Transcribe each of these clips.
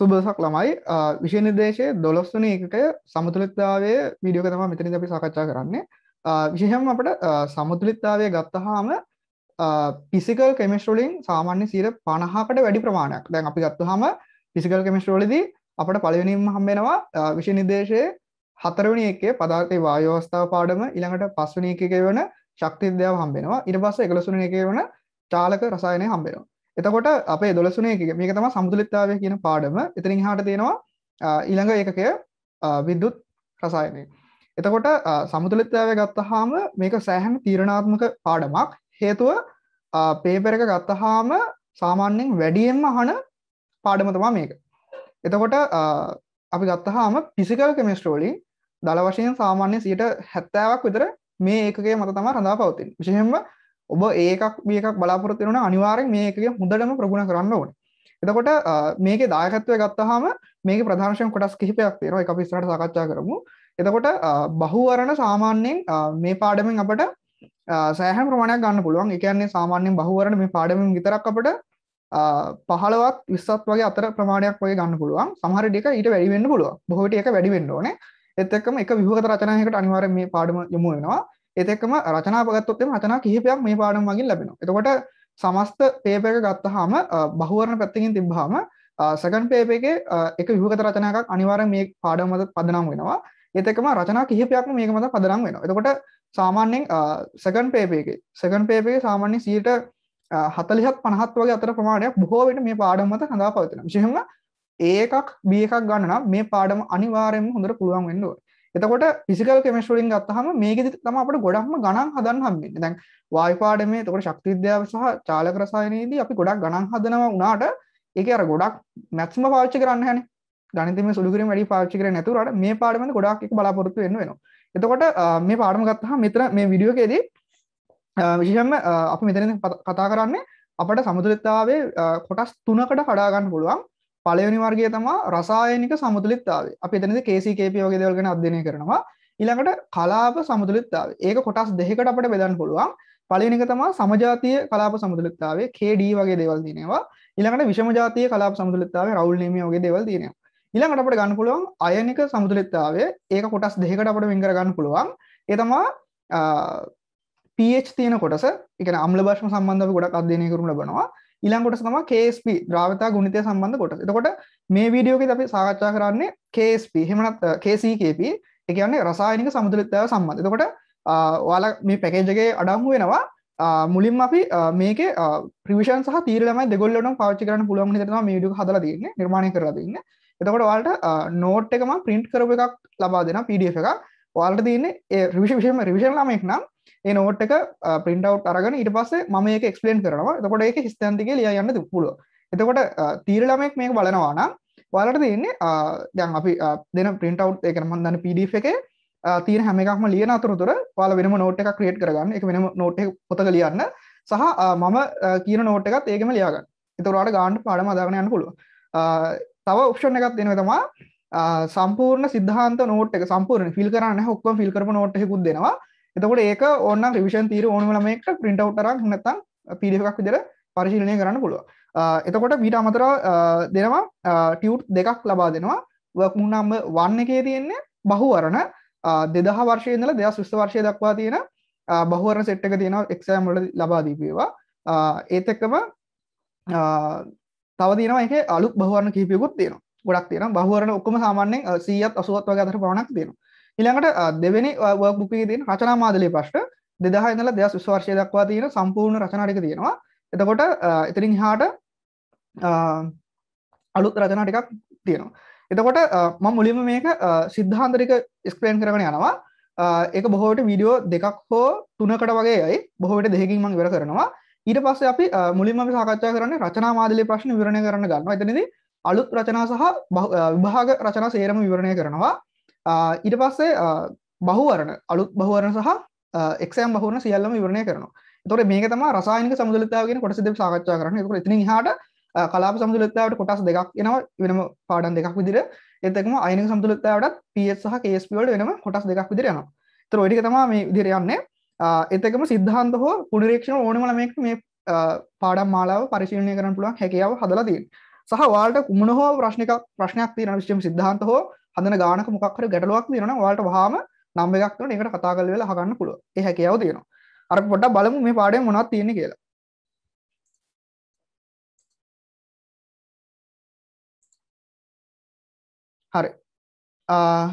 සුබසක් ළමයි විෂය නිර්දේශය දොලොස්වන එකට සමතුලිත්තාවය විඩියෝක තම මෙතනින් අපි සාකච්ඡා කරන්නේ විශෂම අපට සමුතුලිත්තාවය ගත්තහාම පිසිකල් කෙමිස්ටලින් සාමාන්‍ය සීර පණහාකට වැඩි ප්‍රමාණයක් දැන් අපි ගත්තුහම පිසිකල් කෙමිස්ටෝලදී අපට පලවෙනිම් හම්බෙනවා විෂ නිදේශය හතරවනි එකේ පදාර්තේ වායෝස්ථාව පාඩම ඉළඟට පස්වනී එකක වන ශක්තිද්‍යාව හම්බෙනවා ඉට පස්ස එකලසුන එක වන චාලක රසායනය හම්බෙනවා එතකොට අපේ දොලසුනේ මේක තම සමුතුලිතාවය කියන පාඩම එතනින් හාට තියෙනවා ඊළඟ ඒකකය විද්දුත් රසායනය එතකොට සමුතුලිතාවය ගත්තහාම මේක සෑහන් තීරණාත්මක පාඩමක් හේතුව පේපර එක ගත්තහාම සාමාන්‍යෙන් වැඩියෙන්ම අහන පාඩම තමා මේක එතකොට අපි ගත්තහාම පිසිකල් කෙමිස්ට්‍රෝලින් දළ වශයෙන් සාමාන්‍ය සියට හැත්තෑවක් විතර මේ ඒකගේ මත තම රඳා පවතින් විශහෙම ඔබ ඒකක් මේකක් බලාපොරොත්තු වෙනවා අනිවාර්යෙන් මේකේ හොඳටම ප්‍රගුණ කරන්න ඕනේ එතකොට මේකේ දායකත්වය ගත්තාම මේකේ ප්‍රධාන වශයෙන් කොටස් කිහිපයක් තියෙනවා ඒක අපි ඉස්සරහට සාකච්ඡා කරමු එතකොට බහුවරණ සාමාන්‍යයෙන් මේ පාඩමෙන් අපට සෑහම් ප්‍රමාණයක් ගන්න පුළුවන් ඒ කියන්නේ සාමාන්‍යයෙන් බහුවරණ මේ පාඩමෙන් විතරක් අපට 15ක් 20ක් වගේ අතර ප්‍රමාණයක් වගේ ගන්න පුළුවන් සමහර ටික ඊට වැඩි වෙන්න පුළුවන් බොහෝ ටික වැඩි වෙන්න ඕනේ ඒත් එක්කම එක විභවගත රචනයකට අනිවාර්යෙන් මේ පාඩම යොමු වෙනවා ඒත් එක්කම රචනාව ගත්තොත් එම රචනා කිහිපයක් මේ පාඩම් වගේ ලැබෙනවා. එතකොට සමස්ත පේපර් එක ගත්තාම බහුවර්ණ පැත්තකින් තිබ්බාම සෙකන්ඩ් පේපර් එකේ එක ව්‍යුහගත රචනාවක් අනිවාර්යෙන් මේ පාඩම මත පදනම් වෙනවා. ඒත් එක්කම රචනා කිහිපයක්ම මේක මත පදනම් වෙනවා. එතකොට සාමාන්‍යයෙන් සෙකන්ඩ් පේපර් එකේ සෙකන්ඩ් පේපර් එකේ සාමාන්‍යයෙන් 40ත් 50ත් වගේ අතර ප්‍රමාණයක් බොහෝ විට මේ පාඩම මත හඳා පවතිනවා. විශේෂයෙන්ම A එකක් B එකක් ගන්න නම් මේ පාඩම අනිවාර්යයෙන්ම හොඳට පුළුවන් වෙන්න ඕනේ. එතකොට ෆිසිකල් කෙමිස්ට්‍රියෙන් ගත්තහම මේකෙදි තමයි අපිට ගොඩක්ම ගණන් හදන්න හම්බෙන්නේ. දැන් වායු පාඩමේ එතකොට ශක්ති විද්‍යාව සහ චාලක රසායනයේදී අපි ගොඩක් ගණන් හදනවා වුණාට ඒකේ අර ගොඩක් මැත්ස්ම පාවිච්චි කරන්න නැහැනේ. ගණිතයේ සුළු කිරීම වැඩි පාවිච්චි කරන්නේ නැතුව උඩට මේ පාඩමෙන් ගොඩක් එක බලාපොරොත්තු වෙන්න වෙනවා. එතකොට මේ පාඩම ගත්තහම මෙතන මේ වීඩියෝ එකේදී විශේෂයෙන්ම අපි මෙතනින් කතා කරන්නේ අපට සමතුලිතතාවයේ කොටස් තුනකට කඩා ගන්න පුළුවන්. පළවෙනි වර්ගය තමා රසායනික සමුතුලිතතාවය. අපි එතනදී KCKP වගේ දේවල් ගැන අධ්‍යයනය කරනවා. ඊළඟට කලාප සමුතුලිතතාවය. ඒක කොටස් දෙකකට අපිට බෙදන්න පුළුවන්. පළවෙනි එක තමා සමජාතීය කලාප සමුතුලිතතාවය KD වගේ දේවල් දිනනවා. ඊළඟට විෂමජාතීය කලාප සමුතුලිතතාවය රවුල් නීමිය වගේ දේවල් දිනනවා. ඊළඟට අපිට ගන්න පුළුවන් අයනික සමුතුලිතතාවය. ඒක කොටස් දෙකකට අපිට වෙන් කර ගන්න පුළුවන්. ඒ තමා pH තියෙන කොටස, ඒ කියන්නේ අම්ල භාෂම සම්බන්ධව අපි ගොඩක් අධ්‍යයනය කරමු ලබනවා. ඉළංගොට සම කේස්ප ද්‍රාවතා ගුණිතය සම්බන්ධ කොට එතකොට මේ වීඩියෝක අපි සාකච්ඡා කරන්නේ කේස්ප හෙමනත් කේසිකප එකන්නේ රසායනික සමුදුලිතව සම්බන්ධ එතකොට වාල මේ පැකේජගේ අඩංගු වෙනවා මුලින් අපි මේක ප්‍රවිෂන් සහ තීරම දෙගොල්ලන පාචිකරන පුළුවන් හිතම ීඩිය හදල දන්න නිර්මාණය කරලදන්න එතකොට වාලට නෝට් එකම ප්‍රින්ට් කරප එකක් ලබා දෙෙන පිඩ එක වාලට දන්න රිවිශ විෂම රිවිෂන් ලාමෙක් නම් ඒ නෝට් එක පින්ටව් අරගෙන ඉට පස්සේ ම එක ක්ස්ලන් කරනවා එතකොට එක හිස්තන්තිගේ ලිය යන්න පුළුව එතකොට තීරළමෙක් මේක බලනවානම් වලට දෙන්නේ දැන් අපි දෙන පින්ටව් එක මන්දන්න පිඩි එක තීර හැමක්ම ලියන අතුරතුර වාල වෙනම නෝට් එක ක්‍රේට් කරගන්න එක වෙනම නෝට් පොතක ලියන්න සහ මම කියන නෝට් එකත් ඒකම ලියාගන්න එතුරට ගාන්ඩ පාඩම අදාගෙන යන්න පුළුව තව ඔප්ෂණ එකත් දෙනව තමා සම්පූර්ණ සිද්ධාන්ත නෝට් එක සම්පූර්ණ ෆිල් කරන්න හොක්ම ෆිල් කරම නෝට් හෙකුත් දෙෙනවා එතකොට ඒක ඕන්න රිවිෂන් තීර ඕනම ළමෙක්ට print out කරන් නැත්නම් PDF එකක් විදිහට පරිශීලනය කරන්න පුළුවන් එතකොට මීට අමතරව දෙනවා ටියුට් දෙකක් ලබා දෙනවා work moon number 1 එකේ තියෙන්නේ බහුවරණ 2000 වර්ෂයේ ඉඳලා 2020 වර්ෂය දක්වා තියෙන බහුවරණ සෙට් එක තියෙනවා එක්සෑම් වල ලබා දීපේවා ඒත් එක්කම තව තියෙනවා එක අලුත් බහුවරණ කිහිපයකුත් තියෙනවා ගොඩක් තියෙනවා බහුවරණ ඔක්කොම සාමාන්‍යයෙන් 100ත් 80ත් වගේ අතර පමණක් තියෙනවා ඉළඟට දෙවැනි වර්බුකේ තින් රචනා මාදලේ ප්‍රශ්ට දෙදහ ඉඳල දෙස් විස්වර්ශය දක්වා තියෙන සම්පූර්ණ රචනාටික තියෙනවා එතකොට එතරින් හාට අලුත් රචනාටිකක් තියෙනවා එතකොට ම මුලිම මේක සිද්ධාන්තරික ස්ක්‍රේන් කරන යනවා ඒක බොහෝට වීඩියෝ දෙකක් හෝ තුනකට වගේ අයි බොහෝට දෙහකින් මං වෙර කරනවා ඊට පස්ස අපි මුලින්ම සාකච්ඡා කරන රචනා මාදලි ප්‍රශ්න විරණය කරන ගන්න එතනද අලුත් රචනා සහ විභාග රචනා සේරම විවරණය කරනවා ඉට පස්සේ බහුවරණ අලුත් බහුවරණ සහ එක්ෂම් බහුවරණ සියල්ලම විවරණය කරනවා තොර මේක තම රසායනික සමුදලතාවගෙන කොටස දෙ සාකච්ඡා කරන කොට එතින හට කලාප සමුදලතාවට කොටස් දෙකක් එනවා වෙනම පාඩන් දෙකක් විදිර එතකම අයනික සමුදලතාවටත් පිය සහ කේස්පිවල්ට වෙනම කොටස් දෙකක් විදිරයනවා තොර වැඩික තම මේ විදිරයන්නේ එතකම සිද්ධාන්ත හෝ පුනිරේක්ෂණ ඕනමලමෙක් මේ පාඩම් මාලාව පරිශීලනය කරන පුළුවන් හැකියාව හදලා තියෙන සහ වාලට කුමන හෝ ප්‍රශ්නික ප්‍රශ්නයක් තියෙන විශ්ම සිද්ධාන්ත හෝ හදන ගානක මොකක්හර ගැටලුවක් තියෙනවා ඔයාලට වහාම නම් එකක් තුන එකට කතා කරලා වෙලා අහගන්න පුළුවන්. ඒ හැකියාව තියෙනවා. අර පොඩ්ඩක් බලමු මේ පාඩේ මොනවද තියෙන්නේ කියලා. හරි. ආ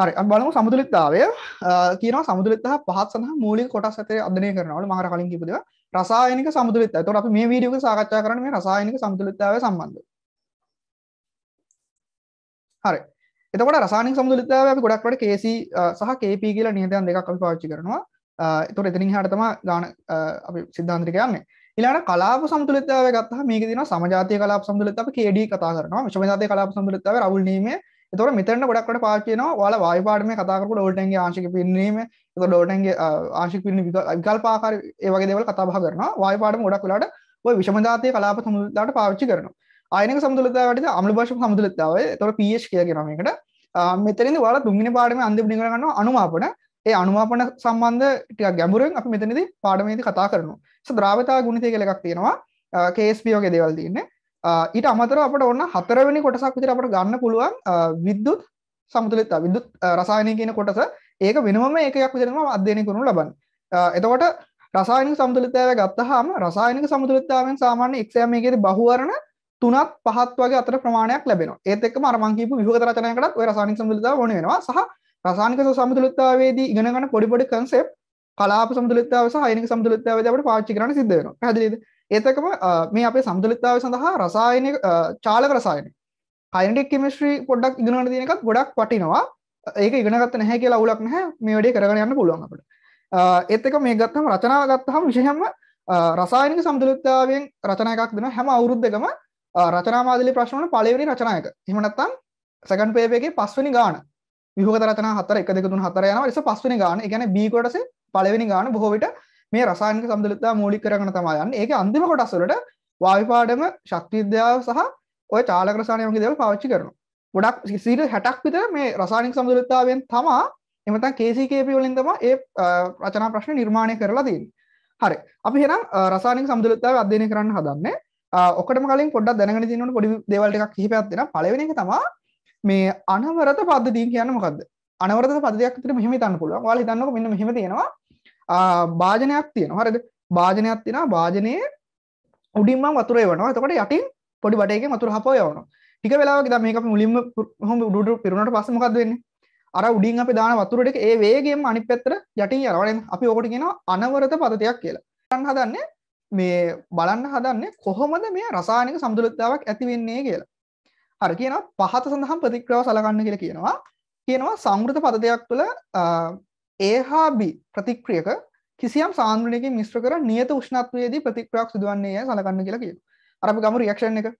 හරි බලමු සමුදුලිත්තාවය කියන සමුදුලිත්තා පහත් සඳහා මූලික කොටස් ඇතේ අධනය කරනවල මහර කලින් කිපදවා රසායනික සමුදුලිතාව. එතකොට අපි මේ වීඩියෝ එක සාකච්ඡා කරන්නේ මේ රසායනික සමුදුලිතාවය සම්බන්ධව. හරි. එතකොට රසායනික සමුදුලිතාවය අපි ගොඩක් වෙලට KC සහ KP කියලා නියතයන් දෙකක් අපි පාවිච්චි කරනවා. එතකොට එතනින් එහාට තමයි ගාන අපි සිද්ධාන්තයට යන්නේ. ඊළඟට කලාප සමුදුලිතාවය ගත්තහම මේකේ තියෙනවා සමජාතීය කලාප සමුදුලිතාව අපි KD කතා කරනවා. විශ්වවිද්‍යාලයේ කලාප සමුදුලිතාවය රවුල් නීමේ එතකොට මෙතන ගොඩක්වට පාච්චයනවා වාල වායිපාඩම කතාකරට ඔල්ටන්ගේ ආශික පින්නීම ඩෝටන්ගේ ආශික් පින විකල් පාකාර ඒවගේ දෙවල් කතාහ කරනවා වයි පාඩම ගොඩක් වෙලාට ඔය විෂමධාතය කලාප සමුදලාට පාවිච්චි කරනවා අයනක සමුදලතාවට අමල භාෂ සමුදලතාව තොර පිය් කියගෙනමකට මෙතරින් වාලා තුන්ගනි පාඩම අන්දිපනි කරන්න අනුමාපන ඒ අනුමාපන සම්බන්ධ ටික ගැඹුරෙන් අප මෙතනද පාඩමේද කතා කරනවා ද්‍රාවතා ගුණතය කලෙක් තියෙනවා කේස්පියෝගේ දෙවල් තියන්නේ ඊට අමතර අපට ඔන්න හතරවෙනි කොටසක් විතර අපට ගන්න පුළුවන් විද්‍යුත් සමුතුලිත විද්‍යුත් රසායනය කියන කොටස ඒක වෙනම ඒකයක් විදිහටම අධ්‍යයනය කරනු ලබන්නේ. එතකොට රසායනික සමතුලිතතාවය ගත්තාම රසායනික සමතුලිතතාවයෙන් සාමාන්‍ය එක්සෑම් එකේදී බහුවරණ තුනත් පහත් වගේ අතර ප්‍රමාණයක් ලැබෙනවා. ඒත් එක්කම අර මං කියපු විභවගත රචනයකටත් ওই රසායනික සමතුලිතතාව ඕන වෙනවා. සහ රසායනික සමතුලිතතාවයේදී ඉගෙන ගන්න පොඩි පොඩි concept කලාප සමතුලිතතාව සහ අයනික සමතුලිතතාවයේදී අපිට පාවිච්චි කරන්න සිද්ධ වෙනවා. පැහැදිලිද? ඒත් එක්කම මේ අපේ සමතුලිතතාවය සඳහා රසායනික චාලක රසායනික kinetic chemistry පොඩ්ඩක් ඉගෙන ගන්න තියෙන එකත් ගොඩක් වටිනවා. ඒක ඉගෙනගත්ත නැහැ කියලා අවුලක් නැහැ මේ වැඩේ කරගෙන යන්න පුළුවන් අපිට ඒත් එක මේ ගත්තම රචනාව ගත්තහම විශේෂයෙන්ම රසායනික සමතුලිතතාවයෙන් රචනා එකක් දෙනවා හැම අවුරුද්දකම රචනා මාදිලි ප්‍රශ්න වල පළවෙනි රචනා එක එහෙම නැත්නම් සෙකන්ඩ් පේපර් එකේ පස්වෙනි ගාන විහුගත රචනා 4 1 2 3 4 යනවා ඊට පස්වෙනි ගාන ඒ කියන්නේ B කොටසේ පළවෙනි ගාන බොහෝ විට මේ රසායනික සමතුලිතතාව මූලික කරගෙන තමයි යන්නේ ඒකේ අන්තිම කොටස් වලට වායු පාඩම ශක්ති විද්‍යාව සහ ඔය චාලක රසායන වගේ දේවල් පාවිච්චි කරනවා ගොඩක් සිසිට හැටක් විතර මේ රසානික් සමුදුරතාවෙන් තමා එමතන් කේසිකේපි වලින් තම ඒ රචනා ප්‍රශ්න නිර්මාණය කරලා තින් හරි අපි හෙනම් රසානික සමුදුරතාව අධ්‍යයනය කරන්න හදන්න ඔකට කලින් පොඩ්ඩක් දැනගෙන තින්නට පොඩි දේවල් එකක් කිහිපයක් දෙන පළවෙනි එක තමා මේ අනවරත පද්ධතිය කියන්නේ මොකද්ද අනවරත පද්ධතියක් විතර මෙහෙම හිතන්න පුළුවන් ඔයාලා හිතන්නකො මෙන්න මෙහෙම තියෙනවා භාජනයක් තියෙනවා හරිද භාජනයක් තියෙනවා භාජනයේ උඩින් මම වතුර එවනවා එතකොට යටින් පොඩි බඩේකින් වතුර හපව යවනවා ටික වෙලාවක දැන් මේක අපි මුලින්ම කොහොම උඩට පිරුණාට පස්සේ මොකද්ද වෙන්නේ? අර උඩින් අපි දාන වතුර ටික ඒ වේගයෙන්ම අනිත් පැත්තට යටින් යනවා නේද? අපි ඕකට කියනවා අනවරත පද්ධතියක් කියලා. බලන්න හදන්නේ මේ බලන්න හදන්නේ කොහොමද මේ රසායනික සමතුලිතතාවක් ඇති වෙන්නේ කියලා. හරි කියනවා පහත සඳහන් ප්‍රතික්‍රියාව සලකන්න කියලා කියනවා. කියනවා සංවෘත පද්ධතියක් තුළ A හා B ප්‍රතික්‍රියක කිසියම් සාන්ද්‍රණයකින් මිශ්‍ර කර නියත උෂ්ණත්වයේදී ප්‍රතික්‍රියාවක් සිදුවන්නේ යයි සලකන්න කියලා කියනවා. අර අපි ගමු රියැක්ෂන් එක.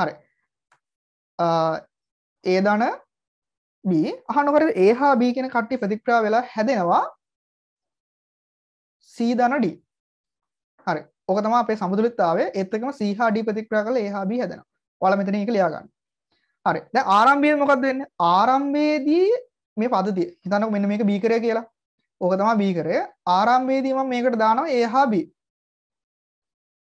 හරි ඒ දන B අහනකට ඒ හා B කෙන කට්ටි ප්‍රතික්‍රා වෙලා හැදෙනවා C දන D හරි ඕක තමයි අපේ සමතුලිතතාවය ඒත් එකම C හා D ප්‍රතික්‍රියා කරලා A හා B හැදෙනවා ඔයාලා මෙතන ඒක ලියා ගන්න හරි දැන් ආරම්භයේදී මොකක්ද වෙන්නේ ආරම්භයේදී මේ පද්ධතිය හිතන්නකෝ මෙන්න මේක B කරේ කියලා ඕක තමයි B කරේ ආරම්භයේදී මම මේකට දානවා A හා B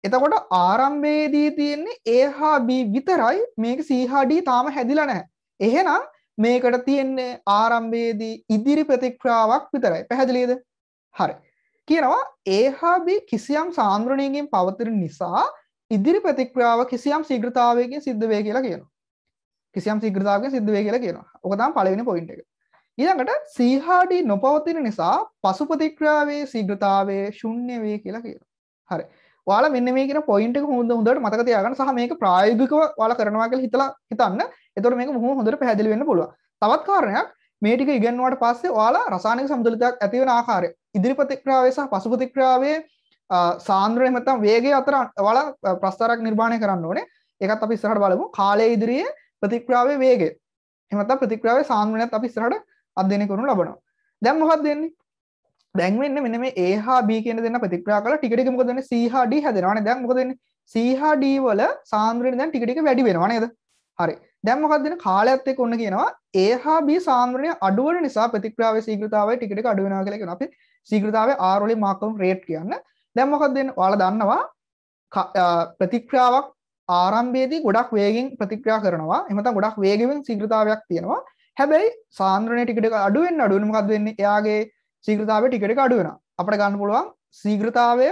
එතකොට ආරම්භයේදී තියෙන්නේ A හා B විතරයි මේක C හා D තාම හැදිලා නැහැ. එහෙනම් මේකට තියෙන්නේ ආරම්භයේදී ඉදිරි ප්‍රතික්‍රියාවක් විතරයි. පැහැදිලිද? හරි. කියනවා A හා B කිසියම් සාන්ද්‍රණයකින් පවතින නිසා ඉදිරි ප්‍රතික්‍රියාව කිසියම් ශීඝ්‍රතාවයකින් සිද්ධ වේ කියලා කියනවා. කිසියම් ශීඝ්‍රතාවයකින් සිද්ධ වේ කියලා කියනවා. ඔක තමයි පළවෙනි පොයින්ට් එක. ඊළඟට C හා D නොපවතින නිසා පසු ප්‍රතික්‍රියාවේ ශීඝ්‍රතාවය ශුන්‍ය වේ කියලා කියනවා. හරි. ඔයාලා මෙන්න මේ කියන පොයින්ට් එක හොඳ හොඳට මතක තියාගන්න සහ මේක ප්‍රායෝගිකව ඔයාලා කරනවා කියලා හිතලා හිතන්න. එතකොට මේක බොහොම හොඳට පැහැදිලි වෙන්න පුළුවන්. තවත් කාරණයක් මේ ටික ඉගෙනුවාට පස්සේ ඔයාලා රසායනික සමතුලිතතාවක් ඇති වෙන ආකාරය ඉදිරි ප්‍රතික්‍රියාවේ සහ පසු ප්‍රතික්‍රියාවේ සාන්ද්‍රය නැත්නම් වේගය අතර ඔයාලා ප්‍රස්ථාරයක් නිර්මාණය කරන්න ඕනේ. ඒකත් අපි ඉස්සරහට බලමු. කාලය ඉදිරියේ ප්‍රතික්‍රියාවේ වේගය. එහෙම නැත්නම් ප්‍රතික්‍රියාවේ සාන්ද්‍රණයත් අපි ඉස්සරහට අධ්‍යයනය කරනු ලබනවා. දැන් මොකක්ද වෙන්නේ? දැන් වෙන්න මෙන්න මේ A හා B කියන දෙන්න ප්‍රතික්‍රියා කරලා ටික ටික මොකද වෙන්නේ C හා D හැදෙනවානේ දැන් මොකද වෙන්නේ C හා D වල සාන්ද්‍රණය දැන් ටික ටික වැඩි වෙනවා නේද හරි දැන් මොකක්ද වෙන්නේ කාලයත් එක්ක ඔන්න කියනවා A හා B සාන්ද්‍රණය අඩු වෙන නිසා ප්‍රතික්‍රියාවේ ශීඝ්‍රතාවය ටික ටික අඩු වෙනවා කියලා කියනවා අපි ශීඝ්‍රතාවය R වලින් මාක් කරමු රේට් කියන්න දැන් මොකක්ද වෙන්නේ ඔයාලා දන්නවා ප්‍රතික්‍රියාවක් ආරම්භයේදී ගොඩක් වේගෙන් ප්‍රතික්‍රියා කරනවා එහෙම නැත්නම් ගොඩක් වේගයෙන් ශීඝ්‍රතාවයක් තියෙනවා හැබැයි සාන්ද්‍රණය ටික ටික අඩු වෙන්න අඩු වෙන මොකක්ද වෙන්නේ එයාගේ සීග්‍රතාව ටිකට අඩුවෙන අපට ගන්න පුළුවන් සීග්‍රතාවය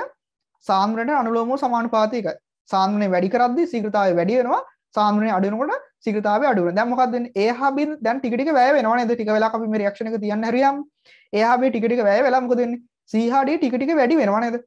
සාන්ද්‍රයට අනුලෝමෝ සමානුපාතිකයි සාන්ද්‍රනය වැඩි කරද්දි සීග්‍රතාවය වැඩියෙනවා සාන්ද්‍රනය අඩුවනකොට සීග්‍රතාවය අඩුවන දැන් මොකක්ද ඒ හබින් දැන් ටික ටික වැය වෙනවා නේද ටික වෙලා අපි මේ රියැක්ෂන් එක තියන්න හරියම් ඒ හබේ ටික ටික වැය වෙලා මොකද වෙන්නේ C හා D ටික ටික වැඩි වෙනවා නේද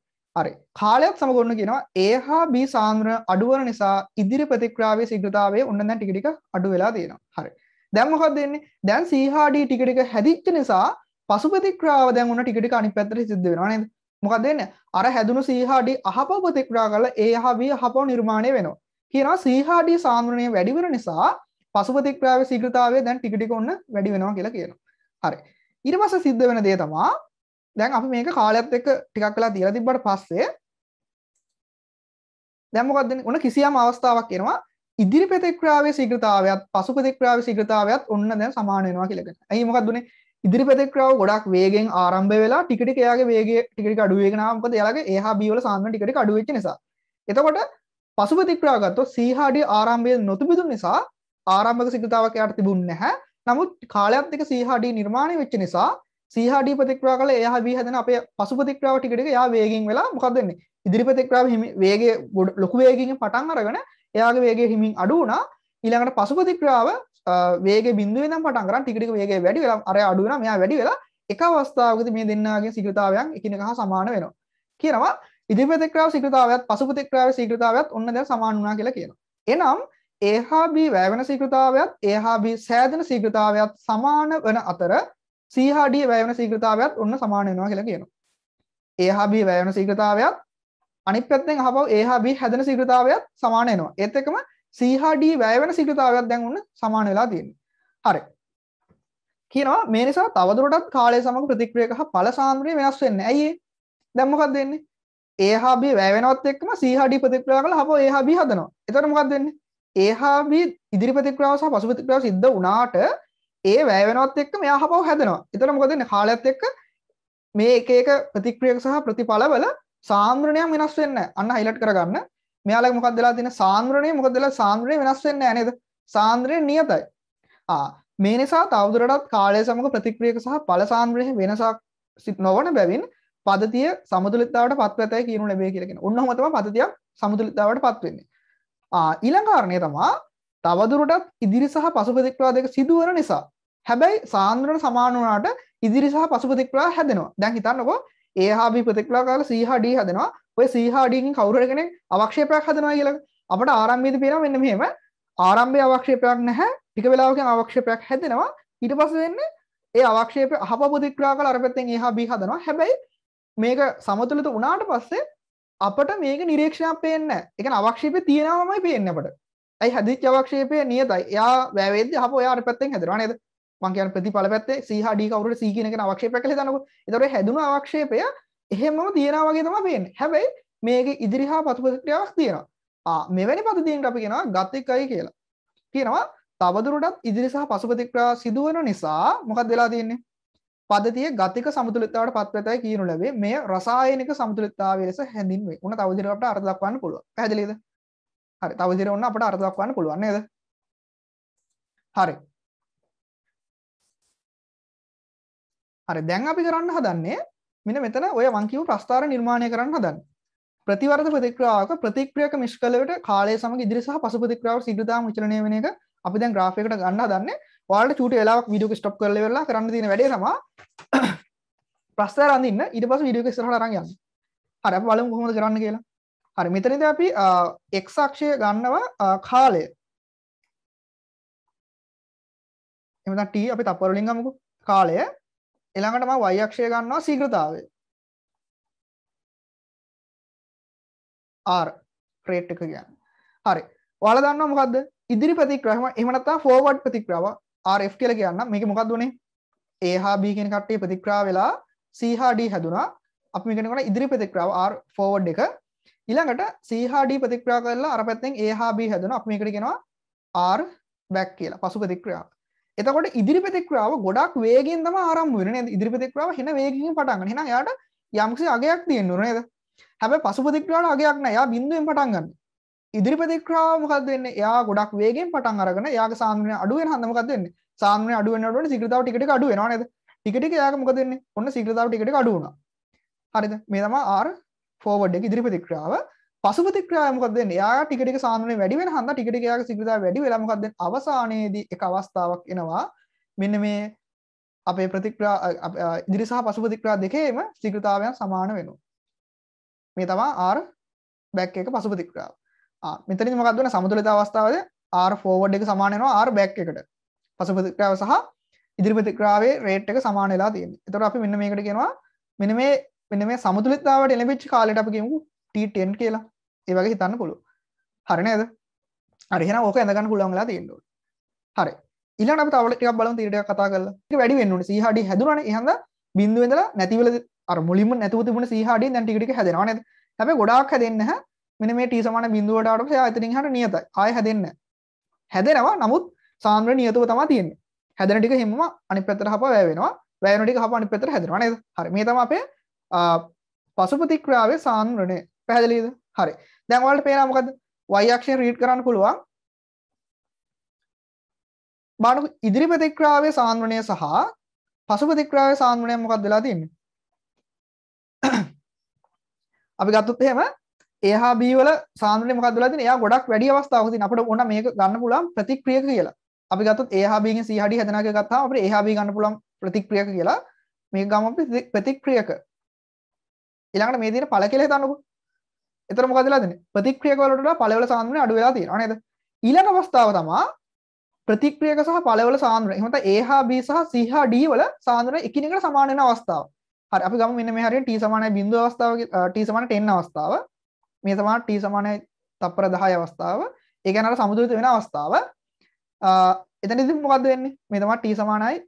හරි කාලයත් සමග ඔන්න කියනවා A හා B සාන්ද්‍රන අඩුවන නිසා ඉදිරි ප්‍රතික්‍රියාවේ සීග්‍රතාවය ඔන්න දැන් ටික ටික අඩු වෙලා තියෙනවා හරි දැන් මොකක්ද වෙන්නේ දැන් C හා D ටික ටික හැදිච්ච නිසා පසුපතික්‍රාව දැන් උන ටිකට අනි පැතර සිද්ධ වෙනවා නේද මොකද දෙන්න අර හැදුණු සීහාඩි අහපව ප්‍රතික්‍රා කරලා ඒ අහවී අහපව නිර්මාණය වෙනවා කියනවා සීහාඩි සාන්ද්‍රණය වැඩි වෙන නිසා පසුපතික්‍රාවේ ශීඝ්‍රතාවය දැන් ටික ටික ඔන්න වැඩි වෙනවා කියලා කියනවා හරි ඊට පස්සේ සිද්ධ වෙන දේ තමයි දැන් අපි මේක කාලයත් එක්ක ටිකක් වෙලා තියලා තිබ්බට පස්සේ දැන් මොකක්ද වෙන්නේ ඔන්න කිසියම් අවස්ථාවක් එනවා ඉදිරි ප්‍රතික්‍රාවේ ශීඝ්‍රතාවයත් පසු ප්‍රතික්‍රාවේ ශීඝ්‍රතාවයත් ඔන්න දැන් සමාන වෙනවා කියලා කියනවා. එහේ මොකක්ද උනේ? ඉදිරිපතෙක්‍රාව ගොඩක් වේගෙන් ආරම්භ වෙලා ටිකට එයාගේ වේගේ ටිකට අඩුවේගෙනාමකද යාගේ එහා බිවල සාන්න ටිකට අඩුවෙච්ච නිසා එතකොට පසුපතික්‍රාගත්තොත් සීහාඩි ආරම්භය නොතිබිදු නිසා ආරම්භක සිගතාවක් යාට තිබුණ නැහැ නමුත් කාලයක් දෙක සීහාඩී නිර්මාණය වෙච්ච නිසා සීහාඩී ප්‍රතික්‍රා කළ එයා වී හැදෙන අපේ පසුපතික්‍රාව ටිකට යා වේගෙන් වෙලා මොකක්ද වෙන්නේ ඉදිරිපතික්‍රාව හිමි වේගය ලොකු වේගකින් පටන් අරගෙන එයාගේ වේගය හිමින් අඩු වුණා ඊළඟට පසුපතික්‍රාව වේග බින්දුවෙන් නම් පටන් කරන් ටික ටික වේගය වැඩි වෙලා අර අඩු වෙනවා මෙයා වැඩි වෙලා එක අවස්ථාවකදී මේ දෙන්නාගේ ශීඝ්‍රතාවයන් එකිනෙක හා සමාන වෙනවා කියනවා ඉදිරිපතේ ක්‍රාව ශීඝ්‍රතාවයත් පසුපතේ ක්‍රාව ශීඝ්‍රතාවයත් ඔන්න දැන් සමාන වුණා කියලා කියනවා එනම් A හා B වැය වෙන ශීඝ්‍රතාවයත් A හා B සෑදෙන ශීඝ්‍රතාවයත් සමාන වන අතර C හා D වැය වෙන ශීඝ්‍රතාවයත් ඔන්න සමාන වෙනවා කියලා කියනවා A හා B වැය වෙන ශීඝ්‍රතාවයත් අනිත් පැත්තෙන් අහපව A හා B හැදෙන ශීඝ්‍රතාවයත් සමාන වෙනවා ඒත් එක්කම C හා D වැය වෙන ශීඝ්‍රතාවයක් දැන් ඔන්න සමාන වෙලා තියෙනවා හරි කියනවා මේ නිසා තවදුරටත් කාලය සමග ප්‍රතික්‍රියක හා ඵල සාන්ද්‍රය වෙනස් වෙන්නේ ඇයි ඒ දැන් මොකක්ද වෙන්නේ A හා B වැය වෙනවත් එක්කම C හා D ප්‍රතික්‍රියා කරලා හපෝ A හා B හදනවා එතකොට මොකක්ද වෙන්නේ A හා B ඉදිරි ප්‍රතික්‍රියාව සහ පසු ප්‍රතික්‍රියාව සිද්ධ වුණාට ඒ වැය වෙනවත් එක්ක මෙයා හපව හැදෙනවා. එතකොට මොකද වෙන්නේ? කාලයත් එක්ක මේ එක එක ප්‍රතික්‍රියක සහ ප්‍රතිඵලවල සාන්ද්‍රණයක් වෙනස් වෙන්නේ නැහැ. අන්න හයිලයිට් කරගන්න. මෙයාලගේ මොකක්ද වෙලා තියෙන සාන්ද්‍රණය මොකක්ද වෙලා සාන්ද්‍රණය වෙනස් වෙන්නේ නැහැ නේද? සාන්ද්‍රණය නියතයි. ආ මේ නිසා තවදුරටත් කාලය සමග ප්‍රතික්‍රියක සහ ඵල සාන්ද්‍රණයේ වෙනසක් සිත් නොවන බැවින් පදතිය සමතුලිතතාවට පත්ව ඇතයි කියනු ලැබේ කියලා කියනවා. ඔන්නෝම තමයි පදතිය සමතුලිතතාවට පත් වෙන්නේ. ආ ඊළඟ කාරණය තමයි තවදුරටත් ඉදිරි සහ පසු ප්‍රතික්‍රියා දෙක සිදුවන නිසා. හැබැයි සාන්ද්‍රණ සමාන වුණාට ඉදිරි සහ පසු ප්‍රතික්‍රියා හැදෙනවා. දැන් හිතන්නකෝ A හා B ප්‍රතික්‍රියා කරලා C හා D හැදෙනවා. ඔය සීහාඩියකින් කවුරට කෙනෙක් අවක්ෂේපයක් හදනවා කියලා අපට ආරම්භයේදී පේනවා මෙන්න මෙහෙම ආරම්භයේ අවක්ෂේපයක් නැහැ ටික වෙලාවකින් අවක්ෂේපයක් හැදෙනවා ඊට පස්සේ වෙන්නේ ඒ අවක්ෂේපය අහප ප්‍රතික්‍රියා කරලා අර පැත්තෙන් එහා බී හදනවා හැබැයි මේක සමතුලිත වුණාට පස්සේ අපට මේක නිරීක්ෂණයක් පේන්නේ නැහැ ඒ කියන්නේ අවක්ෂේපය තියෙනවමයි පේන්නේ අපට ඇයි හදිච්ච අවක්ෂේපය නියතයි එයා වැවේද අහප ඔයා අර පැත්තෙන් හැදෙනවා නේද මං කියන ප්‍රතිඵල පැත්තේ සීහා ඩී කවුරුට සී කියන කෙනා අවක්ෂේපයක් කියලා දන්නකො. ඒතකොට හැදුණු අවක්ෂේපය එහෙමම තියෙනවා වගේ තමයි පේන්නේ. හැබැයි මේකේ ඉදිරිහා පසු ප්‍රතික්‍රියාවක් තියෙනවා. ආ මෙවැනි පද තියෙනට අපි කියනවා ගතිකයි කියලා. කියනවා තවදුරටත් ඉදිරි සහ පසු ප්‍රතික්‍රියා සිදු වෙන නිසා මොකක්ද වෙලා තියෙන්නේ? පදතිය ගතික සමතුලිතතාවට පත්වෙතයි කියනු ලැබේ. මේ රසායනික සමතුලිතතාවය ලෙස හැඳින්වේ. උන තවදුරටත් අපට අර්ථ දක්වන්න පුළුවන්. පැහැදිලිද? හරි. තවදුරටත් ඔන්න අපට අර්ථ දක්වන්න පුළුවන් නේද? හරි. හරි දැන් අපි කරන්න හදන්නේ මෙන්න මෙතන ඔය මං කියපු ප්‍රස්තාර නිර්මාණය කරන්න හදන්න. ප්‍රතිවර්ධ ප්‍රතික්‍රියාවක ප්‍රතික්‍රියක නිෂ්කලවට කාලය සමග ඉදිරි සහ පසු ප්‍රතික්‍රියාව ශීඝ්‍රතාව විචලනය වෙන එක අපි දැන් graph එකට ගන්න හදන්නේ. ඔයාලට චූටි වෙලාවක් වීඩියෝ එක ස්ටොප් කරලා ඉවරලා කරන්න තියෙන වැඩේ තමයි ප්‍රස්ථාර අඳින්න ඊට පස්සේ වීඩියෝ එක ඉස්සරහට අරන් යන්න. හරි අපි බලමු කොහොමද කරන්න කියලා. හරි මෙතනද අපි x අක්ෂය ගන්නවා කාලය එමනම් t අපි තප්පර වලින් ගමුකෝ කාලය ඊළඟට මම y අක්ෂය ගන්නවා ශීඝ්‍රතාවය r rate එක කියන්නේ හරි ඔයාලා දන්නවා මොකද්ද ඉදිරි ප්‍රතික්‍රියාව එහෙම නැත්නම් forward ප්‍රතික්‍රියාව RF කියලා කියන්න මේක මොකක්ද උනේ A හා B කියන කට්ටිය ප්‍රතික්‍රියා වෙලා C හා D හැදුනා අපි මේක කරනකොට ඉදිරි ප්‍රතික්‍රියාව R forward එක ඊළඟට C හා D ප්‍රතික්‍රියා කරලා අර පැත්තෙන් A හා B හැදුනා අපි මේකට කියනවා R back කියලා පසු ප්‍රතික්‍රියාව එතකොට ඉදිරිපතික්‍රාව ගොඩක් වේගෙන් තම ආරම් වෙන ඉදිරිපතික්‍රාව හෙන වේගකින් පටන්ග හෙන යාට යම්සි අගයක් තියෙන්න්නු නේද හැබැ පසුපතික්‍රාට අගයක් නෑ යා බිඳුවෙන් පටන්ගන්න ඉදිරිපතික්‍රාව මොකද වෙන්න යා ගොඩක් වේගෙන් පටන් අරගෙන යා සාමනය අඩුවෙන් හඳමකක් දෙන්න සාමනය අඩුවෙන්ට සිකරතාව ටිකට අඩුව නද ටිකට යාක මොකද දෙන්නේ ඔන්න සිකරතාව ටිකට අඩුුණ හරිද මේ තම ආර් ෆෝවඩ් එක ඉදිරිපතික්‍රාව පසුපතික්‍රියාව මොකද වෙන්නේ? එයාට ටික ටික සාන්ද්‍රණය වැඩි වෙන හන්දා ටික ටික එයාගේ ශීඝ්‍රතාවය වැඩි වෙලා මොකද වෙන්නේ? අවසානයේදී එක අවස්ථාවක් එනවා මෙන්න මේ අපේ ප්‍රතික්‍රියා ඉදිරි සහ පසු ප්‍රතික්‍රියා දෙකේම ශීඝ්‍රතාවයන් සමාන වෙනවා. මේ තමයි R back එක පසු ප්‍රතික්‍රියාව. ආ මෙතනදී මොකක්ද වෙන්නේ? සමතුලිත අවස්ථාවේදී R forward එක සමාන වෙනවා R back එකට. පසු ප්‍රතික්‍රියාව සහ ඉදිරි ප්‍රතික්‍රියාවේ රේට් එක සමාන වෙලා තියෙනවා. ඒතකොට අපි මෙන්න මේකට කියනවා මෙන්න මේ මෙන්න මේ සමතුලිතතාවයට එළඹිච්ච කාලයට අපි කියමු T10 කියලා. ඒවගේ හිතන්න පුළුව හරි නේද අරිහෙන ඕක ඇඳගන්න පුළුවන්ලා තියෙන්ඩුව හරි ඉලන තවලට බල තිරට කතා කල වැඩි වෙන්නුට සහඩි හැදුරන හඳ බින්දුවෙදල නැතිවල මුලිම නැතුව තිබුණ සහඩි නැටිකට හැදෙනන හැබ ගොඩක් හැදන්න හ මෙන මේ ටීසමාන බින්දුවටට ඇතරින් හට නියත අය හැදන්න හැදෙනවා නමුත් සාම්‍ර නියතුව තමා තියන්න හැදනටික හෙම අනි පෙතර හප වැෑවෙනවා වැෑනටික හපනි පෙතර හැදරන හරම තම අපේ පසුපතික්‍රාවේ සාන්රණය පැහැදලීද හරි දැන් ඔයාලට පේනවා මොකද්ද? y අක්ෂය රීඩ් කරන්න පුළුවන්. බලන්න ඉදිරි ප්‍රතික්‍රියාවේ සාන්ද්‍රණය සහ පසු ප්‍රතික්‍රියාවේ සාන්ද්‍රණය මොකක්ද වෙලා තින්නේ? අපි ගත්තොත් එහෙම A හා B වල සාන්ද්‍රණය මොකක්ද වෙලා තින්නේ? එයා ගොඩක් වැඩි අවස්ථාවක තියෙන අපිට ඕන මේක ගන්න පුළුවන් ප්‍රතික්‍රියක කියලා. අපි ගත්තොත් A හා B ගෙන් C හා D හදනවා කියලා ගත්තාම අපිට A හා B ගන්න පුළුවන් ප්‍රතික්‍රියක කියලා. මේක ගම අපි ප්‍රතික්‍රියක. ඊළඟට මේ දිහට ඵල කියලා හිතන්නකෝ. එතර මොකදලාදන ප්‍රතික්‍රියකවලට පලවල සාන්ද්‍රය අඩු වෙලා තියෙන නේද ඊළඟ අවස්ථාව තමා ප්‍රතික්‍රියක සහ පලවල සාන්ද්‍ර එහමත ඒහා බ සහ සහ ඩ වල සාන්ද්‍ර එකනිකට සමානන අවස්ථාව හරි අපි ගම මෙන්න මේ හරිය ටී සමානයි බිඳුව අවස්ථාව ටී සමාන 10 අවස්ථාව මේ සමාන ටී සමානයි තප්පර 10 අවස්ථාව ඒ කියන්නේ අර සමුදුලිත වෙන අවස්ථාව එතන ඉතින් මොකද්ද වෙන්නේ මේ තමයි t සමානයි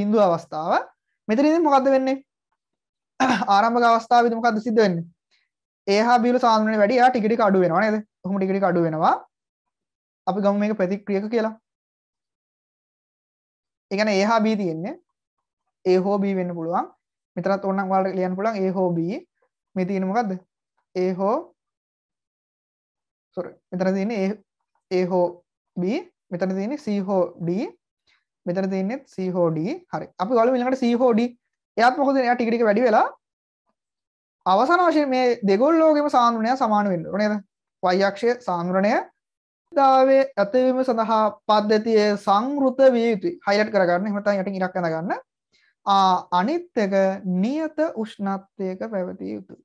බිඳුව අවස්ථාව මෙතන ඉතින් මොකද්ද වෙන්නේ ආරම්භක අවස්ථාවේදී මොකද්ද සිද්ධ වෙන්නේ ඒහා බිල සාමනය වැඩි යා ටිකටි අඩු වෙනවා නද හොම ටිකටි අඩු වෙනවා අපි ගම මේක ප්‍රතික්‍රියක කියලා එකන ඒහා බී තියෙන්නේ ඒ හෝ බී වෙන්න පුළුවන් මෙතරත් ඔන්න වාට ලියන් පුළන් ඒ හෝ බී මෙ තියෙනමකක්ද ඒ හෝ මෙතන තියන ඒ හෝ බී මෙතන තියෙන සීහෝ ඩී මෙතන තියන්නෙත් සීහෝඩී හරි අපි ගල මිලට සීහෝඩී එයත් මොකද ටිකටික වැඩි වෙලා අවසන වශයෙන් මේ දෙගොල්ලෝගෙම සාන්ද්‍රණය සමාන වෙන්න ඕනේ නේද? y අක්ෂයේ සාන්ද්‍රණය දාවේ ඇතිවීම සඳහා පද්ධතිය සංවෘත විය යුතුයි. හයිලයිට් කරගන්න. එහෙම නැත්නම් යටින් ඉරක් අඳගන්න. අනිත් එක නියත උෂ්ණත්වයක පැවතිය යුතුයි.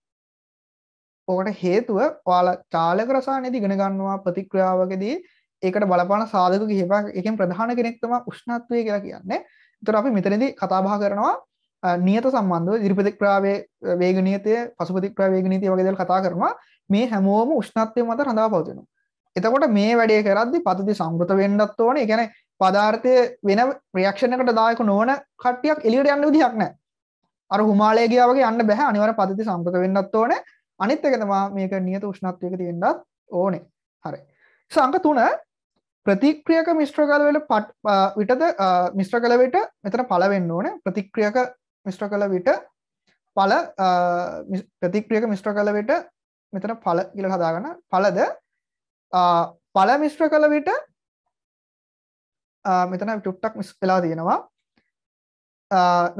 ඕකට හේතුව ඔයාලා චාලක රසායනයේදී ඉගෙන ගන්නවා ප්‍රතික්‍රියාවකදී ඒකට බලපාන සාධක කිහිපයක් එකෙන් ප්‍රධාන කෙනෙක් තමයි උෂ්ණත්වය කියලා කියන්නේ. ඒතර අපි මෙතනදී කතා බහ කරනවා නියත සම්බන්ධ දිරිපතික්‍රාවේ වේගනීතය පසුපතික්‍රා වේගනීතිය වගේදල් කතා කරනවා මේ හැමෝම උෂ්ණත්වය මත රඳා පවතින එතකොට මේ වැඩේ කරද්දි පතති සංගෘත වෙන්ඩත් ඕන ගැන පදාර්ථය වෙන ප්‍රියක්ෂණකට දායක නොවන කට්ටියක් එලියට යන්න විදිහක් නෑ අර හුමාලයගයාවගේ යන්න බැහ අනිවර පතති සංගෘත වෙන්නත් ඕන අනිත් එකතමා මේක නියත උෂ්ණත්වයක තියෙන්ඩත් ඕනේ හරි සංක තුන ප්‍රතික්‍රියක මිශ්‍ර කලවෙල පට් විටද මිශ්‍ර කලවට මෙතන පලවෙන්න ඕන ප්‍රතික්‍රියක මිස්ට්‍ර කළ විට පල ප්‍රතික්‍රියක මිස්ට්‍ර කළ විට මෙතන පල කියල හදාගන්න පලද පල මිස්ට්‍ර කළ විට මෙතන චුට්ටක් මිස් කලා තියෙනවා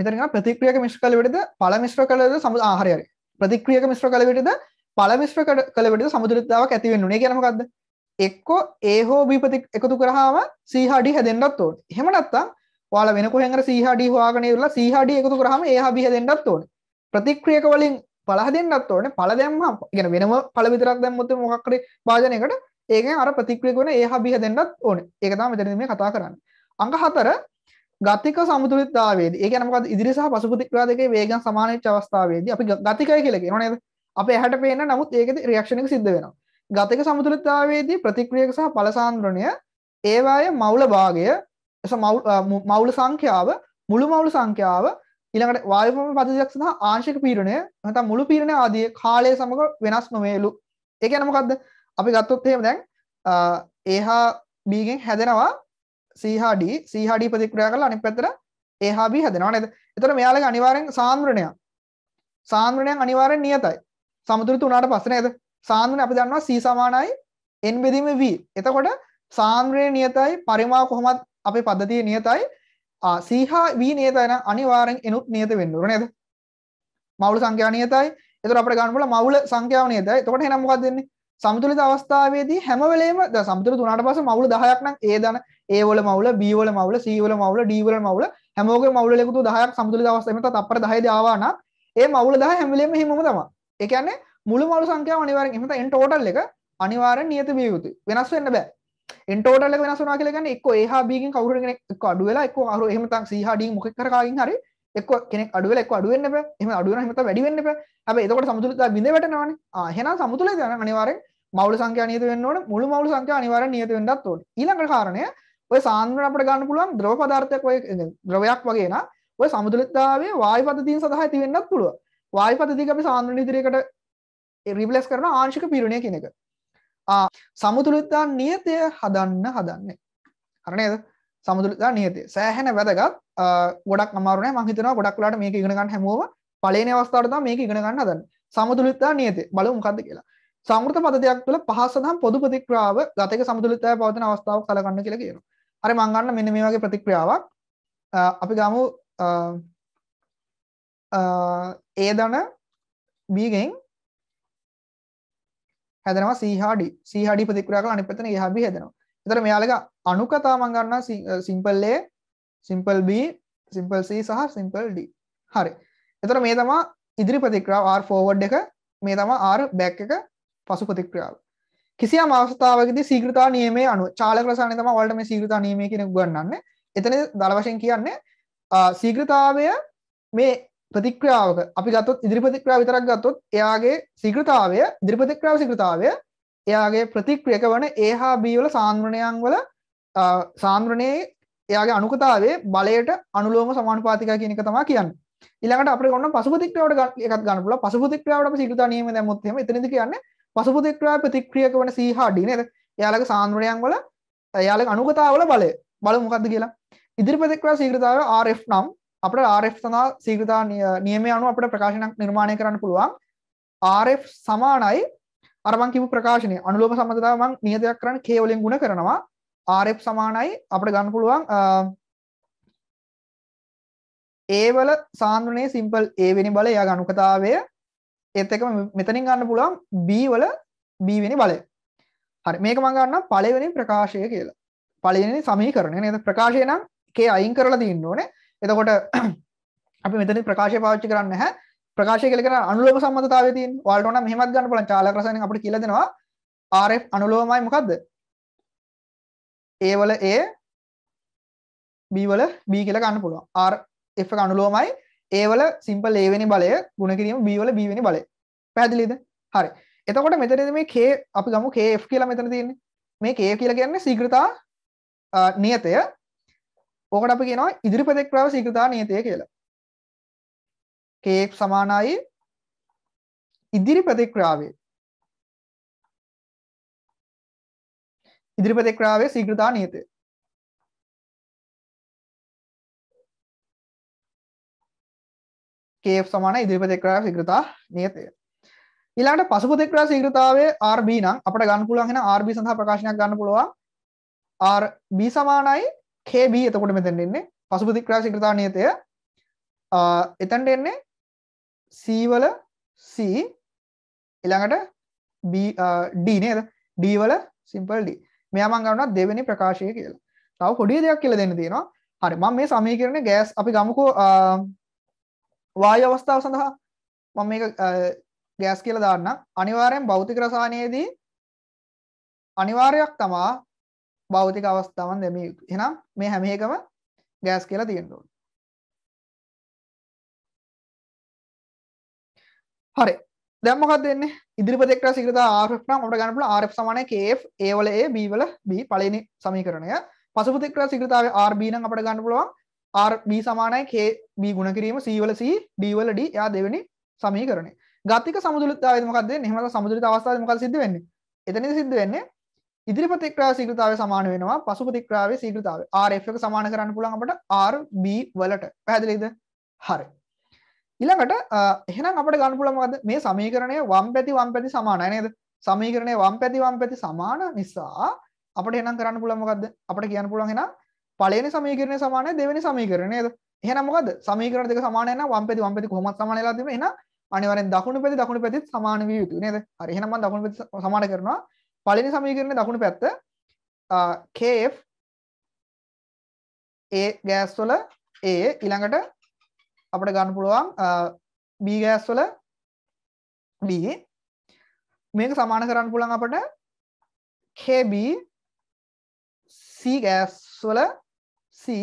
මෙතන ප්‍රතික්‍රියක මිස් කළ විටද පල මිස්ට්‍ර කළද සමු ආහරය ප්‍රතික්‍රියක මිස්ට්‍ර කළ විටද පල මිස්ට්‍ර කළ විට සමුදුරතාවක් ඇතිවෙන් නේ කියනමකක්ද එක්කෝ ඒ හෝ බීපති එකතු කරහාම සීහඩි හැදෙන්ටත් තෝට හෙමනත්තම් ඔයාලා වෙන කොහෙන් හරි සීහඩී හොයාගෙන ඉවරලා සීහඩී එකතු කරාම ඒහා බිහ දෙන්නත් ඕනේ. ප්‍රතික්‍රියක වලින් පළ දෙන්නත් ඕනේ. පළ දැම්මම يعني වෙනම පළ විතරක් දැම්මොත් මොකක් හරි භාජනයකට ඒකෙන් අර ප්‍රතික්‍රියක වෙන ඒහා බිහ දෙන්නත් ඕනේ. ඒක තමයි මෙතනදී මේ කතා කරන්නේ. අංක 4 ගතික සමුතුලිතතාවයේදී ඒ කියන්නේ මොකද්ද ඉදිරි සහ පසු ප්‍රතික්‍රියා දෙකේ වේගයන් සමාන වෙච්ච අවස්ථාවේදී අපි ගතිකය කියලා කියනවා නේද? අපේ ඇහැට පේන නමුත් ඒකේ රියැක්ෂන් එක සිද්ධ වෙනවා. ගතික සමතුලිතතාවයේදී ප්‍රතික්‍රියක සහ ඵල සාන්ද්‍රණය ඒවායේ මවුල භාගය එස මවුල සංඛ්‍යාව මුළු මවුල සංඛ්‍යාව ඊළඟට වායුපම පද්ධතියක් සඳහා ආංශික පීඩනය නැත්නම් මුළු පීඩනය ආදී කාලය සමග වෙනස් නොවේලු. ඒ කියන්නේ මොකද්ද? අපි ගත්තොත් එහෙම දැන් ඒහා B ගෙන් හැදෙනවා C හා D C හා D ප්‍රතික්‍රියා කරලා අනිත් පැත්තට ඒහා B හැදෙනවා නේද? එතකොට මෙයාලගේ අනිවාර්යෙන් සාන්ද්‍රණයක්. සාන්ද්‍රණයක් අනිවාර්යෙන් නියතයි. සමතුලිත වුණාට පස්සේ නේද? සාන්ද්‍රණය අපි දන්නවා C සමානයි n බෙදීම v. එතකොට සාන්ද්‍රණය නියතයි පරිමාව කොහොමද අපේ පද්ධතිය නියතයි සීහා වී නියතයි නම් අනිවාර්යෙන් එනුත් නියත වෙන්න ඕන නේද? මවුල සංඛ්‍යා නියතයි. එතකොට අපිට ගන්න බුල මවුල සංඛ්‍යාව නියතයි. එතකොට එහෙනම් මොකක්ද වෙන්නේ? සමතුලිත අවස්ථාවේදී හැම වෙලේම දැන් සමතුලිත වුණාට පස්සේ මවුල 10ක් නම් A දන A වල මවුල B වල මවුල C වල මවුල D වල මවුල හැමෝගෙම මවුල ලෙකුතු 10ක් සමතුලිත අවස්ථාවේ මත තප්පර 10දී ආවා නම් ඒ මවුල 10 හැම වෙලේම හිමම තමයි. ඒ කියන්නේ මුළු මවුල සංඛ්‍යාව අනිවාර්යෙන් එහෙම තමයි in total එක අනිවාර්යෙන් නියත විය යුතුයි. වෙනස් වෙන්න බෑ. එන්ටෝටල්ල වෙනස් වනා කියලගන්න එක් ඒහා බීගින් කවරු කෙනෙක් අඩුවෙලා එක් අරු එමතක් සහඩී මොකක්රකාගින් හරි එක් කෙනෙක් අඩුවල එක් අඩුවෙන්න්න එම අඩුවන හමත වැඩිවෙන්න ඇ එතකට සමුතුල බිඳ වැටනවාන හෙන සමුතුල යන අනිවාර මවල සංඛ්‍ය නීත වන්නට මුළු මවල සංඛ්‍ය අනිවාර නියත වෙන්නත් ඕන ඊළඟ කාරණය ඔය සාන්ද්‍රන අපට ගන්න පුළුවන් ද්‍රව පදාර්ථයක් ඔය ද්‍රවයක් වගේන ඔය සමුතුලිතාවේ වායු පද්ධතියෙන් සඳහා ඇති වෙන්නත් පුළුවන් වායු පද්ධතිය අපි සාන්ද්‍රන ඉදිරියකට රිප්ලේස් කරන ආංශික පීඩනය කියන එක සමුතුලිතා නියතය හදන්න හදන්නේ හරනේද සමුතුලිතා නියතය සෑහෙන වැදගත් ගොඩක් අමාරුනේ මං හිතනවා ගොඩක් වෙලාට මේක ඉගෙන ගන්න හැමෝම පළවෙනි අවස්ථාවට තමයි මේක ඉගෙන ගන්න හදන්නේ සමුතුලිතා නියතය බලමු මොකද්ද කියලා සංවෘත පද්ධතියක් තුළ පහස සඳහන් පොදු ප්‍රතික්‍රියාව ගතයක සමුතුලිතතාවය පවතින අවස්ථාවක් සැලකන්න කියලා කියනවා හරි මං ගන්න මෙන්න මේ වගේ ප්‍රතික්‍රියාවක් අපි ගමු ඒ දන බීගෙන් හැදෙනවා C හා D C හා D ප්‍රතික්‍රියා කරලා අනිත් පැත්තෙන් A හා B හැදෙනවා එතකොට මෙයාලගේ අනුකතා මම ගන්නවා simple A simple B simple C සහ simple D හරි එතකොට මේ තමයි ඉදිරි ප්‍රතික්‍රියාව R forward එක මේ තමයි R back එක පසු ප්‍රතික්‍රියාව කිසියම් අවස්ථාවකදී ශීඝ්‍රතා නියමයේ අනුව චාලක රසායනය තමයි ඔයාලට මේ ශීඝ්‍රතා නියමය කියන උගන්වන්නේ. එතන දල වශයෙන් කියන්නේ ශීඝ්‍රතාවය මේ ප්‍රතික්‍රියාවක අපි ගත්තොත් ඉදිරි ප්‍රතික්‍රියාව විතරක් ගත්තොත් එයාගේ ශීඝ්‍රතාවය ඉදිරි ප්‍රතික්‍රියාව ශීඝ්‍රතාවය එයාගේ ප්‍රතික්‍රියක වන A හා B වල සාන්ද්‍රණයන් වල සාන්ද්‍රණයේ එයාගේ අනුකතාවයේ බලයට අනුලෝම සමානුපාතිකයි කියන එක තමයි කියන්නේ. ඊළඟට අපිට ගන්න පසු ප්‍රතික්‍රියාවට එකක් ගන්න පුළුවන්. පසු ප්‍රතික්‍රියාවට අපි ශීඝ්‍රතාව නියම දැම්මොත් එහෙම එතනදී කියන්නේ පසු ප්‍රතික්‍රියාව ප්‍රතික්‍රියක වන C හා D නේද? එයාලගේ සාන්ද්‍රණයන් වල එයාලගේ අනුකතාව වල බලය. බලමු මොකද්ද කියලා. ඉදිරි ප්‍රතික්‍රියාව ශීඝ්‍රතාවය RF නම් අපිට RF සඳහා සීඝ්‍රතා නියමය අනුව අපිට ප්‍රකාශනයක් නිර්මාණය කරන්න පුළුවන් RF සමානයි අර මං කියපු ප්‍රකාශනයේ අනුලෝම සම්බන්ධතාව මං නියතයක් කරන්න K වලින් ಗುಣ කරනවා RF සමානයි අපිට ගන්න පුළුවන් A වල සාන්ද්‍රණයේ සිම්පල් A වෙනි බලය එයා ගණුකතාවය ඒත් එකම මෙතනින් ගන්න පුළුවන් B වල B වෙනි බලය හරි මේක මං ගන්නම් පළවෙනි ප්‍රකාශය කියලා පළවෙනි සමීකරණය නේද ප්‍රකාශය නම් K අයින් කරලා තියෙන්න ඕනේ එතකොට අපි මෙතන ප්‍රකාශය පාවිච්චි කරන්න හැ ප්‍රකාශය කළ කර අනුලෝම සම්මතතාවය වල්ටන මෙහමත් ගන්න පුලන් චාලක රසායන අපට කියලා දෙනවා RF අනුලෝමයි මොකද්ද? A වල A B වල B කියලා ගන්න පුළුවන්. R F එක අනුලෝමයි A වල සිම්පල් A වෙනි බලය ಗುಣ කිරීම B වල B වෙනි බලය. පැහැදිලිද? හරි. එතකොට මෙතනදී මේ K අපි ගමු KF කියලා මෙතන තියෙන්නේ. මේ K කියලා කියන්නේ ශීඝ්‍රතා නියතය ඕකට අපි කියනවා ඉදිරිපතෙක්රාව සීකෘතා නියතය කියලා. කේක් සමානයි ඉදිරි ප්‍රතික්‍රාවේ ඉදිරි ප්‍රතික්‍රාවේ සීකෘතා නියතය. කේක් සමාන ඉදිරි ප්‍රතික්‍රාවේ සීකෘතා නියතය. ඊළඟට පසු ප්‍රතික්‍රා සීකෘතාවේ RB නම් අපිට ගන්න පුළුවන් වෙන RB සඳහා ප්‍රකාශනයක් ගන්න පුළුවන් RB සමානයි KB එතකොට මෙතැන් එන්නේ පසුපතික්‍රා සිකතා නියතය එතැන්ට එන්නේ සීවල C එළඟට ඩ නේද ඩීවල සිම්පල් ඩ මෙයාමන් ගන්නත් දෙවැනි ප්‍රකාශය කියලා තව කොඩිය දෙයක් කියල දෙන්න තියෙනවා හරි මං මේ සමී කරන ගෑස් අපි ගමකෝ වාය අවස්ථාව සඳහා මම මේ ගෑස් කියල දාන්න අනිවාරයෙන් භෞතික රසානයේදී අනිවාරයක් තමා භෞතික අවස්ථාවන් දැමිය යුතු එනම් මේ හැම එකම ගෑස් කියලා තියෙන්න ඕන හරි දැන් මොකක්ද වෙන්නේ ඉදිරිපද එක්තරා ශීඝ්‍රතාව r නම් අපිට ගන්න පුළුවන් rf සමානයි kf a වල a b වල b පළවෙනි සමීකරණය පසුපත එක්තරා ශීඝ්‍රතාවය rb නම් අපිට ගන්න පුළුවන් rb සමානයි kb ගුණ කිරීම c වල c d වල d එයා දෙවෙනි සමීකරණය ගතික සමතුලිතතාවයද මොකක්ද වෙන්නේ එහෙම නැත්නම් සමතුලිත අවස්ථාවේ මොකද සිද්ධ වෙන්නේ එතනදී සිද්ධ වෙන්නේ ඉදිරි ප්‍රතික්‍රා සීග්‍රතාවය සමාන වෙනවා පසු ප්‍රතික්‍රාවේ සීග්‍රතාවය RF එක සමාන කරන්න පුළුවන් අපට RB වලට පැහැදිලිද හරි ඊළඟට එහෙනම් අපට ගන්න පුළුවන් මොකද්ද මේ සමීකරණය වම් පැති වම් පැති සමානයි නේද සමීකරණය වම් පැති වම් පැති සමාන නිසා අපට එහෙනම් කරන්න පුළුවන් මොකද්ද අපට කියන්න පුළුවන් එහෙනම් පළවෙනි සමීකරණය සමානයි දෙවෙනි සමීකරණය නේද එහෙනම් මොකද්ද සමීකරණ දෙක සමාන නැහැ වම් පැති වම් පැති කොහොමද සමාන වෙලා තිබුණේ එහෙනම් අනිවාර්යෙන් දකුණු පැති දකුණු පැතිත් සමාන විය යුතුයි නේද හරි එහෙනම් මම දකුණු පැති සමාන කරනවා පලනි සමීකරණ දකුණු පැත්ත කF ඒ ගෑස්වල ඒ ඉළඟට අපට ගන්න පුළුවන් B ගෑස්වල B මේක සමාන කරන්න පුළුවන් අපට KB C ගෑස්වල C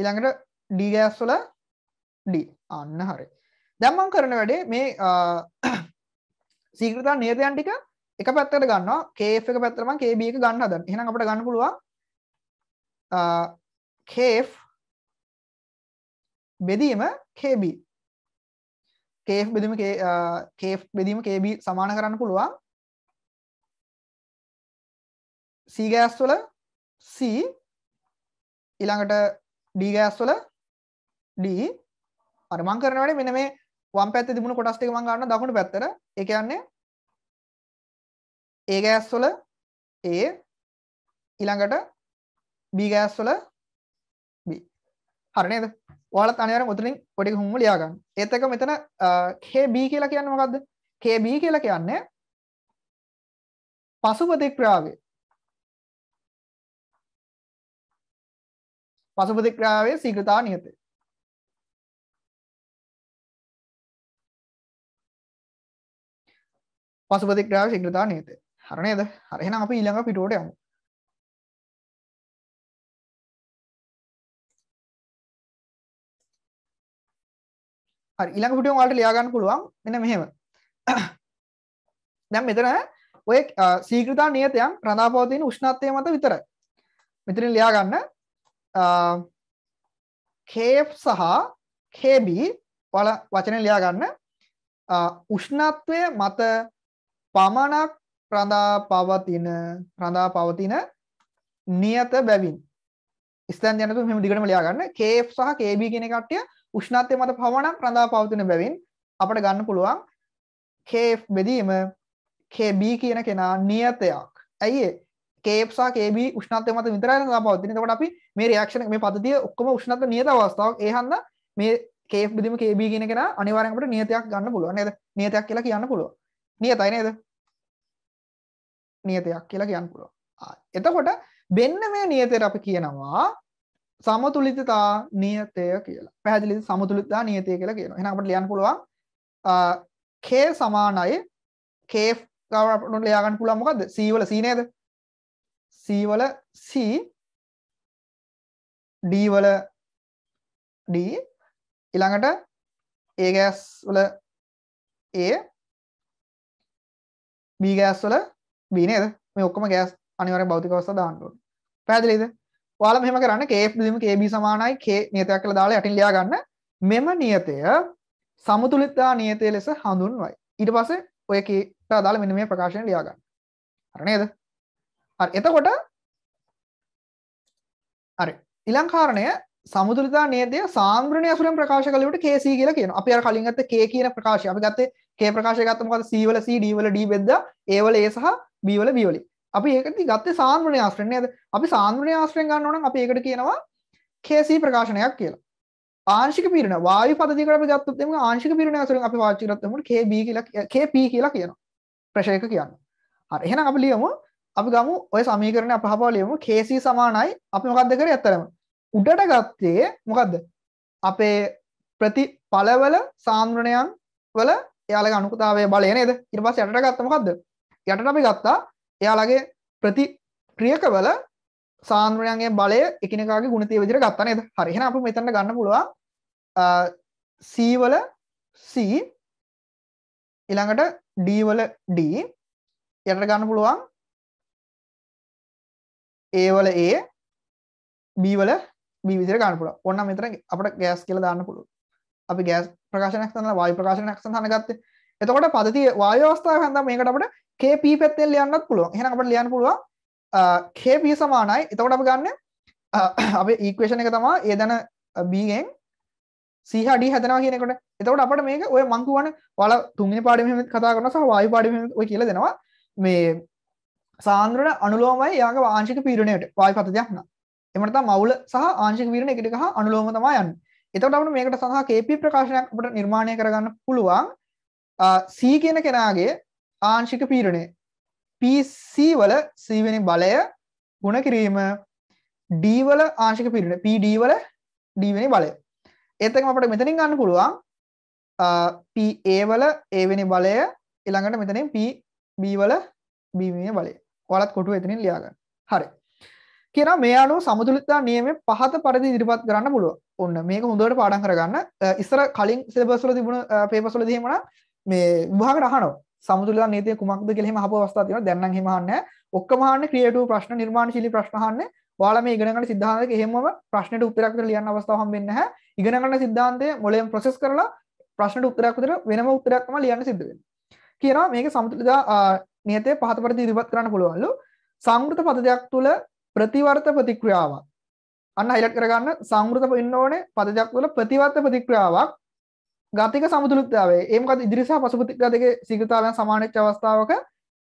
ඉළඟට D ගෑස්වල D අන්න හරි දැම්මන් කරන වැඩේ මේ සීකෘතා නියතයන් ටික එක පැත්තකට ගන්නවා කේෆ් එක පැත්තට මම KB එක ගන්න හදන. එහෙනම් අපිට ගන්න පුළුවන් කේෆ් බෙදීම KB. කේෆ් බෙදීම කේෆ් බෙදීම KB සමාන කරන්න පුළුවන් C ගෑස් වල C ඊළඟට D ගෑස් වල D අර මම කරන වැඩේ මෙන්න මේ වම් පැත්තේ තිබුණු කොටස් ටික මම ගන්නවා දකුණු පැත්තට. ඒ කියන්නේ ඒ ගෑස් වල ඒ ඊළඟට B ගෑස් වල B හරි නේද? ඔයාලත් අනිවාර්යෙන් උතනින් පොඩි හුම්ම ලියා ගන්න. ඒත් එක මෙතන KB කියලා කියන්නේ මොකද්ද? KB කියලා කියන්නේ පසු ප්‍රතික්‍රියාවේ පසු ප්‍රතික්‍රියාවේ ශීඝ්‍රතාව නියතයි. පසු ප්‍රතික්‍රියාවේ ශීඝ්‍රතාව නියතයි. හරනේද හරහෙන අප ඊළඟ පිටුවට යමු ඊළඟ පිටුවෙන් ඔයාලට ලියා ගන්න පුළුවන් මෙන්න මෙහෙම දැන් මෙතන ඔය සීක්‍රතා නියතයන් රඳා පවතින උෂ්ණත්වය මත විතරයි මෙතන ලියා ගන්න කේප් සහ KB වල වචන ලියා ගන්න උෂ්ණත්වය මත පමණක් රඳා පවතින රඳා පවතින නියත බැවින් ස්තන් යනතු මෙම දිගටම ලියාගන්න කේ සහ කේබ කෙන කට්ටිය උෂ්ණත්ය මත පවනම් ප්‍රඳා පවතින බැවින් අපට ගන්න පුළුවන් කේ බෙදීම කේබ කියන කෙනා නියතයක් ඇයි කේප්සා කේබ උෂ්ණත්ය මත විතර රඳා පවතින තකට අපි මේ රක්ෂණ මේ පතතිය ඔක්කම උෂ්ණත නියත අවස්ථාවක් ඒහන්ද මේ කේප් බෙදීම කේබ කියන කෙන අනිවාරකට නියතයක් ගන්න පුළුවන් නද නියතයක් කියලා කියන්න පුළුව නියතයි නේද නියතයක් කියලා කියන්න පුළුවන්. එතකොට වෙන්න මේ නියතයට අපි කියනවා සමතුලිතතා නියතය කියලා. පැහැදිලිද? සමතුලිතතා නියතය කියලා කියනවා. එහෙනම් අපිට ලියන්න පුළුවන් k සමානයි k ගාව අපිට ලියා ගන්න පුළුවන් මොකද්ද? c වල c නේද? c වල c d වල d ඊළඟට a ගෑස් වල a b ගෑස් වල බීනේද මේ ඔක්කොම ගෑස් අනිවර බෞතික අවස්ථා දාන්න ඕනේ. පැහැදිලිද? ඔයාලා මෙහෙම කරන්න KF බිඳීම KB සමානයි K නියතයක් කියලා දාලා යටින් ලියා ගන්න. මෙම නියතය සමතුලිතතා නියතය ලෙස හඳුන්වයි. ඊට පස්සේ ඔය කීට අදාළ මෙන්න මේ ප්‍රකාශනය ලියා ගන්න. හරි නේද? හරි එතකොට හරි ඊළඟ කාරණය සමුදුලිතා නේදය සාම්ග්‍රණය අසුරෙන් ප්‍රකාශ කලට කේසි කියලා කියන අපි අර කලින් ගත්ත කේ කියන ප්‍රකාශය අපි ගත්තේ කේ ප්‍රකාශය ගත්ත මොකද C වල C D වල D බෙද්දා A වල A සහ බීවල බියෝලි අපි ඒකති ගත්තේ සාන්ද්‍රණය ආශ්‍රයෙන් නේද අපි සාන්ද්‍රණය ආශ්‍රයෙන් ගන්න ඕනම් අපි ඒකට කියනවා කේසී ප්‍රකාශනයක් කියලා ආංශික පිරණ වායු පදතිකට අපි ගත්තොත් එමු ආංශික පිරණ අසුරින් අපි පාවිච්චි කරත් එමු KB කියලා KP කියලා කියනවා ප්‍රෙෂර් එක කියන්නේ හරි එහෙනම් අපි ලියමු අපි ගමු ඔය සමීකරණය අපහපව ලියමු KC සමානයි අපි මොකද්ද කරේ ඇත්තරම උඩට ගත්තේ මොකද්ද අපේ ප්‍රතිඵලවල සාන්ද්‍රණයන් වල එයාලගේ අනුකතාවයේ බලය නේද ඊට පස්සේ යටට ගත්ත මොකද්ද යටට අපි ගත්තා එයාලගේ ප්‍රතික්‍රියකවල සාන්ද්‍රයන්ගේ බලය එකනකාගේ ගුණතිය විදිර ගත්තන ද හරිහෙන අප මෙතන්න ගන්න පුළුවන් සීවල සී ඉළඟට ඩීවල ඩ යට ගන්න පුළුවන් ඒවල ඒ බීවල බීවිදිර ගන්න පුළ ඔන්න මෙතර අපට ගෑස් කියල දාන්න පුළුව අපි ගෑස් ප්‍රකාශනක් තන වාය ප්‍රකාශනයක් සහන ගත්ත එතකොට පදති වායවස්ථාව හඳ මේකට අපට KP පැත්තෙන් ලියන්නත් පුළුවන්. එහෙනම් අපිට ලියන්න පුළුවන් KP සමානයි. එතකොට අපි ගන්න අපේ ඉක්වේෂන් එක තමයි ඒ දන B ගෙන් C හා D හදනවා කියන එකට. එතකොට අපිට මේක ඔය මං කියවන වල තුන්වෙනි පාඩමේ මෙහෙම කතා කරනවා සහ වායු පාඩමේ ඔය කියලා දෙනවා. මේ සාන්ද්‍රණ අනුලෝමයි යාගේ ආංශික පීඩණයට වායු පතදයක් නා. එහෙම නැත්නම් මවුල සහ ආංශික පීඩණය එකට ගහ අනුලෝම තමයි යන්නේ. එතකොට අපිට මේකට සහ KP ප්‍රකාශනයක් අපිට නිර්මාණය කරගන්න පුළුවන්. C කියන කෙනාගේ ආංශික පීරණය PC වල සීවැනි බලය ගුණ කිරීම D වල ආංශික පීරණය PD වල D වෙනි බලය ඒත් අපට මෙතනින් ගන්න පුළුවන් PA වල A වෙනි බලය ඊළඟට මෙතනින් PB වල B වෙනි බලය ඔයාලත් කොටුව එතනින් ලියා ගන්න හරි කියන මේ අනුව සමතුලිතතා නියමේ පහත පරිදි ඉදිරිපත් කරන්න පුළුවන්. ඔන්න මේක හොඳට පාඩම් කරගන්න. ඉස්සර කලින් සිලබස් වල තිබුණ පේපර්ස් වල දීමන මේ විභාග රහනවා. සමතුලිතතා නීතිය කුමක්ද කියලා එහෙම අහපු අවස්ථා තියෙනවා. දැන් නම් එහෙම අහන්නේ නැහැ. ඔක්කොම අහන්නේ ක්‍රියේටිව් ප්‍රශ්න, නිර්මාණශීලී ප්‍රශ්න අහන්නේ. ඔයාලා මේ ඉගෙන ගන්න සිද්ධාන්තයක එහෙමම ප්‍රශ්නෙට උත්තරයක් විතර ලියන්න අවස්ථාවක් හම්බෙන්නේ නැහැ. ඉගෙන ගන්න සිද්ධාන්තය මොළයෙන් ප්‍රොසෙස් කරලා ප්‍රශ්නෙට උත්තරයක් විතර වෙනම උත්තරයක් තමයි ලියන්න සිද්ධ වෙන්නේ. කියනවා මේක සමතුලිතතා නිහතේ පහත පරිදි ඉදිරිපත් කරන්න පුළුවන්ලු. සංවෘත පදයක් තුළ ප්‍රතිවර්ත ප්‍රතික්‍රියාවක්. අන්න හයිලයිට් කරගන්න සංවෘත වෙන්න ඕනේ පදයක් තුළ ප්‍රතිවර්ත ප්‍රතික්‍රියාවක් ගතික සමතුලිතාවේ ඒමකත් ඉදිරිසා පසුපති ගතික සිගතාවයන් සමානෙච් අවස්ථාවක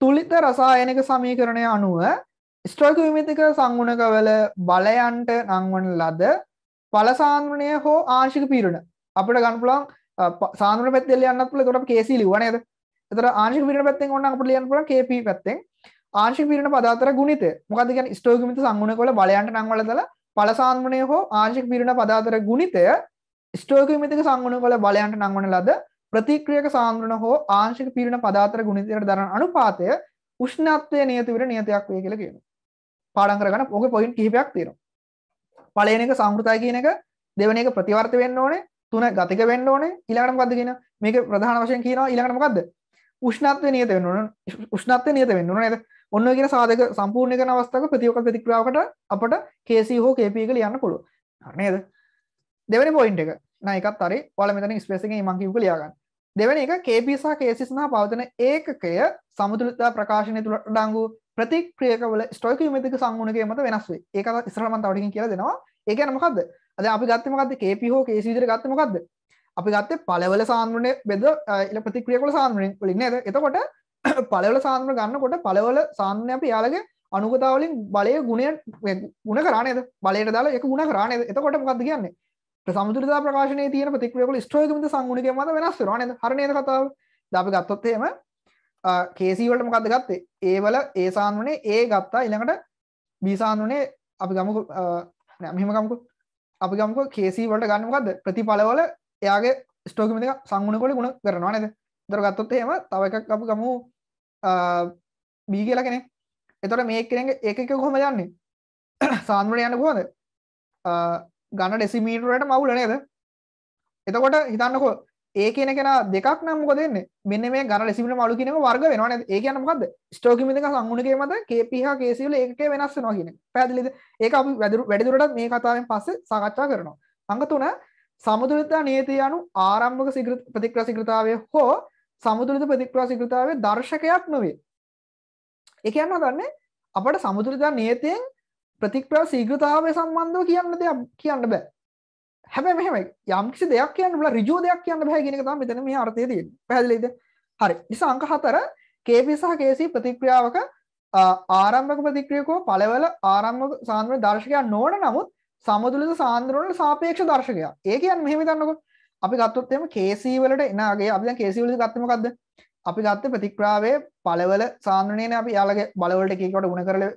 තුළිත රසායනක සමීකරණය අනුව ස්ට්‍රයික විමිතික සංගුණකවල බලයන්ට නංවන ලද පලසාන්වනය හෝ ආංශික පීරණ අපට ගන්පුලන් සාන පැත්ල යන්නල ගොට කේසි ලිවනද තර ආංශි පිට පැත්තෙන් ඔන්න අපට ලියන්පුල කේපී පැත්තෙන් ආංශි පිරණ පදාතර ගුණිත මොකදක ස්ටෝගමිත සංගුණ කොල බලයන්ට නංවලදලා පලසාන්වනය හෝ ආංශික පිරණ පදාතර ගුණිතය ස්ටෝකමිතික සංගුණ වල බලයන්ට නංවන ලද ප්‍රතික්‍රියක සාන්ද්‍රන හෝ ආංශික පිරණ පදාතර ගුණිතයට දරන අනුපාතය උෂ්ණත්වය නියතිවර නියතයක් වේ කියලා කියන පාඩන් කරගන්න ඕක පොයින්් කිහිපයක් තියෙනවා පලයන එක සංෘතයි කියන එක දෙවන එක ප්‍රතිවර්ත වෙන්න ඕනේ තුන ගතික වෙන්න ඕනේ ඊළඟට මොකද්ද කියන මේක ප්‍රධාන වශයෙන් කියනවා ඊළඟට මොකද්ද උෂ්ණත්වය නියත වෙන්න ඕන උෂ්ණත්වය නියත වෙන්න ඕන නේද ඔන්න ඔය කියන සාධක සම්පූර්ණ කරන අවස්ථාවක ප්‍රතිවක ප්‍රතික්‍රියාවකට අපට KC හෝ KP එක ලියන්න පුළුවන් හරි නේද දෙවනි පොයින්ට එක නයකත් අරි වල මෙතන ස්පේසිගේ මංකිවක ලියාගන්න දෙවන එක කේපිසා කේසිස්නා පවතන ඒකය සමුතුලතා ප්‍රකාශනය තුළ ඩංගු ප්‍රතික්‍රියකවල ස්ටෝක මතික සංගුණක මත වෙනස්වේ ඒකත් ඉස්රමන් අවටින් කියල දෙනවා ඒකන මොකක්ද අද අපි ගත්තමකක්ද කේපි හෝ කේසිදර ගත්තමකක්ද අපි ගත්ත පලවල සාන්ුවනය බෙද ඉල ප්‍රතික්‍රියකල සාන්ුවෙන් ලින්න ඇද එතකොට පලවල සාන්ුව ගන්නකොට පලවල සාන්‍ය අපි යාලගේ අනුගතාවලින් බලය ගුණය ගුණ කරනයද බලයට දාලා එක ගුණ කරනය එතකොට මොකක්ද කියන්නේ සමුදුරදා ප්‍රකාශනයේ තියෙන ප්‍රතික්‍රියාවල ස්ටෝයික බිඳ සංගුණකය මත වෙනස් වෙනවා නේද? හරි නේද කතාව? දැන් අපි ගත්තොත් එහෙම KC වලට මොකද්ද ගත්තේ? A වල A සාන්වනේ A ගත්තා ඊළඟට B සාන්වනේ අපි ගමුකෝ නෑ මෙහෙම ගමුකෝ. අපි ගමුකෝ KC වලට ගන්න මොකද්ද? ප්‍රතිඵලවල එයාගේ ස්ටෝයික බිඳ සංගුණක වල ගුණ කරනවා නේද? ඒතර ගත්තොත් එහෙම තව එකක් අපි ගමු B කියලා කෙනෙක්. ඒතර මේ එක්කෙනෙක් එක එක කොහොමද යන්නේ? සාන්වනේ යන්නේ කොහොමද? ගන්න ඩෙසිමීටරට මවුල නේද එතකොට හිතන්නකෝ ඒ කියන කෙන දෙකක් නම්ක දෙන්න මෙන්න මේ ගන ලෙසිට මලු කිනක වර්ග වෙනවා ඒ කියන මොකද ස්ටෝකිමික සංගුණගේ මත කේපිහ කේසිවල ඒක වෙනස් වෙනවා කියන පැදිලිද ඒ අපි වැදුරු වැඩිදුරට මේ කතාවෙන් පස්සේ සාකච්ඡා කරනවා අඟතුන සමුදුරතා නීති අනු ආරම්භක සිග ප්‍රතික්‍රසිකෘතාවය හෝ සමුදුරත ප්‍රතික්‍රසිකෘතාවේ දර්ශකයක් නොවේ එකයන්න දන්නේ අපට සමුදුරතා නීතියෙන් ප්‍රතික්‍රියා ශීඝ්‍රතාවය සම්බන්ධව කියන්න දෙයක් කියන්න බෑ. හැබැයි මෙහෙමයි යම්කිසි දෙයක් කියන්න බලා ඍජුව දෙයක් කියන්න බෑ කියන එක තමයි මෙතන මේ අර්ථය තියෙන්නේ. පැහැදිලිද? හරි. නිසා අංක 4 KP සහ KC ප්‍රතික්‍රියාවක ආරම්භක ප්‍රතික්‍රියකෝ පළවල ආරම්භක සාන්ද්‍ර දර්ශකයක් නොවන නමුත් සමතුලිත සාන්ද්‍ර වල සාපේක්ෂ දර්ශකයක්. ඒ කියන්නේ මෙහෙම හිතන්නකෝ. අපි ගත්තොත් එහෙම KC වලට එන අගේ අපි දැන් KC වලදී ගත්තේ මොකද්ද? අපි ගත්ත ප්‍රතික්‍රියාවේ පළවල සාන්ද්‍රණයනේ අපි යාළගේ බලවලට එක එකට ಗುಣ කරලා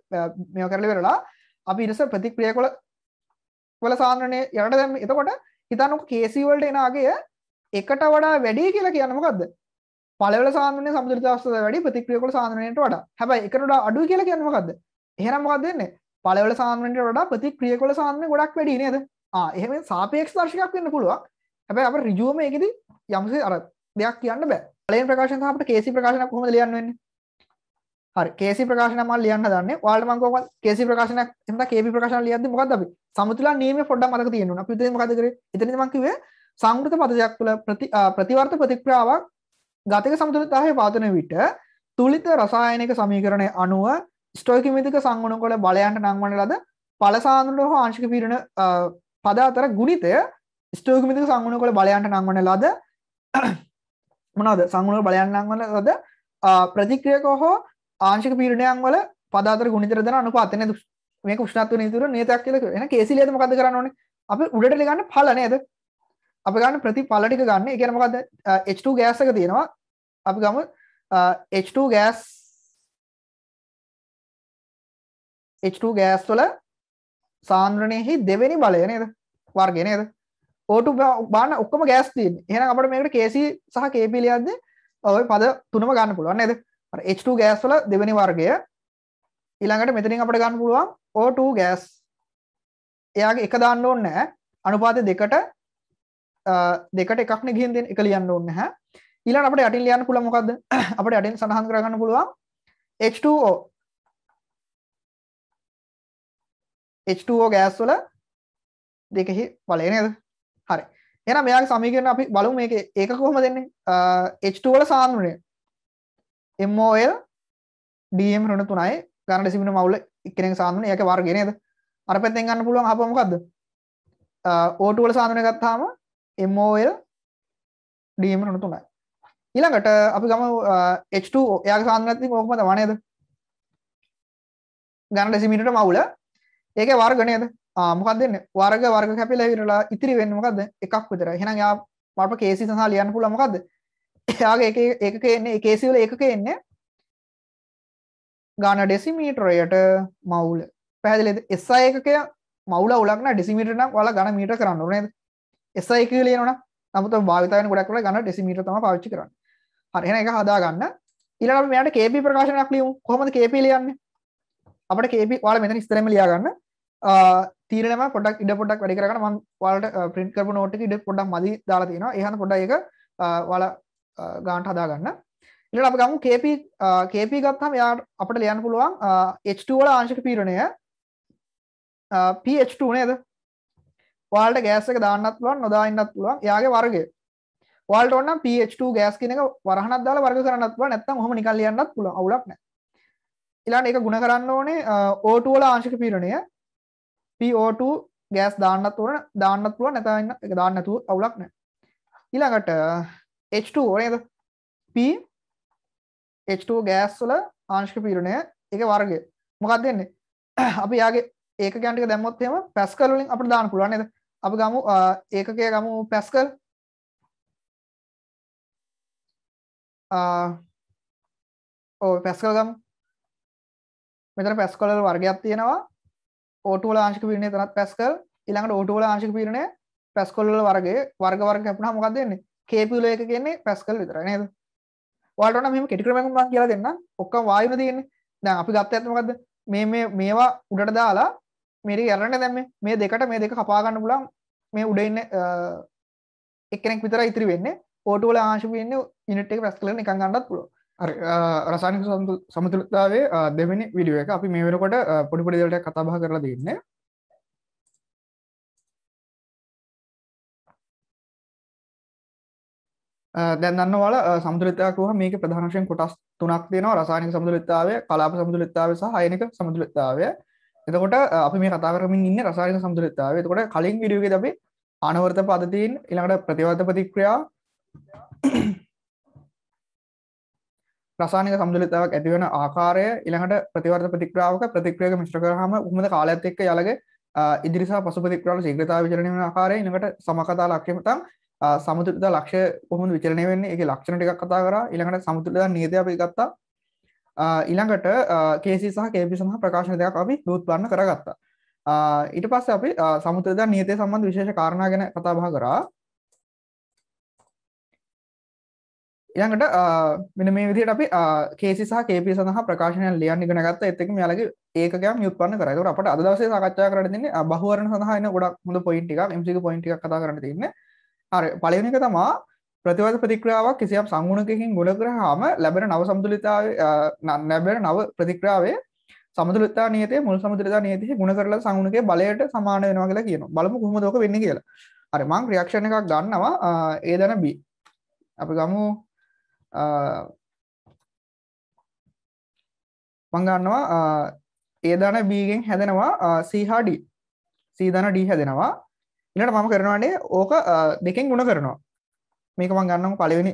මේව කරලා ඉවරලා අපි ඉරස ප්‍රතික්‍රියා කළ වල සාන්ද්‍රණය යට දැම් එතකොට හිතන්නක කේසිවල්ට එනගේ එකට වඩා වැඩි කියලා කියන්නමකක්ද පලවල සාන සමුදරතාවස වැඩි ප්‍රතික්‍රියකල සාන්ද්‍රණයට වඩා හැබයි එකට අඩු කියලා කියන්නමකක්ද එහෙනම්මකක් දෙන්නේ පලවල සාන්ද්‍රණයට වඩා ප්‍රතික්‍රියකොල සාන්ද්‍රය ගොඩක් වැඩි නේද එහෙම සාපේක්ෂ දර්ශකයක් වෙන්න පුළුවන් හැබැයි අප ඍජුවම ඒකෙදි යම්සේ අර දෙයක් කියන්න බෑ පළවෙනි ප්‍රකාශන තමයි අපිට කේසි ප්‍රකාශනයක් කොහොමද ලියන්න වෙන්නේ හරි කේසි ප්‍රකාශන මම ලියන්න හදන්නේ. ඔයාලට මම කොහොමද කේසි ප්‍රකාශනයක් එහෙම නැත්නම් කේපි ප්‍රකාශන ලියද්දි මොකද්ද අපි? සමතුලා නියමයේ පොඩ්ඩක් මතක තියෙන්න ඕන. අපි උදේ මොකද කරේ? එතනදී මම කිව්වේ සංවෘත පදයක් තුළ ප්‍රති ප්‍රතිවර්ත ප්‍රතික්‍රියාවක් ගතක සමතුලිතතාවය පාතන විට තුලිත රසායනික සමීකරණය අනුව ස්ටෝයිකිමිතික සංගුණකොළ බලයන්ට නංවන ලද පලසාන්දුරට හෝ ආංශික පිරණ පද අතර ගුණිතය ස්ටෝයිකිමිතික සංගුණකොළ බලයන්ට නංවන ලද මොනවද සංගුණක බලයන් නංවන ලද ප්‍රතික්‍රියක හෝ ආංශික පීඩනයන් වල පද අතර ගුණිතර දෙන අනුපාතය නේද මේක උෂ්ණත්ව නීතිවල නියතයක් කියලා එන කේසිලියද මොකද්ද කරන්න ඕනේ අපි උඩට ගන්න ඵල නේද අපි ගන්න ප්‍රතිඵල ටික ගන්න ඒ කියන්නේ මොකද්ද H2 ගෑස් එක තියෙනවා අපි ගමු H2 ගෑස් H2 ගෑස් වල සාන්ද්‍රණයෙහි දෙවෙනි බලය නේද වර්ගය නේද ඕටු බාන ඔක්කොම ගෑස් තියෙන එහෙනම් අපිට මේකට KC සහ KB ලියද්දී ඔය පද තුනම ගන්න පුළුවන් නේද H2 ගෑස් වල දෙවෙනි වර්ගය ඊළඟට මෙතනින් අපිට ගන්න පුළුවන් O2 ගෑස් එයාගේ එක දාන්න ඕනේ නැහැ අනුපාත දෙකට දෙකට එකක් නේ ගිහින් දෙන්න එක ලියන්න ඕනේ නැහැ ඊළඟ අපිට යටින් ලියන්න පුළුවන් මොකද්ද අපිට යටින් සඳහන් කරගන්න පුළුවන් H2O H2O ගෑස් වල දෙකෙහි බලය නේද හරි එහෙනම් මෙයාගේ සමීකරණ අපි බලමු මේක ඒක කොහොමද දෙන්නේ H2 වල සාන්ද්‍රණය එම්මෝල් ඩම් රුණ තුනයි ගණ ඩෙසිමින මවුල එකනෙක් සාධන යක වර්ගෙනද අර පැත්තෙන් ගන්න පුළුවන් අපමකක්ද ඕටුවල සාධන ගත්තාම එම්මෝල් ඩම් රුණ තුනයි ඊළඟට අපි ගම H2 යාග සාධනති ඕකමත වනේද ගණ ඩෙසිමිට මවුල ඒක වර්ගනයද මොකක් දෙන්න වර්ග වර්ග කැපිලා විරලා ඉතිරි වෙන්න මොකක්ද එකක් විතර එහෙනම් යා මට කේසි සඳහා ලියන්න පුළුවන් මොකද්ද එයාගේ එකක එන්නේ එකේ සිවුල එකක එන්නේ ගාන ඩෙසිමීටරයට මවුල පැහැදිලිද SI එකක මවුල උලක් නම් ඩෙසිමීටර නම් ඔයාලා ගාන මීටර කරන්න ඕනේ නේද SI එක කියලා එනවනම් නමුත් භාවිත වෙන ගොඩක් වෙලා ගාන ඩෙසිමීටර තමයි පාවිච්චි කරන්නේ හරි එහෙනම් ඒක හදාගන්න ඊළඟට අපි මෙයාට KP ප්‍රකාශනයක් ලියමු කොහොමද KP ලියන්නේ අපිට KP ඔයාලා මෙතන ඉස්සරහම ලියා ගන්න තීරණම පොඩක් ඉඩ පොඩක් වැඩි කරගන්න මම ඔයාලට print කරපු note එක ඉඩ පොඩක් මදි දාලා තියෙනවා එහෙනම් පොඩ්ඩක් ඒක ඔයාලා ගාන්ට හදාගන්න ඉලට අප ගමු කේප කේප ගත්හම යා අපට ලියන්න පුළුවන් Hටවල ආංශික පීරණය පH2 නේද වාල්ට ගෑසක දාන්නත් පුළුවන් නොදාන්නත් පුළුවන් යාගේ වර්ගය වල්ට ඔන්න පH2 ගෑස් කියන එක වරහනක් දාලා වර්ග කරන්නත් පුළුවන් නැත්නම් ඔහොම නිකන් ලියන්නත් පුළුවන් අවුලක් නැහැ ඊළඟ ඒක ಗುಣ කරන්න ඕනේ O2 වල ආංශික පීඩනය PO2 ගෑස් දාන්නත් ඕන දාන්නත් පුළුවන් නැත්නම් ඒක දාන්න නැතුව අවුලක් නැහැ ඊළඟට H2 නේද P H2 ගෑස් වල ආංශික පීඩනය ඒකේ වර්ගය මොකක්ද වෙන්නේ අපි යාගේ ඒකකයන් ටික දැම්මොත් එහෙම පැස්කල් වලින් අපිට දාන්න පුළුවන් නේද අපි ගමු ඒකකය ගමු පැස්කල් ඕ පැස්කල් ගමු මෙතන පැස්කල් වල වර්ගයක් තියෙනවා O2 වල ආංශික පීඩනය තනත් පැස්කල් ඊළඟට O2 වල ආංශික පීඩනය පැස්කල් වල වර්ගයේ වර්ග වර්ග කැපුණාම මොකක්ද වෙන්නේ කේපිල එක කියන්නේ පැස්කල් විතර නේද වලටන මෙම කෙටික්‍රමක් මක් කියලා දෙන්න ඔක්කම් වායුන තියෙන්නේ දැන් අපි ගත්ත ඇත්මකක්ද මේ මේ මේවා උඩට දාලා මේරි යරන්න දැම මේ දෙකට මේ දෙක කපාගන්න පුලන් මේ උඩන්න එකනෙක් විතර ඉතිරි වෙන්නේ පෝටුවල ආශපයන්න ඉනිට එක පැස්කල එක ගන්නත් පුළ රසානික සමතුලතාවේ දෙවැනි විඩිය එක අපි මේ වෙනකොට පොඩිපොඩිදලට කතාබහ කරලා දෙන්නේ දැන් දන්නවල සමුදුලිතාවක් වහ මේක ප්‍රධාන වශයෙන් කොටස් තුනක් තියෙනවා රසායනික සමුදුලිතාවය කලාප සමුදුලිතාවය සහ අයනික සමුදුලිතාවය එතකොට අපි මේ කතා කරමින් ඉන්නේ රසායනික සමුදුලිතාවය එතකොට කලින් වීඩියෝ එකේදී අපි අනවර්ත පද්ධතීන් ඊළඟට ප්‍රතිවර්ත ප්‍රතික්‍රියා රසායනික සමුදුලිතාවක් ඇති වෙන ආකාරය ඊළඟට ප්‍රතිවර්ත ප්‍රතික්‍රියාවක ප්‍රතික්‍රියාවක මිශ්‍ර කරාම උමද කාලයත් එක්ක යලගේ ඉදිරි සහ පසු ප්‍රතික්‍රියාවල ශීඝ්‍රතාවය විචලනය වෙන ආකාරය ඊළඟට සමකතා ලක්ෂ්‍ය මතම් සමුතුලිතා ලක්ෂ්‍ය කොහොමද විචරණය වෙන්නේ ඒකේ ලක්ෂණ ටිකක් කතා කරා ඊළඟට සමුතුලිතා නීතිය අපි ගත්තා ඊළඟට KC සහ KP සමග ප්‍රකාශන දෙකක් අපි උත්පන්න කරගත්තා ඊට පස්සේ අපි සමුතුලිතා නීතිය සම්බන්ධ විශේෂ කාරණා ගැන කතා බහ කරා ඊළඟට මෙන්න මේ විදිහට අපි KC සහ KP සඳහා ප්‍රකාශනයන් ලියන්න ඉගෙන ගත්තා ඒත් එක්කම යාළගේ ඒකකයන් යොත්පන්න කරා ඒකට අපිට අද දවසේ සාකච්ඡා කරන්න දෙන්නේ බහුවරණ සඳහා එන ගොඩක් හොඳ පොයින්ට් එකක් MCQ පොයින්ට් එකක් කතා කරන්න තියෙන්නේ අර පළවෙනි එක තමා ප්‍රතිවාද ප්‍රතික්‍රියාවක් කිසියම් සංගුණකකින් ගුණග්‍රහාම ලැබෙන නව සමතුලිතතාවය ලැබෙන නව ප්‍රතික්‍රියාවේ සමතුලිතතා නියතේ මුල් සමතුලිතතා නියතේ ගුණ කරලා සංගුණකයේ බලයට සමාන වෙනවා කියලා කියනවා. බලමු කොහොමද ඕක වෙන්නේ කියලා. හරි මම රියැක්ෂන් එකක් ගන්නවා A දන B. අපි ගමු මම ගන්නවා A දන B ගෙන් හැදෙනවා C හා D. C දන D හැදෙනවා ඉනට මම කරනවානේ ඕක දෙකෙන් ගුණ කරනවා මේක මං ගන්නම් පලවෙනි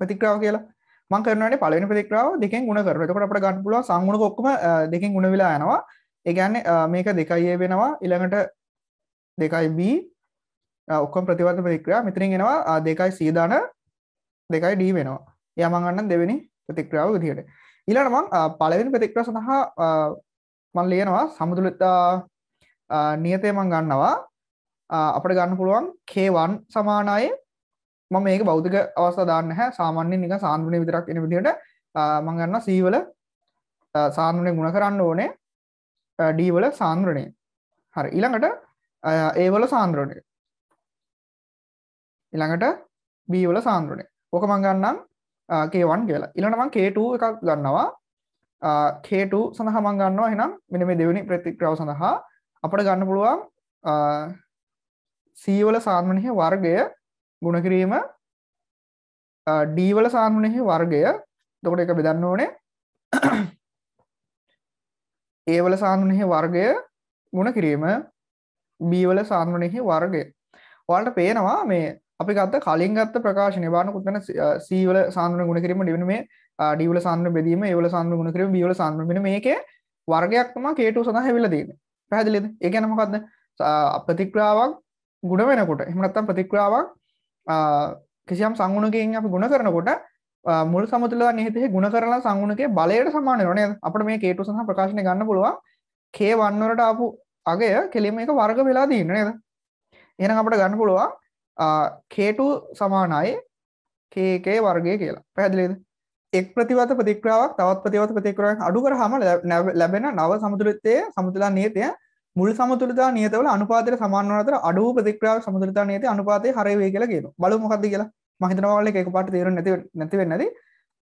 ප්‍රතික්‍රාව කියලා මං කරනට පලවෙනි ප්‍රතික්‍රාව දෙකෙන් ගුණ කර කොට අපට ගන්න පුල සංගුණ කොක්ම දෙකින් ගුණ වෙලා යනවා ඒගැන්න මේක දෙකයියේ වෙනවා ඉළඟට දෙකයි බී ඔක්කොම් ප්‍රතිවර්ත ප්‍රතික්‍රියා මෙතරින් එෙනවා දෙකයි සීදාන දෙකයි ඩී වෙනවා යමගන්න දෙවැනි ප්‍රතික්‍රියාව විදිහට ඊලට මං පලවෙනි ප්‍රතික්‍ර සඳහා මන් ලියනවා සමුදුලතා නියතය මං ගන්නවා අපට ගන්න පුළුවන් K1 සමානය මම මේක බෞද්ධක අවස්ථා දාන්න නැහැ සාමාන්‍යයෙන් නිකන් සාන්ද්‍රණය විතරක් එන විදිහට මම ගන්නවා C වල සාන්ද්‍රණය ගුණ කරන්න ඕනේ D වල සාන්ද්‍රණය හරි ඊළඟට A වල සාන්ද්‍රණය ඊළඟට B වල සාන්ද්‍රණය ඕක මම ගන්නම් K1 කියලා ඊළඟට මම K2 එකක් ගන්නවා K2 සඳහා මම ගන්නවා එහෙනම් මෙන්න මේ දෙවෙනි ප්‍රතික්‍රියාව සඳහා අපිට ගන්න පුළුවන් සීවල සාන්මනහි වර්ගය ගුණකිරීම ඩීවල සාන්මනෙහි වර්ගය දොකට එක බෙදන්න ඕනේ ඒවල සාන්මනෙහි වර්ගය ගුණ කිරීම බීවල සාන්මනෙහි වර්ගය වලට පේනවා මේ අපි ගත්ත කලින් ගත්ත ප්‍රකාශන බානකුත් වන සීවල සාන්දන ගුණ කිරීම ඩිවන මේ ඩිවල සාන්න බැදීම ඒවල සාන්න ගුණ කිරීම බියවල සාන්මන මේක වර්ගයක්ම කේටු සඳහ හැවිලදීම පැහදිලද ඒ ගැනමකක්ද ප්‍රතික්‍රාවක් ගුණ වෙනකොට එහමනත්තම් ප්‍රතික්‍රාවක් කිසියම් සංගුණකෙන් අපි ගුණ කරනකොට මුල් සමුතුලා නිහිතෙහි ගුණ කරලා සංගුණකේ බලයට සමාන වෙනවා නේද? අපිට මේ K2 සහ ප්‍රකාශනය ගන්න පුළුවන් K1 වලට ආපු අගය කෙලින්ම ඒක වර්ග වෙලා දින්න නේද? එහෙනම් අපිට ගන්න පුළුවන් K2 සමානයි KK වර්ගය කියලා. පැහැදිලිද? එක් ප්‍රතිවත ප්‍රතික්‍රියාවක් තවත් ප්‍රතිවත ප්‍රතික්‍රියාවක් අඩු කරාම ලැබෙන නව සමතුලිතයේ සමතුලා නියතය මුල් සමතුලතා නියතවල අනුපාතයට සමාන වන අතර අඩු වූ ප්‍රතික්‍රියාව සමතුලතා නියතේ අනුපාතයේ හරය වේ කියලා කියනවා. බලමු මොකද්ද කියලා. මම හිතනවා ඔයාලා එක එකපාරට තේරෙන්නේ නැති නැති වෙන්නේ නැති.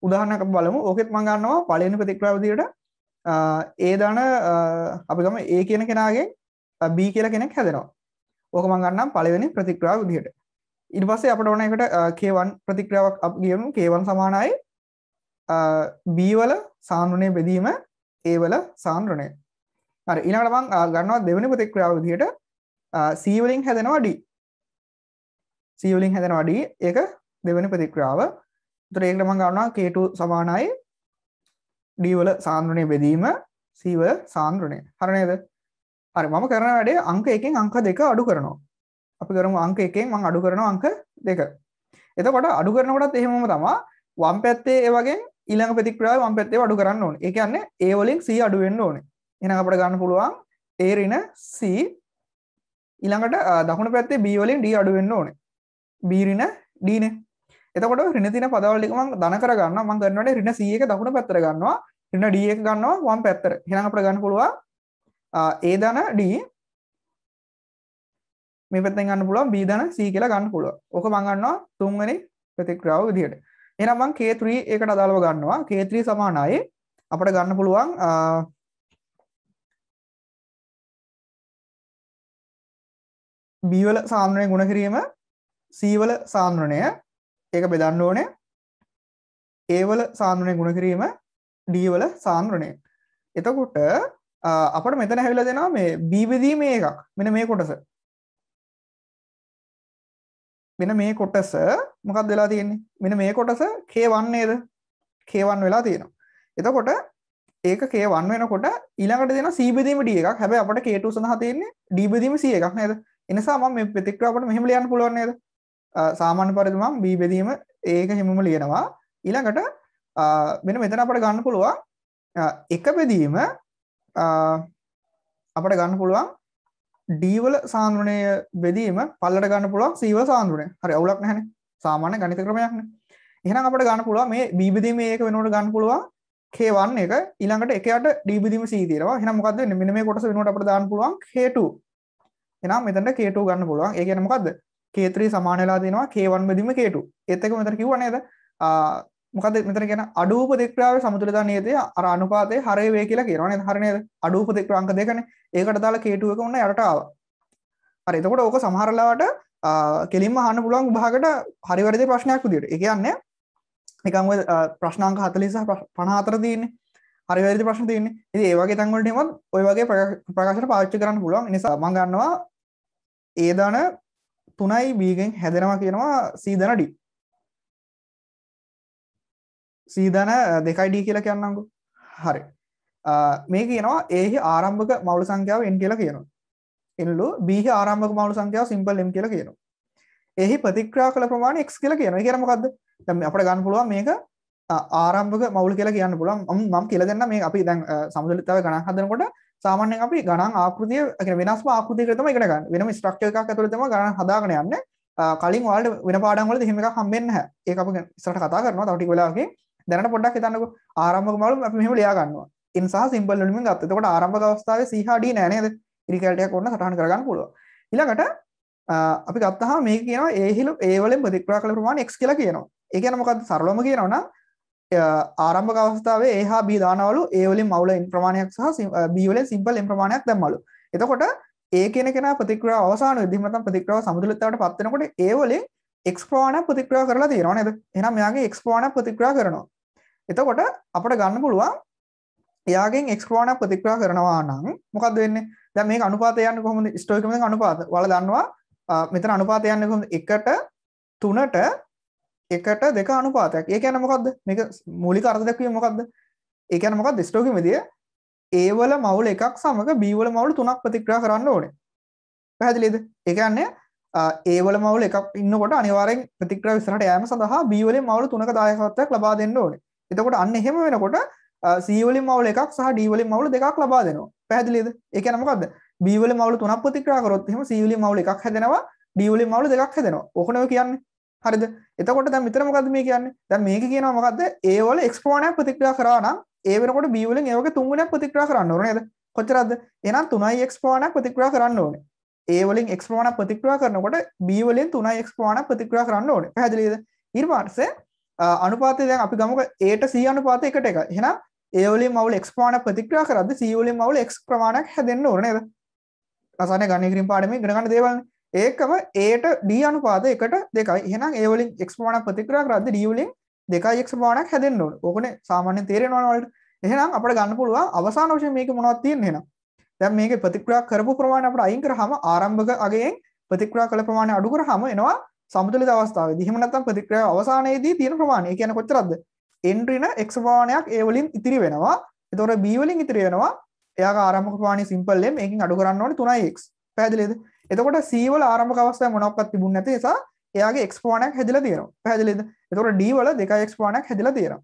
උදාහරණයක් අපි බලමු. ඕකෙත් මම ගන්නවා පළවෙනි ප්‍රතික්‍රියාව විදිහට ඒ දාන අපි ගම A කියන කෙනාගෙන් B කියලා කෙනෙක් හැදෙනවා. ඕක මම ගන්නම් පළවෙනි ප්‍රතික්‍රියාව විදිහට. ඊට පස්සේ අපිට ඕන එකට K1 ප්‍රතික්‍රියාවක් අපි ගියමු K1 සමානයි B වල සාන්ද්‍රණය බෙදීම A වල සාන්ද්‍රණය. හරි ඊළඟට මම ගන්නවා දෙවෙනි ප්‍රතික්‍රියාව විදිහට C වලින් හැදෙනවා D C වලින් හැදෙනවා D ඒක දෙවෙනි ප්‍රතික්‍රියාව එතකොට ඒකට මම ගන්නවා K2 සමානයි D වල සාන්ද්‍රණය බෙදීම C වල සාන්ද්‍රණය හරි නේද හරි මම කරන වැඩේ අංක 1කින් අංක 2 අඩු කරනවා අපි කරමු අංක 1කින් මම අඩු කරනවා අංක 2 එතකොට අඩු කරනකොටත් එහෙමම තමයි වම් පැත්තේ ඒ වගේ ඊළඟ ප්‍රතික්‍රියාව වම් පැත්තේ අඩු කරන්න ඕනේ ඒ කියන්නේ A වලින් C අඩු වෙන්න ඕනේ එහෙනම් අපිට ගන්න පුළුවන් A ඍණ C ඊළඟට දකුණු පැත්තේ B වලින් D අඩු වෙන්න ඕනේ. B ඍණ D නේ. එතකොට ඍණ තියෙන පදවල ටික මම ධන කර ගන්නවා. මම ගන්නවානේ ඍණ C එක දකුණු පැත්තට ගන්නවා. ඍණ D එක ගන්නවා වම් පැත්තට. එහෙනම් අපිට ගන්න පුළුවන් A ධන D මේ පැත්තෙන් ගන්න පුළුවන් B ධන C කියලා ගන්න පුළුවන්. ඕක මම ගන්නවා තුන්වෙනි ප්‍රතික්‍රියාව විදිහට. එහෙනම් මම K3 එකට අදාළව ගන්නවා. K3 සමානයි අපිට ගන්න පුළුවන් බීවල සාන්ද්‍රණය ගුණ කිරීම සීවල සාන්ද්‍රණය ඒක බෙදන්න ඕනේ ඒවල සාන්ද්‍රණය ගුණ කිරීම ඩීවල සාන්ද්‍රණය එතකොට අපට මෙතන හැවිල දෙනා මේ බීවිදී මේ එකක් මෙන මේ කොටස මෙන මේ කොටස මොකක් වෙලා තියෙන්නේ මෙන මේ කොටස කේවන්නේද කේවන් වෙලා තියෙනවා එතකොට ඒක කේවන් වෙනකොට ඊළඟට දෙන සීබදීම ඩ එකක් හැබැ අපට කේටු සඳහා තියෙන්නේ ඩීබදීම සිය එකක් නේද එනිසා මම මේ ප්‍රතික්‍රියාවට මෙහෙම ලියන්න පුළුවන් නේද? සාමාන්‍ය පරිදි මම B බෙදීම ඒක හිමම ලියනවා. ඊළඟට මෙන්න මෙතන අපිට ගන්න පුළුවන් එක බෙදීම අපිට ගන්න පුළුවන් D වල සාන්ද්‍රණය බෙදීම පල්ලට ගන්න පුළුවන් C වල සාන්ද්‍රණය. හරි අවුලක් නැහැනේ. සාමාන්‍ය ගණිත ක්‍රමයක්නේ. එහෙනම් අපිට ගන්න පුළුවන් මේ B බෙදීම A1 වෙනුවට ගන්න පුළුවන් K1 එක ඊළඟට එකයට D බෙදීම C තියෙනවා. එහෙනම් මොකද්ද වෙන්නේ? මෙන්න මේ කොටස වෙනුවට අපිට දාන්න පුළුවන් K2 එහෙනම් මෙතනට K2 ගන්න පුළුවන්. ඒ කියන්නේ මොකද්ද? K3 සමාන වෙලා තියෙනවා K1 බෙදීම K2. ඒත් එක මෙතන කිව්වා නේද? මොකද මෙතන කියන අඩු උපදෙක්‍රාවේ සමතුලිතතා නීතිය අර අනුපාතයේ හරය වේ කියලා කියනවා නේද? හරි නේද? අඩු උපදෙක්‍රා අංක දෙකනේ. ඒකට දාලා K2 එක උන්න යටට ආවා. හරි. එතකොට ඕක සමහර ලාවට කෙලින්ම අහන්න පුළුවන් විභාගට හරි වැරදි ප්‍රශ්නයක් විදියට. ඒ කියන්නේ නිකන් ඔය ප්‍රශ්න අංක 40 සහ 54 තියෙන්නේ. හරි වැරදි ප්‍රශ්න තියෙන්නේ. ඉතින් ඒ වගේ තැන් වලට එමත් ඔය වගේ ප්‍රකාශන පාවිච්චි කරන්න පුළුවන්. ඒ නිසා මම ගන්නවා ඒ දන තුනයි බීගෙන් හැදෙනවා කියනවා සීදන ඩි සීදන දෙකයිඩී කියලා කියන්නංගු හරි මේ කියනවා ඒහි ආරම්භක මවුල සංඛ්‍යාව එන් කියලා කියනවා එල්ලු බීහි ආරම්භක මවුල සංඛ්‍යාව සිම්පල් එම් කියලා කියනවා එහි ප්‍රතික්‍රා කළ ප්‍රමාණ එක් කියලා කියන කියරමකක්ද දැම අපට ගන්න පුළුවන් මේක ආරම්භක මවුල් කියලා කියන්න පුළුවන් මම කියල දෙන්න මේ අපි දැන් සමුදලිතාව ගණන් හදනකොට සාමාන්‍යයෙන් අපි ගණන් ආකෘතිය يعني වෙනස්ම ආකෘතියකට තමයි ඉගෙන ගන්න. වෙනම ස්ට්‍රක්චර් එකක් ඇතුළේ තමයි ගණන් හදාගෙන යන්නේ. කලින් ඔයාලට වෙන පාඩම් වලදී එහෙම එකක් හම්බෙන්නේ නැහැ. ඒක අපි ඉස්සරහට කතා කරනවා. තව ටික වෙලාවකින් දැනට පොඩ්ඩක් හිතන්නකෝ ආරම්භක මාළු අපි මෙහෙම ලියා ගන්නවා. ඉන් සහ සිම්බල් වලින් ගත්තා. එතකොට ආරම්භක අවස්ථාවේ C හා D නෑ නේද? ඉරිකැලටයක් ඕන සටහන් කරගන්න පුළුවන්. ඊළඟට අපි ගත්තාම මේක කියනවා ඒ හිල ඒ වලින් ප්‍රතික්‍රියා කළ ප්‍රමාණය x කියලා කියනවා. ඒ කියන්නේ මොකද්ද? සරලවම කියනවා නම් ආරම්භක අවස්ථාවේ ඒහා බී දානවලු ඒ වලින් මවුල එම් ප්‍රමාණයක් සහ බී වලින් සිම්පල් එම් ප්‍රමාණයක් දැම්මලු. එතකොට ඒ කියන කෙනා ප්‍රතික්‍රියාව අවසාන වෙද්දී නැත්නම් ප්‍රතික්‍රියාව සමතුලිතතාවට පත් වෙනකොට ඒ වලින් x ප්‍රමාණයක් ප්‍රතික්‍රියා කරලා තියෙනවා නේද? එහෙනම් මෙයාගේ x ප්‍රමාණයක් ප්‍රතික්‍රියා කරනවා. එතකොට අපිට ගන්න පුළුවන් එයාගෙන් x ප්‍රමාණයක් ප්‍රතික්‍රියා කරනවා නම් මොකද්ද වෙන්නේ? දැන් මේක අනුපාතය යන්නේ කොහොමද? ස්ටෝයිකමෙන් අනුපාත. ඔයාලා දන්නවා මෙතන අනුපාතය යන්නේ කොහොමද? 1ට 3ට එකට දෙක අනුපාතයක් ඒ කියන මොකක්ද මේක මූලික අර්ථ දැක්වීම මොකක්ද ඒ කියන මොකක්ද ස්ටෝකෙ මෙදිය ඒ වල මවුල එකක් සමග B වල මවුල තුනක් ප්‍රතික්‍රියා කරන්න ඕනේ පැහැදිලිද ඒ කියන්නේ ඒ වල මවුල එකක් ඉන්නකොට අනිවාර්යෙන් ප්‍රතික්‍රියා ඉස්සරහට යෑම සඳහා B වලින් මවුල තුනක දායකත්වයක් ලබා දෙන්න ඕනේ එතකොට අන්න එහෙම වෙනකොට C වලින් මවුල එකක් සහ D වලින් මවුල දෙකක් ලබා දෙනවා පැහැදිලිද ඒ කියන්නේ මොකක්ද B වලින් මවුල තුනක් ප්‍රතික්‍රියා කරොත් එහෙම C වලින් මවුල එකක් හැදෙනවා D වලින් මවුල දෙකක් හැදෙනවා ඕකනේ ඔය කියන්නේ හරිද එතකොට දැන් මෙතන මොකද්ද මේ කියන්නේ දැන් මේක කියනවා මොකද්ද A වල එක්ස්පොනන්ට් ප්‍රතික්‍රියා කරා නම් A වෙනකොට B වලින් ඒ වගේ තුන් ගුණයක් ප්‍රතික්‍රියා කරන්න ඕනේ නේද කොච්චරද එහෙනම් 3x ප්‍රමාණයක් ප්‍රතික්‍රියා කරන්න ඕනේ. A වලින් x ප්‍රමාණයක් ප්‍රතික්‍රියා කරනකොට B වලින් 3x ප්‍රමාණයක් ප්‍රතික්‍රියා කරන්න ඕනේ. පැහැදිලිද? ඊට පස්සේ අනුපාතය දැන් අපි ගමුක A ට C අනුපාතය 1ට 1. එහෙනම් A වලින් මවුල x ප්‍රමාණයක් ප්‍රතික්‍රියා කරද්දී C වලින් මවුල x ප්‍රමාණයක් හැදෙන්න ඕනේ නේද? රසායන ගණන කිරීම පාඩමේ ඉගෙන ගන්න දේවල්නේ. ඒකම ඒට ඩ අනුපාද එකට දෙකයි එහෙනම් ඒවලින් එක්ස්මානක් ප්‍රතිකරා කරද ඩියවලින් දෙකයි එක්ස්මානක් හැදෙන්න්නට ඕකන සාමාන්‍ය තේරෙනවාවලට එහෙනම් අපට ගන්න පුළුව අවසාන වශය මේක මොනවත්තියෙන් හෙන දැම් මේක ප්‍රතික්‍රා කරපු ප්‍රමාණ අපට අයින් කරහම ආරම්භක අගේෙන් ප්‍රතික්‍රා කළ ප්‍රමාණය අඩු කරහම එනවා සමුතුලි අවස්ථාව දිහමනත්තම් ප්‍රතික්‍රය අවසානයේදී තියෙන ප්‍රමාණය කියන කොච්චරද එන්ට්‍රින එක්ස්වානයක් ඒවලින් ඉතිරි වෙනවා එතොර බීවලින් ඉතිරි වෙනවා එයා ආරම්භ ප්‍රමාණය සිම්පල්ලෙන් එකින් අඩු කරන්න ඕන තුනයි එක් පැදිලෙද එතකොට සීවල ආරම්භ අවස්ථාවේ මොනක්වත් තිබුණ නැති නිසා එයාගේ එක්ස්පෝනක් හැදිලා තියෙනවා. පැහැදිලිද? එතකොට d වල 2 එක්ස්පෝනක් හැදිලා තියෙනවා.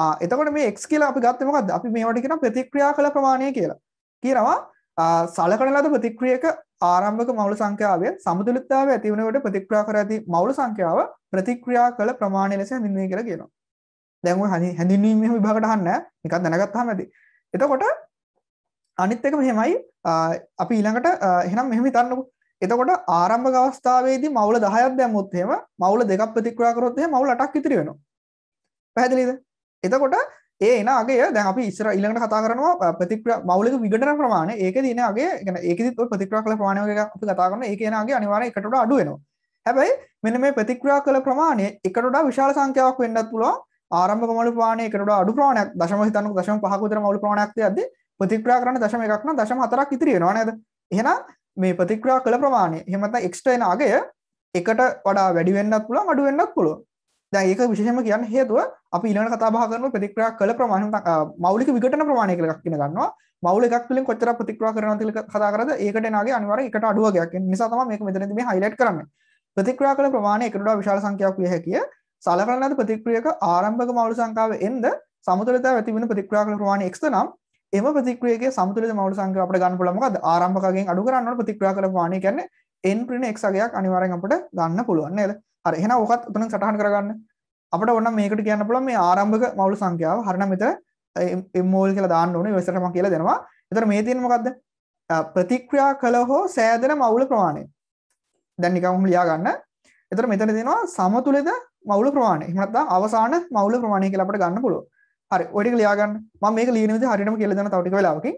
ආ එතකොට මේ x කියලා අපි ගත්තේ මොකද්ද? අපි මේවට කියන ප්‍රතික්‍රියා කළ ප්‍රමාණය කියලා. කියනවා සලකන ලද ප්‍රතික්‍රියක ආරම්භක මවුල සංඛ්‍යාවය සමතුලිතතාවය ඇති වෙනකොට ප්‍රතික්‍රියා කර ඇති මවුල සංඛ්‍යාව ප්‍රතික්‍රියා කළ ප්‍රමාණය ලෙස හැඳින්වෙයි කියලා කියනවා. දැන් ඔය හැඳින්වීමේ විභාගට අහන්න නිකන් දැනගත්තාම ඇති. එතකොට අනිත් එක මෙහෙමයි අපි ඊළඟට එහෙනම් මෙහෙම හිතන්නකෝ. එතකොට ආරම්භක අවස්ථාවේදී මවුල 10ක් දැම්මොත් එහෙම මවුල දෙකක් ප්‍රතික්‍රියා කරොත් එහෙම මවුල 8ක් ඉතිරි වෙනවා. පැහැදිලිද? එතකොට ඒ එන අගය දැන් අපි ඉස්සර ඊළඟට කතා කරනවා ප්‍රතික්‍රියා මවුලක විඝටන ප්‍රමාණය. ඒකේදී එන අගය يعني ඒකෙදිත් ඔය ප්‍රතික්‍රියා කළ ප්‍රමාණය වගේ අපි කතා කරනවා. ඒකේ එන අගය අනිවාර්යයෙන් එකට වඩා අඩු වෙනවා. හැබැයි මෙන්න මේ ප්‍රතික්‍රියා කළ ප්‍රමාණය එකට වඩා විශාල සංඛ්‍යාවක් වෙන්නත් පුළුවන්. ආරම්භක මවුල ප්‍රමාණය එකට වඩා අඩු ප්‍රමාණයක් දශම හිතන්නකෝ දශම පහක විතර මවුල ප්‍රමාණයක් තියද්දී ප්‍රතික්‍රා කරන්න දශම එකක් නම් දශම හතරක් ඉතිරි වෙනවා නේද එහෙනම් මේ ප්‍රතික්‍රා කළ ප්‍රමාණය එහෙම නැත්නම් එක්ස්ට්‍රා එන අගය එකට වඩා වැඩි වෙන්නත් පුළුවන් අඩු වෙන්නත් පුළුවන් දැන් ඒක විශේෂයෙන්ම කියන්න හේතුව අපි ඊළඟ කතා බහ කරන ප්‍රතික්‍රියා කළ ප්‍රමාණය මෞලික විඝටන ප්‍රමාණය කියලා එකක් ඉගෙන ගන්නවා මෞල එකක් තුළින් කොච්චර ප්‍රතික්‍රියා කරනවද කියලා කතා කරද්දී ඒකට එනාගේ අනිවාර්යයෙන් එකට අඩුවගයක් ඒ නිසා තමයි මේක මෙතනදී මේ හයිලයිට් කරන්නේ ප්‍රතික්‍රියා කළ ප්‍රමාණය එකට වඩා විශාල සංඛ්‍යාවක් විය හැකිය සලකන ලද ප්‍රතික්‍රියක ආරම්භක මෞල සංඛ්‍යාව එන්ද සමතුලිතතාව ඇති වෙන ප්‍රතික්‍රියා කළ ප්‍රමාණය x නම් එම ප්‍රතික්‍රියගේ සම්තුලිත මවුල සංඛ්‍යාව අපිට ගන්න පුළුවන් මොකද ආරම්භකයෙන් අඩු කරන්න ඕන ප්‍රතික්‍රියා කරපු වාණේ කියන්නේ n ඍණ x අගයක් අනිවාර්යෙන් අපිට ගන්න පුළුවන් නේද? හරි එහෙනම් ඕකත් උතන සටහන් කරගන්න. අපිට ඕනම් මේකට කියන්න පුළුවන් මේ ආරම්භක මවුල සංඛ්‍යාව. හරිනම් මෙතන mol කියලා දාන්න ඕනේ. ඉවසට මම කියලා දෙනවා. එතකොට මේ තියෙන්නේ මොකද්ද? ප්‍රතික්‍රියා කළ හෝ සෑදෙන මවුල ප්‍රමාණය. දැන් නිකම්ම ලියා ගන්න. එතකොට මෙතන දෙනවා සමතුලිත මවුල ප්‍රමාණය. එහෙම නැත්නම් අවසාන මවුල ප්‍රමාණය කියලා අපිට ගන්න පුළුවන්. හරි ඔඩික ලියාගන්න ම මේක ලීනවිදි හරිටම කෙලදන තවටික වෙලාවකි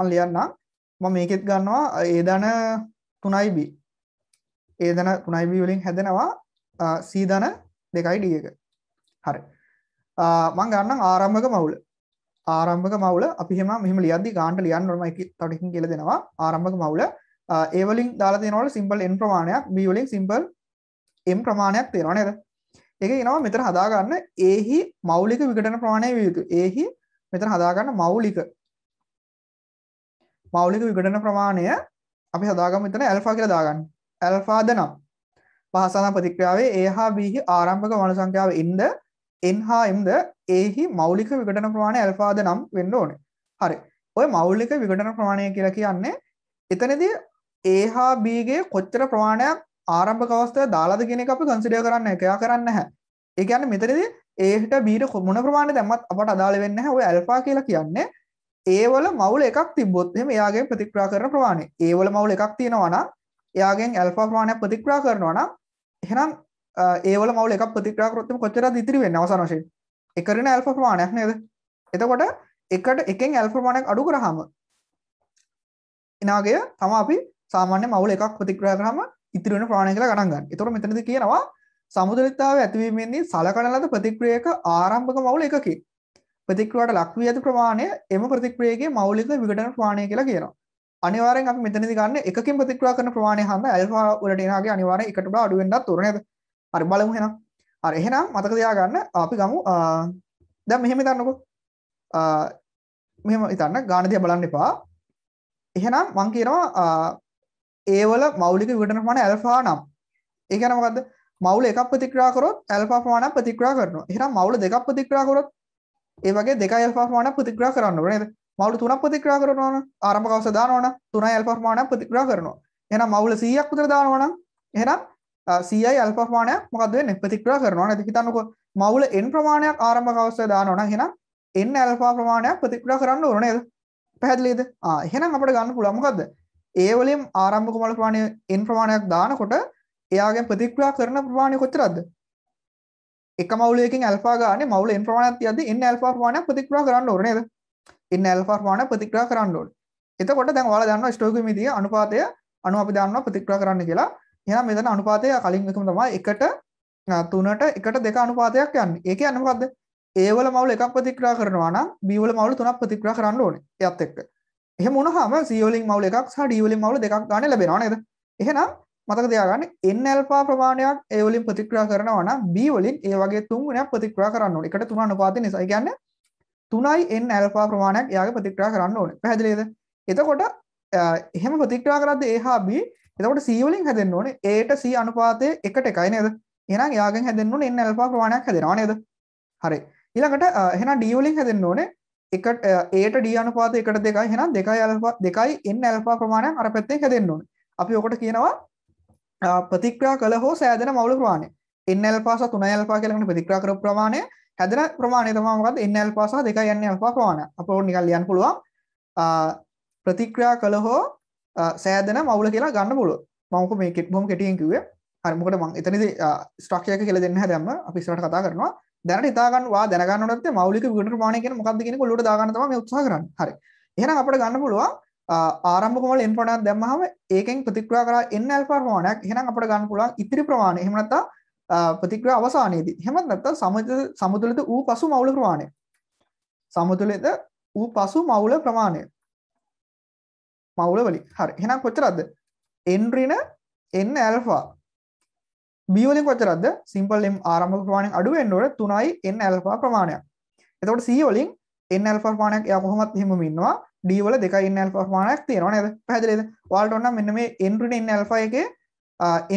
මල් ලියන්න ම මේකෙත් ගන්නවා ඒදන තුනයිබ ඒදන තුනයිබ වලින් හැදෙනවා සීදන දෙකයි ඩියක හරි මං ගන්න ආරම්භක මවුල ආරම්භක මවුල අපිහම මෙම ලියදදි ගාන්ට ලියන් නොම එක තටිකින් කෙල දෙෙනවා ආරම්භක මවුල ඒවලින් දාලා තිනවල සිම්පල් එන් ප්‍රමාණයක් බියවලින් සිම්පල් එම් ප්‍රමාණයක් තේරවා නද එක නවා මෙතර හදාගන්න ඒහි මෞලික විකටන ප්‍රමාණය විය යුතු ඒහි මෙතර හදාගන්න මෞලික මෞලික විකටන ප්‍රමාණය අපි හදාගම මෙතන ඇල්ෆා කියලා දාගන්න ඇල්ෆා ද නම් පහසනා ප්‍රතික්‍රියාවේ ඒ හා බීහි ආරම්භක වන සංඛ්‍යාව ඉන්ද එන් හා එම්ද ඒහි මෞලික විකටන ප්‍රමාණය ඇල්ෆා ද නම් වෙන්න ඕනේ හරි ඔය මෞලික විකටන ප්‍රමාණය කියලා කියන්නේ එතනදී ඒ හා බීගේ කොච්චර ප්‍රමාණයක් ආරම්භක අවස්ථාව දාලාද කියන එක අපි කන්සිඩර් කරන්න එකයා කරන්න නැහැ. ඒ කියන්නේ මෙතනදී ඒට බීට මොන ප්‍රමාණය දැම්මත් අපට අදාළ වෙන්නේ නැහැ. ඔය ඇල්ෆා කියලා කියන්නේ ඒවල මවුල එකක් තිබ්බොත් එහෙම එයාගේ ප්‍රතික්‍රියා කරන ප්‍රමාණය. ඒවල මවුල එකක් තියෙනවා නම් එයාගෙන් ඇල්ෆා ප්‍රමාණයක් ප්‍රතික්‍රියා කරනවා නම් එහෙනම් ඒවල මවුල එකක් ප්‍රතික්‍රියා කරොත් කොච්චරද ඉතිරි වෙන්නේ අවසාන වශයෙන්? එකරින ඇල්ෆා ප්‍රමාණයක් නේද? එතකොට එකට එකෙන් ඇල්ෆා ප්‍රමාණයක් අඩු කරාම එනාගේ තම අපි සාමාන්‍ය මවුල එකක් ප්‍රතික්‍රියා කරාම ඉතිරි වෙන ප්‍රාණය කියලා ගණන් ගන්න. ඒතකොට මෙතනදී කියනවා සමුදලිතාව ඇතිවීමෙන්දී සලකන ලද ප්‍රතික්‍රියක ආරම්භක මවුල එකකි. ප්‍රතික්‍රියාවට ලක් වී ඇති ප්‍රමාණය එම ප්‍රතික්‍රියාවේ මৌলিක විഘটන ප්‍රමාණය කියලා කියනවා. අනිවාර්යෙන් අපි මෙතනදී ගන්න එකකින් ප්‍රතික්‍රියා කරන ප්‍රමාණය හන්ද ඇල්ෆා වලට එනවාගේ අනිවාර්යෙන් එකට වඩා අඩු වෙන්නත් ඕන නේද? හරි බලමු එහෙනම්. හරි එහෙනම් මතක තියාගන්න අපි ගමු දැන් මෙහෙම හිතන්නකෝ. මෙහෙම හිතන්න ගාන දිහා බලන්න එපා. එහෙනම් මං කියනවා ඒවල මෞලික විටන පමණ ඇල්ෆා නම් ඒකන මොකද මවුල එකක් ප්‍රතික්‍රාකරොත් ඇල්පා පමාන ප්‍රතික්‍රා කරන එහ මවුල දෙකක් ප්‍රතික්‍රාකරොත් ඒවගේ දෙක ඇල්පා පමාන ප්‍රතික්‍රා කරන්න නේද මවුල තුනක් ප්‍රතික්‍රා කරනවන ආරම කවස දානවන තුන ඇල්පා පමාන ප්‍රතික්‍රා කරනවා එහ මවුල සීයක් උතර දානවන එහෙනම් සීයි ඇල්පා පමානයක් මොකද වෙන්නේ ප්‍රතික්‍රා කරනවා නේද හිතන්නකෝ මවුල එන් ප්‍රමාණයක් ආරම්භ කවස දානවන එහෙනම් එන් ඇල්පා ප්‍රමාණයක් ප්‍රතික්‍රා කරන්න ඕන නේද පැහැදිලිද ආ එහෙනම් අපිට ගන්න පුළුවන් මොකද්ද ඒවලින් ආරම්භක මල ප්‍රමාණය එන් ප්‍රමාණයක් දානකොට එයාගේ ප්‍රතික්‍රියා කරන ප්‍රමාණය කොච්චරද එක මවලයකින් ඇල්පා ගාන මවල එන් ප්‍රමාණයක් තියද එන්න ඇල්පා ප්‍රමාණයක් ප්‍රතික්‍රියා කරන්න ඕනේ නේද එන්න ඇල්පා ප්‍රමාණය ප්‍රතික්‍රියා කරන්න ඕනේ එතකොට දැන් ඔයාලා දන්නවා ස්ටෝකියමීදී අනුපාතය අනුව අපි දන්නවා ප්‍රතික්‍රියා කරන්න කියලා එහෙනම් මෙතන අනුපාතය කලින් එකම තමයි එකට තුනට එකට දෙක අනුපාතයක් යන්නේ ඒ කියන්නේ මොකද්ද ඒවල මවුල එකක් ප්‍රතික්‍රියා කරනවා නම් බීවල මවුල තුනක් ප්‍රතික්‍රියා කරන්න ඕනේ එයත් එක්ක එහෙම වුණාම C වලින් මවුල එකක් සහ D වලින් මවුල දෙකක් ගන්න ලැබෙනවා නේද? එහෙනම් මතක තියාගන්න n ඇල්ෆා ප්‍රමාණයක් A වලින් ප්‍රතික්‍රියා කරනවා නම් B වලින් ඒ වගේ තුන් ගුණයක් ප්‍රතික්‍රියා කරන්න ඕනේ. එකට තුන අනුපාතය නිසා. ඒ කියන්නේ 3යි n ඇල්ෆා ප්‍රමාණයක් එයාගේ ප්‍රතික්‍රියා කරන්න ඕනේ. පැහැදිලිද? එතකොට එහෙම ප්‍රතික්‍රියා කරද්දී A හා B එතකොට C වලින් හැදෙන්න ඕනේ Aට C අනුපාතය 1ට 1යි නේද? එහෙනම් එයාගෙන් හැදෙන්න ඕනේ n ඇල්ෆා ප්‍රමාණයක් හැදෙනවා නේද? හරි. ඊළඟට එහෙනම් D වලින් හැදෙන්න ඕනේ එක ඒට ඩ අනුපාත එකට දෙකයි හෙනම් දෙකයි ඇල්පා දෙකයි එන් ඇල්පා ප්‍රමාණයක් අර පැත්තෙන් හැදෙන්නුන් අපි ඔකට කියනවා ප්‍රතික්‍රා කළ හෝ සෑදන මවුල ප්‍රමාණය එන් ඇල්පාස තුන ඇල්පා කියලකට ප්‍රතික්‍රා කර ප්‍රමාණය හැදන ප්‍රමාණය තමමගත් එන් ඇල්පාස දෙක යන්න ඇල්පා ප්‍රමාණ අප නිකල් ලියන් පුළුවන් ප්‍රතික්‍රියා කළ හෝ සෑදන මවුල කියලා ගන්න පුළුව මංක මේකෙත් බොම කෙටියෙන් කිවේ හරමකට මං එතනද ස්ට්‍රක්ෂයක කියල දෙන්න හැදැම අපිස්රට කතා කරනවා දැනට හිතාගන්න වා දැනගන්න ඕනත් මෞලික විගණන ප්‍රමාණය කියන්නේ මොකක්ද කියන එක ඔළුවට දාගන්න තමයි මේ උත්සාහ කරන්නේ. හරි. එහෙනම් අපිට ගන්න පුළුවන් ආරම්භක වල n ප්‍රමාණයක් දැම්මහම ඒකෙන් ප්‍රතික්‍රියා කරලා n ඇල්ෆා ප්‍රමාණයක්. එහෙනම් අපිට ගන්න පුළුවන් ඉතිරි ප්‍රමාණය. එහෙම නැත්නම් ප්‍රතික්‍රියා අවසානයේදී. එහෙමත් නැත්නම් සමතුලිත ඌ පසු මෞල ප්‍රමාණය. සමතුලිත ඌ පසු මෞල ප්‍රමාණය. මෞල වලින්. හරි. එහෙනම් කොච්චරද? n ඍණ n ඇල්ෆා බියෝලින් කොච්චරද සිම්පල් එම් ආරම්භ ප්‍රමාණයක් අඩු වෙන්න ඕනේ 3යි n ඇල්ෆා ප්‍රමාණයක්. එතකොට c වලින් n ඇල්ෆා ප්‍රමාණයක් එයා කොහොමත් එහෙමම ඉන්නවා. d වල 2යි n ඇල්ෆා ප්‍රමාණයක් තියෙනවා නේද? පැහැදිලිද? ඔයාලට ඕන නම් මෙන්න මේ n ඍණ n ඇල්ෆා එකේ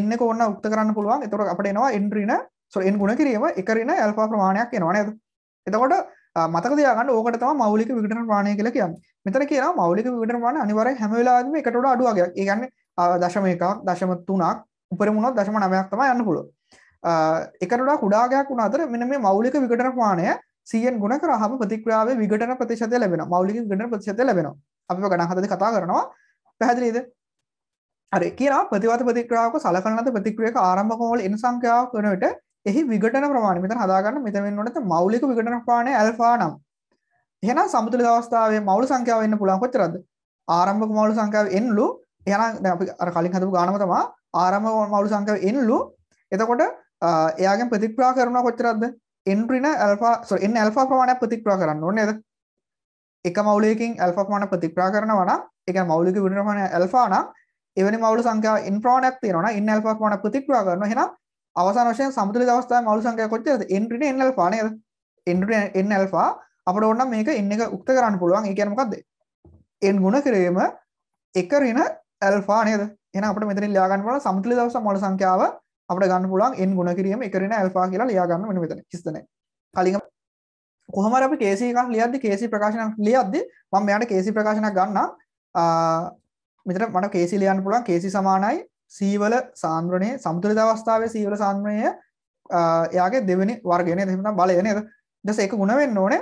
n එක ඕන උක්ත කරන්න පුළුවන්. එතකොට අපිට එනවා n ඍණ sorry n ගුණ කිරීම 1 ඍණ ඇල්ෆා ප්‍රමාණයක් එනවා නේද? එතකොට මතක තියාගන්න ඕකට තමයි මৌলিක විඝටන ප්‍රමාණය කියලා කියන්නේ. මෙතන කියනවා මৌলিක විඝටන ප්‍රමාණය අනිවාර්යයෙන් හැම වෙලාවෙම එකට වඩා අඩු වර්ගයක්. ඒ කියන්නේ දශම එකක්, දශම තුනක්, උපරමුණත් දශම නමයක් තම යන්න පුළුව එකටඩා කුඩාගයක් වුණ අතර මෙන මේ මෞලික විකටන පානය සියෙන් ගුණ කරහම ප්‍රතික්‍රාව විගටන ප්‍රතිශතය ලැබෙන මෞලික ගට ප්‍රතිශතය ලැබෙන අප ගනහතද කතා කරනවා පැහැදිලීද අර කියලා ප්‍රතිවත ප්‍රතික්‍රාවක සලකනත ප්‍රතික්‍රියක ආරම්භකෝල එන සංඛ්‍යාව කරනට එහි විගටන ප්‍රමාණ මෙත හදාගන්න මෙතමෙන් නොට මෞලික විගටන පානය ඇල්පා නම් එහෙන සමුතුල අවස්ථාවේ මවුල සංඛ්‍යාවන්න පුළන් කොච්චරද ආරම්භක මවුල සංඛ්‍යාව එන්ලු එයන කලින් හතු ගානමතමා ආරම මවුලු සංක එන්ලු එතකොට එයාගෙන් ප්‍රතික්්‍රා කරන කොච්චරක්ද එන්ට්‍රින ඇල්පා එන්න ඇල්පා ප්‍රමාණයක් ප්‍රතික්්‍රා කරන්න ඕන නද එක මවුලයකින් ඇල්පා ප්‍රමාණ ප්‍රතික්්‍රා කරන වන එක මවුලික විනිරමණ ඇල්පාන එවැනි මවුලු සංකා ඉන් ප්‍රාණයක් තියෙනන ඉන්න ඇල්පා ප්‍රමාණ ප්‍රතික්්‍රා කරන හෙන අවසාන වශයෙන් සමුතුලි අවස්ථාව මවුලු සංකය කොච්චර එන්ට්‍රින එන්න ඇල්පා නේද එන්ට්‍රින එන්න ඇල්පා අපට ඕන්න මේක එන්න එක උක්ත කරන්න පුළුවන් ඒ කියන්නේ මොකද්ද එන් ගුණ කිරීම එක ඍණ ඇල්ෆා නේද එන අපට මෙතන ලියාගන්න පුළුවන් සමතුලිත දවස මොළ සංඛ්‍යාව අපිට ගන්න පුළුවන් n ගුණ කිරීම එකරින ඇල්ෆා කියලා ලියාගන්න වෙන මෙතන කිස්තන කලින් කොහොම හරි අපි KC එකක් ලියද්දි KC ප්‍රකාශනයක් ලියද්දි මම මෙයාට KC ප්‍රකාශනයක් ගන්නම් මෙතන මට KC ලියන්න පුළුවන් KC සමානයි C වල සාන්ද්‍රණය සමතුලිත අවස්ථාවේ C වල සාන්ද්‍රණය එයාගේ දෙවෙනි වර්ගය නේද එහෙනම් බලය නේද ඊට පස්සේ ඒක ගුණ වෙන්න ඕනේ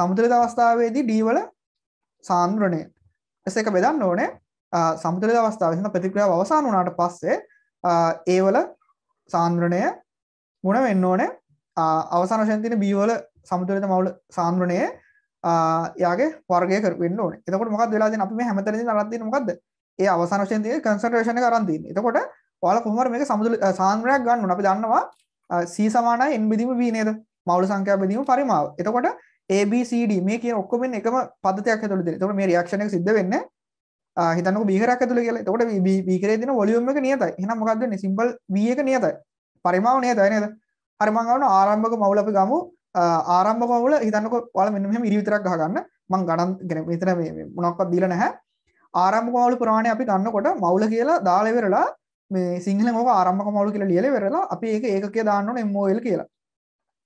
සමතුලිත අවස්ථාවේදී D වල සාන්ද්‍රණය ඊට පස්සේ ඒක බෙදන්න ඕනේ සමුතුලිත අවස්ථාව විසින් ප්‍රතික්‍රියාව අවසන් වුණාට පස්සේ ඒවල සාන්ද්‍රණය ගුණ වෙන්න ඕනේ අවසාන වශයෙන් තියෙන B වල සමතුලිත මවුල සාන්ද්‍රණය යාගේ වර්ගය කර වෙන්න ඕනේ. එතකොට මොකක්ද වෙලා තියෙන්නේ? අපි මේ හැමතැනදීම අරන් තියෙන්නේ මොකද්ද? ඒ අවසාන වශයෙන් තියෙන කන්සන්ට්‍රේෂන් එක අරන් තියෙන්නේ. එතකොට ඔයාලා කොහොම හරි මේක සමතුලිත සාන්ද්‍රණයක් ගන්න ඕන. අපි දන්නවා C සමානයි n බෙදීම B නේද? මවුල සංඛ්‍යාව බෙදීම පරිමාව. එතකොට ABCD මේ කියන ඔක්කොම එකම පද්ධතියක් ඇතුළේ දෙන. එතකොට මේ රියැක්ෂන් එක සිද්ධ වෙන්නේ හිතන්නක බීකරක් ඇතුළ කියලා එතකොට බීකරේ දෙන වොලියුම් එක නියතයි එහෙනම් මොකක්ද වෙන්නේ සිම්බල් v එක නියතයි පරිමාව නියතයි නේද හරි මං ගන්න ආරම්භක මවුල අපි ගමු ආරම්භක මවුල හිතන්නක ඔයාලා මෙන්න මෙහෙම ඉරි විතරක් ගහගන්න මං ගණන් මෙතන මේ මොනක්වත් දීලා නැහැ ආරම්භක මවුල ප්‍රමාණය අපි ගන්නකොට මවුල කියලා දාලා ඉවරලා මේ සිංහල මොක ආරම්භක මවුල කියලා ලියලා ඉවරලා අපි ඒක ඒකකයේ දාන්න ඕනේ MOL කියලා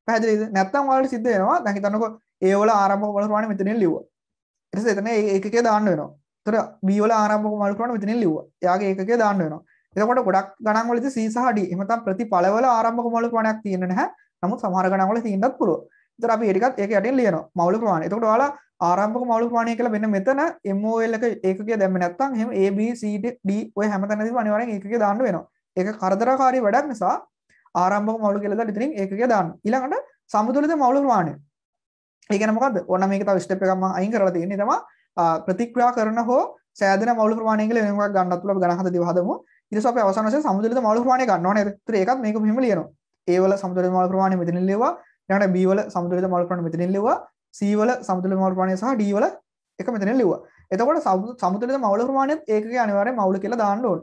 පැහැදිලිද නැත්තම් ඔයාලට සිද්ධ වෙනවා දැන් හිතන්නක ඒ වල ආරම්භක මවුල ප්‍රමාණය මෙතනින් ලිව්වා ඊට පස්සේ එතන ඒකකයේ දාන්න වෙනවා ඒතර B වල ආරම්භක මල් කරන මෙතනින් ලිව්වා. එයාගේ ඒකකේ දාන්න වෙනවා. එතකොට ගොඩක් ගණන් වලදී C සහ D එහෙම නැත්නම් ප්‍රතිඵලවල ආරම්භක මල් ප්‍රමාණයක් තියෙන්නේ නැහැ. නමුත් සමහර ගණන් වල තියෙන්නත් පුළුවන්. ඒතර අපි ඒ ටිකත් ඒක යටින් ලියනවා. මවුල ප්‍රමාණය. එතකොට ඔයාලා ආරම්භක මවුල ප්‍රමාණය කියලා මෙන්න මෙතන MOL එක ඒකකය දැම්මේ නැත්නම් එහෙම A B C D e ඔය හැමතැනදීම අනිවාර්යෙන් ඒකකය දාන්න වෙනවා. ඒක කරදරකාරී වැඩක් නිසා ආරම්භක මවුල කියලා දාලා ඉතින් ඒකකය දාන්න. ඊළඟට සමතුලිත මවුල ප්‍රමාණය. ඒ කියන්නේ මොකද්ද? ඕනනම් මේක තව ස්ටෙප් එකක් මම අයින් කරලා තියෙන්නේ තමයි ප්‍රතික්‍රා කරන හෝ සෑදන මවල ප්‍රමාණයක වෙනක් ගන්නතුල ගනහත දිවහදම ඉරිස අප අවසනස සමුදුල මවල ප්‍රමාණය ගන්නවන තර එකත් මේක මෙහම ලියන ඒවල සමුදුර මවල ප්‍රමාණය මෙතනින් ලෙවා යන බීවල සමුදුරිත මවල ප්‍රමාණය මෙතනින් ලෙවා සීවල සමුදුල මවල ප්‍රමාණය සහ ඩීවල එක මෙතනින් ලිව්වා එතකොට සමුදුරිත මවල ප්‍රමාණයත් ඒකේ අනිවාර්ය මවල කියලා දාන්න ඕන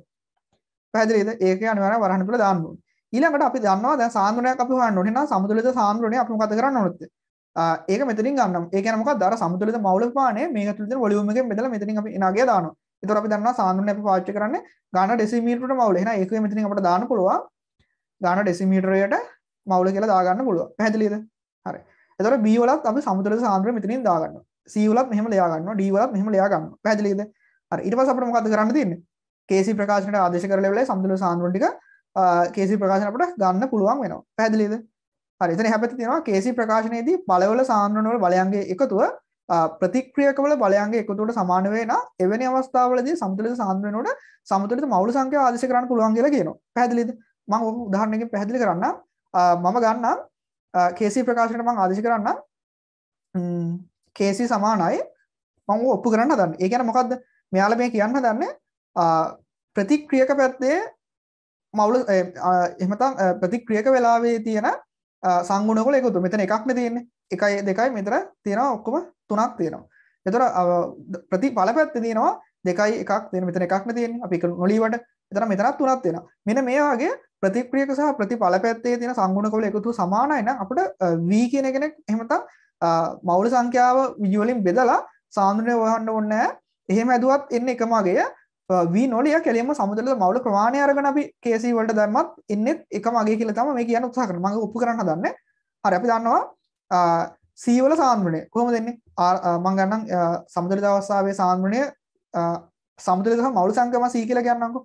පැහැදිලිද ඒකේ අනිවාර්ය වරහන් තුල දාන්න ඕන ඊළඟට අපි දන්නවා දැන් සාන්ද්‍රණයක් අපි හොයන්න ඕනේ නම් සමුදුලිත සාන්ද්‍රණය අපි මොකද කරන්න ඕනද ඒක මෙතනින් ගන්න ඒක මොකක් දර සමුතුලිත මවුලපානේ මේක තුළ වොලියුම් එකෙන් බෙදලා මෙතනින් අපි නගය දානවා. ඒතර අපි දන්නවා සාමාන්‍යයෙන් අපි පාවිච්චි කරන්නේ ඝන ඩෙසිමීටරට මවුල. එහෙනම් ඒක මෙතනින් අපිට දාන්න පුළුවන්. ඝන ඩෙසිමීටරයට මවුල කියලා දාගන්න පුළුවන්. පැහැදිලිද? හරි. ඒතර B වලත් අපි සමුතුලිත සාන්ද්‍රය මෙතනින් දාගන්නවා. C වලත් මෙහෙම ලියා ගන්නවා. D වලත් මෙහෙම ලියා ගන්නවා. පැහැදිලිද? හරි. ඊට පස්සේ අපිට මොකද කරන්න තියෙන්නේ? KC ප්‍රකාශනයට ආදේශ කරලා වෙලාවේ සමුතුලිත සාන්ද්‍රණ ටික KC ප්‍රකාශන අපිට ගන්න පුළුවන් වෙනවා. පැහැදිලිද? හරි එතන එහා පැත්තේ තියෙනවා කේසි ප්‍රකාශනයේදී බලවල සාන්ද්‍රණ වල බලයන්ගේ එකතුව ප්‍රතික්‍රියක වල බලයන්ගේ එකතුවට සමාන වෙන එවැනි අවස්ථාවලදී සමතුලිත සාන්ද්‍රණ වල සමතුලිත මවුල සංඛ්‍යාව ආදේශ කරන්න පුළුවන් කියලා කියනවා. පැහැදිලිද? මම ඔක උදාහරණයකින් පැහැදිලි කරන්නම්. මම ගන්නම් කේසි ප්‍රකාශනයට මම ආදේශ කරන්නම්. කේසි සමානයි මම ඔප්පු කරන්න හදන්නේ. ඒ කියන්නේ මොකද්ද? මෙයාලා මේ කියන්න හදන්නේ ප්‍රතික්‍රියක පැත්තේ මවුල එහෙමනම් ප්‍රතික්‍රියක වෙලාවේ තියෙන සංගුණකොල එකතු මෙතන එකක්න තියන්නේ එකයි දෙකයි මෙතර තියෙනවා ඔක්කොම තුනක් තියෙනවා එතොර ප්‍රති පලපැත්ති තියෙනවා දෙකයි එකක් තියෙන මෙතන එකක්න තියෙන අපි නොලීවට එතර මෙතරත් තුනක් තියෙන මෙන මේ වගේ ප්‍රතික්‍රියක සහ ප්‍රති පලපැත්තේ තියෙන සංගුණකොල එකතු සමානයින අපට වී කියන කෙනෙක් එහෙමතා මවුල සංඛ්‍යාව විජුවලින් බෙදලා සාන්දුනය වහන්න ඕන්නෑ එහෙම ඇදුවත් එන්න එකමගේ වී uh, නොලිය කෙලීම සමුදල මවල ප්‍රමාණය අරගෙන අපි කේසී වලට දැම්මත් එන්නෙත් එක මගේ කියලා තමයි මේ කියන්න උත්සාහ කරන්නේ මම ඔප්පු කරන්න හදන්නේ හරි අපි දන්නවා uh, C වල සාන්ද්‍රණය කොහොමද එන්නේ uh, මම ගන්නම් සමුදලිත අවස්ථාවේ සාන්ද්‍රණය සමුදලිත සහ මවල සංකම C කියලා කියන්නම්කෝ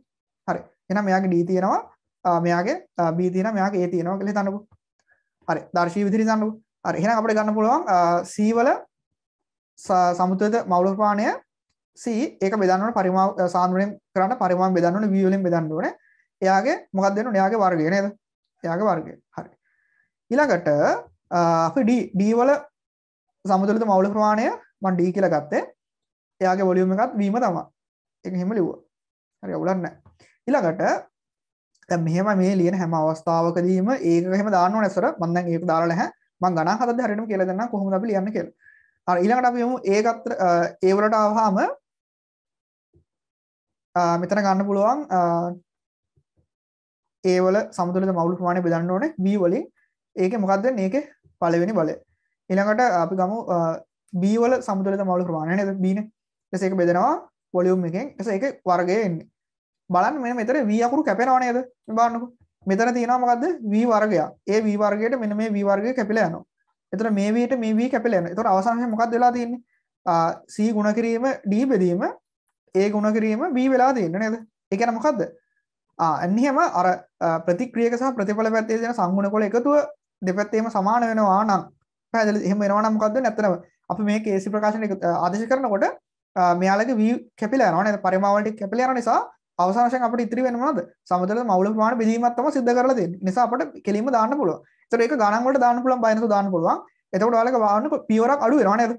හරි එහෙනම් මෙයාගේ D තියෙනවා මෙයාගේ B තියෙනවා මෙයාගේ A තියෙනවා කියලා හිතන්නකෝ හරි දර්ශී විදිහට හිතන්නකෝ හරි එහෙනම් අපිට ගන්න පුළුවන් C වල සමුදලිත මවල ප්‍රමාණය C ඒක බෙදන්න ඕනේ පරිමාව සාන්ද්‍රණයෙන් කරන්න පරිමාවෙන් බෙදන්න ඕනේ V වලින් බෙදන්න ඕනේ. එයාගේ මොකක්ද දෙන්න ඕනේ? එයාගේ වර්ගය නේද? එයාගේ වර්ගය. හරි. ඊළඟට අපි D D වල සමතුලිත මූල ප්‍රමාණය මම D කියලා ගත්තේ. එයාගේ වොලියුම් එකත් Vම තමයි. ඒක එහෙම ලිව්වා. හරි අවුලක් නැහැ. ඊළඟට දැන් මෙහෙම මේ ලියන හැම අවස්ථාවකදීම ඒක එහෙම දාන්න ඕනේ සර. මම දැන් ඒක දාලා නැහැ. මම ගණන් හදද්දී හරියටම කියලා දෙන්නම් කොහොමද අපි ලියන්නේ කියලා. හරි ඊළඟට අපි යමු ඒකත් ඒ වලට ආවහම මෙතන ගන්න පුළුවන් ඒවල සමුතුල මවුල් ප්‍රමාණය බෙදන්න ඕනේ B වලින් ඒක මොකක්ද මේක පළවෙනි බලය ඊළඟට අපි ගමු B වල සමුතුලිත මවුල් ප්‍රමාණය නේද B නේ එතකොට ඒක බෙදනවා වොලියුම් එකෙන් එතකොට ඒක වර්ගය එන්නේ බලන්න මෙන්න මෙතන V අකුරු කැපෙනව නේද බලන්නකෝ මෙතන තියෙනවා මොකද්ද V වර්ගයක් ඒ V වර්ගයට මෙන්න මේ V වර්ගය කැපිලා යනවා එතකොට මේ V ට මේ V කැපිලා යනවා එතකොට අවසානයේ මොකක්ද වෙලා තියෙන්නේ C ගුණ කිරීම D බෙදීම ඒ ගුණ කිරීම බී වෙලා දෙන්න නද එකන මොකක්ද ඇන්නහම අර ප්‍රතික්‍රියක සහ ප්‍රතිඵල පැත්තේ දෙන සංගුණ කොල එකතුව දෙපැත්තේම සමාන වෙනවා නම් පැදල එහම එනවානම්කක්ද නැතනව අප මේ කේසි ප්‍රකාශන ආදශ කරනකොට මෙයාලක වී කැපිල නන පරිමාවලට කැපිලර නිසා අවසාශය අපට ඉතිරි වෙනවාද සමදල මවල මාන බිදීමත්ම සිද්ධ කරලද නිසාට කෙලීම දාන්න පුළුව තරක ගනන්ගට දාන පුළන් බයනතු දාන්න පුළුවන් එතකට වාලක වාන්න පියවරක් අඩු වෙනවානද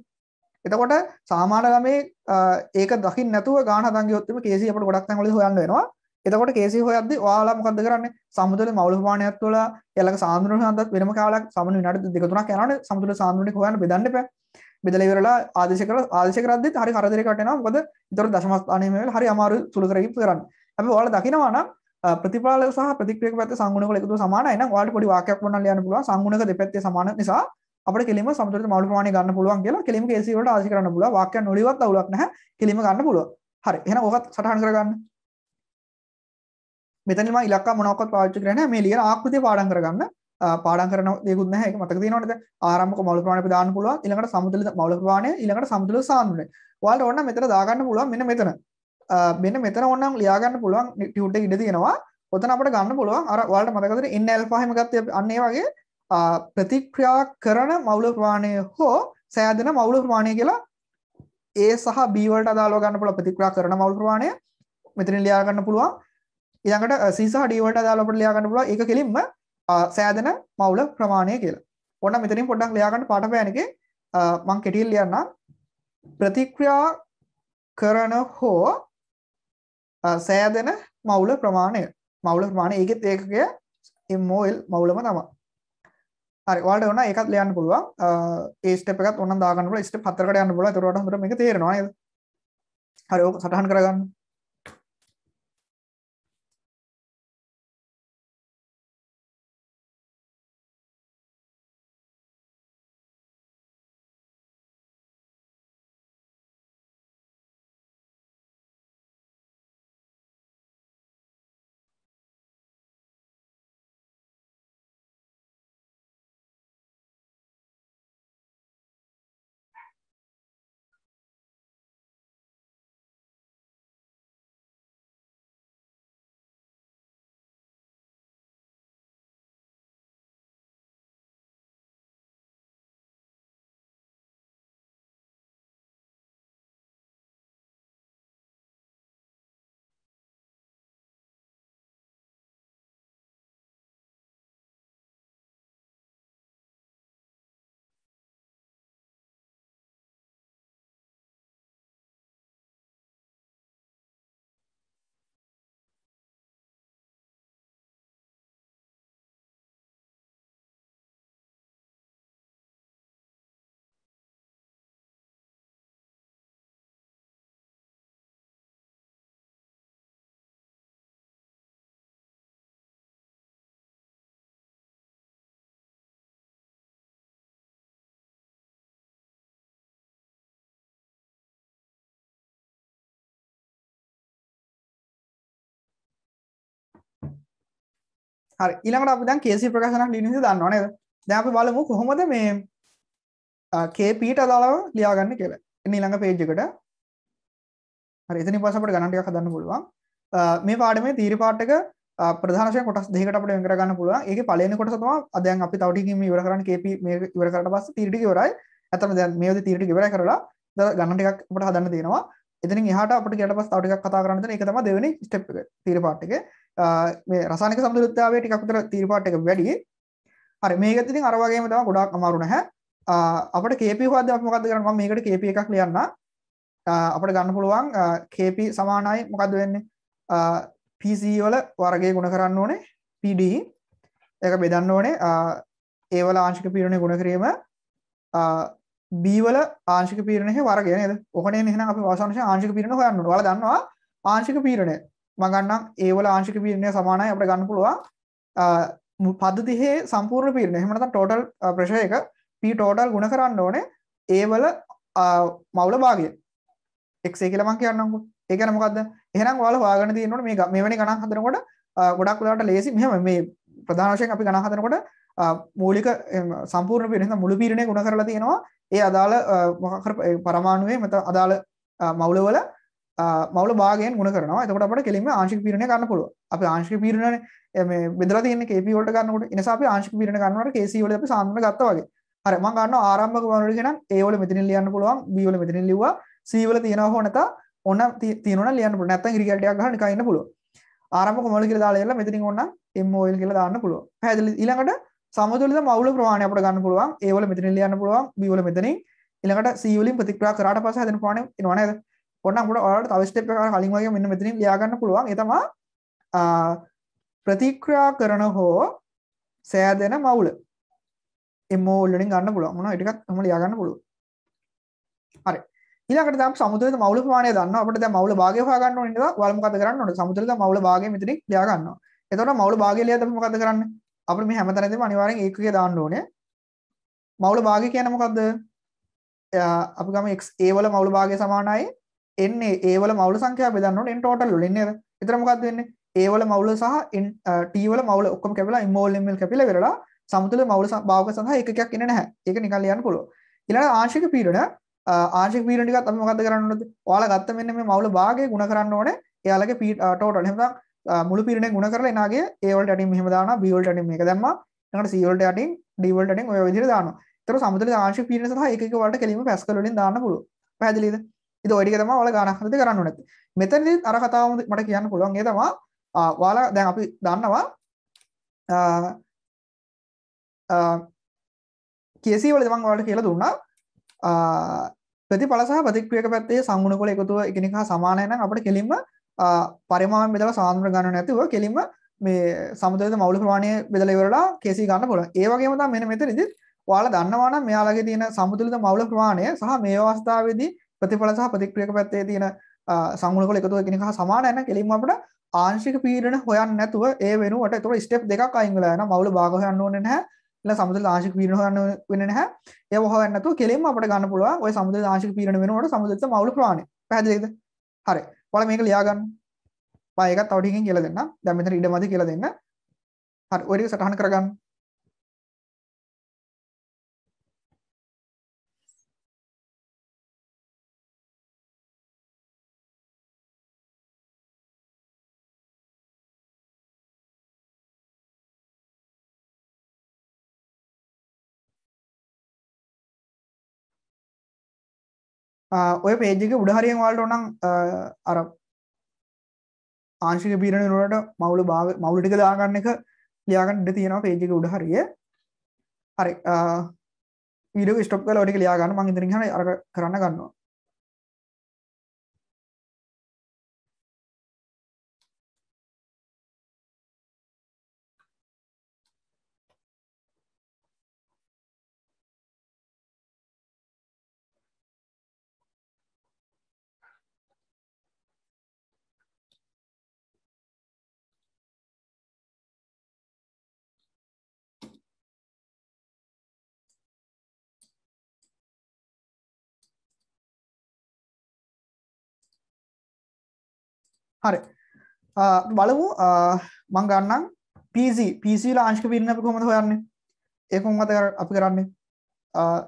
එතකොට සාමාන්‍ය ළමේ ඒක දකින්න නැතුව ගාන හදන් ගියොත් එimhe කේසි අපිට ගොඩක් තැන්වල හොයන්න වෙනවා. එතකොට කේසි හොයද්දි ඔයාලා මොකද්ද කරන්නේ? සමුද්‍රයේ මවුල ප්‍රමාණයත් වල එයාලගේ සාන්ද්‍රණය හන්දත් වෙනම කාලයක් සමන විනාඩි දෙක තුනක් යනවනේ සමුද්‍රයේ සාන්ද්‍රණය හොයන්න බෙදන්න එපා. බෙදලා ඉවරලා ආදේශ කරලා ආදේශ කරද්දිත් හරි කරදරයකට එනවා. මොකද ඊතර දශම ස්ථානයේ මේවල හරි අමාරු සුළු කරගීම් කරන්න. අපි ඔයාලා දකිනවා නම් ප්‍රතිපාලක සහ ප්‍රතික්‍රියක පැත්තේ සංගුණක එකතුව සමානයි නම් ඔයාලට පොඩි වාක්‍යයක් වුණා ලියන්න පුළුවන්. සංගුණක දෙපැත්තේ සමාන නිසා අපිට කෙලින්ම සමතුලිත මවුල් ප්‍රමාණය ගන්න පුළුවන් කියලා කෙලින්ම KC වලට ආශි කරන්න පුළුවන්. වාක්‍යයන් නොලිවත් අවුලක් නැහැ. කෙලින්ම ගන්න පුළුවන්. හරි. එහෙනම් ඔකත් සටහන් කරගන්න. මෙතන මම ඉලක්ක මොනවාක්වත් පාවිච්චි කරන්නේ නැහැ. මේ ලියන ආකෘතිය පාඩම් කරගන්න. පාඩම් කරන දේකුත් නැහැ. ඒක මතක තියෙනවද? ආරම්භක මවුල් ප්‍රමාණය අපි දාන්න පුළුවන්. ඊළඟට සමතුලිත මවුල් ප්‍රමාණය, ඊළඟට සමතුලිත සාන්ද්‍රණය. ඔයාලට ඕන නම් මෙතන දාගන්න පුළුවන්. මෙන්න මෙතන. මෙන්න මෙතන ඕනනම් ලියා ගන්න පුළුවන් ටියුට් එක ඉඳ තියෙනවා. ඔතන අපිට ගන්න පුළුවන්. අර ඔයාලට මතකද? n alpha හැම ගත්තේ අන්න ඒ වගේ ප්‍රතික්‍රියා කරන මවුල ප්‍රමාණය හෝ සෑදෙන මවුල ප්‍රමාණය කියලා ඒ සහ B වලට අදාළව ගන්න පුළුවන් ප්‍රතික්‍රියා කරන මවුල ප්‍රමාණය මෙතනින් ලියා ගන්න පුළුවන් ඊළඟට C සහ D වලට අදාළව අපිට ලියා ගන්න පුළුවන් ඒක කෙලින්ම සෑදෙන මවුල ප්‍රමාණය කියලා. ඔන්න මෙතනින් පොඩ්ඩක් ලියා ගන්න පාඩපෑනකේ මම කෙටියෙන් ලියන්නම්. ප්‍රතික්‍රියා කරන හෝ සෑදෙන මවුල ප්‍රමාණය. මවුල ප්‍රමාණය ඒකෙත් ඒකකය MOL මවුලම තමයි. හරි ඔයාලට ඕන ඒකත් ලියන්න පුළුවන් ඒ ස්ටෙප් එකත් ඕනම් දාගන්න පුළුවන් ස්ටෙප් හතරකට යන්න පුළුවන් ඒතරට හොඳට මේක තේරෙනවා නේද හරි ඕක සටහන් කරගන්න හරි ඊළඟට අපි දැන් කේසි ප්‍රකාශනක් ලියන නිසා දන්නව නේද දැන් අපි බලමු කොහොමද මේ KP ට අදාළව ලියාගන්න කියලා එන්න ඊළඟ page එකට හරි එතනින් පස්සේ අපිට ගණන් ටිකක් හදන්න පුළුවන් මේ පාඩමේ තීරි පාඩක ප්‍රධාන වශයෙන් කොටස් දෙකකට අපිට වෙන් කර ගන්න පුළුවන්. ඒකේ පළවෙනි කොටස තමයි දැන් අපි තව ටිකකින් මේ ඉවර කරන්න KP මේ ඉවර කරලා පස්සේ තීරි ටික ඉවරයි. ඇත්තටම දැන් මේ වෙදි තීරි ටික ඉවරයි කරලා දැන් ගණන් ටිකක් අපිට හදන්න තියෙනවා. එතනින් එහාට අපිට ඊට පස්සේ තව ටිකක් කතා කරන්න දෙන එක තමයි දෙවෙනි ස්ටෙප් එක තීරි පාඩ එකේ. මේ රසායනික සමතුලිතතාවය ටිකක් විතර තීර පාට එක වැඩි. හරි මේකත් ඉතින් අර වගේම තමයි ගොඩාක් අමාරු නැහැ. අපිට KP හොයද්දී අපි මොකද්ද කරන්නේ? මම මේකට KP එකක් ලියන්න. අපිට ගන්න පුළුවන් KP සමානයි මොකද්ද වෙන්නේ? PC වල වර්ගය ගුණ කරන්න ඕනේ PD. ඒක බෙදන්න ඕනේ A වල ආංශික පීඩනය ගුණ කිරීම B වල ආංශික පීඩනයේ වර්ගය නේද? ඔකනේ එහෙනම් අපි අවසානයේ ආංශික පීඩන හොයන්න ඕනේ. ඔයාලා දන්නවා ආංශික පීඩනය මම ගන්නම් ඒ වල ආංශික පීඩනය සමානයි අපිට ගන්න පුළුවන් පද්ධතියේ සම්පූර්ණ පීඩනය. එහෙම නැත්නම් total pressure එක P total ගුණ කරන්න ඕනේ ඒ වල මවුල භාගය. x කියලා මම කියන්නම්කෝ. ඒ කියන්නේ මොකද්ද? එහෙනම් ඔයාලා හොයාගෙන තියෙන්න ඕනේ මේ මෙවැනි ගණන් හදනකොට ගොඩක් වෙලාවට ලේසි මෙහෙම මේ ප්‍රධාන වශයෙන් අපි ගණන් හදනකොට මූලික සම්පූර්ණ පීඩනය නැත්නම් මුළු පීඩනය ගුණ කරලා තියෙනවා. ඒ අදාළ මොකක් හරි පරමාණුවේ මත අදාළ මවුලවල මවල භාගයෙන් ගුණ කරනවා එතකොට අපට කෙලින්ම ආංශික පීඩනය ගන්න පුළුවන්. අපි ආංශික පීඩනය මේ බෙදලා තියෙන KP වලට ගන්නකොට එනස අපි ආංශික පීඩනය ගන්නකොට KC වල අපි සාමාන්‍ය ගත්තා වගේ. හරි මම ගන්නවා ආරම්භක වරුවේ නම් A වල මෙතනින් ලියන්න පුළුවන් B වල මෙතනින් ලිව්වා C වල තියෙනව හෝ නැතා ඔන්න තියෙනවනම් ලියන්න පුළුවන්. නැත්නම් ඉරිකල් ටිකක් ගහලා නිකන් ඉන්න පුළුවන්. ආරම්භක මවල කියලා දාලා ඉල්ල මෙතනින් ඔන්න M oil කියලා දාන්න පුළුවන්. පැහැදිලි ඊළඟට සමතුලිත මවුල ප්‍රමාණය අපිට ගන්න පුළුවන්. A වල මෙතනින් ලියන්න පුළුවන් B වල මෙතනින් ඊළඟට C වලින් ප්‍රතික්‍රියා කරාට පස්සේ හදන ප්‍රමාණය එනවා නේද? ඔන්න අපට ඔයාලට තව ස්ටෙප් එකක් කලින් වගේ මෙන්න මෙතනින් ලියා ගන්න පුළුවන් ඒ තමයි ප්‍රතික්‍රියා කරන හෝ සෑදෙන මවුල එමෝල් වලින් ගන්න පුළුවන් මොනවා ටිකක් තමයි ලියා ගන්න පුළුවන් හරි ඊළඟට දැන් සමුද්‍රයේ මවුල ප්‍රමාණය දන්නවා අපිට දැන් මවුල භාගය හොයා ගන්න ඕනේ නේද ඔයාලා මොකද කරන්න ඕනේ සමුද්‍රයේ මවුල භාගය මෙතනින් ලියා ගන්නවා එතකොට මවුල භාගය ලියද්දී අපි මොකද කරන්නේ අපිට මේ හැමතැනදීම අනිවාර්යෙන් ඒකකය දාන්න ඕනේ මවුල භාගය කියන්නේ මොකද්ද අපි ගම x a වල මවුල භාගය සමානයි එන්නේ ඒ වල මවුල සංඛ්‍යාව බෙදන්න ඕනේ n total වලින් නේද? එතන මොකද්ද වෙන්නේ? ඒ වල මවුල සහ n t වල මවුල ඔක්කොම කැපිලා m වල m වල කැපිලා වෙරලා සමතුල මවුල භාවක සඳහා එකකයක් එන්නේ නැහැ. ඒක නිකන් ලියන්න පුළුවන්. ඊළඟ ආංශික පීඩන ආංශික පීඩන ටිකත් අපි මොකද්ද කරන්න ඕනද? ඔයාලා ගත්ත මෙන්න මේ මවුල භාගය ಗುಣ කරන්න ඕනේ. එයාලගේ total. එහෙනම් මුළු පිරිනේ ගුණ කරලා එනාගේ A වලට යටින් මෙහෙම දානවා B වලට යටින් මේක දැම්මා ඊළඟට C වලට යටින් D වලට යටින් ඔය විදිහට දානවා. ඒතර සමතුලිත ආංශික පීඩන සහ එක එක වලට කෙලින්ම පැස්කල් වලින් දාන්න පුළුවන්. පැහැදිලිද? ඔඩික තම ල ගනහරති කරන්න නැති මෙතැද අර කතාව මට කියන්න පුළුවන් ඒ තමා වාලා දැන් අපි දන්නවා කියසිවල දෙමන් වලට කියලා දුන්නා ප්‍රති පලසහ ප්‍රතික්‍රියක පැත්තේ සංගුණ කොල එකතුව එකනික සමානයන අපට කෙලින්ම පරිමාන් බෙදල සාන්ද්‍ර ගන්න නැතිව කෙලින්ම මේ සමුදද මවුල ප්‍රමාණය බෙදලවරලා කෙසි ගන්න පුොල ඒවගේම මෙන මෙතරිදි වාල දන්නවාන මෙයාලගේ තියෙන සමුතුලිත මවුල ප්‍රමාණය සහ මේ අවස්ථාවේදී ප්‍රතිඵල සහ ප්‍රතික්‍රියක පැත්තේ තියෙන සංගුණකල එකතු එකෙනෙක සමාන යන කෙලින්ම අපිට ආංශික පීඩන හොයන්න නැතුව ඒ වෙනුවට ඒතකොට ස්ටෙප් දෙකක් අයින් වෙලා යනවා මවුල භාග හොයන්න ඕනේ නැහැ ල සමුදල ආංශික පීඩන හොයන්න වෙන්නේ නැහැ ඒ හොයන්න නැතුව කෙලින්ම අපිට ගන්න පුළුවන් ওই සමුදල ආංශික පීඩන වෙනුවට සමුදල මවුල ප්‍රමාණය පැහැදිලිද හරි ඔයාලා මේක ලියා ගන්න මම ඒකත් තව ටිකකින් කියලා දෙන්නම් දැන් මෙතන ඉඩ මදි කියලා දෙන්න හරි ඔය ටික සටහන් කරගන්න ඔය පේජක උඩහරියෙන් වාල්ට ඕනම් අර ආංශික පීරණට මවුල භාව මවුලිටික දාගන්න එක ලියාගන්නට තියෙනවා පේජක උඩහරිය හරි ඊඩ ස්ටප් ලෝටික ලියාගන්න මං ඉදිරිහ අර කරන්න ගන්නවා හරි බලමු මං ගන්නම් PC PC ලාංශික පිරිනැප කොහොමද හොයන්නේ ඒක මොකද අපි කරන්නේ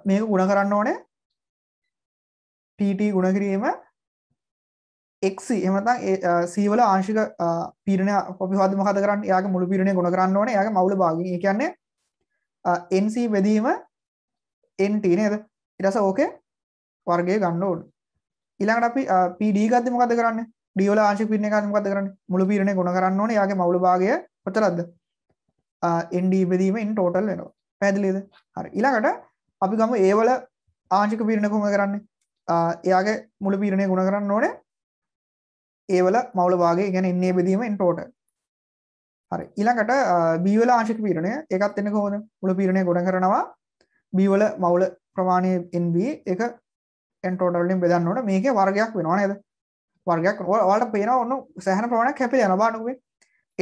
මේක ගුණ කරන්න ඕනේ PT ගුණ කිරීම එක් එම සීවල ආංශික පිරණ පොපිහද මහත කරන්න යාගේ මුළු පිරණය ගුණ කරන්න ඕන යාගේ මවුල බාග කියන්නේ එන්C බෙදීම එන්ට නේද ඉරස ඕකේ වර්ගය ගන්න ඕඩ ඉළඟට අපි පඩ ගත්ත මොකද කරන්න ඩී වල ආංශික පීඩනය කාර්යය මොකද්ද කරන්නේ? මුළු පීඩනය ගුණ කරන්න ඕනේ. යාගේ මවුල භාගය කොතරම්ද? ND බෙදීම in total වෙනවා. පැදිලිද හරි ඉලාකට අපි ගම ඒවල ආංශික පිරණ කොම කරන්න එයාගේ මුළු පිරණය ගුණ කරන්න ඕන ඒවල මවල වාගේ ගැන එන්නේ බෙදීම එන්ටෝට හරි ඉලාකට බීවල ආශික පිරණය එකත් එන්න කොහොද මුළු පිරණය ගොඩ කරනවා බීවල මවුල ප්‍රමාණය එන්බ එක එන්ටෝටලින් බෙදන්න ඕන මේක වර්ගයක් වෙනවා නද වර්ගයක් වාට පේන ඔන්න සෑහන ප්‍රමාණයක් කැපිල යන බානුවේ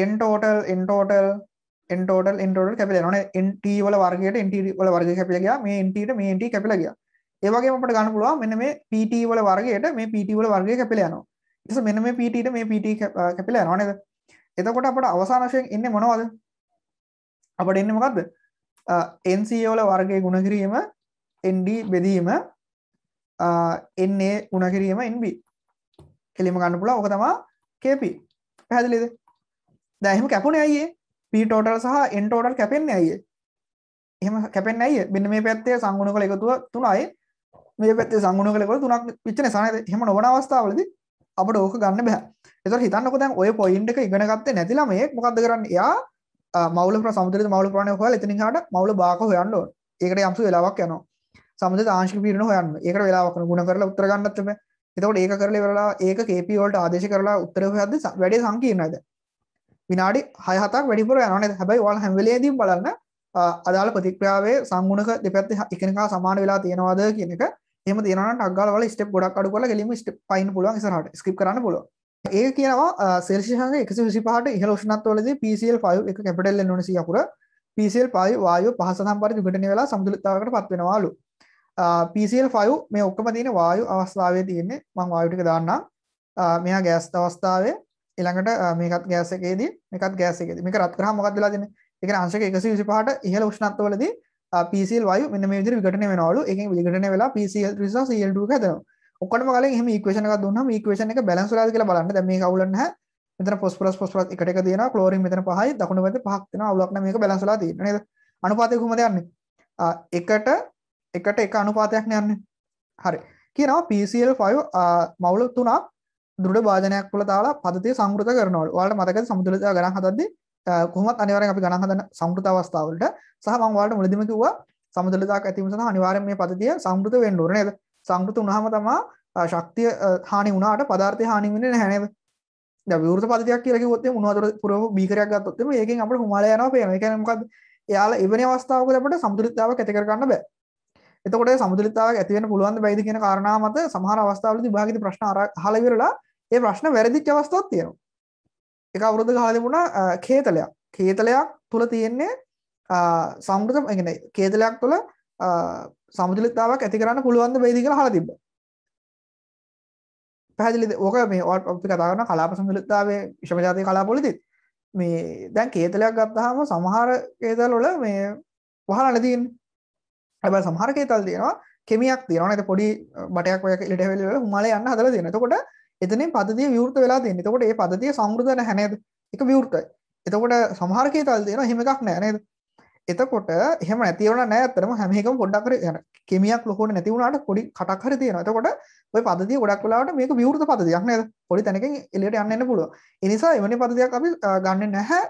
එන්ටෝටල් එන්ටෝටල් එන්ටෝටල් එන්ටෝටල් කැපිල න එන්ට වල වර්ගයට එන්ට වල වර්ග කැපිලගයා මේ එන්ටට මේ එන්ට කැපිලගිය ඒවගේ මට ගන්න පුළුව මෙන්න මේ පට වල වර්ගයට මේ පට වල වර්ගය කැපිල යනවා එස මෙන්න මේ පට මේ පට කැපිල යනවානද එතකොට අපට අවසානශයෙන් එන්න මොනවද අපට එන්න මොකක්ද එන්සෝල වර්ගය ගුණ කිරීම එන්ඩ බෙදීම එන්නේ ගුණ කිරීම එන්බී කෙලිම ගන්න පුළුවන් ඕක තමයි KP පැහැදිලිද දැන් එහෙම කැපුණේ අයියේ P total සහ N total කැපෙන්නේ අයියේ එහෙම කැපෙන්නේ අයියේ මෙන්න මේ පැත්තේ සංගුණකල එකතුව තුනයි මේ පැත්තේ සංගුණකල එකතුව තුනක් විච්චනේ සානද එහෙම නොවන අවස්ථාවලදී අපිට ඕක ගන්න බෑ ඒතකොට හිතන්නකෝ දැන් ඔය පොයින්ට් එක ඉගෙන ගත්තේ නැති ළමයෙක් මොකද්ද කරන්නේ එයා මවුල සමුද්‍රයේ මවුල ප්‍රාණය හොයලා එතනින් හාට මවුල බාක හොයන්න ඕන ඒකට යම්සු වෙලාවක් යනවා සමුද්‍රයේ ආංශික පීඩන හොයන්න ඒකට වෙලාවක් ගුණ කරලා උත්තර ගන්නත් බෑ එතකොට ඒක කරලා ඉවරලා ඒක KP වලට ආදේශ කරලා උත්තර හොයද්දි වැඩි සංකීර්ණයිද විනාඩි 6 7ක් වැඩිපුර යනවා නේද හැබැයි ඔයාලා හැම වෙලේදීම බලන්න අදාළ ප්‍රතික්‍රියාවේ සංගුණක දෙපැත්තේ එකිනෙකා සමාන වෙලා තියෙනවද කියන එක එහෙම තියෙනවා නම් ටග් ගාලා වල ස්ටෙප් ගොඩක් අඩු කරලා ගෙලින්ම ස්ටෙප් පයින් පුළුවන් ඉස්සරහට ස්කිප් කරන්න පුළුවන් ඒක කියනවා සෙල්සියස් 125ට ඉහළ උෂ්ණත්වවලදී PCL5 එක කැපිටල් එන්න ඕනේ 100 අකුර PCL5 වායුව පහසතම් පරිදි විඝටනය වෙලා සමතුලිතතාවයකට පත් වෙනවාලු පල්5 මේ ඔක්කම තියෙන වායු අවස්ථාවේ තියෙන්නේ මං වායුටික දාන්නම් මෙයා ගෑස් අවස්ථාවේ එළඟට මේකත් ගෑස එකේදී එකත් ගෑස එකේදී මේක රත් කරා මොකක්ද වෙලා තියෙන්නේ ඒ කියන්නේ අංශක 125ට ඉහළ උෂ්ණත්වවලදී PCl වායු මෙන්න මේ විදිහට විඝටනය වෙනවලු ඒකෙන් විඝටනය වෙලා PCl3 සහ Cl2 එක හදනවා ඔක්කොටම කලින් එහෙම ඉක්වේෂන් එකක් දුන්නාම ඉක්වේෂන් එක බැලන්ස් වෙලාද කියලා බලන්න දැන් මේක අවුලක් නැහැ මෙතන ෆොස්ෆරස් ෆොස්ෆරස් එකට එක දෙනවා ක්ලෝරින් මෙතන පහයි දකුණු පැත්තේ පහක් දෙනවා අවුලක් නැහැ මේක බැලන්ස් වෙලා තියෙනවා නේද අනුපාතය කොහොමද යන්නේ එකට එකට එක අනුපාතයක් යන්නේ හරි කියනවා PCL5 මවුල තුනක් දුරට භාජනයක් තුළ තාලා පදතිය සංගෘත කරනවලු. ඔයාලට මතකද සමතුලිතව ගණන් හදද්දී කොහොමත් අනිවාර්යෙන් අපි ගණන් හදන සංගෘත අවස්ථාවලට සහ මම ඔයාලට මුලදීම කිව්වා සමතුලිතතාවක් ඇති වීම සඳහා අනිවාර්යෙන් මේ පදතිය සංගෘත වෙන්න ඕනේ නේද? සංගෘත වුණාම තමයි ශක්තිය හානි වුණාට පදාර්ථය හානි වෙන්නේ නැහැ නේද? දැන් විවෘත පදතියක් කියලා කිව්වොත් එහෙම උණුහතර පුරව බීකරයක් ගත්තොත් එහෙම ඒකෙන් අපිට හුමාල යනවා පේනවා. ඒ කියන්නේ මොකද්ද? එයාලා එවැනි අවස්ථාවකදී අපිට සමතුලිතතාවක් ඇති කර ගන්න බෑ. එතකොට සමුදලිතාවක් ඇති වෙන්න පුළුවන් බැයිද කියන කාරණා මත සමහර අවස්ථාවලදී විභාගික ප්‍රශ්න අහලා ඉවරලා ඒ ප්‍රශ්න වැරදිච්ච අවස්ථාවක් තියෙනවා. එක අවුරුද්දක අහලා තිබුණා කේතලයක්. කේතලයක් තුල තියෙන්නේ සමෘත ඒ කියන්නේ කේතලයක් තුල සමුදලිතාවක් ඇති කරන්න පුළුවන් බැයිද කියලා අහලා තිබ්බා. පැහැදිලිද? ඕක මේ අපි කතා කරන කලාප සමුදලිතාවේ විෂම ජාතික කලාපවලදී මේ දැන් කේතලයක් ගත්තාම සමහර කේතල වල මේ වහලා නැතිනේ. ඇබ සහරකය තල් දෙනවා කෙමියක් තියනට පොඩි බටයක් ඔය ඉටවෙල හමල යන්න හදල දෙන තකොට එතන පදති විවෘත වෙලා දෙන්න තකොට ඒ පදතිය සංගෘධන හැනද එක විවෘතයි එතකොට සමහරකය තල් දෙන හෙමකක් නෑනද එතකොට එහම ඇතිවන නෑතරම හැමකම පොඩ්ඩක්ර යන කෙමියක් ලොකොට නැතිවුණට පොඩි කටක්හර තියෙන එතකොට ඔය පදති ගොඩක් වෙලාට මේක විවෘත පදයක් නද පොඩි තැනක එලට යන්න පුළුව එනිසා එවැනි පදතියක් අපි ගන්න නැහැ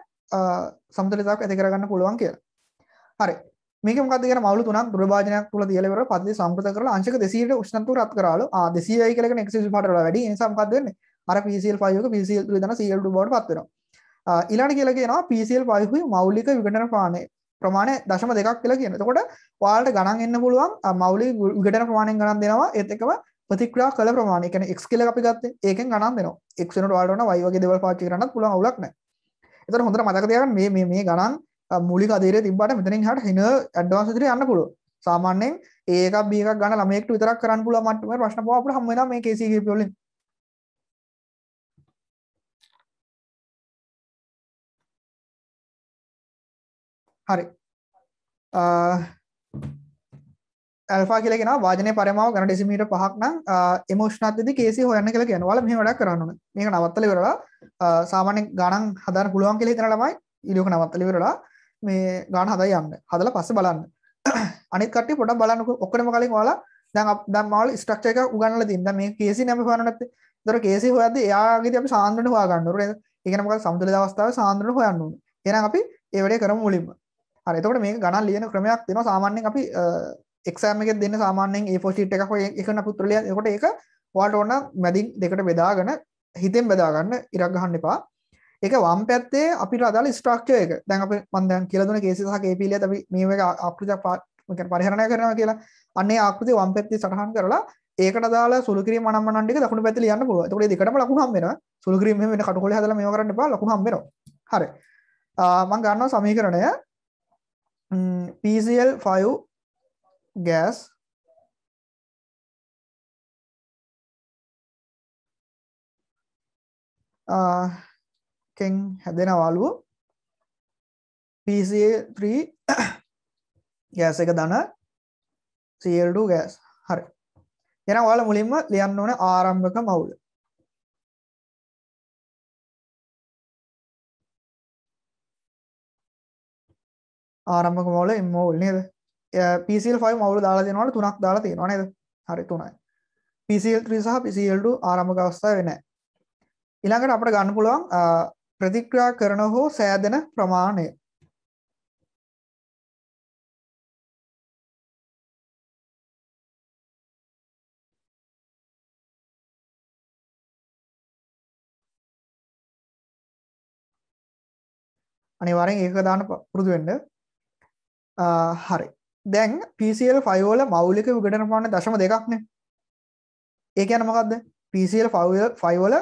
සම්තලතාක් ඇති කරගන්න පුළුවන් කියලා හරි මේක මොකද කියන මවුලු තුනක් දුරභාජනයක් තුල තියලා ඉවරලා පද්ධතිය සම්පූර්ණ කරලා අංශක 200ට උෂ්ණත්වය රත් කරාලු. ආ 200යි කියලා කියන 125ට වඩා වැඩි. ඒ නිසා මොකද වෙන්නේ? අර PCL5 එක PCL3 දන CL2 බවට පත් වෙනවා. ඊළඟට කියලා කියනවා PCL5 මෞලික විඝටන ප්‍රමාණය ප්‍රමාණය දශම දෙකක් කියලා කියනවා. එතකොට ඔයාලට ගණන් එන්න පුළුවන් මෞලික විඝටන ප්‍රමාණයෙන් ගණන් දෙනවා. ඒත් එක්කම ප්‍රතික්‍රියා කළ ප්‍රමාණය කියන්නේ x කියලා අපි ගත්තේ. ඒකෙන් ගණන් දෙනවා. x වෙනකොට ඔයාලට වුණා y වගේ දේවල් පාවිච්චි කරන්නත් පුළුවන් අවුලක් නැහැ. එතකොට හොඳට මතක තියාගන්න මේ මේ මේ ගණන් මුලි අදීර තිබට මෙතනින් හට හින ඇඩ්වාන්ස් දිර යන්න පුළුව සාමාන්‍යෙන් ඒක බියක ගන්න ළමෙක් විතරක් කරන්න පුළුව මටම ප්‍රශ්න පාපට හම්මන මේ කේසිගේ පොලින් හරි ඇල්ෆා කියලගෙන වාජන පරමාව ගන ඩෙසිමීට පහක් නම් එමෝෂ්නත්ති කේසි හොයන්න කියල කියෙන වල මේ වැඩක් කරන්න මේක නවත්තල වෙරලා සාමාන්‍ය ගණන් හදර පුළුවන් කෙලෙ තන ළමයි ඉලියක නවත්තලි වෙරලා මේ ගාන හදා යන්න. හදලා පස්සේ බලන්න. අනිත් කට්ටිය පොඩක් බලන්නකො ඔක්කොම කලින් ඔයාලා දැන් දැන් මාවල ස්ට්‍රක්චර් එක උගන්වලා තියෙන. දැන් මේ කේසි නම් හොයන්න නැත්තේ. ඒතර කේසි හොයද්දී එයාගේදී අපි සාන්ද්‍රණ හොයා ගන්න ඕනේ. ඒ කියන්නේ මොකද සමතුලිත අවස්ථාවේ සාන්ද්‍රණ හොයන්න ඕනේ. එහෙනම් අපි ඒ වැඩේ කරමු මුලින්ම. හරි. එතකොට මේක ගණන් ලියන ක්‍රමයක් තියෙනවා. සාමාන්‍යයෙන් අපි එක්සෑම් එකෙන් දෙන්න සාමාන්‍යයෙන් A4 sheet එකක් හොය එකන පුත්‍ර ලියන. එතකොට ඒක ඔයාලට ඕන මැදින් දෙකට බෙදාගෙන හිතෙන් බෙදාගන්න ඉරක් ගහන්න එපා. ඒක වම් පැත්තේ අපිට අදාළ ස්ට්‍රක්චර් එක. දැන් අපි මම දැන් කියලා දුන්න කේස් සහ කේපීලියත් අපි මේ වගේ ආකෘති පරිහරණය කරනවා කියලා. අන්න ඒ ආකෘති වම් පැත්තේ සටහන් කරලා ඒකට අදාළ සුළු කිරීම මනම්මනන් ටික දකුණු පැත්තේ ලියන්න පුළුවන්. එතකොට මේ දෙකටම ලකුණු හම්බ වෙනවා. සුළු කිරීම මෙහෙම වෙන කටුකොලේ හදලා මේවා කරන්න එපා ලකුණු හම්බ වෙනවා. හරි. මම ගන්නවා සමීකරණය PCl5 gas uh එකෙන් හැදෙනවලු PCA3 ගෑස් එක දන CL2 ගෑස් හරි එන ඔයාලා මුලින්ම ලියන්න ඕනේ ආරම්භක මවුල ආරම්භක මවුල මවුල් නේද PCL5 මවුල දාලා දෙනවලු තුනක් දාලා තියෙනවා නේද හරි තුනයි PCL3 සහ PCL2 ආරම්භක අවස්ථාවේ නැහැ ඊළඟට අපිට ගන්න පුළුවන් ප්‍රතික්‍රියා කරන හෝ සෑදෙන ප්‍රමාණය අනිවාරෙන් ඒක දාන පුරුදු වෙන්න හරි දැන් පල් ෆයිෝල මවුලික විගටන පාන දශම දෙකක්න ඒ යන මොකක්ද පල් ෆයිෝල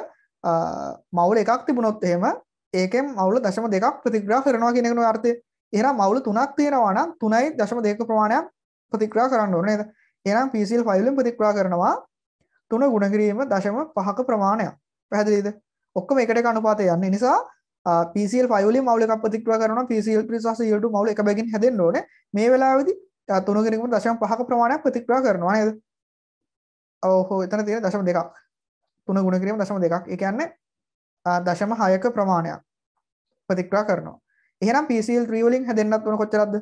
මවුල එකක් තිබුණොත් එහෙම ඒකෙන් මවුල දශම දෙකක් ප්‍රතික්‍රියා කරනවා කියන එකනේ අර්ථය. එහෙනම් මවුල තුනක් තියෙනවා නම් 3.2 ප්‍රමාණයක් ප්‍රතික්‍රියා කරන්න ඕනේ නේද? එහෙනම් PCL5 වලින් ප්‍රතික්‍රියා කරනවා 3 ගුණ කිරීම 0.5ක ප්‍රමාණයක්. පැහැදිලිද? ඔක්කොම එකට එක අනුපාතය යන්නේ නිසා PCL5 වලින් මවුල එකක් ප්‍රතික්‍රියා කරනවා PCL3 සහ CL2 මවුල එක බැගින් හැදෙන්න ඕනේ. මේ වෙලාවේදී 3 කිරීම 0.5ක ප්‍රමාණයක් ප්‍රතික්‍රියා කරනවා නේද? ඔව් හෝ එතන තියෙන 0.2ක්. 3 ගුණ කිරීම 0.2ක්. ඒ කියන්නේ 0.6ක ප්‍රමාණයක් ප්‍රතික්‍රියා කරනවා. එහෙනම් PCl3 වලින් හැදෙන්නත් උන කොච්චරද?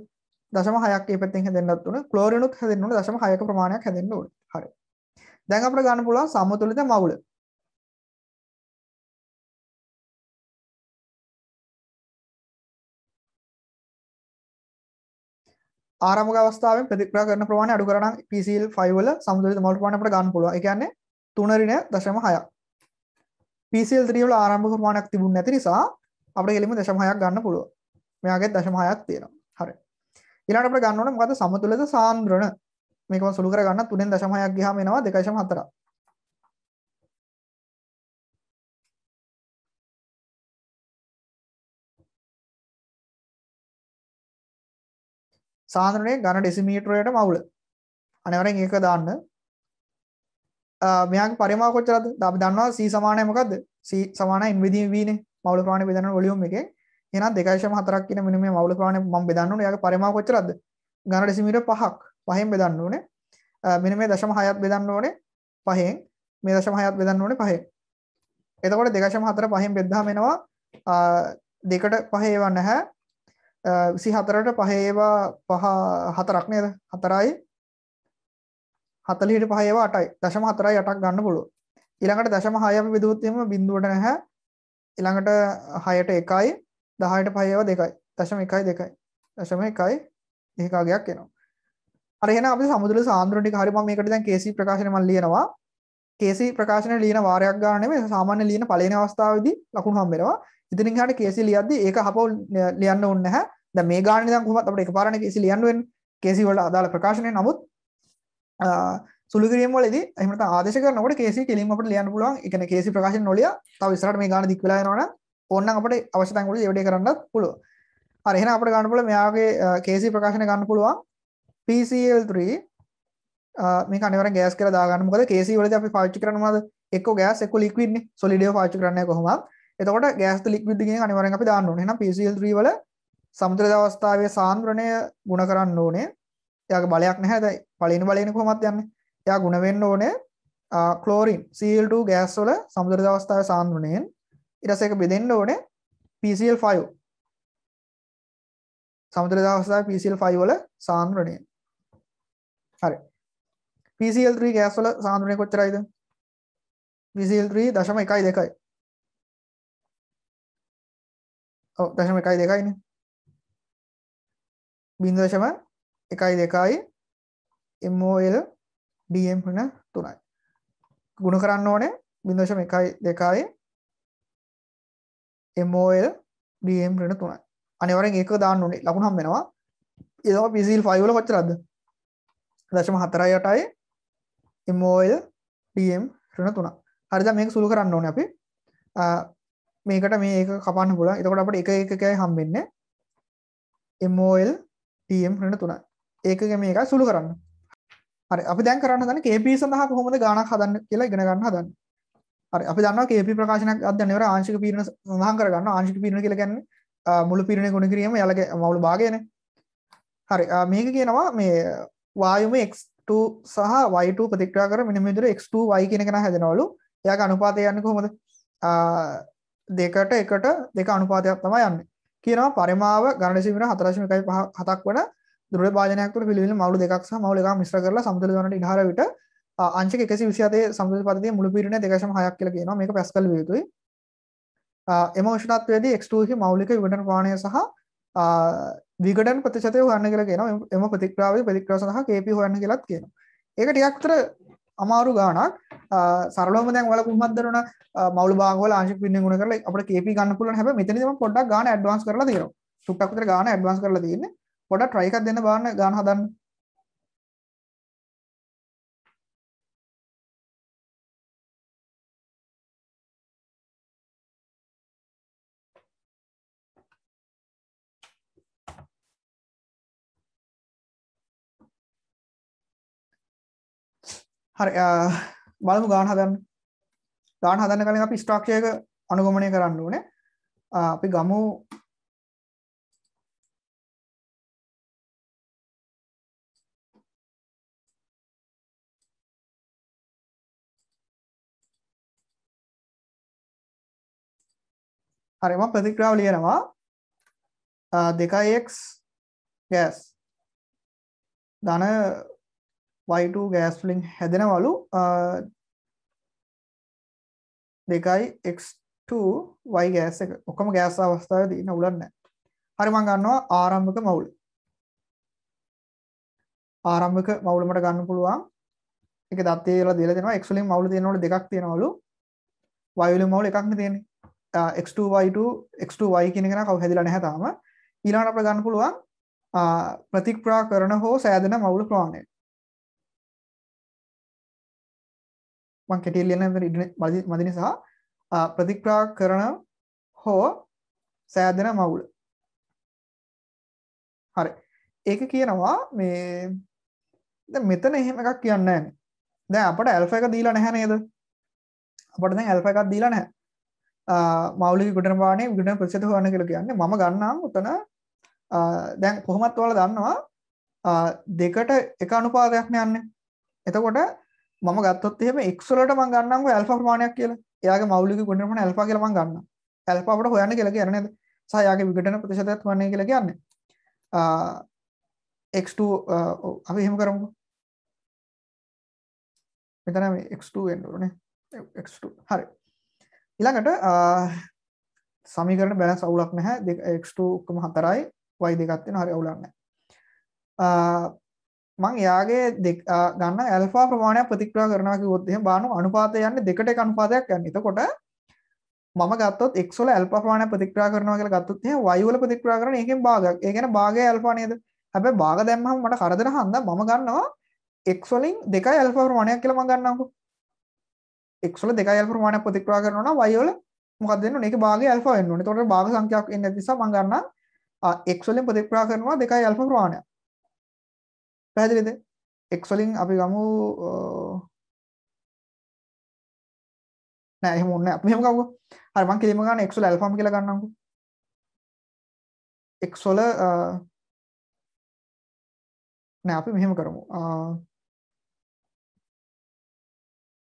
0.6ක් ඒ පැත්තෙන් හැදෙන්නත් උන. ක්ලෝරිනුත් හැදෙන්න උන 0.6ක ප්‍රමාණයක් හැදෙන්න ඕනේ. හරි. දැන් අපිට ගන්න පුළුවන් සමතුලිත මවුල. ආරම්භක අවස්ථාවෙන් ප්‍රතික්‍රියා කරන ප්‍රමාණය අඩු කරා නම් PCl5 වල සමතුලිත මවුල ප්‍රමාණය අපිට ගන්න පුළුවන්. ඒ කියන්නේ තුනරිනය දශම හයක් පිසිල් ත්‍රීවල ආරම්භ ප්‍රමාණයක් තිබුණ නැති නිසා අපට ගෙලිම දශමහයක් ගන්න පුළුව මෙයාගේ දශමහයක් තියෙනවා හරි ඉලාට අපට ගන්නවන මොකද සමතුලද සාන්ද්‍රණ මේක සුළු කරගන්න තුනෙන් දශමහයක් ගියාම එනවා දෙකයිශම හතර සාන්ද්‍රණය ඝන ඩෙසිමීටරයට මවුල අනිවාර්යෙන් ඒක දාන්න මෙයාගේ පරිමාව කොච්චරද? අපි දන්නවා C සමානයි මොකද්ද? C සමානයි n v නේ. මවුල ප්‍රමාණය බෙදන්න වොලියුම් එකේ. එහෙනම් 2.4ක් කියන මෙන්න මේ මවුල ප්‍රමාණය මම බෙදන්න ඕනේ. එයාගේ පරිමාව කොච්චරද? ඝන දෙසිමීටර් 5ක්. පහෙන් බෙදන්න ඕනේ. මෙන්න මේ 0.6ත් බෙදන්න ඕනේ. පහෙන්. මේ 0.6ත් බෙදන්න ඕනේ පහෙන්. එතකොට 2.4 පහෙන් බෙද්දාම එනවා දෙකට පහේ ඒවා නැහැ. 24ට පහේ ඒවා පහ හතරක් නේද? හතරයි 40ට 5 ඒවා 8යි. 0.48ක් ගන්න පුළුවන්. ඊළඟට 0.6 අපි බෙදුවොත් එහෙම බිඳුවට නැහැ. ඊළඟට 6ට 1යි, 10ට 5 ඒවා 2යි. 0.1යි 2යි. 0.1යි එක කාගයක් එනවා. අර එහෙනම් අපි සමුද්‍ර සාන්ද්‍රණ ටික හරි මම මේකට දැන් KC ප්‍රකාශනය මම ලියනවා. KC ප්‍රකාශනය ලියන වාරයක් ගන්න නෙමෙයි සාමාන්‍ය ලියන පළවෙනි අවස්ථාවේදී ලකුණු හම්බ වෙනවා. ඉතින් ඊහාට KC ලියද්දී ඒක හපව ලියන්න ඕනේ නැහැ. දැන් මේ ගානේ දැන් කොහොමද අපිට එකපාරට KC ලියන්න වෙන්නේ? KC වල අදාළ ප්‍රකාශනය නමුත් සුළුගරීම වලදී එහෙමත ආදේශ කරනකොට කේසි කෙලින්ම අපිට ලියන්න පුළුවන්. ඒ කියන්නේ කේසි ප්‍රකාශන නොලිය තව ඉස්සරහට මේ ගාන දික් වෙලා යනවනම් ඕන්නම් අපිට අවශ්‍ය තැන් වලදී ඒ වැඩේ කරන්නත් පුළුවන්. හරි එහෙනම් අපිට ගන්න පුළුවන් මෙයාගේ කේසි ප්‍රකාශන ගන්න පුළුවන් PCl3 මේක අනිවාර්යෙන් ගෑස් කියලා දාගන්න. මොකද කේසි වලදී අපි පාවිච්චි කරන මොනවද? එක්කෝ ගෑස් එක්කෝ ලික්විඩ් නේ. සොලිඩියව පාවිච්චි කරන්නේ කොහොමද? එතකොට ගෑස් ද ලික්විඩ් කියන එක අනිවාර්යෙන් අපි දාන්න ඕනේ. එහෙනම් PCl3 වල සමුද්‍ර අවස්ථාවේ සාන්ද්‍රණය ගුණ කරන්න ඕනේ. එයාගේ බලයක් නැහැ දැන් පළේන බලේන කොහොමද යන්නේ එයා ಗುಣ වෙන්න ඕනේ ක්ලෝරින් Cl2 ගෑස් වල සමුද්‍ර අවස්ථාවේ සාන්ද්‍රණයෙන් ඊට පස්සේ ඒක බෙදෙන්න ඕනේ PCl5 සමුද්‍ර අවස්ථාවේ PCl5 වල සාන්ද්‍රණයෙන් හරි PCl3 ගෑස් වල සාන්ද්‍රණය කොච්චරයිද PCl3 0.12යි ඔව් 0.12යිනේ 0.12 එකයි දෙකයි එමෝල් ඩම් හන තුනයි ගුණ කරන්න ඕනේ බිදශම එකයි දෙකයි එමෝල් ඩම් රෙන තුනයි අනිවරෙන් ඒක දාන්න ඕනේ ලකුණම් වෙනවා ඒවා පිසිල් ෆයිවල කොච්චරද දශම හතරයි යටයි එමෝල් ඩම් රෙන තුන හරිද මේක සුළු කරන්න ඕන අපි මේකට මේ කපන්න පුල එතකොට අපට එක එකකයි හම්බෙන්න එමෝල් ටම් රෙන තුනයි ඒක මේක සුළු කරන්න හරි අපි දැන් කරන්න දන්න KP සඳහා කොහොමද ගාණක් හදන්න කියලා ඉගෙන ගන්න හදන්න හරි අපි දන්නවා KP ප්‍රකාශනයක් අධ්‍යයනය කරලා ආංශික පීඩන සඳහන් කර ගන්නවා ආංශික පීඩන කියලා කියන්නේ මුළු පීඩනය ගුණ කිරීම යලගේ මවුළු භාගයනේ හරි මේක කියනවා මේ වායුවේ x2 සහ y2 ප්‍රතික්‍රියා කර මිනිම විදිහට x2 y කියන කෙනා හැදෙනවලු එයාගේ අනුපාතය යන්නේ කොහොමද දෙකට එකට දෙක අනුපාතයක් තමයි යන්නේ කියනවා පරිමාව ගණන සිමිර 4.15ක් වන දුරට භාජනයක් තුළ පිළිවිල මවුලු දෙකක් සහ මවුල එකක් මිශ්‍ර කරලා සමතුලිත වනට ඉහළ විට අංශක 127 සමතුලිත පද්ධතියේ මුළු පීඩනය 2.6ක් කියලා කියනවා මේක පැස්කල් විය යුතුයි එම උෂ්ණත්වයේදී x2 හි මෞලික විഘടන ප්‍රමාණය සහ විഘടන ප්‍රතිශතය හොයන්න කියලා කියනවා එම ප්‍රතික්‍රියාවේ ප්‍රතික්‍රියාව සඳහා kp හොයන්න කියලාත් කියනවා ඒක ටිකක් අතර අමාරු ගාණක් සරලවම දැන් ඔයාලා කොහොමද දරන මවුල භාග වල ආංශික පින්නෙන් ගුණ කරලා අපිට kp ගන්න පුළුවන් හැබැයි මෙතනදී මම පොඩ්ඩක් ගාණ ඇඩ්වාන්ස් කරලා තියෙනවා සුට්ටක් විතර ගාණ ඇඩ්වාන්ස් කරලා තියෙන්නේ පොඩක් try එකක් දෙන්න බලන්න ගාන හදන්න. හරි බලමු ගාන හදන්න. ගාන හදන්න කලින් අපි ස්ට්‍රක්චර් එක අනුගමනය කරන්න ඕනේ. අපි ගමු හරිම ප්‍රතික්‍රාව ලියනවා දෙකයික් ගෑස් ධන වයිට ගෑස්ලින් හැදෙනවලු දෙකයි එක් වයි ගෑස එක ඔක්කම ගෑස් අවස්ථාව දීන උලන්න හරිමං ගන්නවා ආරම්භක මවුල් ආරම්භක මවුලමට ගන්න පුළුවන් එක දත්තේලා දෙලා දෙනවා එක්ලින් මවුල දෙනවට දෙකක් තියෙනවලු වයුල මවුල එකක්න තියෙන x2y2 x2y කියන කෙනා කවුරු හැදිලා නැහැ තාම ඊළඟට අපිට ගන්න පුළුවන් ප්‍රතික්‍රියා කරන හෝ සෑදෙන මවුල ප්‍රමාණය මං කෙටියෙන් ලියන මදි නිසා ප්‍රතික්‍රියා කරන හෝ සෑදෙන මවුල හරි ඒක කියනවා මේ දැන් මෙතන එහෙම එකක් කියන්නේ නැහැ දැන් අපට ඇල්ෆා එක දීලා නැහැ නේද අපට දැන් ඇල්ෆා එකක් දීලා නැහැ මෞලික ගුණනමානේ ගුණ ප්‍රසිද්ධ හොයන කියලා කියන්නේ මම ගන්නම් උතන දැන් කොහොමත් ඔයාලා දන්නවා දෙකට එක අනුපාතයක් යන්නේ. එතකොට මම ගත්තොත් එහෙම x වලට මම ගන්නම්කෝ ඇල්ෆා ප්‍රමාණයක් කියලා. එයාගේ මෞලික ගුණනමන ඇල්ෆා කියලා මම ගන්නම්. ඇල්ෆා අපිට හොයන්න කියලා කියන්නේ නේද? සහ එයාගේ විඝටන ප්‍රතිශතයත් හොයන්න කියලා කියන්නේ. x2 අපි එහෙම කරමුකෝ. මෙතන මේ x2 වෙන්න ඕනේ. x2 හරි. ඊළඟට සමීකරණ බැලන්ස් අවුලක් නැහැ x2 ඔක්කොම 4යි y දෙකක් වෙන හරි අවුලක් නැහැ මම එයාගේ ගන්න ඇල්ෆා ප්‍රමාණයක් ප්‍රතික්‍රියා කරනවා කිව්වොත් එහෙම බානු අනුපාතය යන්නේ දෙකට එක අනුපාතයක් යන්නේ එතකොට මම ගත්තොත් x වල ඇල්ෆා ප්‍රමාණයක් ප්‍රතික්‍රියා කරනවා කියලා ගත්තොත් එහෙම y වල ප්‍රතික්‍රියා කරන එකෙන් භාගයක් ඒ කියන්නේ භාගය ඇල්ෆා නේද හැබැයි භාග දැම්මම මට කරදර හන්ද මම ගන්නවා x වලින් 2යි ඇල්ෆා ප්‍රමාණයක් කියලා මම ගන්නම්කෝ x වල 2 alpha ප්‍රමාණයක් ප්‍රතික්‍රියා කරනවා නම් y වල මොකක්ද වෙන්නේ? මේක භාගයේ alpha වෙන්න ඕනේ. ඒතකොට භාග සංඛ්‍යාවක් එන්නේ නැති නිසා මම ගන්නවා x වලින් ප්‍රතික්‍රියා කරනවා 2 alpha ප්‍රමාණයක්. පැහැදිලිද? x වලින් අපි ගමු නෑ එහෙම ඕනේ නෑ. මෙහෙම ගමුකෝ. හරි මම කිලිම ගන්න x වල alpha කියලා ගන්නම්කෝ. x වල නෑ අපි මෙහෙම කරමු.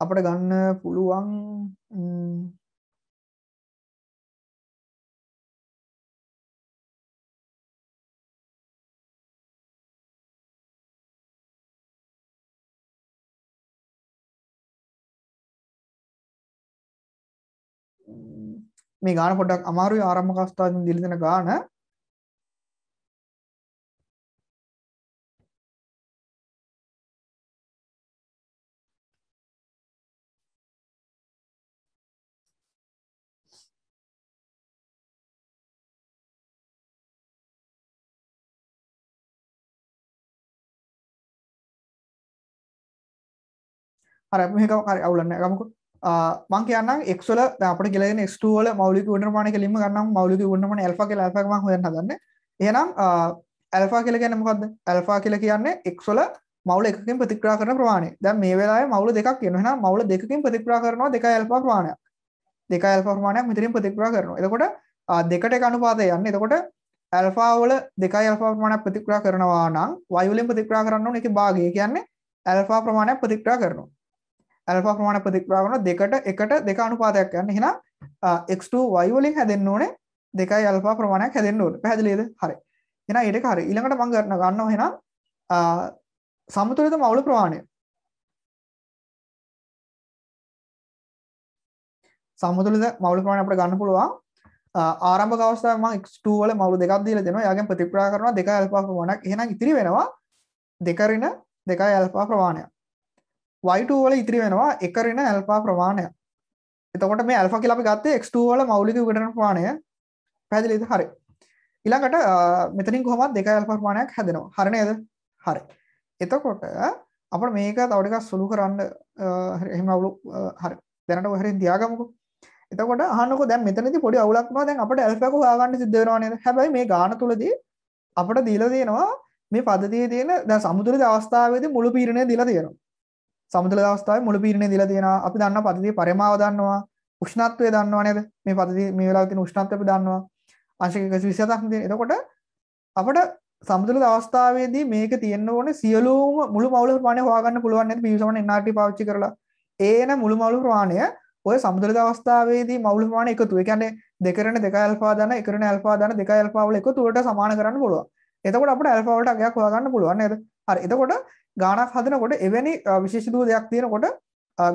අපට ගන්න පුළුවන් මේ ගාන පොඩක් අමාරුයි ආරම්භ කස්ථාවෙන් දිලිදෙන ගාන හර මේක හරි අවුලන්න ගමකු මං කියන්න එක්ල අපට කෙල ක්ටල මවලික උඩරමාන කලින්ම ගන්නම් මවලික උන්නම ඇල්ප ලම හොන්න දන්න එනම් ඇල්පා කියල ගැන මොකක්ද ඇල්පා කියල කියන්නේ එක්සොල මවල එකින් ප්‍රතික්‍රා කරන ප්‍රමාණය දැ මේ වෙලා මවල දෙක් කියනෙන මවල දෙකින් ප්‍රතික්‍රා කරනවා දෙක ඇල්පා ප්‍රමාණය දෙක ඇල්පර්මාණයක් මිතරින් ප්‍රතික්‍රා කරනවා එතකොට දෙකට අනුපාතය යන්න එතකොට ඇල්ෆාවල දෙක ඇල්පාර්මාණයක් ප්‍රතික්‍රා කරනවා නම් වයුලින් ප්‍රතික්‍රා කරන්න එක භාගය කියන්නේ ඇල්පා ප්‍රමාණයක් ප්‍රතික්‍රා කරනවා ඇල්ෆා ප්‍රමාණය ප්‍රතික්‍රියා කරනවා දෙකට එකට දෙක අනුපාතයක් යන. එහෙනම් x2 y වලින් හැදෙන්න ඕනේ දෙකයි ඇල්ෆා ප්‍රමාණයක් හැදෙන්න ඕනේ. පැහැදිලිද? හරි. එහෙනම් ඊට එක හරි. ඊළඟට මම ගන්න ගන්නවා එහෙනම් සමතුලිත මවුල ප්‍රමාණය. සමතුලිත මවුල ප්‍රමාණය අපිට ගන්න පුළුවන්. ආරම්භක අවස්ථාවේ මම x2 වල මවුල දෙකක් දීලා දෙනවා. යාගෙන් ප්‍රතික්‍රියා කරනවා දෙකයි ඇල්ෆා ප්‍රමාණයක්. එහෙනම් ඉතිරි වෙනවා දෙකරින දෙකයි ඇල්ෆා ප්‍රමාණයක්. y2 වල ඉතිරි වෙනවා එකරෙන ඇල්ෆා ප්‍රමාණයක්. එතකොට මේ ඇල්ෆා කියලා අපි ගත්තේ x2 වල මৌলিক විකටන ප්‍රමාණය. පැහැදිලිද? හරි. ඊළඟට මෙතනින් කොහොමද දෙක ඇල්ෆා ප්‍රමාණයක් හැදෙනවා. හරි නේද? හරි. එතකොට අපිට මේක තව ටිකක් සුළු කරන්න එහෙම අවුල හරි. දැනට ඔය හරින් තියාගමුකෝ. එතකොට අහන්නකෝ දැන් මෙතනදී පොඩි අවුලක් වුණා. දැන් අපිට ඇල්ෆා එක හොයාගන්න සිද්ධ වෙනවා නේද? හැබැයි මේ ගාන තුලදී අපිට දීලා දෙනවා මේ පදතියේ තියෙන දැන් සමුද්‍රයේ අවස්ථාවේදී මුළු පීරණය දීලා තියෙනවා. සමතල අවස්ථාවේ මුළු පීඩනය දීලා තියෙනවා. අපි දන්නා පද්ධතිය පරිමාව දන්නවා. උෂ්ණත්වය දන්නවා නේද? මේ පද්ධතිය මේ වෙලාවේ තියෙන උෂ්ණත්වය අපි දන්නවා. අංශක 127ක් තියෙන. එතකොට අපිට සමතුලිත අවස්ථාවේදී මේක තියෙන්න ඕනේ සියලුම මුළු මවුල ප්‍රමාණය හොයාගන්න පුළුවන් නේද? PV සමාන NRT පාවිච්චි කරලා. ඒන මුළු මවුල ප්‍රමාණය ඔය සමතුලිත අවස්ථාවේදී මවුල ප්‍රමාණය එකතු. ඒ කියන්නේ දෙකරන 2 ඇල්ෆා දන, එකරන ඇල්ෆා දන, 2 ඇල්ෆා වල එකතුවට සමාන කරන්න පුළුවන්. එතකොට අපිට ඇල්ෆා වලට අගයක් හොයාගන්න පුළුවන් නේද? හරි. එතකොට ගානක් හදනකොට එවැනි විශේෂිතූ දෙයක් තියෙනකොට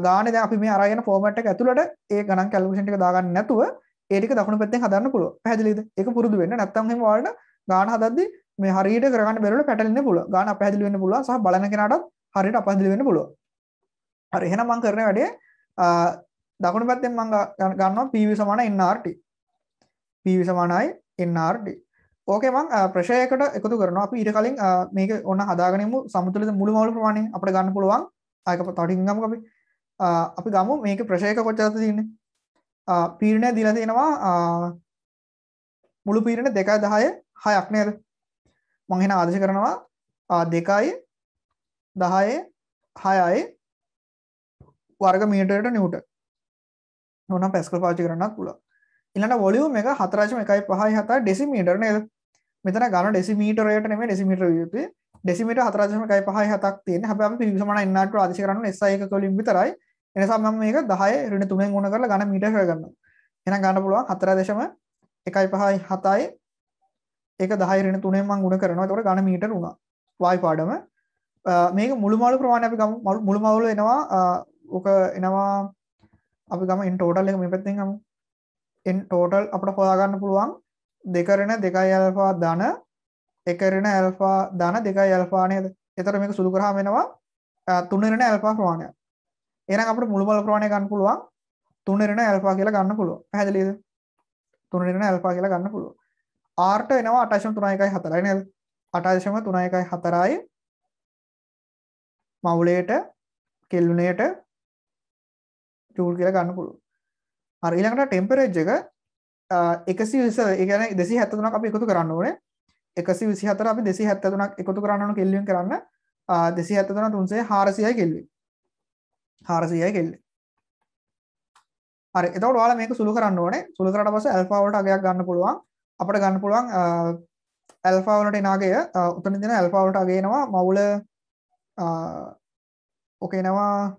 ගානේ දැන් අපි මේ අරගෙන ෆෝමැට් එක ඇතුළට ඒ ගණන් කැල්කුලේෂන් ටික දාගන්න නැතුව ඒ ටික දකුණු පැත්තෙන් හදන්න පුළුවන්. පැහැදිලිද? ඒක පුරුදු වෙන්න. නැත්තම් එහෙම ඔයාලට ගාන හදද්දි මේ හරියට කරගන්න බැරුවල පැටලෙන්න පුළුවන්. ගාන අපැහැදිලි වෙන්න පුළුවන්. සහ බලන කෙනාටත් හරියට අපැහැදිලි වෙන්න පුළුවන්. හරි එහෙනම් මම කරන වැඩේ දකුණු පැත්තෙන් මම ගන්නවා PV සමාන NRT. PV සමානයි NRT. ඕකෙමං ප්‍රශයකට එකතු කරන අප ඉට කලින් මේක ඔන්න හදාගනමු සමුතුලද මුළු මවල් ප්‍රමාණය අපට ගන්න පුළුවන් අයක තටිගම් අපි අපි ගමු මේක ප්‍රශයක කොච්චාත තින්න පීරණය දිල තියෙනවා මුළු පීරණ දෙකයි දහය හයක් නේද මංහෙන ආදශ කරනවා දෙකයි දහයේ හයයි වර්ග මීටයට නිවට නොන පැස්කල් පාචි කරන්න පුළ ඉන්නට වොලියුම් එක හතරාශම එකයි පහයි හතා ඩෙසි මීටර් නේද මෙතන ගන්න ඩෙසිමීටරයට නෙමෙයි ඩෙසිමීටර යුතු ඩෙසිමීටර 4.15 7ක් තියෙන හැබැයි අපි විසමන එන්නට ආදේශ කරන්නේ SI එකක වලින් විතරයි ඒ නිසා මම මේක 10 ඍණ 3 න් ගුණ කරලා ගන්න මීටර කරගන්නවා එහෙනම් ගන්න පුළුවන් 4.15 7යි ඒක 10 ඍණ 3 න් මම ගුණ කරනවා ඒතකොට ගන්න මීටර වුණා වායු පාඩම මේක මුළුමාළු ප්‍රමාණය අපි මුළුමාළු එනවා ඕක එනවා අපි ගම ඉන් ටෝටල් එක මේ පැත්තෙන් ගමු ඉන් ටෝටල් අපිට හොයාගන්න පුළුවන් 4.15 දෙකරන දෙකයි ඇල්ෆා ධන එකරන ඇල්ෆා ධන දෙකයි ඇල්ෆා නේද එතකොට මේක සුළු කරාම වෙනවා තුනරන ඇල්ෆා ප්‍රමාණය එහෙනම් අපිට මුළුමල් ප්‍රමාණය ගන්න පුළුවන් තුනරන ඇල්ෆා කියලා ගන්න පුළුවන් පැහැදිලිද තුනරන ඇල්ෆා කියලා ගන්න පුළුවන් R ට එනවා 8.31යි 4යි නේද 8.31යි 4යි මවුලේට කෙල්ුණයට ජූල් කියලා ගන්න පුළුවන් හරි ඊළඟට ටෙම්පරේච් එක එකසි විස එකන දෙසි හැත්තතුනක් අපි එකතු කරන්න ඕනේ එකසි විසි හතර අපි දෙසි හැත්තතුනක් එකතු කරන්නන කෙල්ලියෙන් කරන්න දෙසි හැත්තතුන තුන්සේ හාරසියයි කෙල්ලි හාරසියයි කෙල්ලි හරි එතකොට ඔයාලා මේක සුළු කරන්න ඕනේ සුළු කරාට පස්සේ ඇල්ෆා වලට අගයක් ගන්න පුළුවන් අපිට ගන්න පුළුවන් ඇල්ෆා වලට එන අගය උතන දෙන ඇල්ෆා වලට අගය එනවා මවුල ඔකේනවා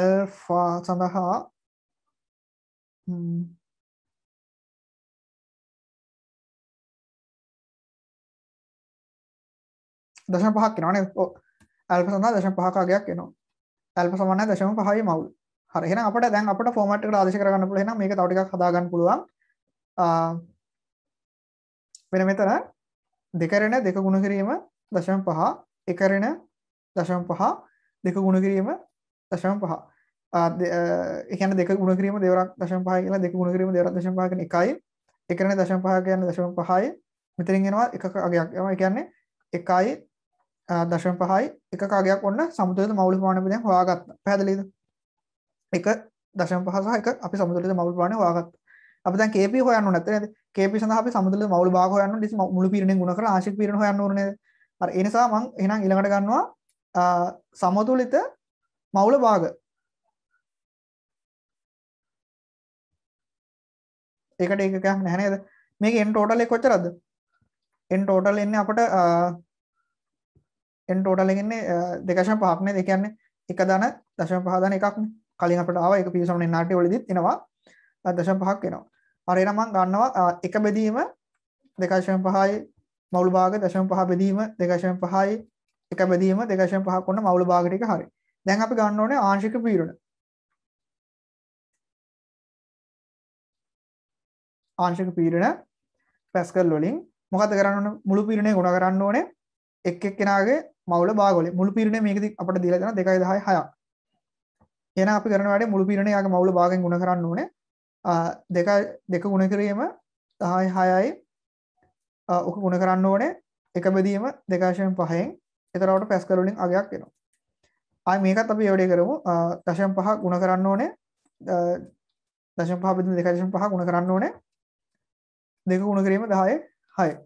ඇල්ෆා සඳහා Mhm. දශම පහක් එනවානේ ඇල්ෆා සඳහා දශම පහක අගයක් එනවා. ඇල්ෆා සමානයි දශම පහයි මවුල්. හරි එහෙනම් අපිට දැන් අපිට ෆෝමැට් එකට ආදේශ කරගන්න පුළුවන්. එහෙනම් මේක තව ටිකක් හදාගන්න පුළුවන්. වෙන මෙතන දෙකරණ දෙක ගුණ කිරීම දශම පහ එකරණ දශම පහ දෙක ගුණ කිරීම දශම පහ එකන දෙක ගුණ කිරීම දෙවරක් දශම පහ කියලා දෙක ගුණ කිරීම දෙවරක් දශම පහ කියන එකයි එකරනේ දශම පහ කියන්නේ දශම පහයි මෙතනින් එනවා එකක අගයක් එනවා ඒ කියන්නේ එකයි දශම පහයි එකක අගයක් ඔන්න සමතුලිත මවුල් ප්‍රමාණය අපි දැන් හොයාගත්තා පැහැදිලිද එක දශම පහ සහ එක අපි සමතුලිත මවුල් ප්‍රමාණය හොයාගත්තා අපි දැන් KP හොයන්න ඕන නැත්නම් KP සඳහා අපි සමතුලිත මවුල් භාග හොයන්න ඕනේ ඉතින් මුළු පීඩණයෙන් ගුණ කරලා ආංශික පීඩන හොයන්න ඕනේ අර ඒ නිසා මම එහෙනම් ඊළඟට ගන්නවා සමතුලිත මවුල භාග ඒකට ඒකයක් නැහැනේද මේක එන් ටෝටල් එක කොච්චරද එන් ටෝටල් එන්නේ අපට එන් ටෝටල් එකන්නේ 2.5ක් නේද ඒ කියන්නේ 1.5 දන එකක් කලින් අපිට ආවා ඒක පිසොන් එන්ආර්ටි වලදීත් එනවා 0.5ක් එනවා අර එන මම ගන්නවා එක බෙදීම 2.5යි මවුල් භාග 0.5 බෙදීම 2.5යි එක බෙදීම 2.5 කොන්න මවුල් භාග ටික හරි දැන් අපි ගන්න ඕනේ ආංශික පීඩන ආංශක පීඩන පැස්කල් වලින් මොකද කරන්න මුළු පිරණය ගුණ කරන්න ඕනේ එක් එක් කෙනගේ මවල බාගොල මුළු පිරණය මේකති අපට දිලදන දෙකයි දහයි හය එන අපි කරනවට මුළු පිරණයාගේ මවල බාගෙන් ගුණ කරන්න ඕනේ දෙක දෙක ගුණ කිරීම දහයි හයයි ඕක ගුණ කරන්න ඕනේ එක බැදීම දෙකාශයෙන් පහෙන් එතරවට පැස්කරලින් අගයක් එනවා අය මේකත් අපි යවඩේ කරමු දශම් පහ ගුණ කරන්න ඕනේ දශම් පහ බදි දෙකශම් පහ ගුණ කරන්න ඕනේ දෙක ගුණ කිරීම 10 6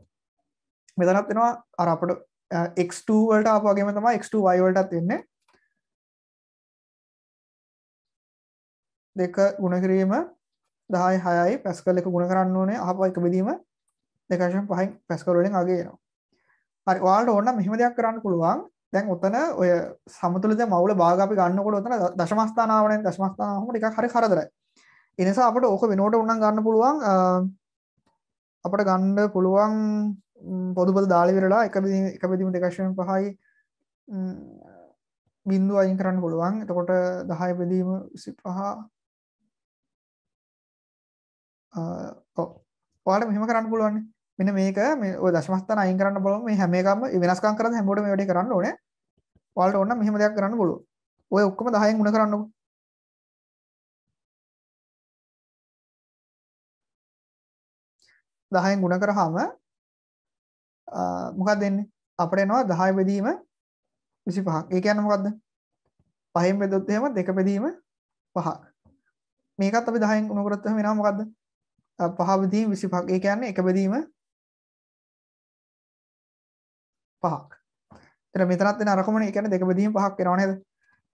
මෙතනත් වෙනවා අර අපිට x2 වලට ආපු වගේම තමයි x2y වලටත් වෙන්නේ දෙක ගුණ කිරීම 10 6යි පැස්කල් එක ගුණ කරන්න ඕනේ ආපු එක බෙදීම 2.5න් පැස්කල් වලින් අගේ එනවා හරි ඔයාලට ඕන නම් මෙහෙම දෙයක් කරන්න පුළුවන් දැන් ඔතන ඔය සමතුලිත මවුල භාග අපි ගන්නකොට ඔතන දශමස්ථානාවනේ දශමස්ථානාවම ටිකක් හරි කරදරයි. ඒ නිසා අපිට ඕක වෙනුවට උනම් ගන්න පුළුවන් අපට ගණ්ඩ පුළුවන් පොදුපොද දාලිවෙරලා එක එක පිදිම දෙකශයෙන් පහයි බින්දු අයින් කරන්න පුළුවන් එතකොට දහය පෙදීම සි පහා ඔට මෙම කරන්න පුළුවන් මෙන මේක මේ දශමස්තන අයින් කරන්න බලම මේ හැමකම වෙනස්කන් කර හැමෝට වැඩි කරන්න ඕන වල්ට ඔන්න මෙහම දෙයක් කරන්න පුළුව ඔය ඔක්කම දහයෙන් ගුණ කරන්න 10න් ගුණ කරාම මොකක්ද එන්නේ? අපිට එනවා 10 බෙදීම 25ක්. ඒ කියන්නේ මොකද්ද? 5න් බෙදුවොත් එහෙම 2 බෙදීම 5ක්. මේකත් අපි 10න් ගුණ කරොත් එහෙම එනවා මොකද්ද? 5 බෙදීම 25ක්. ඒ කියන්නේ 1 බෙදීම 5ක්. එතන මෙතනත් වෙන අරකමනේ. ඒ කියන්නේ 2 බෙදීම 5ක් වෙනවා නේද?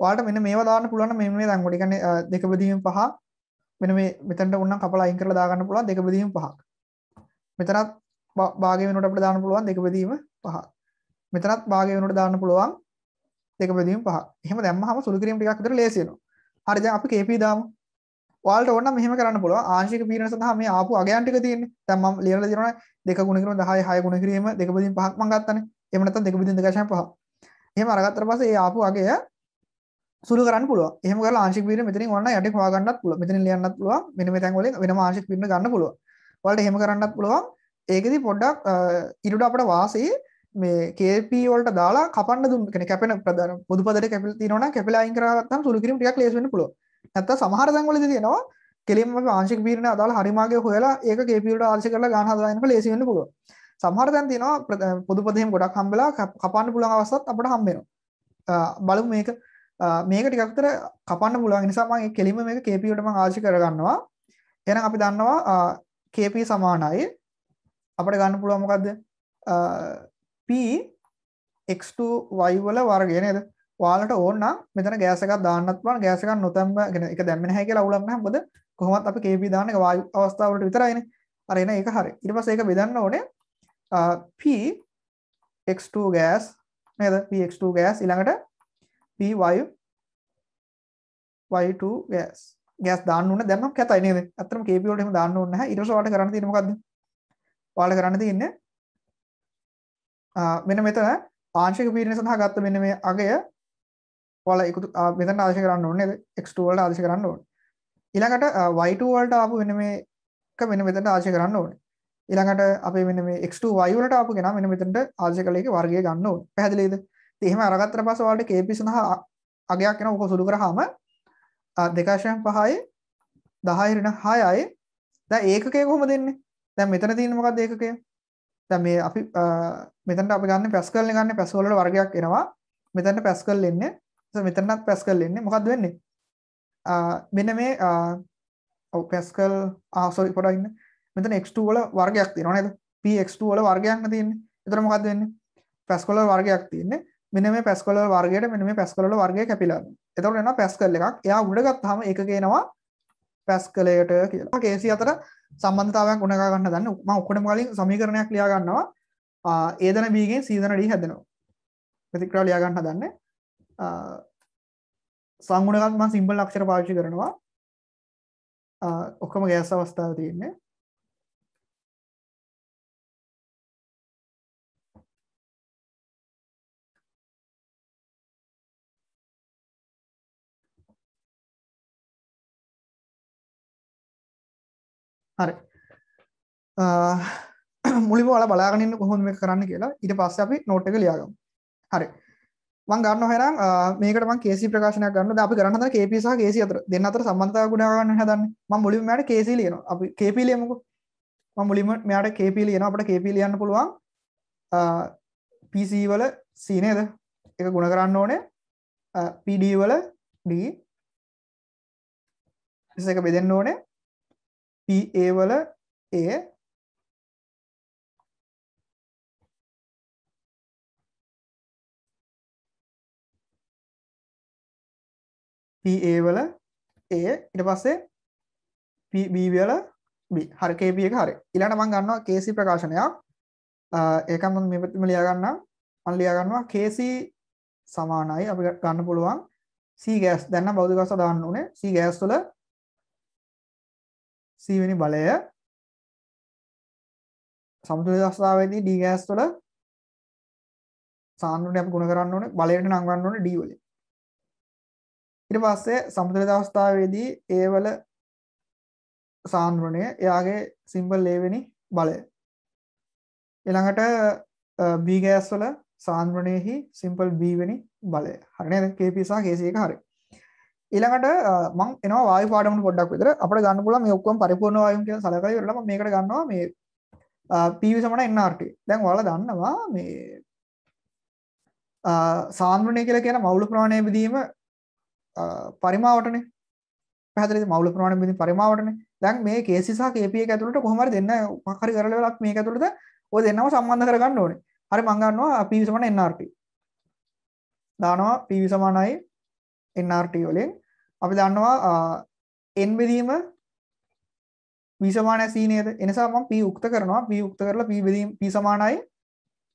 ඔයාලට මෙන්න මේවා දාන්න පුළුවන් මෙන්න මේ දඟුවට. ඒ කියන්නේ 2 බෙදීම 5 මෙන්න මේ මෙතනට ඕනනම් කපලා අයින් කරලා දාගන්න පුළුවන් 2 බෙදීම 5ක්. මෙතනත් භාගය වෙනකොට අපිට දාන්න පුළුවන් දෙක බෙදීම 5. මෙතනත් භාගය වෙනකොට දාන්න පුළුවන් දෙක බෙදීම 5. එහෙම දැම්මහම සුළු කිරීම ටිකක් විතර ලේසි වෙනවා. හරි දැන් අපි KP දාමු. ඔයාලට ඕන නම් මෙහෙම කරන්න පුළුවන්. ආංශික පීඩන සඳහා මේ ආපු අගයන් ටික තියෙන්නේ. දැන් මම ලියලා තියෙනවා 2 ගුණ කිරීම 10 6 ගුණ කිරීම දෙක බෙදීම 5ක් මම ගත්තානේ. එහෙම නැත්නම් දෙක බෙදීම 2.5. එහෙම අරගත්තට පස්සේ ඒ ආපු අගය සුළු කරන්න පුළුවන්. එහෙම කරලා ආංශික පීඩන මෙතනින් ඕන නම් යටින් හොයා ගන්නත් පුළුවන්. මෙතනින් ලියන්නත් පුළුවන්. මෙන්න මේ තැන් වලින් වෙනම ආංශික පීඩන ගන්න පුළුවන්. වලට හෙම කරන්නත් පුළුවන් ඒකෙදි පොඩ්ඩක් ඉරුට අපට වාසේ මේ කේපීවලට දාලා කපන්න දුම් කෙන කැපෙන ප්‍රධාන පොදුපදට කැපිල තිනවන කැපිලායින් කරගත්තම සුළු කිරීම ටිකක් ලේසි වෙන්න පුළුවන් නැත්තම් සමහර තැන්වලදී තියෙනවා කෙලින්ම ආංශික පීඩන අදාළ හරිමාගේ හොයලා ඒක කේපී වලට ආංශික කරලා ගන්න හදාගෙන ලේසි වෙන්න පුළුවන් සමහර තැන් තියෙනවා පොදුපදයෙන් ගොඩක් හම්බෙලා කපන්න පුළුවන් අවස්ථාත් අපිට හම්බ වෙනවා බලමු මේක මේක ටිකක් විතර කපන්න පුළුවන් නිසා මම කෙලින්ම මේක KP වලට මම ආශි කරගන්නවා එහෙනම් අපි දන්නවා කප සමානයි අපට ගන්න පුළුව මොකක්ද පක්2 වයිවල වර්ගය නේද වාලට ඕන්න මෙතන ගෑසක දාන්නත්වන් ගෑසක නොතැම්ම ගෙන එක දැමෙන හැක ලවලන්න හොද කොහොමත් අප කේප දානක වාය අවස්ථාවට විතරයින අරන එක හරි ඉට පස ඒක බෙදන්න ඕනේ පක්2 ගෑස් නද පක්2 ගෑස් ඉළඟට පවයි y2 ගෑස් ගෑස් දාන්න ඕනේ දැන් නම් කැතයි නේද? ඇත්තටම KP වලට එහෙම දාන්න ඕනේ නැහැ. ඊට පස්සේ ඔයාලට කරන්න තියෙන්නේ මොකද්ද? ඔයාලට කරන්න තියෙන්නේ මෙන්න මෙතන ආංශික පීඩනය සඳහා ගත්ත මෙන්න මේ අගය ඔයාලා එකතු මෙතන ආදේශ කරන්න ඕනේ නේද? x2 වලට ආදේශ කරන්න ඕනේ. ඊළඟට y2 වලට ආපු මෙන්න මේක මෙන්න මෙතනට ආදේශ කරන්න ඕනේ. ඊළඟට අපේ මෙන්න මේ x2 y වලට ආපු කෙනා මෙන්න මෙතනට ආදේශ කළ එකේ වර්ගය ගන්න ඕනේ. පැහැදිලිද? ඉතින් එහෙම අරගත්තට පස්සේ ඔයාලට KP සඳහා අගයක් එනවා. ඔක සුළු කරාම දෙකාශයන් පහය දහයරෙන හයයි ද ඒකකය කොහොම දෙන්නේ දැන් මෙතන තියෙන මොකක්ද ඒකකය දැන් මේ අපි මෙතනට අපි ගන්න පැස්කල් ගන්න පැස්වල වර්ගයක් එනවා මෙතනට පැස්කල් එන්නේ ඊට මෙතනත් පැස්කල් එන්නේ මොකක්ද වෙන්නේ මෙන්න මේ ඔව් පැස්කල් ආ සෝරි පොඩක් ඉන්න මෙතන x2 වල වර්ගයක් තියෙනවා නේද px2 වල වර්ගයක්ම තියෙන්නේ එතකොට මොකක්ද වෙන්නේ පැස්කල් වල වර්ගයක් තියෙන්නේ මෙන්න මේ පැස්කලර් වර්ගයට මෙන්න මේ පැස්කලර් වර්ගය කැපිලා තියෙනවා. එතකොට එනවා පැස්කල් එකක්. එයා උඩ ගත්තාම ඒක කියනවා පැස්කලයට කියලා. කේසි අතර සම්බන්ධතාවයක් උනගා ගන්න දන්න. මම ඔක්කොටම කලින් සමීකරණයක් ලියා ගන්නවා. A දන B ගෙන් C දන D හැදෙනවා. ප්‍රතික්‍රියාව ලියා ගන්න හදන්නේ. සංගුණකත් මම සිම්පල් අක්ෂර පාවිච්චි කරනවා. ඔක්කොම ගෑස් අවස්ථාව තියෙන්නේ. හරි මුලිම වල බලාගනින්න කොහොම මේ කරන්න කියලා ඊට පස්සේ අපි නෝට් එක ලියාගමු හරි මම ගන්නවා එහෙනම් මේකට මම KC ප්‍රකාශනයක් ගන්නවා දැන් අපි කරන්න හදන KP සහ KC අතර දෙන්න අතර සම්බන්ධතාව ගොඩ ගන්න හදන්නේ මම මුලින්ම මෙයාට KC ලියනවා අපි KP ලියමුකෝ මම මුලින්ම මෙයාට KP ලියනවා අපිට KP ලියන්න පුළුවන් PC වල C නේද එක ගුණ කරන්න ඕනේ PD වල D එක බෙදෙන්න ඕනේ PA වල A PA වල A ඊට පස්සේ PB වල B හරි KB එක හරි ඊළඟට මම ගන්නවා KC ප්‍රකාශනයක් ඒක මම මෙතන ලියා ගන්නම් මම ලියා ගන්නවා KC සමානයි අපි ගන්න පුළුවන් C gas දැන් නම් භෞතික ගස් දාන්න ඕනේ C gas වල සීවෙනි බලය සමතුලිත අවස්ථාවේදී D ගෑස් වල සාන්ද්‍රණය අපි ගුණ කරන්න ඕනේ බලයට නංවන්න ඕනේ D වලින්. ඊට පස්සේ සමතුලිත අවස්ථාවේදී A වල සාන්ද්‍රණය එයාගේ සිම්බල් A වෙනි බලය. ඊළඟට B ගෑස් වල සාන්ද්‍රණයෙහි සිම්පල් B වෙනි බලය. හරි නේද? KP සහ KC එක හරියි. ඊළඟට මං එනවා වායු පාඩමට පොඩ්ඩක් විතර අපිට ගන්න පුළුවන් මේ ඔක්කොම පරිපූර්ණ වායුම් කියන සලකලා ඉවරලා මම මේකට ගන්නවා මේ PV සමාන nRT. දැන් ඔයාලා දන්නවා මේ සාන්ද්‍රණය කියලා කියන මවුල ප්‍රමාණය බෙදීම පරිමාවටනේ. පැහැදිලිද මවුල ප්‍රමාණය බෙදීම පරිමාවටනේ. දැන් මේ KC සහ KP එක ඇතුළට කොහොම හරි දෙන්න මොකක් හරි කරලා වෙලක් මේක ඇතුළත ඔය දෙන්නම සම්බන්ධ කරගන්න ඕනේ. හරි මං ගන්නවා PV සමාන nRT. දානවා PV සමානයි NRT වලින් අපි දන්නවා n බෙදීම p සමානයි c නේද? එනිසා මම p උක්ත කරනවා. p උක්ත කරලා p බෙදීම p සමානයි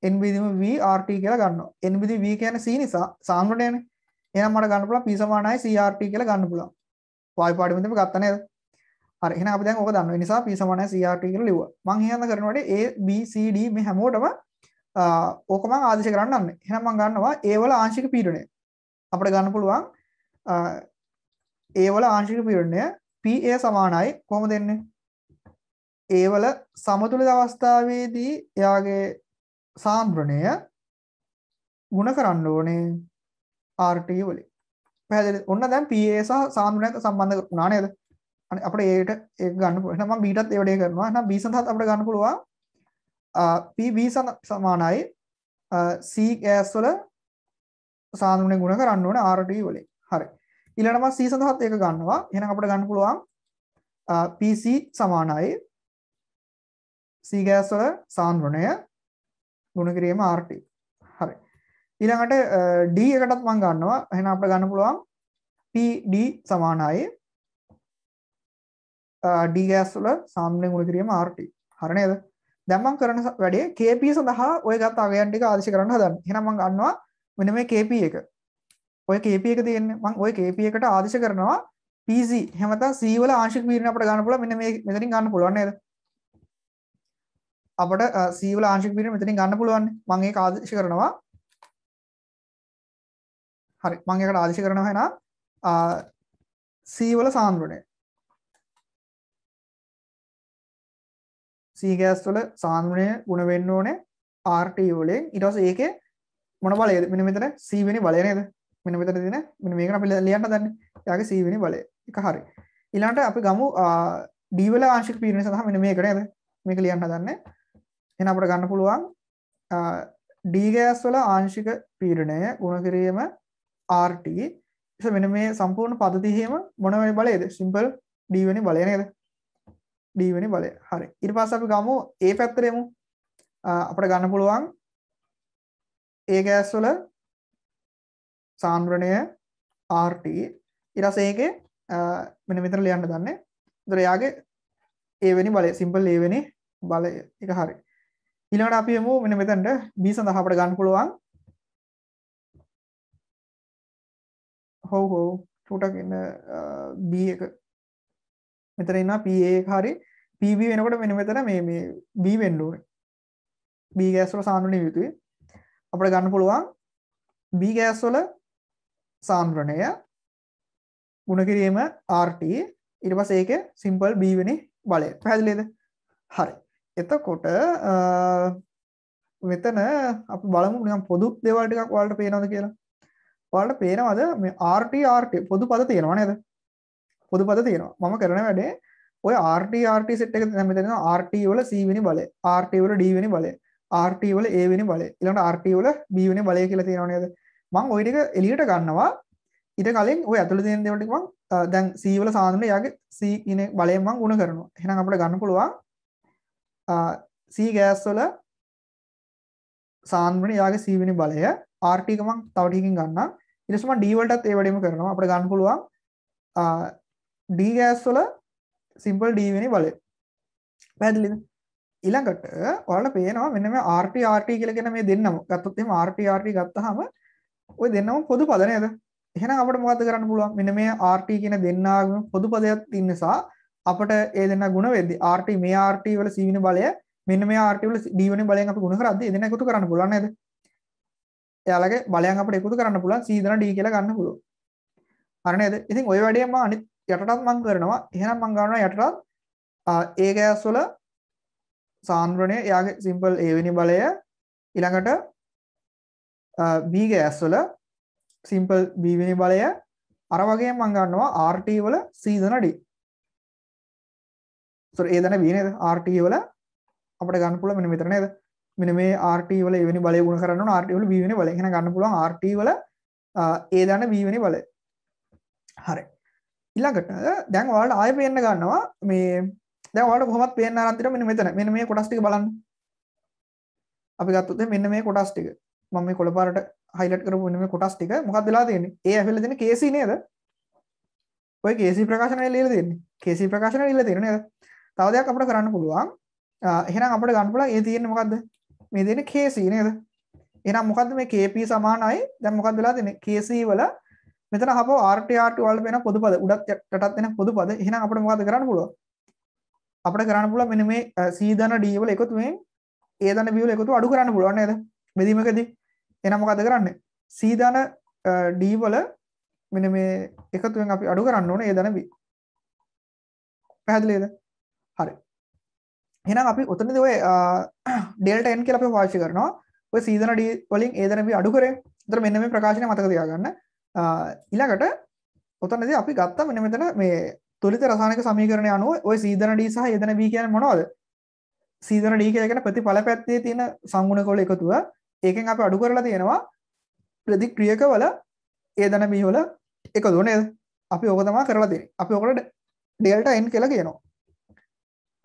n බෙදීම v rt කියලා ගන්නවා. n බෙදීම v කියන්නේ c නිසා සාන්ද්‍රණයනේ. එහෙනම් මට ගන්න පුළුවන් p සමානයි c rt කියලා ගන්න පුළුවන්. වායු පාඩමෙන් තමයි ගත්තා නේද? හරි. එහෙනම් අපි දැන් ඕක දන්නවා. ඒ නිසා p සමානයි c rt කියලා ලිව්වා. මම හිතන කරන වැඩේ a b c d මේ හැමෝටම ඕක මම ආදේශ කරන්න යන්නේ. එහෙනම් මම ගන්නවා a වල ආංශික පීඩනය. අපිට ගන්න පුළුවන් ඒවල ආංශික පීඩනය පA සමානයි කොහොම දෙන්නේ? ඒවල සමතුලිත අවස්ථාවේදී එයාගේ සාන්ද්‍රණය ಗುಣ කරන්න ඕනේ RT වලින්. පැහැදිලි. ඔන්න දැන් PA සහ සාන්ද්‍රණයත් සම්බන්ධ වුණා නේද? අනේ අපිට ඒට ඒක ගන්න පුළුවන්. එහෙනම් මම Bටත් ඒ වැඩේ කරනවා. එහෙනම් B සඳහාත් අපිට ගන්න පුළුවන් PB සමානයි C gas වල සාන්ද්‍රණය ගුණ කරන්න ඕනේ RT වලින්. හරි. ඊළඟට මම C සඳහාත් ඒක ගන්නවා. එහෙනම් අපිට ගන්න පුළුවන් PC සමානයි C ගෑස් වල සාන්ද්‍රණය ගුණ කිරීම RT. හරි. ඊළඟට D එකටත් මම ගන්නවා. එහෙනම් අපිට ගන්න පුළුවන් PD සමානයි D ගෑස් වල සාන්ද්‍රණය ගුණ කිරීම RT. හරි නේද? දැන් මම කරන වැඩේ KP සඳහා ඔය ගත් අගයන් ටික ආදේශ කරන්න හදන්නේ. එහෙනම් මම ගන්නවා මෙන්න මේ KP එක. ඔය KP එක තියෙන්නේ මම ඔය KP එකට ආදේශ කරනවා PC එහෙම නැත්නම් C වල ආංශික පීඩන අපිට ගන්න පුළුවන් මෙන්න මේ මෙතනින් ගන්න පුළුවන් නේද අපිට C වල ආංශික පීඩන මෙතනින් ගන්න පුළුවන් මම ඒක ආදේශ කරනවා හරි මම ඒකට ආදේශ කරනවා එහෙනම් C වල සාන්ද්‍රණය C ගෑස් වල සාන්ද්‍රණය ගුණ වෙන්න ඕනේ RT වලින් ඊට පස්සේ ඒකේ මොන බලයද මෙන්න මෙතන C වෙනි බලය නේද මෙන මෙතන තියෙන මෙන්න මේක අපි ලියන්න දන්නේ එයාගේ c වෙනි බලය එක හරි ඊළඟට අපි ගමු d වල ආංශික පීඩනය සඳහා මෙන්න මේක නේද මේක ලියන්න දන්නේ එහෙනම් අපිට ගන්න පුළුවන් d ගෑස් වල ආංශික පීඩනය ගුණ කිරීම RT එස මෙන්න මේ සම්පූර්ණ පද්ධතියෙම මොන වෙනි බලයද සිම්පල් d වෙනි බලය නේද d වෙනි බලය හරි ඊට පස්සේ අපි ගමු a පැත්තට යමු අපිට ගන්න පුළුවන් ඒ ගෑස් වල සාන්ද්‍රණය RT ඊට ඒකේ මෙන්න මෙතන ලියන්න දන්නේ. ඒතර එයාගේ A වෙනි බලය සිම්පල් A වෙනි බලය එක හරි. ඊළඟට අපි යමු මෙන්න මෙතනට B සඳහා අපිට ගන්න පුළුවන් හොව් හොව් චූටක් ඉන්න B එක මෙතන ඉන්න PA එක හරි PB වෙනකොට මෙන්න මෙතන මේ මේ B වෙන්න ඕනේ. B ගෑස් වල සාන්ද්‍රණය යුතුයි. අපිට ගන්න පුළුවන් B ගෑස් වල සාන්ද්‍රණය ගුණ කිරීම RT ඊට පස්සේ ඒකේ සිම්පල් B වෙනි බලය. පැහැදිලිද? හරි. එතකොට මෙතන අපි බලමු නිකන් පොදු දේවල් ටිකක් ඔයාලට පේනවද කියලා. ඔයාලට පේනවද මේ RT RT පොදු පද තියෙනව නේද? පොදු පද තියෙනවා. මම කරන වැඩේ ඔය RT RT සෙට් එක දැන් මෙතන RT වල C වෙනි බලය, RT වල D වෙනි බලය, RT වල A වෙනි බලය, ඊළඟට RT වල B වෙනි බලය කියලා තියෙනව නේද? මං ඔය ටික එලියට ගන්නවා ඊට කලින් ඔය ඇතුළේ තියෙන දේවල් ටික මං දැන් C වල සාධනනේ යාගේ C කියන බලයෙන් මං ගුණ කරනවා. එහෙනම් අපිට ගන්න පුළුවන් C ගෑස් වල සාන්ද්‍රණය යාගේ C වෙනි බලය RT එක මං තව ටිකකින් ගන්නම්. ඊට පස්සේ මම D වලටත් ඒ වැඩේම කරනවා. අපිට ගන්න පුළුවන් D ගෑස් වල සිම්පල් D වෙනි බලය. පැහැදිලිද? ඊළඟට ඔයාලට පේනවා මෙන්න මේ RT RT කියලා කියන මේ දෙන්නම. ගත්තොත් එහෙම RT RT ගත්තාම ඔය දෙන්නම පොදු පද නේද? එහෙනම් අපිට මොකද කරන්න පුළුවන්? මෙන්න මේ RT කියන දෙන්නාගම පොදු පදයක් තියෙන නිසා අපිට ඒ දෙන්නා ಗುಣ වෙද්දී RT මේ RT වල C වෙන බලය මෙන්න මේ RT වල D වෙන බලයෙන් අපි ಗುಣ කරද්දී ඒ දෙන්නා එකතු කරන්න පුළුවන් නේද? එයාලගේ බලයන් අපිට එකතු කරන්න පුළුවන් C දන D කියලා ගන්න පුළුවන්. හරි නේද? ඉතින් ওই වැඩේ මම අනිත් යටටත් මම කරනවා. එහෙනම් මම ගන්නවා යටටත් A ගෑස් වල සාන්ද්‍රණය එයාගේ සිම්පල් A වෙනි බලය ඊළඟට B ගෑස් වල සිම්පල් B වෙනි බලය අර වගේ මම ගන්නවා RT වල C දන D. සොර A දන B නේද? RT වල අපිට ගන්න පුළුවන් මෙන්න මෙතන නේද? මෙන්න මේ RT වල එවැනි බලය ගුණ කරන්න ඕන RT වල B වෙනි බලය. එහෙනම් ගන්න පුළුවන් RT වල A දන B වෙනි බලය. හරි. ඊළඟට දැන් ඔයාලට ආයෙ පේන්න ගන්නවා මේ දැන් ඔයාලට කොහොමද පේන්න ආරම්භ දෙනවා මෙන්න මෙතන. මෙන්න මේ කොටස් ටික බලන්න. අපි ගත්තොත් මෙන්න මේ කොටස් ටික. මම මේ කොළපාරට හයිලට් කරපු වෙන මේ කොටස් ටික මොකක්ද වෙලා තියෙන්නේ ඒ ඇවිල්ලා දෙන කේසී නේද ඔය කේසී ප්‍රකාශනය ලියලා තියෙන්නේ කේසී ප්‍රකාශනය ලියලා තියෙන නේද තව දෙයක් අපිට කරන්න පුළුවන් එහෙනම් අපිට ගන්න පුළුවන් ඒ තියෙන්නේ මොකද්ද මේ දෙන්නේ කේසී නේද එහෙනම් මොකද්ද මේ KP සමානයි දැන් මොකද්ද වෙලා තියෙන්නේ KC වල මෙතන හපව RTR2 වල වෙන පොදුපද උඩත් යටත් වෙන පොදුපද එහෙනම් අපිට මොකද්ද කරන්න පුළුවන් අපිට කරන්න පුළුවන් මෙන්න මේ C ධන D වල එකතු වෙන A ධන B වල එකතු අඩු කරන්න පුළුවන් නේද බෙදීමකදී එහෙනම් මොකද කරන්නේ? C ධන D වල මෙන්න මේ එකතුවෙන් අපි අඩු කරන්න ඕනේ ඒ ධන B. පැහැදිලිද? හරි. එහෙනම් අපි උතනදී ඔය ඩෙල්ටා n කියලා අපි පාවිච්චි කරනවා. ඔය C ධන D වලින් A ධන B අඩු කරේ. ඒතර මෙන්න මේ ප්‍රකාශනය මතක තියාගන්න. ඊළඟට උතනදී අපි ගත්තා මෙන්න මෙතන මේ තුලිත රසායනික සමීකරණය අනුව ඔය C ධන D සහ A ධන B කියන්නේ මොනවද? සීදන ඩී කියලා කියන ප්‍රතිඵල පැත්තේ තියෙන සංගුණක වල එකතුව ඒකෙන් අප අඩු කරලා තියෙනවා ප්‍රතික්‍රියක වල ඒ දන මීහොල එක දුනේ අපි ඕක තමා කරලා තියෙන අපි ඕකට ඩෙල්ට එන් කියලා කියනවා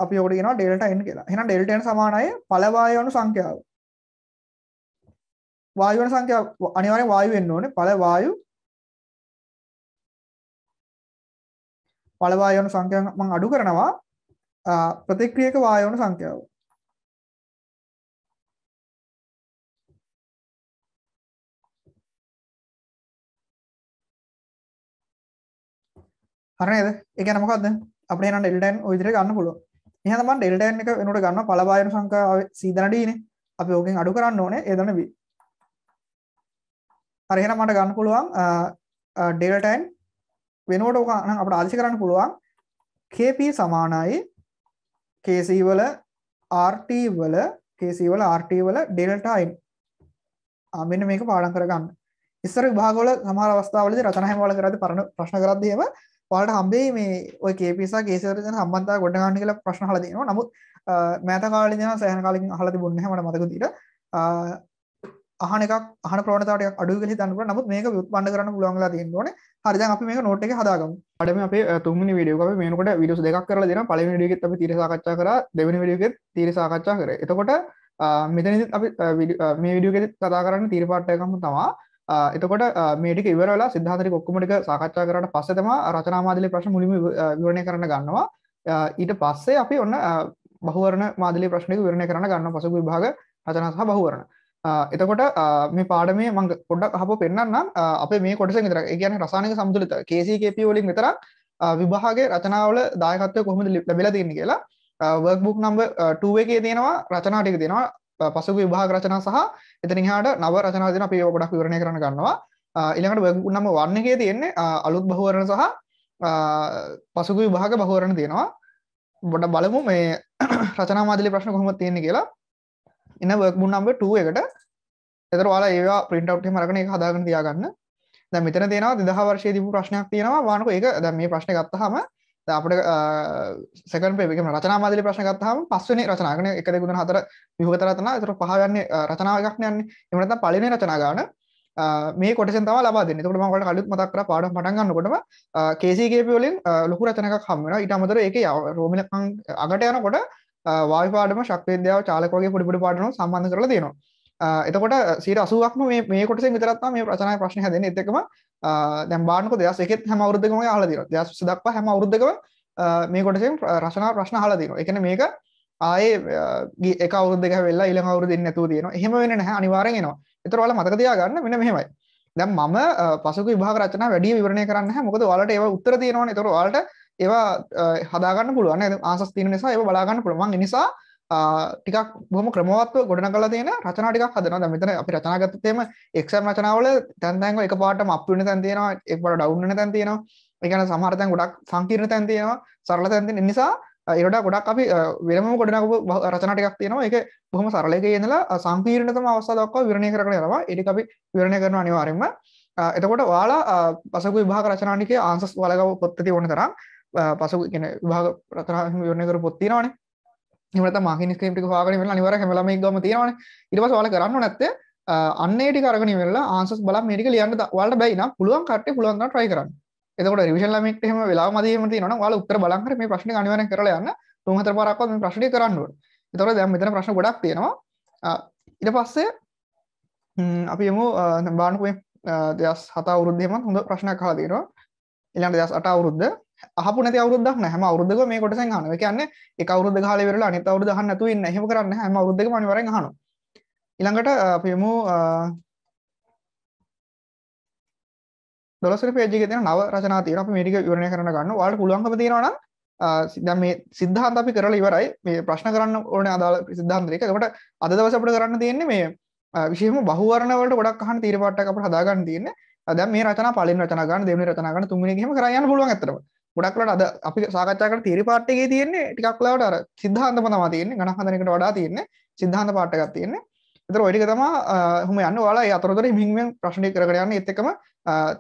අපි ඕකට කියනවා ඩෙල්ට එන් කියලා එහෙනම් ඩෙල්ට එන් සමානයි පළ වායවණු සංඛ්‍යාව වායු වන සංඛ්‍යාව අනිවාර්යෙන් වායු වෙන්න ඕනේ පළ වායු පළ වායවණු සංඛ්‍යාව මම අඩු කරනවා ප්‍රතික්‍රියක වායවණු සංඛ්‍යාව හරනද එකන මොකක්ද අප න ෙල්ඩන් විදිර ගන්න පුළුව එහතම ෙල්ඩන් එක වෙනට ගන්න පලබායන සංකාව සීදනටීන අපි ඕකෙන් අඩු කරන්න ඕනේ එදන වී හරිහෙන මට ගන්න පුළුවන් ඩෙල්ටන් වෙනුවට ඕකන අපට ආදිසි කරන්න පුළුවන් කප සමානයි කේසීවල RT වල කේසී වල RT වල ඩෙල්ටයින් මෙන්න මේක පාඩම් කරගන්න ඉස්සර විභාගවල සමහර අවස්ථාවලදී රචන හැමවල කරද්දී පරණ ප්‍රශ්න කරද්දී ඒවා ඔයාලට හම්බේ මේ ඔය කේපිසා කේසවරයන් සම්බන්ධව ගොඩ ගන්න කියලා ප්‍රශ්න අහලා දෙනවා. නමුත් මෑත කාලේ ඉඳන් සෑහෙන කාලෙකින් අහලා තිබුණ නැහැ මට මතක විදිහට. අහන එකක් අහන ප්‍රවණතාව ටිකක් අඩුයි කියලා හිතන්න පුළුවන්. නමුත් මේක ව්‍යුත්පන්න කරන්න පුළුවන් වෙලා තියෙන්න ඕනේ. හරි දැන් අපි මේක නෝට් එකේ හදාගමු. අද මේ අපේ තුන්වෙනි වීඩියෝ එක අපි මේනකොට වීඩියෝස් දෙකක් කරලා දෙනවා. පළවෙනි වීඩියෝ එකෙත් අපි තීර සාකච්ඡා කරා. දෙවෙනි වීඩියෝ එකෙත් තීර සාකච්ඡා කරා. එතකොට මෙතනදි අපි මේ විඩියෝ එකෙත් කතා කරන්න තීර පාඩයක්ම තමා එතකොට මේටික ඉවරලා සිද්ධාතරි කොක්කමටික සාකච්ඡා කරට පස්සේ තම රචනාමාදලි ප්‍රශ්න මුලිම විවරණය කරන ගන්නවා ඊට පස්සේ අපි ඔන්න බහුවරණ මාදලි ප්‍රශ්නක විරණය කරන ගන්න පසු විභාග රචනසහ බහුවරණ එතකොට මේ පාඩ මේ මංග පොඩ්ඩක් හප පෙන්න්නම් අප මේ කොටස විතර කියන රසානක සම්තුලිත කේසිකප වලින් විතර විභාගේ රචනාවල දායකත්වය කොහොමද ලැබෙලා තින්න කියලා වර්ක්බුක් නම්බ ටුවේ තියෙනවා රචනාටික දෙනවා පසුගිය විභාග රචනා සහ එතනින් එහාට නව රචනා දෙන අපි ඒක ගොඩක් විවරණය කරන්න ගන්නවා ඊළඟට වර්ග නම්බර් 1 එකේ තියෙන්නේ අලුත් බහුවරණ සහ පසුගිය විභාග බහුවරණ තියෙනවා බොඩ බලමු මේ රචනා මාදිලි ප්‍රශ්න කොහොමද තියෙන්නේ කියලා එන වර්ක් බුක් නම්බර් 2 එකට එතකොට ඔයාලා ඒවා print out එහෙම අරගෙන ඒක හදාගෙන තියාගන්න දැන් මෙතන තියෙනවා 2000 වර්ෂයේ තිබු ප්‍රශ්නයක් තියෙනවා වානකෝ ඒක දැන් මේ ප්‍රශ්නේ ගත්තාම අපට සකන් පේක රචනා මාදලි ප්‍රශ්න ගත්හම පස්සනේ රචනාගන එකද ගුණ හතර විහගත රතන තර පහගන්න රචනාවගක් යන්න එමනත පලින රචනාගාන මේ කොට තව ලබා දෙන්න තුට මකට කලුත් මතක්ර පාඩ පටන්ගන්න කොටම කේසිගේ පියලින් ලොකු රචනක කම්මෙන ඉටමතර එක රෝමිලකං අගට යනකොට වායිපාඩම ශක්වේද්‍යාව චාලකගේ පොඩිපුඩි පාටන සම්බන්ධ කර දෙනවා එතකොට සීට අසුවක්ම මේ කොට විතරත් මේ ප්‍රචනා ප්‍රශ්න හැදෙන එතකම දැම් බානක දෙයක් එකෙත් හැම අවුද්ධකම හලදින දෙයක් දක්වා හැම අවුද්ධකම මේ කොටසෙන් රශනා ප්‍රශ්න හලදින එකන මේක ආයේ එක අවුද්ධක වෙල්ලා ඉළ අවුරු දෙන්න ඇතු තියෙන එහෙම වෙන නැහැ අනිවාරෙනවා එතරවල මතකතියා ගන්න වෙන මෙහෙමයි දැම් මම පසක විභාග රචන වැඩි විවරණය කරන්න මොකද වලට ඒව උත්තර තියෙනවා තොරවාලට ඒවා හදාගන්න පුළුවන් ආසස් තින නිසා ඒ බලාගන්න පුළුවන් නිසා ටිකක් බොහම ක්‍රමවත්ව ගොඩනගලා තියෙන රචනා ටිකක් හදනවා. දැන් මෙතන අපි රචනා ගත්තොත් එක්සම් රචනාවල තැන් තැන් වල එක පාටම අප් වෙන තැන් තියෙනවා, එකපාර ඩවුන් වෙන තැන් තියෙනවා. ඒ කියන්නේ සමහර තැන් ගොඩක් සංකීර්ණ තැන් තියෙනවා, සරල තැන් තියෙන නිසා ඒ වඩා ගොඩක් අපි වෙනම ගොඩනගපු රචනා ටිකක් තියෙනවා. ඒක බොහොම සරල එකේ ඉඳලා සංකීර්ණතම අවස්ථා දක්වා විවරණය කරගෙන යනවා. ඒ ටික අපි විවරණය කරනවා අනිවාර්යයෙන්ම. එතකොට ඔයාලා පසකු විභාග රචනා ටිකේ ආන්සර්ස් වලගව පොත් තියෙන තරම් පසකු කියන්නේ විභාග රචනා විවරණය කරපු පොත් තියෙනවානේ. එමට මාකින ස්ක්‍රප්ි පාගන නිවර හමලම ගම තියෙනවන ඉටපස වල කරන්න නැත්ත අන්නේටි කරගන වෙලා ආන්සස් බල මේටික ලියන්න වලට බැයින පුළුවන් කට පුළුවන් ට්‍රයි කරන්න එතකට රිවිශල්ලමට හම වෙලා මදීම තියන වල උත්තර බලන්කර මේ ප්‍රශ්න අනිවන කරලයන්න තුන්හතර පරක්ව මේ ප්‍රශ්ි කරන්නු තොර දැම් මෙතන ප්‍රශ්න ගොඩක් තියෙනවා ඉට පස්සේ අපි යමු බානුවේ දෙස් හතා අවුරුද්ධයම හොඳ ප්‍රශ්න කාලා තියෙනවා එළන්ට දස් අට අවුරුද්ධ අහපු නැති අවුරුද්දක් නෑ හැම අවුරුද්දකම මේ කොටසෙන් අහනවා. ඒ කියන්නේ එක අවුරුද්ද කාලේ ඉවරලා අනිත් අවුරුද්ද අහන්න නැතුව ඉන්න. එහෙම කරන්නේ නැහැ. හැම අවුරුද්දකම අනිවාර්යෙන් අහනවා. ඊළඟට අපි යමු 12 වෙනි page එකේ තියෙන නව රචනා තියෙනවා. අපි මේ ටික විවරණය කරන්න ගන්න. ඔයාලට පුළුවන්කම තියෙනවා නම් දැන් මේ සිද්ධාන්ත අපි කරලා ඉවරයි මේ ප්‍රශ්න කරන්න ඕනේ අදාළ සිද්ධාන්ත ටික. එතකොට අද දවසේ අපිට කරන්න තියෙන්නේ මේ විශේෂම බහුවර්ණ වලට ගොඩක් අහන තීරපාටයක් අපිට හදාගන්න තියෙන්නේ. දැන් මේ රචනා පළවෙනි රචනා ගන්න, දෙවෙනි රචනා ගන්න, තුන්වෙනි ගිහම කරා යන්න පුළුවන් අත්‍තරම. ගොඩක්ලට අද අපි සාකච්ඡාකට තීරි පාට්ටගේ තියන්නේ ටිකක්ලාවට අර සිද්ධාන්තම තමා තියන්නේ ගණක් හදනකට වඩා තියන්නේ සිද්ධාන්ත පාට්ටකක් තියන්නේ එතර ඔයිටික තමා හම යන්න වාලා අතරතර හිංුවෙන් ප්‍රශ්නය කරයන්න එත්තකම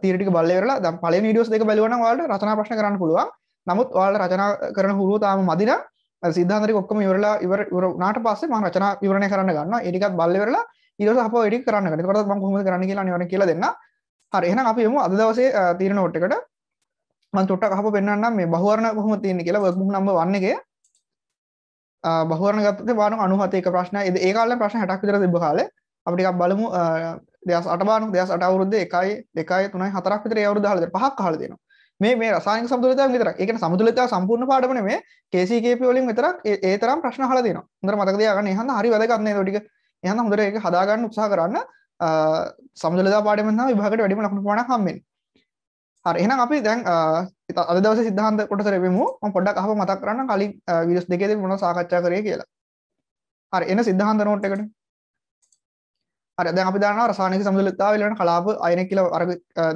තීරටි බල්ලවෙලා ද පල ඩියස් දෙක බලවන වාලට රචනා ප්‍රශ්න කරන්න පුළුවන් නමුත් වාල රචනා කරන හුරුව තාම මදින සිද්ධාන්තර ඔක්කම ඉවරලා ඉවර නාට පස්සේ ම රචනා විවරණය කරන්න ගන්න එඩිකත් බල්ලවෙලා ඉරස අප ඩි කරන්න කට ම හම කරන්න කියලා නිවන කියලා දෙන්න හරි එහන අපි යමු අදවසේ තීරණ ඔට්ටකට මන් තුට්ටක් අහප පෙන්වන්නම් මේ බහුවරණ කොහොම තියෙන්නේ කියලා work book number 1 එකේ බහුවරණ ගත්තොත් වාරණ 97 එක ප්‍රශ්න ඒ කාලේ ප්‍රශ්න 60ක් විතර තිබ්බ කාලේ අපි ටිකක් බලමු දෙස් අටබාන දෙස් අට අවුරුද්ද එකයි දෙකයි තුනයි හතරක් විතර අවුරුදු හලද පහක් අහලා දෙනවා මේ මේ රසායනික සමතුලිතතාව විතරක් ඒ කියන්නේ සමතුලිතතාව සම්පූර්ණ පාඩම නෙමෙයි KCKP වලින් විතරක් ඒ තරම් ප්‍රශ්න අහලා දෙනවා හොඳට මතක තියාගන්න එහෙනම් හරි වැදගත් නේද ඔය ටික එහෙනම් හොඳට ඒක හදාගන්න උත්සාහ කරන්න සමතුලිතතාව පාඩමෙන් තමයි විභාගයට වැඩිම ලකුණු ප්‍රමාණයක් හම්බෙන්නේ හරි එහෙනම් අපි දැන් අද දවසේ සිද්ධාන්ත කොටස රෙවෙමු මම පොඩ්ඩක් අහව මතක් කරන්න කලින් වීඩියෝස් දෙකේදී මොනවද සාකච්ඡා කරේ කියලා හරි එන සිද්ධාන්ත නෝට් එකට හරි දැන් අපි දන්නවා රසායනික සමතුලිතතාවය ඊළඟ කලාප අයන කියලා වර්ග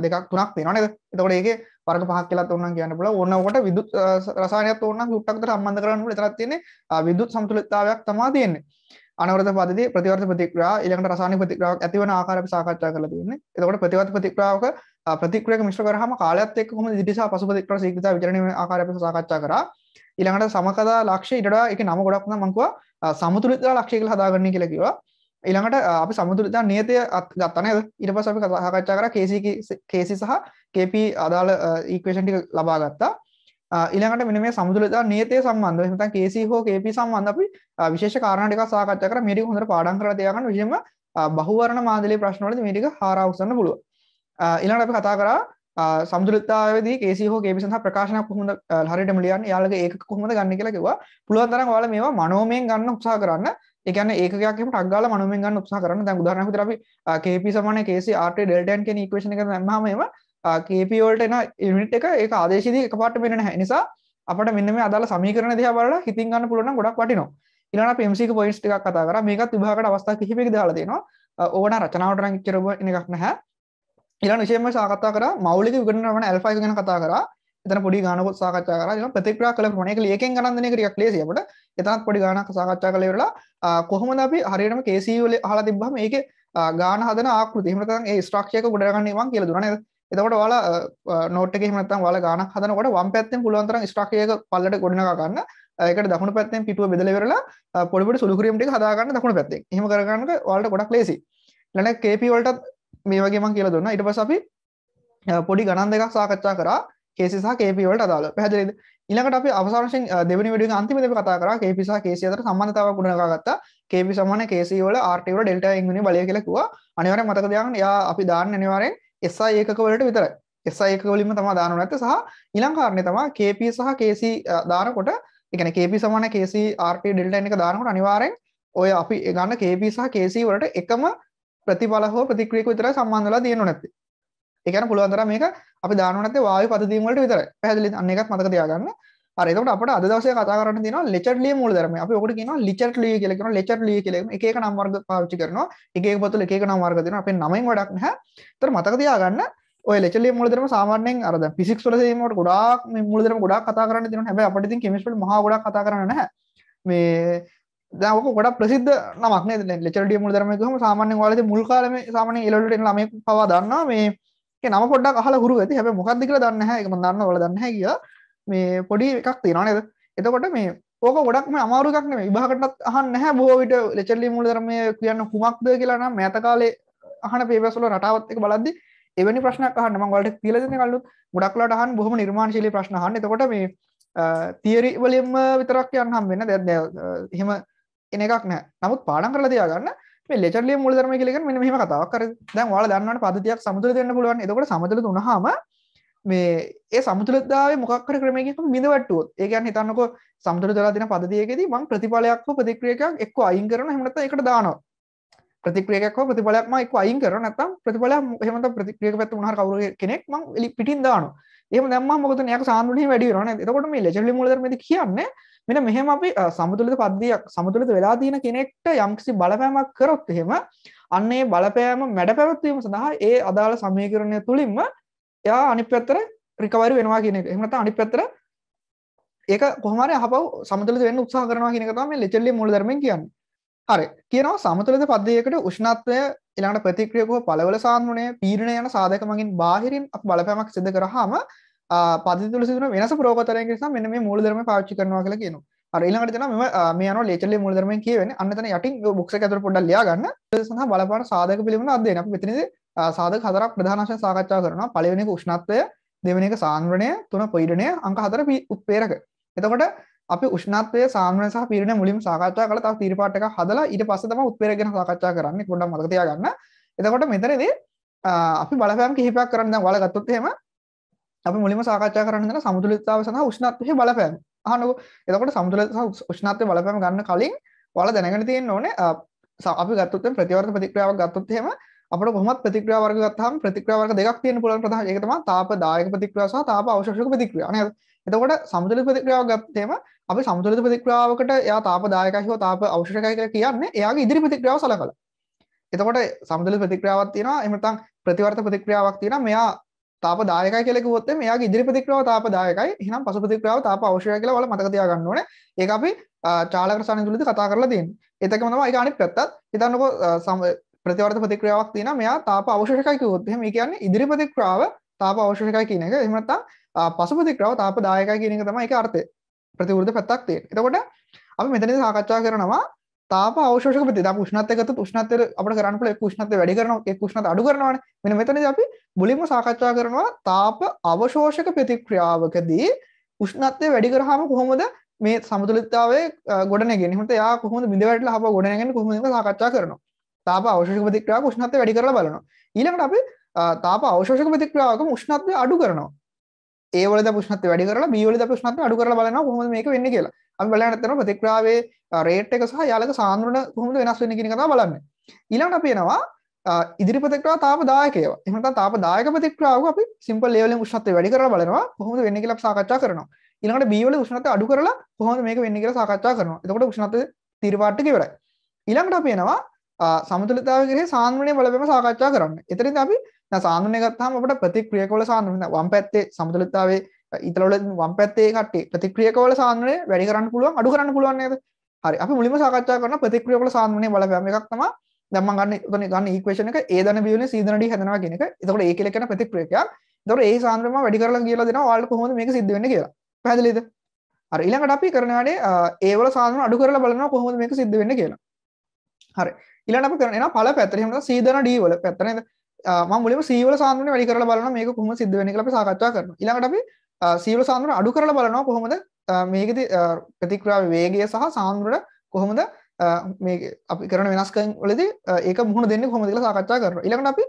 දෙකක් තුනක් තියෙනවා නේද එතකොට ඒකේ වර්ග පහක් කියලා ඕනනම් කියන්න පුළුවන් ඕන කොට විදුත් රසායනිකත් ඕනනම් සුට්ටක් විතර සම්බන්ධ කරන්න පුළුවන් එතරම් තියෙන්නේ විදුත් සමතුලිතතාවයක් තමයි තියෙන්නේ අනවරත පදති ප්‍රතිවර්ත ප්‍රතික්‍රා ඉළඟට රසාන ප්‍රතික්‍රාවක් ඇතිවන ආකාරප සාකච්ඡා කළ තියන්නේ එතකොට ප්‍රතිවර්ත ප්‍රතික්‍රාවක ප්‍රතික්‍රයක මිශ්‍ර කරහම කාලයත් එක්ක කොහොමද ඉදිරිසා පසු ප්‍රතික්‍රා සීක්‍රිතා විචරණය ආකාරප සාකච්ඡා කරා ඊළඟට සමකදා ලක්ෂ්‍ය ඊටවඩා ඒක නම ගොඩක් නම් මං කිව්වා සමතුලිතතා ලක්ෂ්‍ය කියලා හදාගන්න කියලා කිව්වා ඊළඟට අපි සමතුලිතතා නියතය ගත්තා නේද ඊට පස්සේ අපි සාකච්ඡා කරා KC KC සහ KP අදාළ ඉක්වේෂන් ටික ලබා ගත්තා ඊළඟට මෙන්න මේ සමතුලිතතා නියතය සම්බන්ධව එහෙම නැත්නම් KC හෝ KP සම්බන්ධ අපි විශේෂ කාරණා ටිකක් සාකච්ඡා කරා මේ ටික හොඳට පාඩම් කරලා තියාගන්න විශේෂම බහුවර්ණ මාදලේ ප්‍රශ්න වලදී මේ ටික හාරා උස්සන්න පුළුවන් ඊළඟට අපි කතා කරා සමතුලිතතාවයේදී KC හෝ KP සඳහා ප්‍රකාශනයක් කොහොමද හරියටම ලියන්නේ යාළගේ ඒකක කොහොමද ගන්න කියලා කිව්වා පුළුවන් තරම් ඔයාලා මේවා මනෝමයෙන් ගන්න උත්සාහ කරන්න ඒ කියන්නේ ඒකකයක් එහෙම ටක් ගාලා මනෝමයෙන් ගන්න උත්සාහ කරන්න දැන් උදාහරණයක් විතර අපි KP KC RT delta n කියන ඉක්වේෂන් එක දැම්මහම එහෙම කේපියෝල්ට එන ඉමිට් එක ඒ ආදේශද එක පාට මෙෙන හැ නිසා අපට මෙන්න මේ අදාල සමීකරන දිහ බල හිතින් ගන්න පුළුවන් ගොඩක් වටිනවා ඉලන පෙම්සික පොයින්ස් ටික් කතා කර මේකත් විභාගට අවස්ථා කිහිපෙක දාලා දෙනවා ඕන රචනාවට රැංක් කරව එකක් නැහැ ඊළඟ විශේෂයෙන්ම සාකච්ඡා කර මෞලික විගණන වන ඇල්ෆා එක ගැන කතා කරා එතන පොඩි ගානකොත් සාකච්ඡා කරා ඊළඟ ප්‍රතික්‍රියා කළ ප්‍රමාණයක ලේකෙන් ගණන් දෙන එක ටිකක් ලේසියි අපිට එතනත් පොඩි ගානක් සාකච්ඡා කළේ ඉවරලා කොහොමද අපි හරියටම KCU e වල අහලා තිබ්බහම ඒකේ ගාන හදන ආකෘති එහෙම නැත්නම් ඒ ස්ට්‍රක්චර් එක ගොඩනගන්න ඉවන් කියලා දුන්නා නේද එතකොට වාලා නෝට් එකේ එහෙම නැත්නම් වාලා ගානක් හදනකොට වම් පැත්තෙන් පුළුවන් තරම් ස්ටොක් එක පල්ලට ගොඩනගා ගන්න. ඒකට දකුණු පැත්තෙන් පිටුව බෙදලා ඉවරලා පොඩි පොඩි සුළු ක්‍රීම් ටික හදා ගන්න දකුණු පැත්තෙන්. එහෙම කරගන්නක වාලට ගොඩක් ලේසි. ඊළඟ KP වලටත් මේ වගේ මම කියලා දුන්නා. ඊට පස්සේ අපි පොඩි ගණන් දෙකක් සාකච්ඡා කරා KC සහ KP වලට අදාළව. පැහැදිලිද? ඊළඟට අපි අවසාන වශයෙන් දෙවෙනි වීඩියෝ අන්තිම දෙක කතා කරා KP සහ KC අතර සම්බන්ධතාවයක් ගොඩනගා ගත්තා. KP සමාන KC වල RT වල ඩෙල්ටා එන්ජිනේ බලය කියලා කිව්වා. අනිවාර්යෙන් මතක තියාගන්න. එයා අපි දාන්න අනිවාර්යෙන් SI ඒකක වලට විතරයි. SI ඒකක වලින්ම තමයි දානව නැත්තේ සහ ඊළඟ කාරණේ තමයි KP සහ KC දානකොට ඒ කියන්නේ KP සමාන KC RT delta n එක දානකොට අනිවාර්යෙන් ඔය අපි ගන්න KP සහ KC වලට එකම ප්‍රතිඵල හෝ ප්‍රතික්‍රියක විතරයි සම්බන්ධ වෙලා තියෙන්නේ නැත්තේ. ඒ කියන්නේ පුළුවන් තරම් මේක අපි දානව නැත්තේ වායු පදදීම් වලට විතරයි. පැහැදිලිද? අන්න ඒකත් මතක තියාගන්න. අර එතකොට අපිට අද දවසේ කතා කරන්න තියෙනවා ලෙචර් ලිය මූලධර්මය. අපි ඔකට කියනවා ලිචර් ලිය කියලා කියනවා. ලෙචර් ලිය කියලා එක එක නම් වර්ග පාවිච්චි කරනවා. එක එක පොතල එක එක නම් වර්ග දෙනවා. අපේ නමෙන් වැඩක් නැහැ. ඒතර මතක තියාගන්න ඔය ලෙචර් ලිය මූලධර්ම සාමාන්‍යයෙන් අර දැන් ෆිසික්ස් වල තේමාවට ගොඩාක් මේ මූලධර්ම ගොඩාක් කතා කරන්න තියෙනවා. හැබැයි අපිට ඉතින් කෙමිස්ට්‍රි වල මහා ගොඩාක් කතා කරන්න නැහැ. මේ දැන් ඔක ගොඩක් ප්‍රසිද්ධ නමක් නේද? ලෙචර් ලිය මූලධර්ම කියවම සාමාන්‍යයෙන් ඔයාලා මුල් කාලේ මේ සාමාන්‍යයෙන් එළවලට එන ළමයි පවා දන්නවා මේ නම පොඩ්ඩක් අහලා හුරු වෙති. හැබැයි මොකක්ද කියලා දන්නේ නැහැ. ඒක මම දන්නවා ඔයාලා දන්නේ නැහැ කියලා. මේ පොඩි එකක් තියෙනවා නේද එතකොට මේ ඕක ගොඩක්ම අමාරුකක්න විභාගටත් අහන් නැහැ බෝවිට ලෙචල්ලි මුල ධර්මය කියන්න කුමක්ද කියලාන මෑත කාලේ අහන පේවසුල රටාවත්ක බලද්දි එවැනි ප්‍රශ්නක් අහන්න මං වලට කියලා කල්ලු ගොඩක්ලට අහන් බොහොම නිර්මාණශීලී ප්‍රශ්න අහන්න එතකොට මේ තියරි වලින්ම විතරක් යන්න හම් වෙන දැන් එහෙම එන එකක් නෑ නමුත් පාඩම් කරලා තියාගන්න මේ ලෙචර්ලිය මුල ධර්ම කියලා කියන්නේ මෙන්න මෙහෙම කතාවක් කරේ දැන් ඔයාලා දන්නවනේ පද්ධතියක් සමතුලිත වෙන්න පුළුවන් එතකොට සමතුලිත වුණාම මේ ඒ සමුතුලතාවේ මොකක් හරි ක්‍රමයකින් අපි බිඳවට්ටුවොත් ඒ කියන්නේ හිතන්නකෝ සමුතුලතාවලා තියෙන පද්ධතියකදී මම ප්‍රතිඵලයක් හෝ ප්‍රතික්‍රියාවක් එක්ක අයින් කරනවා එහෙම නැත්නම් ඒකට දානවා ප්‍රතික්‍රියාවක් හෝ ප්‍රතිඵලයක් මම එක්ක අයින් කරනවා නැත්නම් ප්‍රතිඵලයක් එහෙම නැත්නම් ප්‍රතික්‍රියාවක පැත්ත මොනවා හරි කවුරු කෙනෙක් මම පිටින් දානවා එහෙම දැම්මම මොකද නේක සාන්ද්‍රණය වැඩි වෙනවා නේද එතකොට මේ ලෙජර්ලි මූලධර්මයේදී කියන්නේ මෙන්න මෙහෙම අපි සමතුලිත පද්ධතියක් සමතුලිත වෙලා තියෙන කෙනෙක්ට යම්කිසි බලපෑමක් කරොත් එහෙම අන්න ඒ බලපෑම මැඩ පැවැත්වීම සඳහා ඒ අදාළ සමීකරණය තුලින්ම එයා අනි පැත්තර රිකවර වෙනවා කියන එක එමට අනි පැත්තර ඒක කොහමර හප සමතුල වෙන්න උත්සා කරනවා කියනකතම ලෙචල්ලි මුලදරම කියන්න හරි කියනවා සමතුලද පද්දයකට උෂ්ණත්වය එළඟට ප්‍රතික්‍රියකෝ පලවල සාන්වනය පීරණ යන සාධකමගින් බාහිරින් බලපෑමක් සිද කරහම පදතුල සිදන වෙනස ප්‍රෝකතරය නිසා මෙන මේ මුලදරම පාච්චි කරනවා කියලා කියන ඉළඟට න මේයන ලේචල මුලදරම කියවෙන අන්නතන යටටින් බොක්ෂ ඇතර පොඩල් ලයා ගන්න සහ බලපාන සාධක පිළිබඳ අදන පෙතිනිද සාධක හතරක් ප්‍රධාන වශයෙන් සාකච්ඡා කරනවා. පළවෙනි එක උෂ්ණත්වය, දෙවෙනි එක සාන්ද්‍රණය, තුන පීඩනය, අංක හතර උත්ප්‍රේරක. එතකොට අපි උෂ්ණත්වය, සාන්ද්‍රණය සහ පීඩනය මුලින්ම සාකච්ඡා කරලා තව තීර පාට එකක් හදලා ඊට පස්සේ තමයි උත්ප්‍රේරක ගැන සාකච්ඡා කරන්නේ. පොඩ්ඩක් මතක තියාගන්න. එතකොට මෙතනදී අපි බලපෑම් කිහිපයක් කරන්න දැන් වල ගත්තොත් එහෙම අපි මුලින්ම සාකච්ඡා කරන්න දෙන සමතුලිතතාව සඳහා උෂ්ණත්වයේ බලපෑම. අහන්නකෝ. එතකොට සමතුලිතතාව උෂ්ණත්වයේ බලපෑම ගන්න කලින් ඔයාලා දැනගෙන තියෙන්න ඕනේ අපි ගත්තොත් ප්‍රතිවර්ත ප්‍රතික්‍රියාවක් ගත්තොත් එහෙම අපට කොහොමත් ප්‍රතික්‍රියා වර්ග ගත්තාම ප්‍රතික්‍රියා වර්ග දෙකක් තියෙන පුළුවන් ප්‍රධාන ඒක තමයි තාපදායක ප්‍රතික්‍රියාව සහ තාප අවශෝෂක ප්‍රතික්‍රියාව නේද එතකොට සමතුලිත ප්‍රතික්‍රියාව ගත්තේම අපි සමතුලිත ප්‍රතික්‍රියාවකට එයා තාපදායකයි හෝ තාප අවශෝෂකයි කියලා කියන්නේ එයාගේ ඉදිරි ප්‍රතික්‍රියාව සලකලා එතකොට සමතුලිත ප්‍රතික්‍රියාවක් තියෙනවා එහෙම නැත්නම් ප්‍රතිවර්ත ප්‍රතික්‍රියාවක් තියෙනවා මෙයා තාපදායකයි කියලා කිව්වොත් එමේ එයාගේ ඉදිරි ප්‍රතික්‍රියාව තාපදායකයි එහෙනම් පසු ප්‍රතික්‍රියාව තාප අවශෝෂකයි කියලා ඔයාලා මතක තියාගන්න ඕනේ ඒක අපි චාලක රසායන තුලදී කතා කරලා තියෙන්නේ එතකම තමයි ඒක අනිත් පැත්තත් හිතන්නකෝ ප්‍රතිවර්ත ප්‍රතික්‍රියාවක් තියෙනවා මෙයා තාප අවශෝෂකයි කිව්වොත් එහෙනම් ඒ කියන්නේ ඉදිරි ප්‍රතික්‍රියාව තාප අවශෝෂකයි කියන එක එහෙම නැත්නම් පසු ප්‍රතික්‍රියාව තාප දායකයි කියන එක තමයි ඒකේ අර්ථය ප්‍රතිවිරුද්ධ පැත්තක් තියෙන. එතකොට අපි මෙතනදී සාකච්ඡා කරනවා තාප අවශෝෂක ප්‍රති තාප උෂ්ණත්වයත් එක්ක උෂ්ණත්වය අපිට කරන්න පුළුවන් එක් උෂ්ණත්වය වැඩි කරනවා එක් උෂ්ණත්වය අඩු කරනවානේ. මෙන්න මෙතනදී අපි මුලින්ම සාකච්ඡා කරනවා තාප අවශෝෂක ප්‍රතික්‍රියාවකදී උෂ්ණත්වය වැඩි කරාම කොහොමද මේ සමතුලිතතාවය ගොඩනැගෙන්නේ. එහෙනම් එයා කොහොමද බිඳ වැටලා හපුව ගොඩනැගෙන්නේ කොහොමද සාකච්ඡා කරනවා. තාප අවශෂක ප්‍රතික්‍රාව උෂ්ණත්වය වැඩි කරලා බලනවා. ඊළඟට අපි තාප අවශෂක ප්‍රතික්‍රාවකම උෂ්ණත්වය අඩු කරනවා. ඒ වලද උෂ්ණත්වය වැඩි කරලා B වලද උෂ්ණත්වය අඩු කරලා බලනවා කොහොමද මේක වෙන්නේ කියලා. අපි බලන්න හදනවා ප්‍රතික්‍රාවේ රේට් එක සහ යාලක සාන්ද්‍රණ කොහොමද වෙනස් වෙන්නේ කියන කතාව බලන්න. ඊළඟට අපි එනවා ඉදිරි ප්‍රතික්‍රාව තාප දායක ඒවා. එහෙම නැත්නම් තාප දායක ප්‍රතික්‍රාවක අපි සිම්පල් ලෙවලින් උෂ්ණත්වය වැඩි කරලා බලනවා කොහොමද වෙන්නේ කියලා අපි සාකච්ඡා කරනවා. ඊළඟට B වල උෂ්ණත්වය අඩු කරලා කොහොමද මේක වෙන්නේ කියලා සාකච්ඡා කරනවා. එතකොට උෂ්ණත්වය තීරපාට්ටක ඉවරයි. ඊළඟට අපි එනවා සමතුලතාව කෙරෙහි සාන්ද්‍රණය බලපෑම සාකච්ඡා කරන්න. එතනින් අපි දැන් සාන්ද්‍රණය ගත්තාම අපිට ප්‍රතික්‍රියක වල සාන්ද්‍රණය වම් පැත්තේ සමතුලිතතාවයේ ඊතල වල වම් පැත්තේ කට්ටිය ප්‍රතික්‍රියක වල සාන්ද්‍රණය වැඩි කරන්න පුළුවන් අඩු කරන්න පුළුවන් නේද? හරි අපි මුලින්ම සාකච්ඡා කරන ප්‍රතික්‍රියක වල සාන්ද්‍රණය බලපෑම එකක් තමයි දැන් මම ගන්න උතන ගන්න ඉක්වේෂන් එක A ධන B වෙන C ධන D හදනවා කියන එක. එතකොට A කියලා කියන ප්‍රතික්‍රියකයක්. එතකොට ඒ සාන්ද්‍රණය මම වැඩි කරලා කියලා දෙනවා ඔයාලට කොහොමද මේක සිද්ධ වෙන්නේ කියලා. පැහැදිලිද? හරි ඊළඟට අපි කරන වැඩේ A වල සාන්ද්‍රණය අඩු කරලා බලනවා කොහොමද මේක සිද්ධ වෙන්නේ කියලා. හරි ඉලට අප කරන පල පැතරහම සීදන ඩීවල පැත්තන මුල සීවල සාන්දන වැඩි කරලා බලන මේක කොහොම සිද්ධ වෙන කියලා සාකච්ඡා කරනවා ඊළඟට අපි සීවල සාන්දන අඩු කරලා බලනවා කොහොමද මේකෙදි ප්‍රතික්‍රියාවේ වේගය සහ සාන්ද්‍රණය කොහොමද මේ අපි කරන වෙනස්කම් වලදී ඒක මුහුණ දෙන්නේ කොහොමද කියලා සාකච්ඡා කරනවා ඊළඟට අපි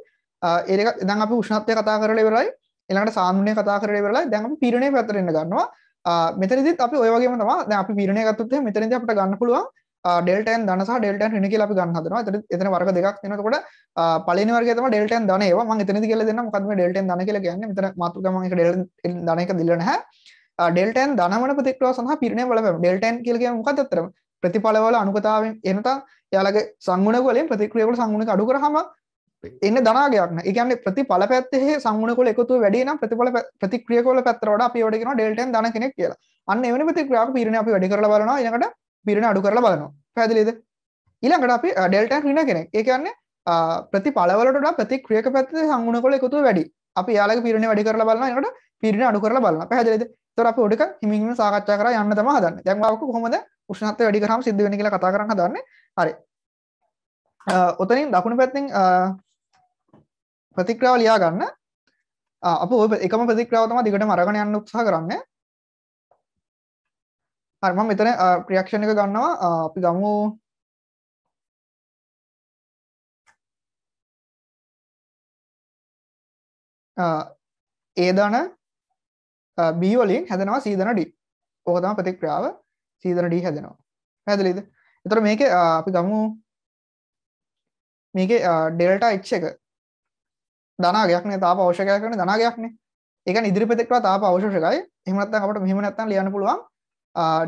ඒක දැන් අපි උෂ්ණත්වය කතා කරලා ඉවරයි ඊළඟට සාන්ද්‍රණය කතා කරලා ඉවරයි දැන් අපි පීඩනය පැත්තට එන්න ගන්නවා මෙතනදිත් අපි ඔය වගේම තමයි දැන් අපි පීඩනය ගත්තොත් එහෙනම් මෙතනදී අපිට ගන්න පුළුවන් ඩෙල්ටන් දන සහ ඩෙල්ටන් රිණ කියලා අපි ගන්න හදනවා. එතන එතන වර්ග දෙකක් තියෙනවා. එතකොට පළවෙනි වර්ගය තමයි ඩෙල්ටන් දන ඒවා. මම එතනදි කියලා දෙන්නම් මොකද්ද මේ ඩෙල්ටන් දන කියලා කියන්නේ. මෙතන මාතෘකාව මම ඒක ඩෙල්ටන් දන එක දීලා නැහැ. ඩෙල්ටන් දනවන ප්‍රතික්‍රියාව සඳහා පිරිණය බලපෑම. ඩෙල්ටන් කියලා කියන්නේ මොකක්ද අත්‍තරම? ප්‍රතිඵලවල අනුකතාවෙන් එනතම් යාලගේ සංගුණක වලින් ප්‍රතික්‍රියාවල සංගුණක අඩු කරාම එන්න දනාගයක්න එකන ප්‍රතිඵල පැත්තේ සංගුණකොල එකතු වැඩින ප්‍රතිඵල ප්‍රතික්‍රියකොල පැත්තරට අපි වැඩගෙන ඩෙල්ටන් දන කෙනෙක් කියලා අන්න එවනි ප්‍රතික්‍රියාව පිරණ අපි වැඩි කරලා බලනවා ඒකට පිරණ අඩු කරලා බලනවා පැදිලිද ඊළඟට අපි ඩෙල්ටන් රින කෙනෙක් ඒ කියන්නේ ප්‍රතිඵලවලට ප්‍රතික්‍රියක පැත්තේ සංගුණ කොළ එකතු වැඩි අපි යාලගේ පිරණ වැඩි කරලා බලනවා ඒකට පිරණ අඩු කරලා බලනවා පැහැදිලිද තොර අප ඔඩක හිමිම සාකච්ඡා කර යන්න තම හදන්න දැන්වාක කොහොමද උෂ්ණත්ව වැඩි කරහම සිද්ධ වෙන කියලා කතා කරන්න හදන්නේ හරි ඔතනින් දකුණු පැත්තෙන් ප්‍රතික්‍රාව ලියා ගන්න අප ඔබ එකම ප්‍රතික්‍රාව තමයි දිගටම අරගෙන යන්න උත්සාහ කරන්නේ හරිම මෙතන ප්‍රියක්ෂණ එක ගන්නවා අපි ගමු ඒ දන බීවලින් හැදනවා සීදන ඩි ඕකතම ප්‍රතික්‍රියාව සීදන ඩී හැදෙනවා හැදලීද එතර මේක අපි ගමු මේක ඩෙල්ට එච් එක දනාගයක්න තා පවෂකය කරන දනාගයක්නේ එක ඉදිරිපතෙක්වා තා පවශෂකයි එහමනත්තන් අපට මෙහමනත්තන් ලියන පුළුවන්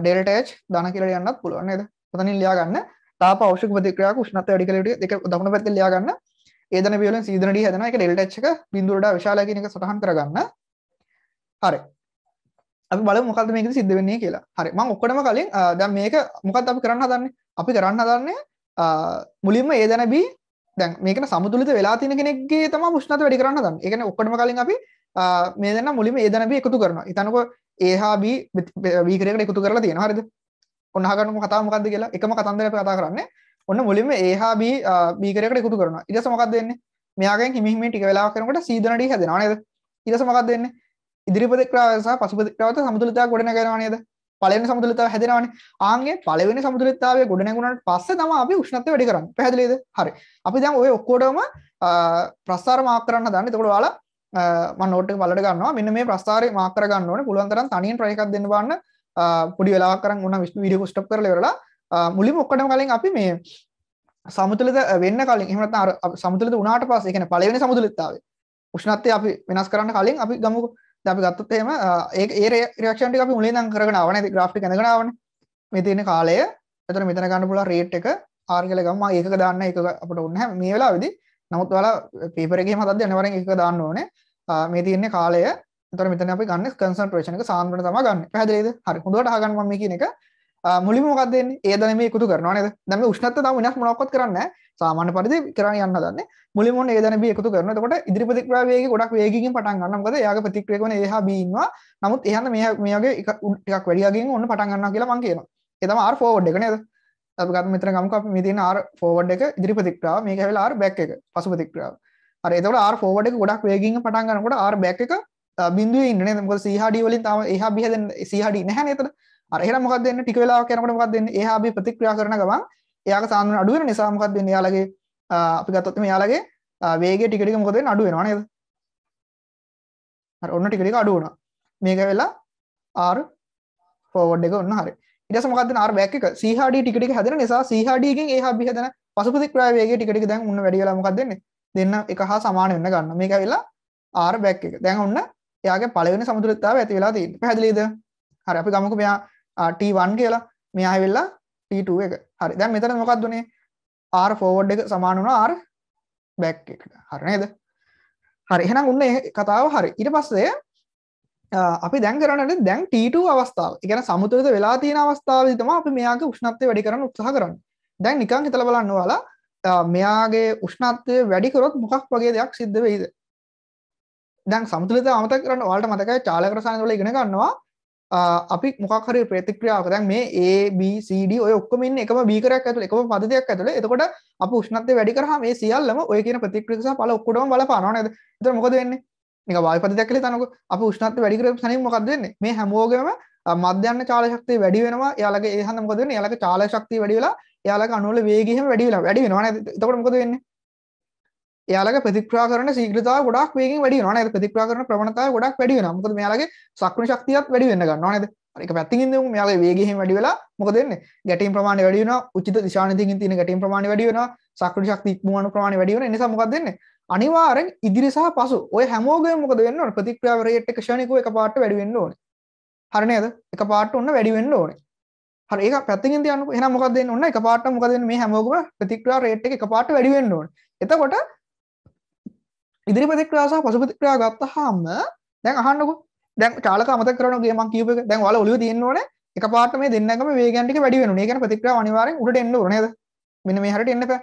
ඩෙල්ටච් දන කියල යන්නත් පුළුවන් ද පතනින් ලියාගන්න තා පෞෂක පතිකරයා ෂ්නත වැඩිකලට එක දමන පැත්ත ලියාගන්න ඒදන වියල සීදනට හදන එක ඩෙල්ටච්ක බිඳුරට විශාලකිනක සටහන් කරගන්න හරි බල මොකද මේක සිද්ධ වෙන්නේ කියලා හරි ම ඔක්කටම කලින් ද මේක මොකත් අපි කරන්න දන්න අපි කරන්න දන්නේ මුලින්ම ඒදැනබී දැන් මේක සමුතුලිත වෙලා තින කෙනෙක්ගේ තම ෂ්නත වැඩි කරන්න දන්න එකන ඔක්කටම කලින් අපි මේ දන්න මුලිම ඒදනබී එකතු කරන ඉතනක ඒහා බී වීකරයකට එකතු කරලා තියෙන හරිද ඔන්න අහගන්නකො කතාව මොකද්ද කියලා එකම කතන්දරය අපි කතා කරන්නේ ඔන්න මුලින්ම ඒහා බී බීකරයකට එකතු කරනවා ඊට පස්සේ මොකක්ද වෙන්නේ මෙයාගෙන් හිමි හිමි ටික වෙලාවක් කරනකොට සීදන ඩී හැදෙනවා නේද ඊට පස්සේ මොකක්ද වෙන්නේ ඉදිරි ප්‍රතික්‍රියාව සහ පසු ප්‍රතික්‍රියාවත සමතුලිතතාව ගොඩනගනවා නේද පළවෙනි සමතුලිතතාව හැදෙනවානේ ආන්ගේ පළවෙනි සමතුලිතතාවය ගොඩනැගුණාට පස්සේ තමයි අපි උෂ්ණත්වය වැඩි කරන්නේ පැහැදිලිද හරි අපි දැන් ওই ඔක්කොටම ප්‍රසාර මාක් කරන්න හදන්නේ එතකොට ඔයාලා මනෝට පලට ගන්නවා මෙන්න මේ ප්‍රස්ථාරය මාකර ගන්නවන පුළුවන්තරන් තනින් ප්‍රයකක් දෙන්න බන්න පොඩි වෙලා කරන්න උන විශ් විඩිය කුෂ්ටප කරල වෙරලා මුලින් ඔක්කටම කලින් අපි මේ සමුතුලද වෙන්න කලින් එමත සමුතුලද උනාට පස්ස එකන පලවෙන සමුතුලිත්තාව උෂ්නත්තය අපි වෙනස් කරන්න කලින් අපි ගමුකු අපි ගත්තත්තේම ඒ රක්ෂන්ට අපි මුලේ දං කරන වන ග්‍රා්ි කනගනාවන මෙතින කාලය එතර මෙතන ගන්න පුලා රේට් එක ආර්ගල ගම්ම ඒක දාන්න එක අපට උන්න මේ වෙලා විදි නමුත් වලා පේපරගේ මතද යනවරෙන් එක දාන්න ඕනේ මේ තියෙන්නේ කාලය. එතකොට මෙතන අපි ගන්න concentration එක සාන්ද්‍රණය තමයි ගන්න. පැහැදිලිද? හරි. හොඳට අහගන්න මම මේ කියන එක. මුලින්ම මොකක්ද දෙන්නේ? ඒද නෙමෙයි එකතු කරනවා නේද? දැන් මේ උෂ්ණත්වය තාම වෙනස් මොනවක්වත් කරන්නේ නැහැ. සාමාන්‍ය පරිදි කරන් යන්න හදන්නේ. මුලින්ම ඔන්න ඒද නෙමෙයි එකතු කරනවා. එතකොට ඉදිරි ප්‍රතික්‍රියා වේගය ගොඩක් වේගකින් පටන් ගන්නවා. මොකද එයාගේ ප්‍රතික්‍රියාව වෙන එහා B ඉන්නවා. නමුත් එහාන මේ මේ වගේ ටිකක් වැඩි යකින් ඔන්න පටන් ගන්නවා කියලා මම කියනවා. ඒ තමයි R forward එක නේද? අපි ගන්න මෙතන ගමුකෝ අපි මේ තියෙන R forward එක ඉදිරි ප්‍රතික්‍රියාව මේක හැවිලා R back එක පසු ප්‍රතික්‍රියාව. හරි එතකොට R forward එක ගොඩක් වේගින් පටන් ගන්නකොට R back එක බිඳුවේ ඉන්න නේද මොකද CHD වලින් තාම එහා බිහ දෙන්න CHD නැහැ නේද අර එහෙනම් මොකක්ද වෙන්නේ ටික වෙලාවක් යනකොට මොකක්ද වෙන්නේ එහා බිහ ප්‍රතික්‍රියා කරන ගමන් එයාගේ සාන්ද්‍රණ අඩු වෙන නිසා මොකක්ද වෙන්නේ එයාලගේ අපි ගත්තොත් මේ එයාලගේ වේගය ටික ටික මොකද වෙන්නේ අඩු වෙනවා නේද හරි ඔන්න ටික ටික අඩු වෙනවා මේක වෙලා R forward එක ඔන්න හරි ඊට පස්සේ මොකක්ද R back එක CHD ටික ටික හැදෙන නිසා CHD එකෙන් එහා බිහ දෙන පසු ප්‍රතික්‍රියා වේගය ටික ටික දැන් ඔන්න වැඩි වෙලා මොකක්ද වෙන්නේ දෙන්න එක හා සමාන වෙන්න ගන්න මේක ඇවිල්ලා ආර බැක් එක දැන් ඔන්න එයාගේ පළවෙනි සමතුලිතතාවය ඇති වෙලා තියෙන්නේ පැහැදිලිද හරි අපි ගමුකෝ මෙයා T1 කියලා මෙයා ඇවිල්ලා T2 එක හරි දැන් මෙතන මොකක්ද උනේ R forward එක සමාන වුණා R back එකට හරි නේද හරි එහෙනම් උන්න කතාව හරි ඊට පස්සේ අපි දැන් කරන්නට දැන් T2 අවස්ථාව. ඒ කියන්නේ සමතුලිත වෙලා තියෙන අවස්ථාවේදී තමයි අපි මෙයාගේ උෂ්ණත්වය වැඩි කරන්න උත්සාහ කරන්නේ. දැන් නිකන් හිතලා බලන්න ඔයාලා මෙයාගේ උෂ්ණත්වය වැඩිකරොත් මොකක් වගේ දෙයක් සිද්ධ වෙයිද දැන් සමතුලිත අමතක කරන්න ඔයාලට මතකයි චාලක රසායන වල ඉගෙන ගන්නවා අපි මොකක් හරි ප්‍රතික්‍රියාවක් දැන් මේ A B C D ඔය ඔක්කොම ඉන්නේ එකම බීකරයක් ඇතුළේ එකම පද්ධතියක් ඇතුළේ එතකොට අපි උෂ්ණත්වය වැඩි කරාම මේ සියල්ලම ඔය කියන ප්‍රතික්‍රියාව සහ ඵල ඔක්කොටම බලපානවා නේද එතකොට මොකද වෙන්නේ නික වායු පද්ධතියක් කියලා තනකො අපි උෂ්ණත්වය වැඩි කරපු තැනින් මොකද වෙන්නේ මේ හැමෝගෙම මධ්‍යන්න චාල ශක්තිය වැඩි වෙනවා එයාලගේ ඒ හන්ද මොකද වෙන්නේ එයාලගේ චාල ශක්තිය වැඩි වෙලා යාලක අනුවල වේගයම වැඩි වෙනවා වැඩි වෙනවා නේද එතකොට මොකද වෙන්නේ එයාලගේ ප්‍රතික්‍රියා කරන ශීඝ්‍රතාව ගොඩක් වේගෙන් වැඩි වෙනවා නේද ප්‍රතික්‍රියා කරන ප්‍රවණතාවය ගොඩක් වැඩි වෙනවා මොකද මෙයාලගේ සක්‍රීය ශක්තියත් වැඩි වෙන්න ගන්නවා නේද අර එක පැත්තකින් ඉඳන් මෙයාලගේ වේගය හැම වැඩි වෙලා මොකද වෙන්නේ ගැටීම් ප්‍රමාණය වැඩි වෙනවා උචිත දිශානිතිකින් තියෙන ගැටීම් ප්‍රමාණය වැඩි වෙනවා සක්‍රීය ශක්තිය ඉක්මවන ප්‍රමාණය වැඩි වෙනවා ඒ නිසා මොකද වෙන්නේ අනිවාරෙන් ඉදිරි සහ පසු ඔය හැමෝගම මොකද වෙන්න ඕන ප්‍රතික්‍රියාව රේට් එක ක්ෂණිකව එකපාරට වැඩි වෙන්න ඕනේ. හරි නේද? එකපාරට ඔන්න වැඩි වෙන්න ඕනේ. හරි ඒක පැත්තකින් තියන්න එහෙනම් මොකක්ද දෙන්න ඕන එකපාරට මොකද වෙන්නේ මේ හැමෝගෙම ප්‍රතික්‍රියා රේට් එක එකපාරට වැඩි වෙන්න ඕන. එතකොට ඉදිරි ප්‍රතික්‍රියාව සහ පසු ප්‍රතික්‍රියාව ගත්තාම දැන් අහන්නකො දැන් චාලක අමතක කරන ගේ මම කියූප එක දැන් ඔයාලා ඔළුවේ තියෙන්න ඕනේ එකපාරට මේ දෙන්නගම වේගයන් ටික වැඩි වෙනවා. ඒ කියන්නේ ප්‍රතික්‍රියාව අනිවාර්යෙන් උඩට එන්න ඕන නේද? මෙන්න මේ හැරට එන්න එපා.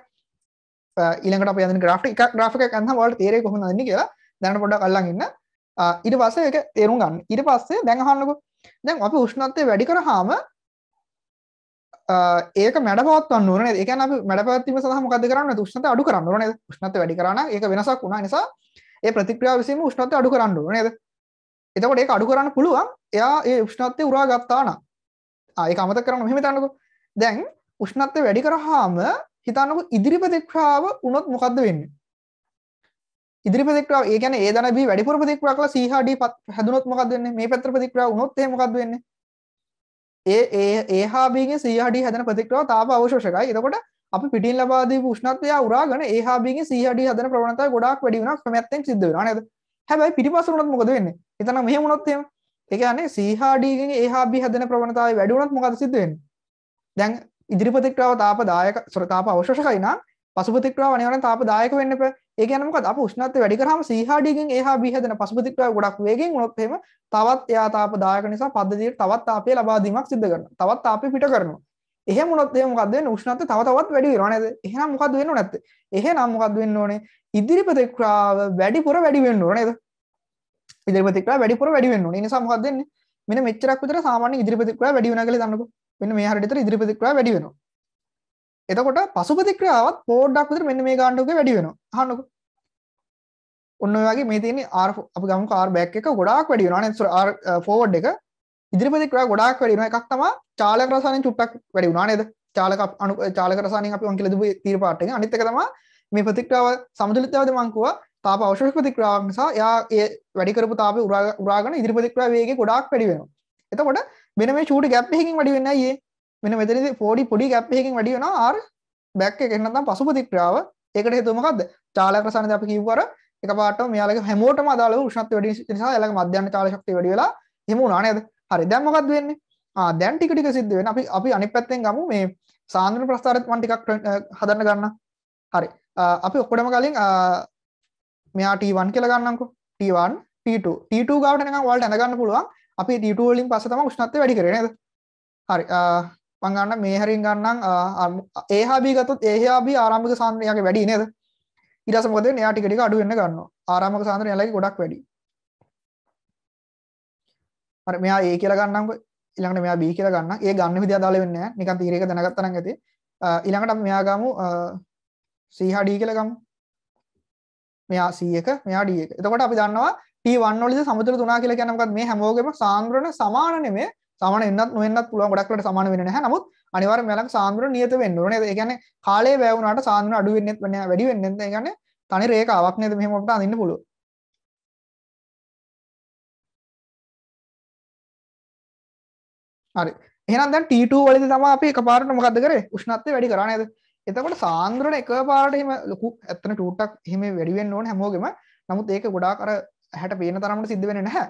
ඊළඟට අපි හදන graph එක graph එකක් අන්නම් ඔයාලට තේරෙයි කොහොමද හදන්නේ කියලා දැනට පොඩ්ඩක් අල්ලන් ඉන්න. ඊට පස්සේ ඒක තේරුම් ගන්න. ඊට පස්සේ දැන් අහන්නකො දැන් අපි උෂ්ණත්වය වැඩි කරාම ඒක මැඩපවත්වන්න ඕන ඒක අප මැඩපවත්වීම සහ මොකද කරන්න උෂ්ණත අඩු කරන්න ඕන උෂ්ණත වැඩි කරන්න ඒක වෙනසක් වුණා නිසා ඒ ප්‍රතික්‍රියාව විසින් උෂ්ණත අඩු කරන්න ඕන නේද එතකොට ඒක අඩු කරන්න පුළුවන් එයා ඒ උෂ්ණත්වය උරා ගත්තා නම් ආ ඒක අමතක කරන්න මෙහෙම හිතන්නකෝ දැන් උෂ්ණත්වය වැඩි කරාම හිතන්නකෝ ඉදිරි ප්‍රතික්‍රියාව වුණොත් මොකද්ද වෙන්නේ ඉදිරි ප්‍රතික්‍රියාව ඒ කියන්නේ ඒ දන B වැඩිපුර ප්‍රතික්‍රියාව කළා C හා D හැදුනොත් මොකද්ද වෙන්නේ මේ පැත්තට ප්‍රතික්‍රියාව වුණොත් එහෙනම් මොකද්ද වෙන්නේ ඒ ඒ ඒ හා බිගේ සීහඩි හදන ප්‍රතික්‍රව තාප අවශෝෂකයි. එතකොට අපි පිටින් ලබා දීපු උෂ්ණත්වය උරාගෙන ඒ හා බිගේ සීහඩි හදන ප්‍රවණතාවය ගොඩාක් වැඩි වෙනවා ක්‍රමයෙන් සිද්ධ වෙනවා නේද? හැබැයි පිටිපස්සට උනොත් මොකද වෙන්නේ? එතන මෙහෙම උනොත් එහෙම. ඒ කියන්නේ සීහඩි ගෙන් ඒ හා බි හදන ප්‍රවණතාවය වැඩි උනොත් මොකද සිද්ධ වෙන්නේ? දැන් ඉදිරි ප්‍රතික්‍රව තාප දායක සොර තාප අවශෝෂකයි නම් පසුපතික්‍රාව අනිවාර්යෙන් තාපදායක වෙන්න එපා. ඒ කියන්නේ මොකද? අප උෂ්ණත්වය වැඩි කරාම CHDගෙන් එහා B හැදෙන පසුපතික්‍රාව ගොඩක් වේගෙන් වුණොත් එහෙම තවත් එයා තාපදායක නිසා පද්ධතියට තවත් තාපය ලබා දීමක් සිදු කරනවා. තවත් තාපය පිට කරනවා. එහෙම වුණොත් එහෙම මොකද වෙන්නේ? උෂ්ණත්වය තව තවත් වැඩි වෙනවා නේද? එහෙනම් මොකද වෙන්නේ නැත්තේ? එහෙනම් මොකද වෙන්න ඕනේ? ඉදිරි ප්‍රතික්‍රාව වැඩිපුර වැඩි වෙන්න ඕනේ නේද? ඉදිරි ප්‍රතික්‍රාව වැඩිපුර වැඩි වෙන්න ඕනේ. ඒ නිසා මොකද වෙන්නේ? මෙන්න මෙච්චරක් විතර සාමාන්‍ය ඉදිරි ප්‍රතික්‍රාව වැඩි වෙනවා කියලා දන්නකො. මෙන්න මේ හරියට විතර ඉදිරි ප්‍රතික්‍රාව වැඩි වෙනවා. එතකොට පසුපතික්‍රියාවත් පෝඩ්ඩක් විතර මෙන්න මේ ගානටුගේ වැඩි වෙනවා අහන්නකො ඔන්න ඔය වගේ මේ තියෙන R අපි ගමුකෝ R back එක ගොඩාක් වැඩි වෙනවා නේද R uh, forward එක ඉදිරි ප්‍රතික්‍රියාව ගොඩාක් වැඩි වෙනවා එකක් තමයි චාලක රසායනෙන් චුට්ටක් වැඩි වුණා නේද චාලක අණු uh, චාලක රසායනෙන් අපි මං කියලා දුවේ තීර පාට එක අනිත් එක තමයි මේ ප්‍රතික්‍රියාව සමතුලිතවද මං කිව්වා තාප අවශෝෂක ප්‍රතික්‍රියාවක් නිසා එයා ඒ වැඩි කරපු තාපය උරාගෙන ඉදිරි ප්‍රතික්‍රියාව වේගය ගොඩාක් වැඩි වෙනවා එතකොට වෙන මේ චූටි ගැප් එකකින් වැඩි වෙන්නේ නැහැ ඊයේ මෙන්න මෙතනදි පොඩි පොඩි ගැප් එකකින් වැඩි වෙනවා R back එක නැත්නම් පසු ප්‍රතික්‍රියාව. ඒකට හේතුව මොකද්ද? චාලක රසායනදී අපි කිව්ව අර එකපාරටම මෙයාලගේ හැමෝටම අදාළව උෂ්ණත්වය වැඩි නිසා එයාලගේ මධ්‍යන චාල ශක්තිය වැඩි වෙලා එහෙම වුණා නේද? හරි දැන් මොකද්ද වෙන්නේ? ආ දැන් ටික ටික සිද්ධ වෙන අපි අපි අනිත් පැත්තෙන් ගමු මේ සාන්ද්‍ර ප්‍රස්ථාරෙත් මම ටිකක් හදන්න ගන්න. හරි. අපි ඔක්කොටම කලින් මෙයා T1 කියලා ගන්නම්කෝ. T1 T2 T2 ගාවට නිකන් ඔයාලට ඇඳ ගන්න පුළුවන්. අපි T2 වලින් පස්සේ තමයි උෂ්ණත්වය වැඩි කරේ නේද? හරි. මං ගන්න මේ හැරින් ගන්නම් ඒහා B ගත්තොත් ඒහා B ආරම්භක සාන්ද්‍රණය යගේ වැඩි නේද ඊට පස්සේ මොකද වෙන්නේ එයා ටික ටික අඩු වෙන්න ගන්නවා ආරම්භක සාන්ද්‍රණය එයාලගේ ගොඩක් වැඩි හරි මෙයා A කියලා ගන්නම්කෝ ඊළඟට මෙයා B කියලා ගන්නම් ඒ ගන්න විදිය අදාළ වෙන්නේ නැහැ නිකන් තීරයක දැනගත්තා නම් ඇති ඊළඟට අපි මෙයා ගමු C හා D කියලා ගමු මෙයා C එක මෙයා D එක එතකොට අපි දන්නවා T1 වලද සමතුල තුනක් කියලා කියන්නේ මොකක්ද මේ හැමෝගෙම සාන්ද්‍රණ සමාන නෙමෙයි සාමාන්‍ය වෙන්නත් නොවෙන්නත් පුළුවන් ගොඩක් වෙලට සමාන වෙන්නේ නැහැ. නමුත් අනිවාර්යයෙන්ම යාළුවන්ට සාන්ද්‍රණය නියත වෙන්න ඕනේ. ඒ කියන්නේ කාලය වැය වුණාට සාන්ද්‍රණය අඩු වෙන්නේ නැහැ, වැඩි වෙන්නේ නැහැ. ඒ කියන්නේ තනි රේඛාවක් නේද මෙහෙම අපිට අඳින්න පුළුවන්. හරි. එහෙනම් දැන් T2 වලදී තමයි අපි එකපාරට මොකද්ද කරේ? උෂ්ණත්වය වැඩි කරා නේද? එතකොට සාන්ද්‍රණය එකපාරට එහෙම ලොකු ඇත්තන ටූටක් එහෙම වැඩි වෙන්න ඕනේ හැමෝගෙම. නමුත් ඒක ගොඩාක් අර හැට පේන තරමට සිද්ධ වෙන්නේ නැහැ.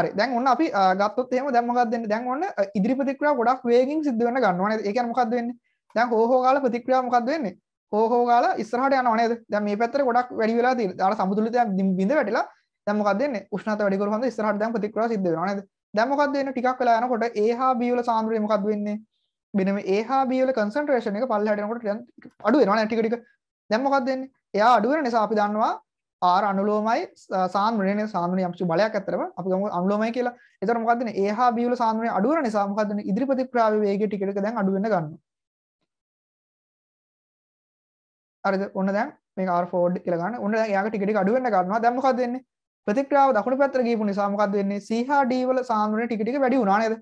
හරි දැන් ඔන්න අපි ගත්තොත් එහෙම දැන් මොකක්ද වෙන්නේ දැන් ඔන්න ඉදිරි ප්‍රතික්‍රියාව ගොඩක් වේගින් සිද්ධ වෙන්න ගන්නවා නේද ඒ කියන්නේ මොකක්ද වෙන්නේ දැන් හෝ හෝ ගාලා ප්‍රතික්‍රියාව මොකක්ද වෙන්නේ හෝ හෝ ගාලා ඉස්සරහට යනවා නේද දැන් මේ පැත්තට ගොඩක් වැඩි වෙලා තියෙනවා අර සමතුලිතයක් බිඳ වැටිලා දැන් මොකක්ද වෙන්නේ උෂ්ණත්වය වැඩි කරපුවම ඉස්සරහට දැන් ප්‍රතික්‍රියාව සිද්ධ වෙනවා නේද දැන් මොකක්ද වෙන්නේ ටිකක් වෙලා යනකොට A හා B වල සාන්ද්‍රය මොකක්ද වෙන්නේ මෙන්න මේ A හා B වල concentration එක පල්ලෙහාට යනකොට අඩු වෙනවා නේද ටික ටික දැන් මොකක්ද වෙන්නේ එයා අඩු වෙන නිසා අපි දන්නවා R අනුලෝමයි සාන්ද්‍රණය සාන්ද්‍රණය යම්කිසි බලයක් අතරම අපි ගමු අනුලෝමයි කියලා. එතකොට මොකද්දනේ A හා B වල සාන්ද්‍රණය අඩු වෙන නිසා මොකද්දනේ ඉදිරි ප්‍රතික්‍රියාවේ වේගය ටික ටික දැන් අඩු වෙන්න ගන්නවා. හරිද? ඔන්න දැන් මේක R forward කියලා ගන්න. ඔන්න දැන් එයාගේ ටික ටික අඩු වෙන්න ගන්නවා. දැන් මොකද්ද වෙන්නේ? ප්‍රතික්‍රියාව දකුණු පැත්තට ගියපු නිසා මොකද්ද වෙන්නේ? C හා D වල සාන්ද්‍රණය ටික ටික වැඩි වුණා නේද?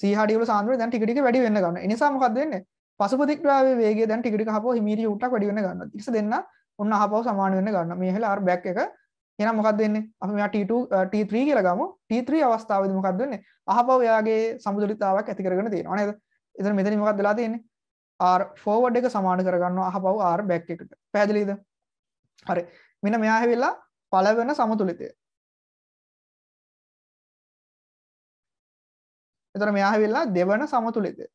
C හා D වල සාන්ද්‍රණය දැන් ටික ටික වැඩි වෙන්න ගන්නවා. ඒ නිසා මොකද්ද වෙන්නේ? පසු ප්‍රතික්‍රියාවේ වේගය දැන් ටික ටික හපෝ හිමීරිය උට්ටක් වැඩි වෙන්න ගන්නවා. ඉතින් දෙන්නා ඔන්න අහපව සමාන වෙන්න ගන්න මේ හැල R back එක එහෙනම් මොකක්ද වෙන්නේ අපි මෙයා T2 T3 කියලා ගමු T3 අවස්ථාවේදී මොකක්ද වෙන්නේ අහපව එයාගේ සමතුලිතතාවක් ඇති කරගෙන තියෙනවා නේද එතන මෙතන මොකක්ද වෙලා තියෙන්නේ R forward එක සමාන කරගන්නවා අහපව R back එකට පැහැදිලිද හරි මෙන්න මෙයා හැවිලා පළවෙන සමතුලිතය එතන මෙයා හැවිලා දෙවන සමතුලිතය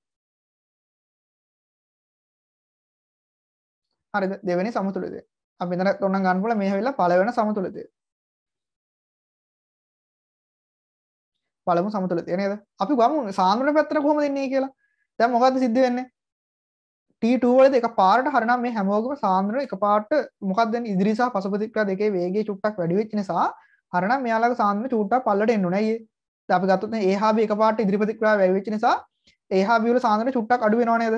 හරිද දෙවෙනි සමතුලිතය අපි මෙතන තොන්න ගන්න පුළුවන් මේ වෙලාව පළවෙනි සමතුලිතය පළමු සමතුලිතය නේද අපි ගමු සාන්ද්‍රණ පැත්තට කොහොමද ඉන්නේ කියලා දැන් මොකද්ද සිද්ධ වෙන්නේ T2 වලද එක පාරට හරනම් මේ හැමෝගෙම සාන්ද්‍රණ එක පාරට මොකක්ද දැන් ඉදිරි සහ පසු ප්‍රතික්‍රියා දෙකේ වේගය චුට්ටක් වැඩි වෙච්ච නිසා හරනම් මෙයාලගේ සාන්ද්‍රණ චුට්ටක් පල්ලට එන්න ඕනේ අයියේ දැන් අපි ගත්තොත් මේ A එක පාරට ඉදිරි ප්‍රතික්‍රියා වැඩි වෙච්ච නිසා A හා B වල සාන්ද්‍රණ චුට්ටක් අඩු වෙනවා නේද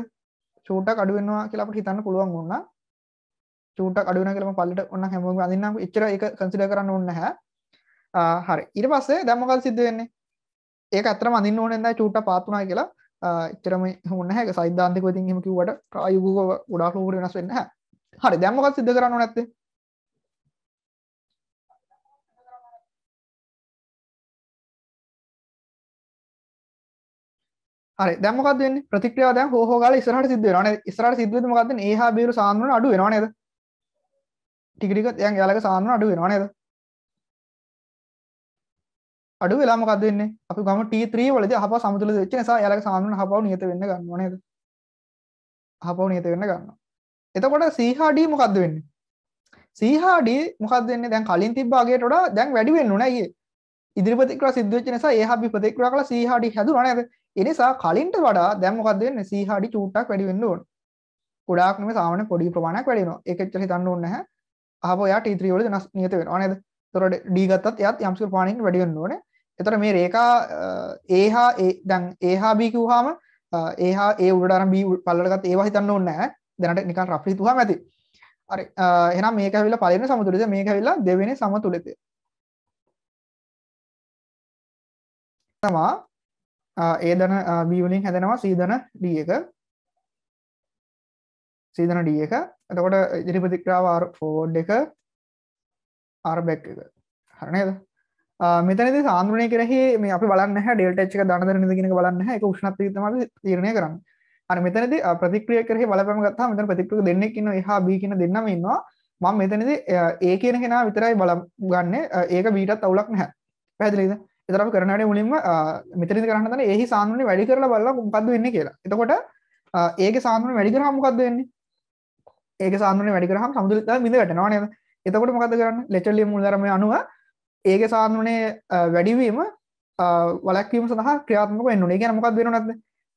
චූටක් අඩුවෙන්වා කියලා අපට හිතන්න පුළුවන් වුණා චූට්ටක් අඩු වෙනවා කියලා මම පල්ලට ඔන්න හැමෝම අඳින්නම් එච්චර ඒක කන්සිඩර් කරන්න ඕනේ නැහැ හරි ඊට පස්සේ දැන් මොකද සිද්ධ වෙන්නේ ඒක ඇත්තටම අඳින්න ඕනේ නැහැ චූට්ටක් පාත් වුණා කියලා එච්චරම එහෙම නැහැ ඒක සයිද්ධාන්තිකව ඉතින් එහෙම කිව්වට ප්‍රායෝගිකව ගොඩාක් ලෝකෙට වෙනස් වෙන්නේ නැහැ හරි දැන් මොකද සිද්ධ කරන්න ඕනේ නැත්තේ හරි දැන් මොකද වෙන්නේ ප්‍රතික්‍රියාව දැන් හෝ හෝ ගාලා ඉස්සරහට සිද්ධ වෙනවා නේද ඉස්සරහට සිද්ධ වෙද්දි මොකද වෙන්නේ ඒහා බීරු සාන්ද්‍රණ අඩු වෙනවා නේද ටිකටිකත් යන් යාලක සාන්න අඩු වෙනවා නේද අඩු වෙලා මොකද වෙන්නේ අපි ගම T3 වලදී අහපව සමතුලිත වෙච්ච නිසා යාලක සාමාන්‍යයෙන් අහපව නියත වෙන්න ගන්නවා නේද අහපව නියත වෙන්න ගන්නවා එතකොට C හා D මොකද්ද වෙන්නේ C හා D මොකද්ද වෙන්නේ දැන් කලින් තිබ්බ අගයට වඩා දැන් වැඩි වෙන්න ඕනේ අයියේ ඉදිරි ප්‍රතික්‍රියා සිද්ධ වෙච්ච නිසා ඒ හා B ප්‍රතික්‍රියා කළා C හා D හැදුනා නේද ඒ නිසා කලින්ට වඩා දැන් මොකද්ද වෙන්නේ C හා D චූට්ටක් වැඩි වෙන්න ඕන ගොඩාක් නෙමෙයි සාමාන්‍ය පොඩි ප්‍රමාණයක් වැඩි වෙනවා ඒක එච්චර හිතන්න ඕනේ නැහැ ආපෝ යා T3 වලදී වෙනස් නියත වෙනවා නේද? එතකොට D ගත්තත් එයත් යම්සිල් ප්‍රමාණයකින් වැඩි වෙන්න ඕනේ. එතකොට මේ රේඛා A හා A දැන් A හා B කිව්වහම A හා A උඩට අරන් B පල්ලට ගත්ත ඒවා හිතන්න ඕනේ නැහැ. දැනට නිකන් රෆ් හිතුවාම ඇති. හරි එහෙනම් මේක ඇවිල්ලා පළවෙනි සමතුලිතය මේක ඇවිල්ලා දෙවෙනි සමතුලිතය. තමා A දන B වලින් හැදෙනවා C දන D එක. සීදන ඩිය එක එතකොට ඉදිරි ප්‍රතික්‍රාව ආර් ෆෝඩ් එක ආර්බැක් එක හරනේද මෙතනද සාන්ද්‍රනය කරෙහි මේ අපි බලන්න ඩෙල්ට එච් එක දනදර නිදගෙන බලන්න එක උෂ්ණත්ම තීරණය කරන්න අර මෙතනද ප්‍රතික්‍රිය කරෙහි බලපෑම ගත්තා මෙතන ප්‍රතික්‍රිය දෙන්නෙක් ඉන්නවා එහා B කියන දෙන්නම ඉන්නවා මම මෙතනද A කියන කෙනා විතරයි බල ගන්න ඒක බීටත් අවුලක් නැහැ පැහැදිලිද එතර අපි කරනට මුලින්ම මෙතනද කරන්න තන එහි සාන්ද්‍රනේ වැඩි කරලා බලලා මොකද්ද වෙන්නේ කියලා එතකොට ඒක සාන්ද්‍රනේ වැඩි කරාම මොකද්ද වෙන්නේ ඒක සාන්දන වැඩිකරහම සමුදුල මිඳ වැටනවා නද එතකොට මොකද කරන්න ලෙචල්ලිය මුල්දරම අනුව ඒක සාන්දනේ වැඩිවීම වලක්වීම සහ ක්‍රියාත්මක වෙන්නුනේ ගැන මොකක් වෙන නැද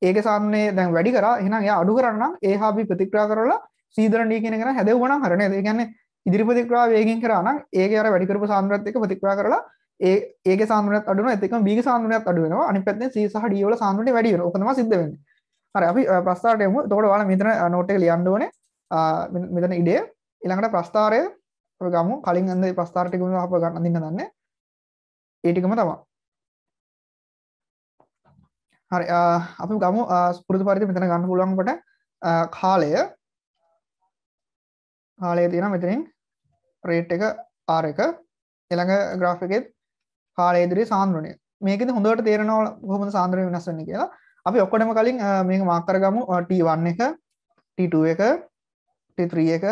ඒක සාන්නේ දැන් වැඩි කර එහෙනම් එයා අඩු කරන්න ඒ හාබි ප්‍රතික්‍රා කරලා සීදරණී කියන කෙනා හැදෙවුණා නම් හරිනේ ඒ කියන්නේ ඉදිරි ප්‍රතික්‍රා වේගෙන් කරා නම් ඒකේ අර වැඩි කරපු සාන්ද්‍රණයත් එක්ක ප්‍රතික්‍රා කරලා ඒ ඒකේ සාන්ද්‍රණයත් අඩු වෙනවා ඒත් එක්කම බීගේ සාන්ද්‍රණයත් අඩු වෙනවා අනිත් පැත්තෙන් C සහ D වල සාන්ද්‍රණය වැඩි වෙනවා ඕක තමයි සිද්ධ වෙන්නේ හරි අපි ප්‍රස්තාරයට යමු එතකොට ඔයාලා මෙතන නෝට් එක ලියන්න ඕනේ මෙතන ඉඩේ ඉළඟට ප්‍රස්ථාරය ගම කලින් ඇඳ ප්‍රස්ථාර්ටිකුණ අප ගන්න දින්න දන්න ඒටිකම තමා හරි අපි ගම ස්පුරදු පරිදි මෙතන ගන්න පුළුවන්කට කාලය කාලය තියෙන මෙතනින් රේට් එක ආර එක එළඟ ග්‍රාෆිකෙත් කාලේදිරි සාන්ද්‍රණය මේකද හොඳට තේරනවල හොම සාන්ද්‍රය වෙනස් වන්නේ කියලා අපි ඔක්කොටම කලින් මේ මාකරගමු ටවන්න එක ටටුව එක T3 එක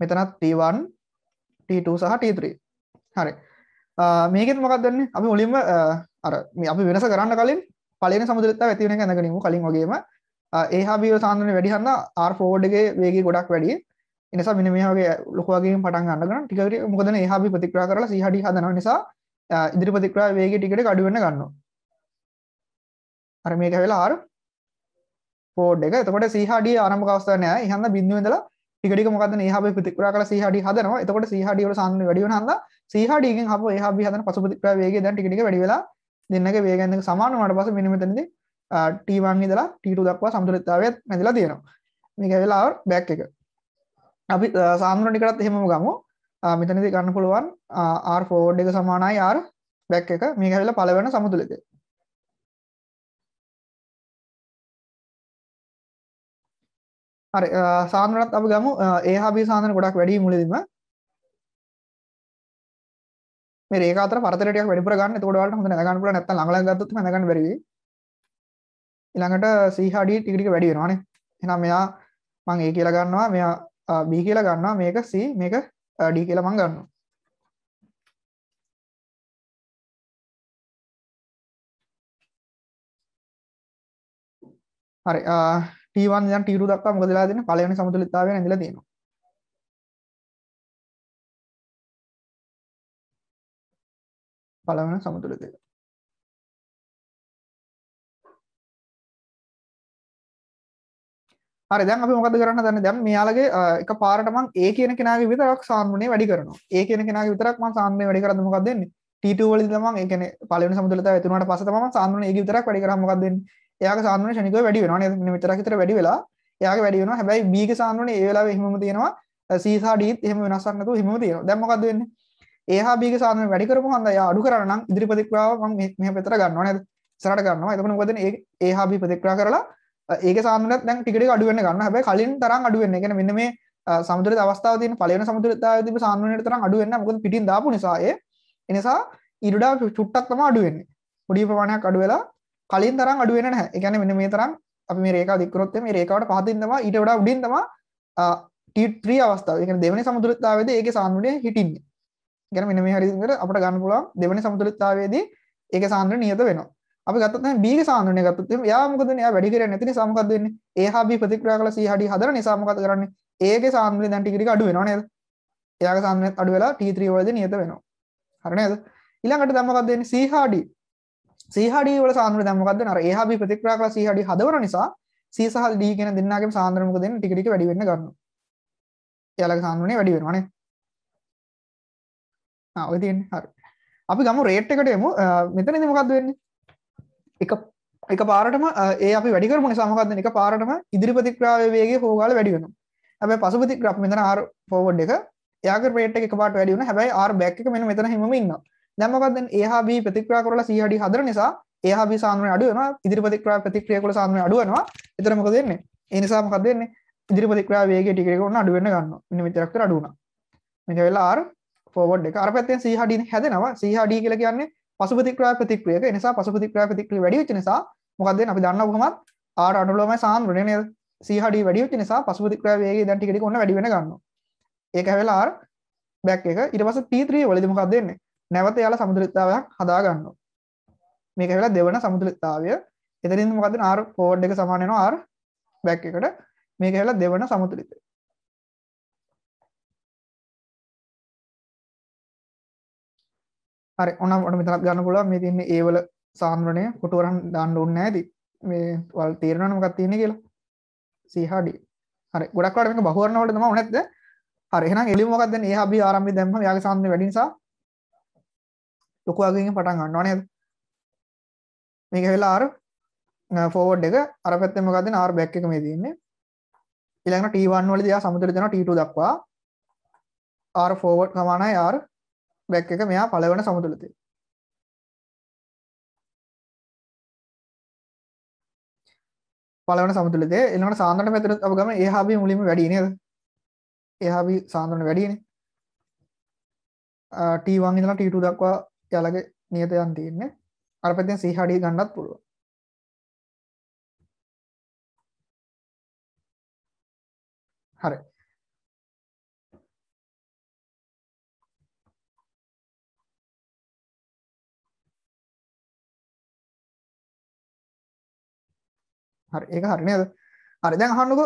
මෙතනත් T1 T2 සහ T3 හරි මේකෙත් මොකක් දන්නේ අපි මුලින්ම අර අපි වෙනස කරන්න කලින් පලන සමුදලත ඇතිවෙන ඇඳගනිමු කලින් වගේම ඒහා බීව සාන්දන වැඩිහන්න ආර්ෆෝඩ්ගේ වේගේ ගොඩක් වැඩි එනිසා මිනි මේගේ ලොකගේ පටන් ගන්නගන ටිකර මුොදන ඒහාබි ප්‍රතික්‍රා කරල සිහඩි හදන නිසා ඉදිරි ප්‍රතික්‍රා වේගේ ටිකට අඩුවන්න ගන්න අර මේක වෙලා ආර් පෝඩ් එක එතකොට සහඩිය ආරම අවස්ථානය හඳ බිඳුවදලා ටික ටික මොකද්ද මේ හබේ ප්‍රතික්‍රියා කරලා සීහාඩි හදනවා. එතකොට සීහාඩි වල සංනි වැඩි වෙනවා හන්දා සීහාඩිගෙන් හබෝ එහා බී හදන පසු ප්‍රතික්‍රියා වේගය දැන් ටික ටික වැඩි වෙලා දෙන්නගේ වේගයන් දෙක සමාන වුණාට පස්සේ මෙන්න මෙතනදී T1 ඉඳලා T2 දක්වා සමතුලිතතාවයත් නැතිලා තියෙනවා. මේක ඇවිල්ලා ආව බෑක් එක. අපි සාමාන්‍ය ටිකටත් එහෙමම ගමු. මෙතනදී ගන්න පුළුවන් R forward එක සමානයි R back එක. මේක ඇවිල්ලා පළවෙනි සමතුලිතය. හරි සාන්රත් අප ගමු ඒ හබි සාන්දන ගොඩක් වැඩි මුලදීම මේ රේඛා අතර පරතරටයක් වැඩිපුර ගන්න එතකොට ඔයාලට හොඳ නැගන්න පුළුවන් නැත්නම් ළඟ ළඟ ගත්තොත් නැගන්න බැරි වෙයි ඊළඟට C හා D ටික ටික වැඩි වෙනවානේ එහෙනම් මෙයා මම A කියලා ගන්නවා මෙයා B කියලා ගන්නවා මේක C මේක D කියලා මම ගන්නවා හරි T1 ඉඳන් T2 දක්වා මොකද වෙලා තියෙන්නේ? පළවෙනි සමතුලිතතාවය නැඳිලා තියෙනවා. පළවෙනි සමතුලිතය. හරි දැන් අපි මොකද කරන්න දන්නේ දැන් මෙයාලගේ එක පාරට මං A කියන කෙනාගේ විතරක් සාන්මුනේ වැඩි කරනවා. A කියන කෙනාගේ විතරක් මං සාන්මුනේ වැඩි කරද්දි මොකක්ද වෙන්නේ? T2 වලදී තමයි ඒ කියන්නේ පළවෙනි සමතුලිතතාවය ඇති වුණාට පස්සේ තමයි මං සාන්මුනේ ඒගේ විතරක් වැඩි කරාම මොකක්ද වෙන්නේ? එයාගේ සාන්ද්‍රණය ශනිකව වැඩි වෙනවා නේද මෙන්න මෙතරක් විතර වැඩි වෙලා එයාගේ වැඩි වෙනවා හැබැයි B ගේ සාන්ද්‍රණය ඒ වෙලාවේ එහෙමම තියෙනවා C සහ D ත් එහෙම වෙනසක් නැතුව එහෙමම තියෙනවා දැන් මොකද්ද වෙන්නේ A හා B ගේ සාන්ද්‍රණය වැඩි කරපුවම හන්ද එයා අඩු කරන්න නම් ඉදිරි ප්‍රතික්‍රියාව මම මෙහෙම පැතර ගන්නවා නේද ඉස්සරහට ගන්නවා එතකොට මොකද වෙන්නේ A හා B ප්‍රතික්‍රියා කරලා ඒක සාමාන්‍යයෙන් දැන් ටික ටික අඩු වෙන්න ගන්නවා. හැබැයි කලින් තරම් අඩු වෙන්නේ. ඒ කියන්නේ මෙන්න මේ සමුද්‍රිත අවස්ථාව තියෙන පළවෙනි සමුද්‍රිතාවයේ තිබ්බ සාමාන්‍යයට තරම් අඩු වෙන්නේ නැහැ. මොකද පිටින් දාපු නිසා ඒ. ඒ නිසා ඊටඩා චුට්ටක් තමයි අඩු වෙන්නේ. පොඩි ප්‍රමාණයක් අඩු වෙලා කලින් තරම් අඩු වෙන්නේ නැහැ. ඒ කියන්නේ මෙන්න මේ තරම් අපි මේ රේඛාව දික් කරොත් මේ රේඛාවට පහතින් තමයි ඊට වඩා උඩින් තමයි T3 අවස්ථාව. ඒ කියන්නේ දෙවෙනි සමතුලිතතාවයේදී ඒකේ සාන්ද්‍රණය හිටින්නේ. ඒ කියන්නේ මෙන්න මේ හරි විදිහට අපිට ගන්න පුළුවන් දෙවෙනි සමතුලිතතාවයේදී ඒකේ සාන්ද්‍රණය නියත වෙනවා. අපි ගත්තොත් දැන් B ගේ සාන්ද්‍රණය ගත්තොත් එහෙනම් එයා මොකද වෙන්නේ? එයා වැඩි කරන්නේ නැති නිසා මොකද වෙන්නේ? A හා B ප්‍රතික්‍රියා කරලා C හා D හදන නිසා මොකද කරන්නේ? A ගේ සාන්ද්‍රණය දැන් ටික ටික අඩු වෙනවා නේද? එයාගේ සාන්ද්‍රණයත් අඩු වෙලා T3 වලදී නියත වෙනවා. හරි නේද? ඊළඟට දැන් මොකද වෙන්නේ? C හා D සීහඩී වල සාන්ද්‍රය දැන් මොකද්ද අර එහා බි ප්‍රතික්‍රියා කරලා සීහඩී හදවන නිසා සී සහ ඩී කියන දෙන්නාගේම සාන්ද්‍රය මොකද වෙන්නේ ටික ටික වැඩි වෙන්න ගන්නවා. එයාලගේ සාන්ද්‍රණය වැඩි වෙනවා නේ. ආ ඔය තියෙන්නේ හරි. අපි ගමු රේට් එකට යමු. මෙතනදී මොකද්ද වෙන්නේ? එක එක පාරටම ඒ අපි වැඩි කරමු නිසා මොකද්ද එක පාරටම ඉදිරි ප්‍රතික්‍රියාවේ වේගය හොගාල වැඩි වෙනවා. හැබැයි පසු ප්‍රතික්‍රියාව මෙතන R forward එක එයාගේ රේට් එක එකපාරට වැඩි වෙනවා. හැබැයි R back එක මෙන්න මෙතන හැමම ඉන්නවා. දැන් මොකක්ද ඒහා බී ප්‍රතික්‍රියා කරලා C හඩි හදන නිසා ඒහා බී සාන්ද්‍රණය අඩු වෙනවා ඉදිරි ප්‍රතික්‍රියා ප්‍රතික්‍රියා වල සාන්ද්‍රණය අඩු වෙනවා එතන මොකද වෙන්නේ ඒ නිසා මොකද වෙන්නේ ඉදිරි ප්‍රතික්‍රියා වේගය ටික ටික ඔන්න අඩු වෙන්න ගන්නවා මෙන්න මෙතනක් විතර අඩු වුණා මෙතන වෙලා R forward එක අර පැත්තෙන් C හඩි හැදෙනවා C හඩි කියලා කියන්නේ පසු ප්‍රතික්‍රියා ප්‍රතික්‍රියක ඒ නිසා පසු ප්‍රතික්‍රියා ප්‍රතික්‍රිය වැඩි වෙච්ච නිසා මොකද වෙන්නේ අපි දන්නා කොහොමද R අනුලෝමයි සාන්ද්‍රණය නේද C හඩි වැඩි වෙච්ච නිසා පසු ප්‍රතික්‍රියා වේගය දැන් ටික ටික ඔන්න වැඩි වෙන්න ගන්නවා ඒක හැවෙලා R back එක ඊට පස්සේ P3 වලදී මොකක්ද වෙන්නේ නැවත යාලා සමතුලිතතාවයක් හදා ගන්නවා. මේක වෙලා දෙවන සමතුලිතතාවය. එතනින් මොකද R forward එක සමාන වෙනවා R back එකට. මේක වෙලා දෙවන සමතුලිතය. හරි ඔන්න ඔන්න මෙතනත් ගන්න පුළුවන් මේ තියෙන්නේ ඒ වල සාන්ද්‍රණය කොටුවරන් දාන්න ඕනේ නැහැ ඉතින් මේ වල තීරණන මොකක් තියෙන්නේ කියලා C හා D හරි ගොඩක් වෙලාවට මේක බහුවරණ වලට තමයි ඕනේ නැද්ද හරි එහෙනම් එළිය මොකක්ද දැන් A හා B ආරම්භය දැම්මම යාගේ සාන්ද්‍රණය වැඩි නිසා ලොකුවාගෙන් පටන් ගන්නවා නේද මේක වෙලා අර ෆෝඩ් එක අර පැත්තෙම ගදෙන ආර් බැක් එක මේ තියෙන්නේ ඊළඟට T1 වලදී එයා සමතුලිත වෙනවා T2 දක්වා R forward සමානයි R back එක මෙයා පළවෙනි සමතුලිතයි පළවෙනි සමතුලිතේ ඊළඟට සාන්ද්‍රණ පැත්තට අප ගමන එහා බි මුලින්ම වැඩි නේද එහා බි සාන්ද්‍රණ වැඩිනේ T1 ඉඳලා T2 දක්වා යාලගේ නියතයන් තියන්නේ අර පැතිෙන් සීහඩිය ගණ්ඩත් පුළුව හරි හරි ඒක හරි නේද අර දැන් අහන්නකො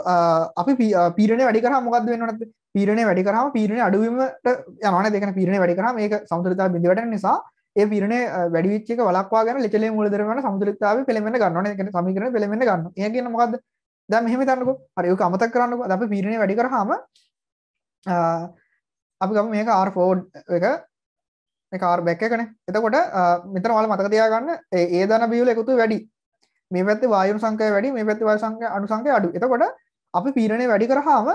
අපි පීරණය වැඩි කරාම මොකද්ද වෙන්නේ නැත්නම් පීරණය වැඩි කරාම පීරණය අඩුවීමට යනවනේ දෙකන පීරණය වැඩි කරාම මේක සමතුලිතතාව බිඳ වැටෙන නිසා ඒ පිරණ වැඩිවිච්ච එක වලක්වා ගන්න ලෙචලේ මූලධර්මවල සමතුලිතතාවය පෙළඹෙන්න ගන්නවා නේද? ඒ කියන්නේ සමීකරණ පෙළඹෙන්න ගන්නවා. එයා කියන්නේ මොකද්ද? දැන් මෙහෙම හිතන්නකෝ. හරි ඒක අමතක කරන්නකෝ. අපි පිරණේ වැඩි කරාම අපි ගමු මේක R forward එක මේක R back එකනේ. එතකොට මෙතන ඔයාලා මතක තියාගන්න ඒ ධන බියුල එකතු වැඩි. මේ පැත්ත වායු සංකය වැඩි මේ පැත්ත වායු සංකය අණු සංකය අඩු. එතකොට අපි පීඩනය වැඩි කරාම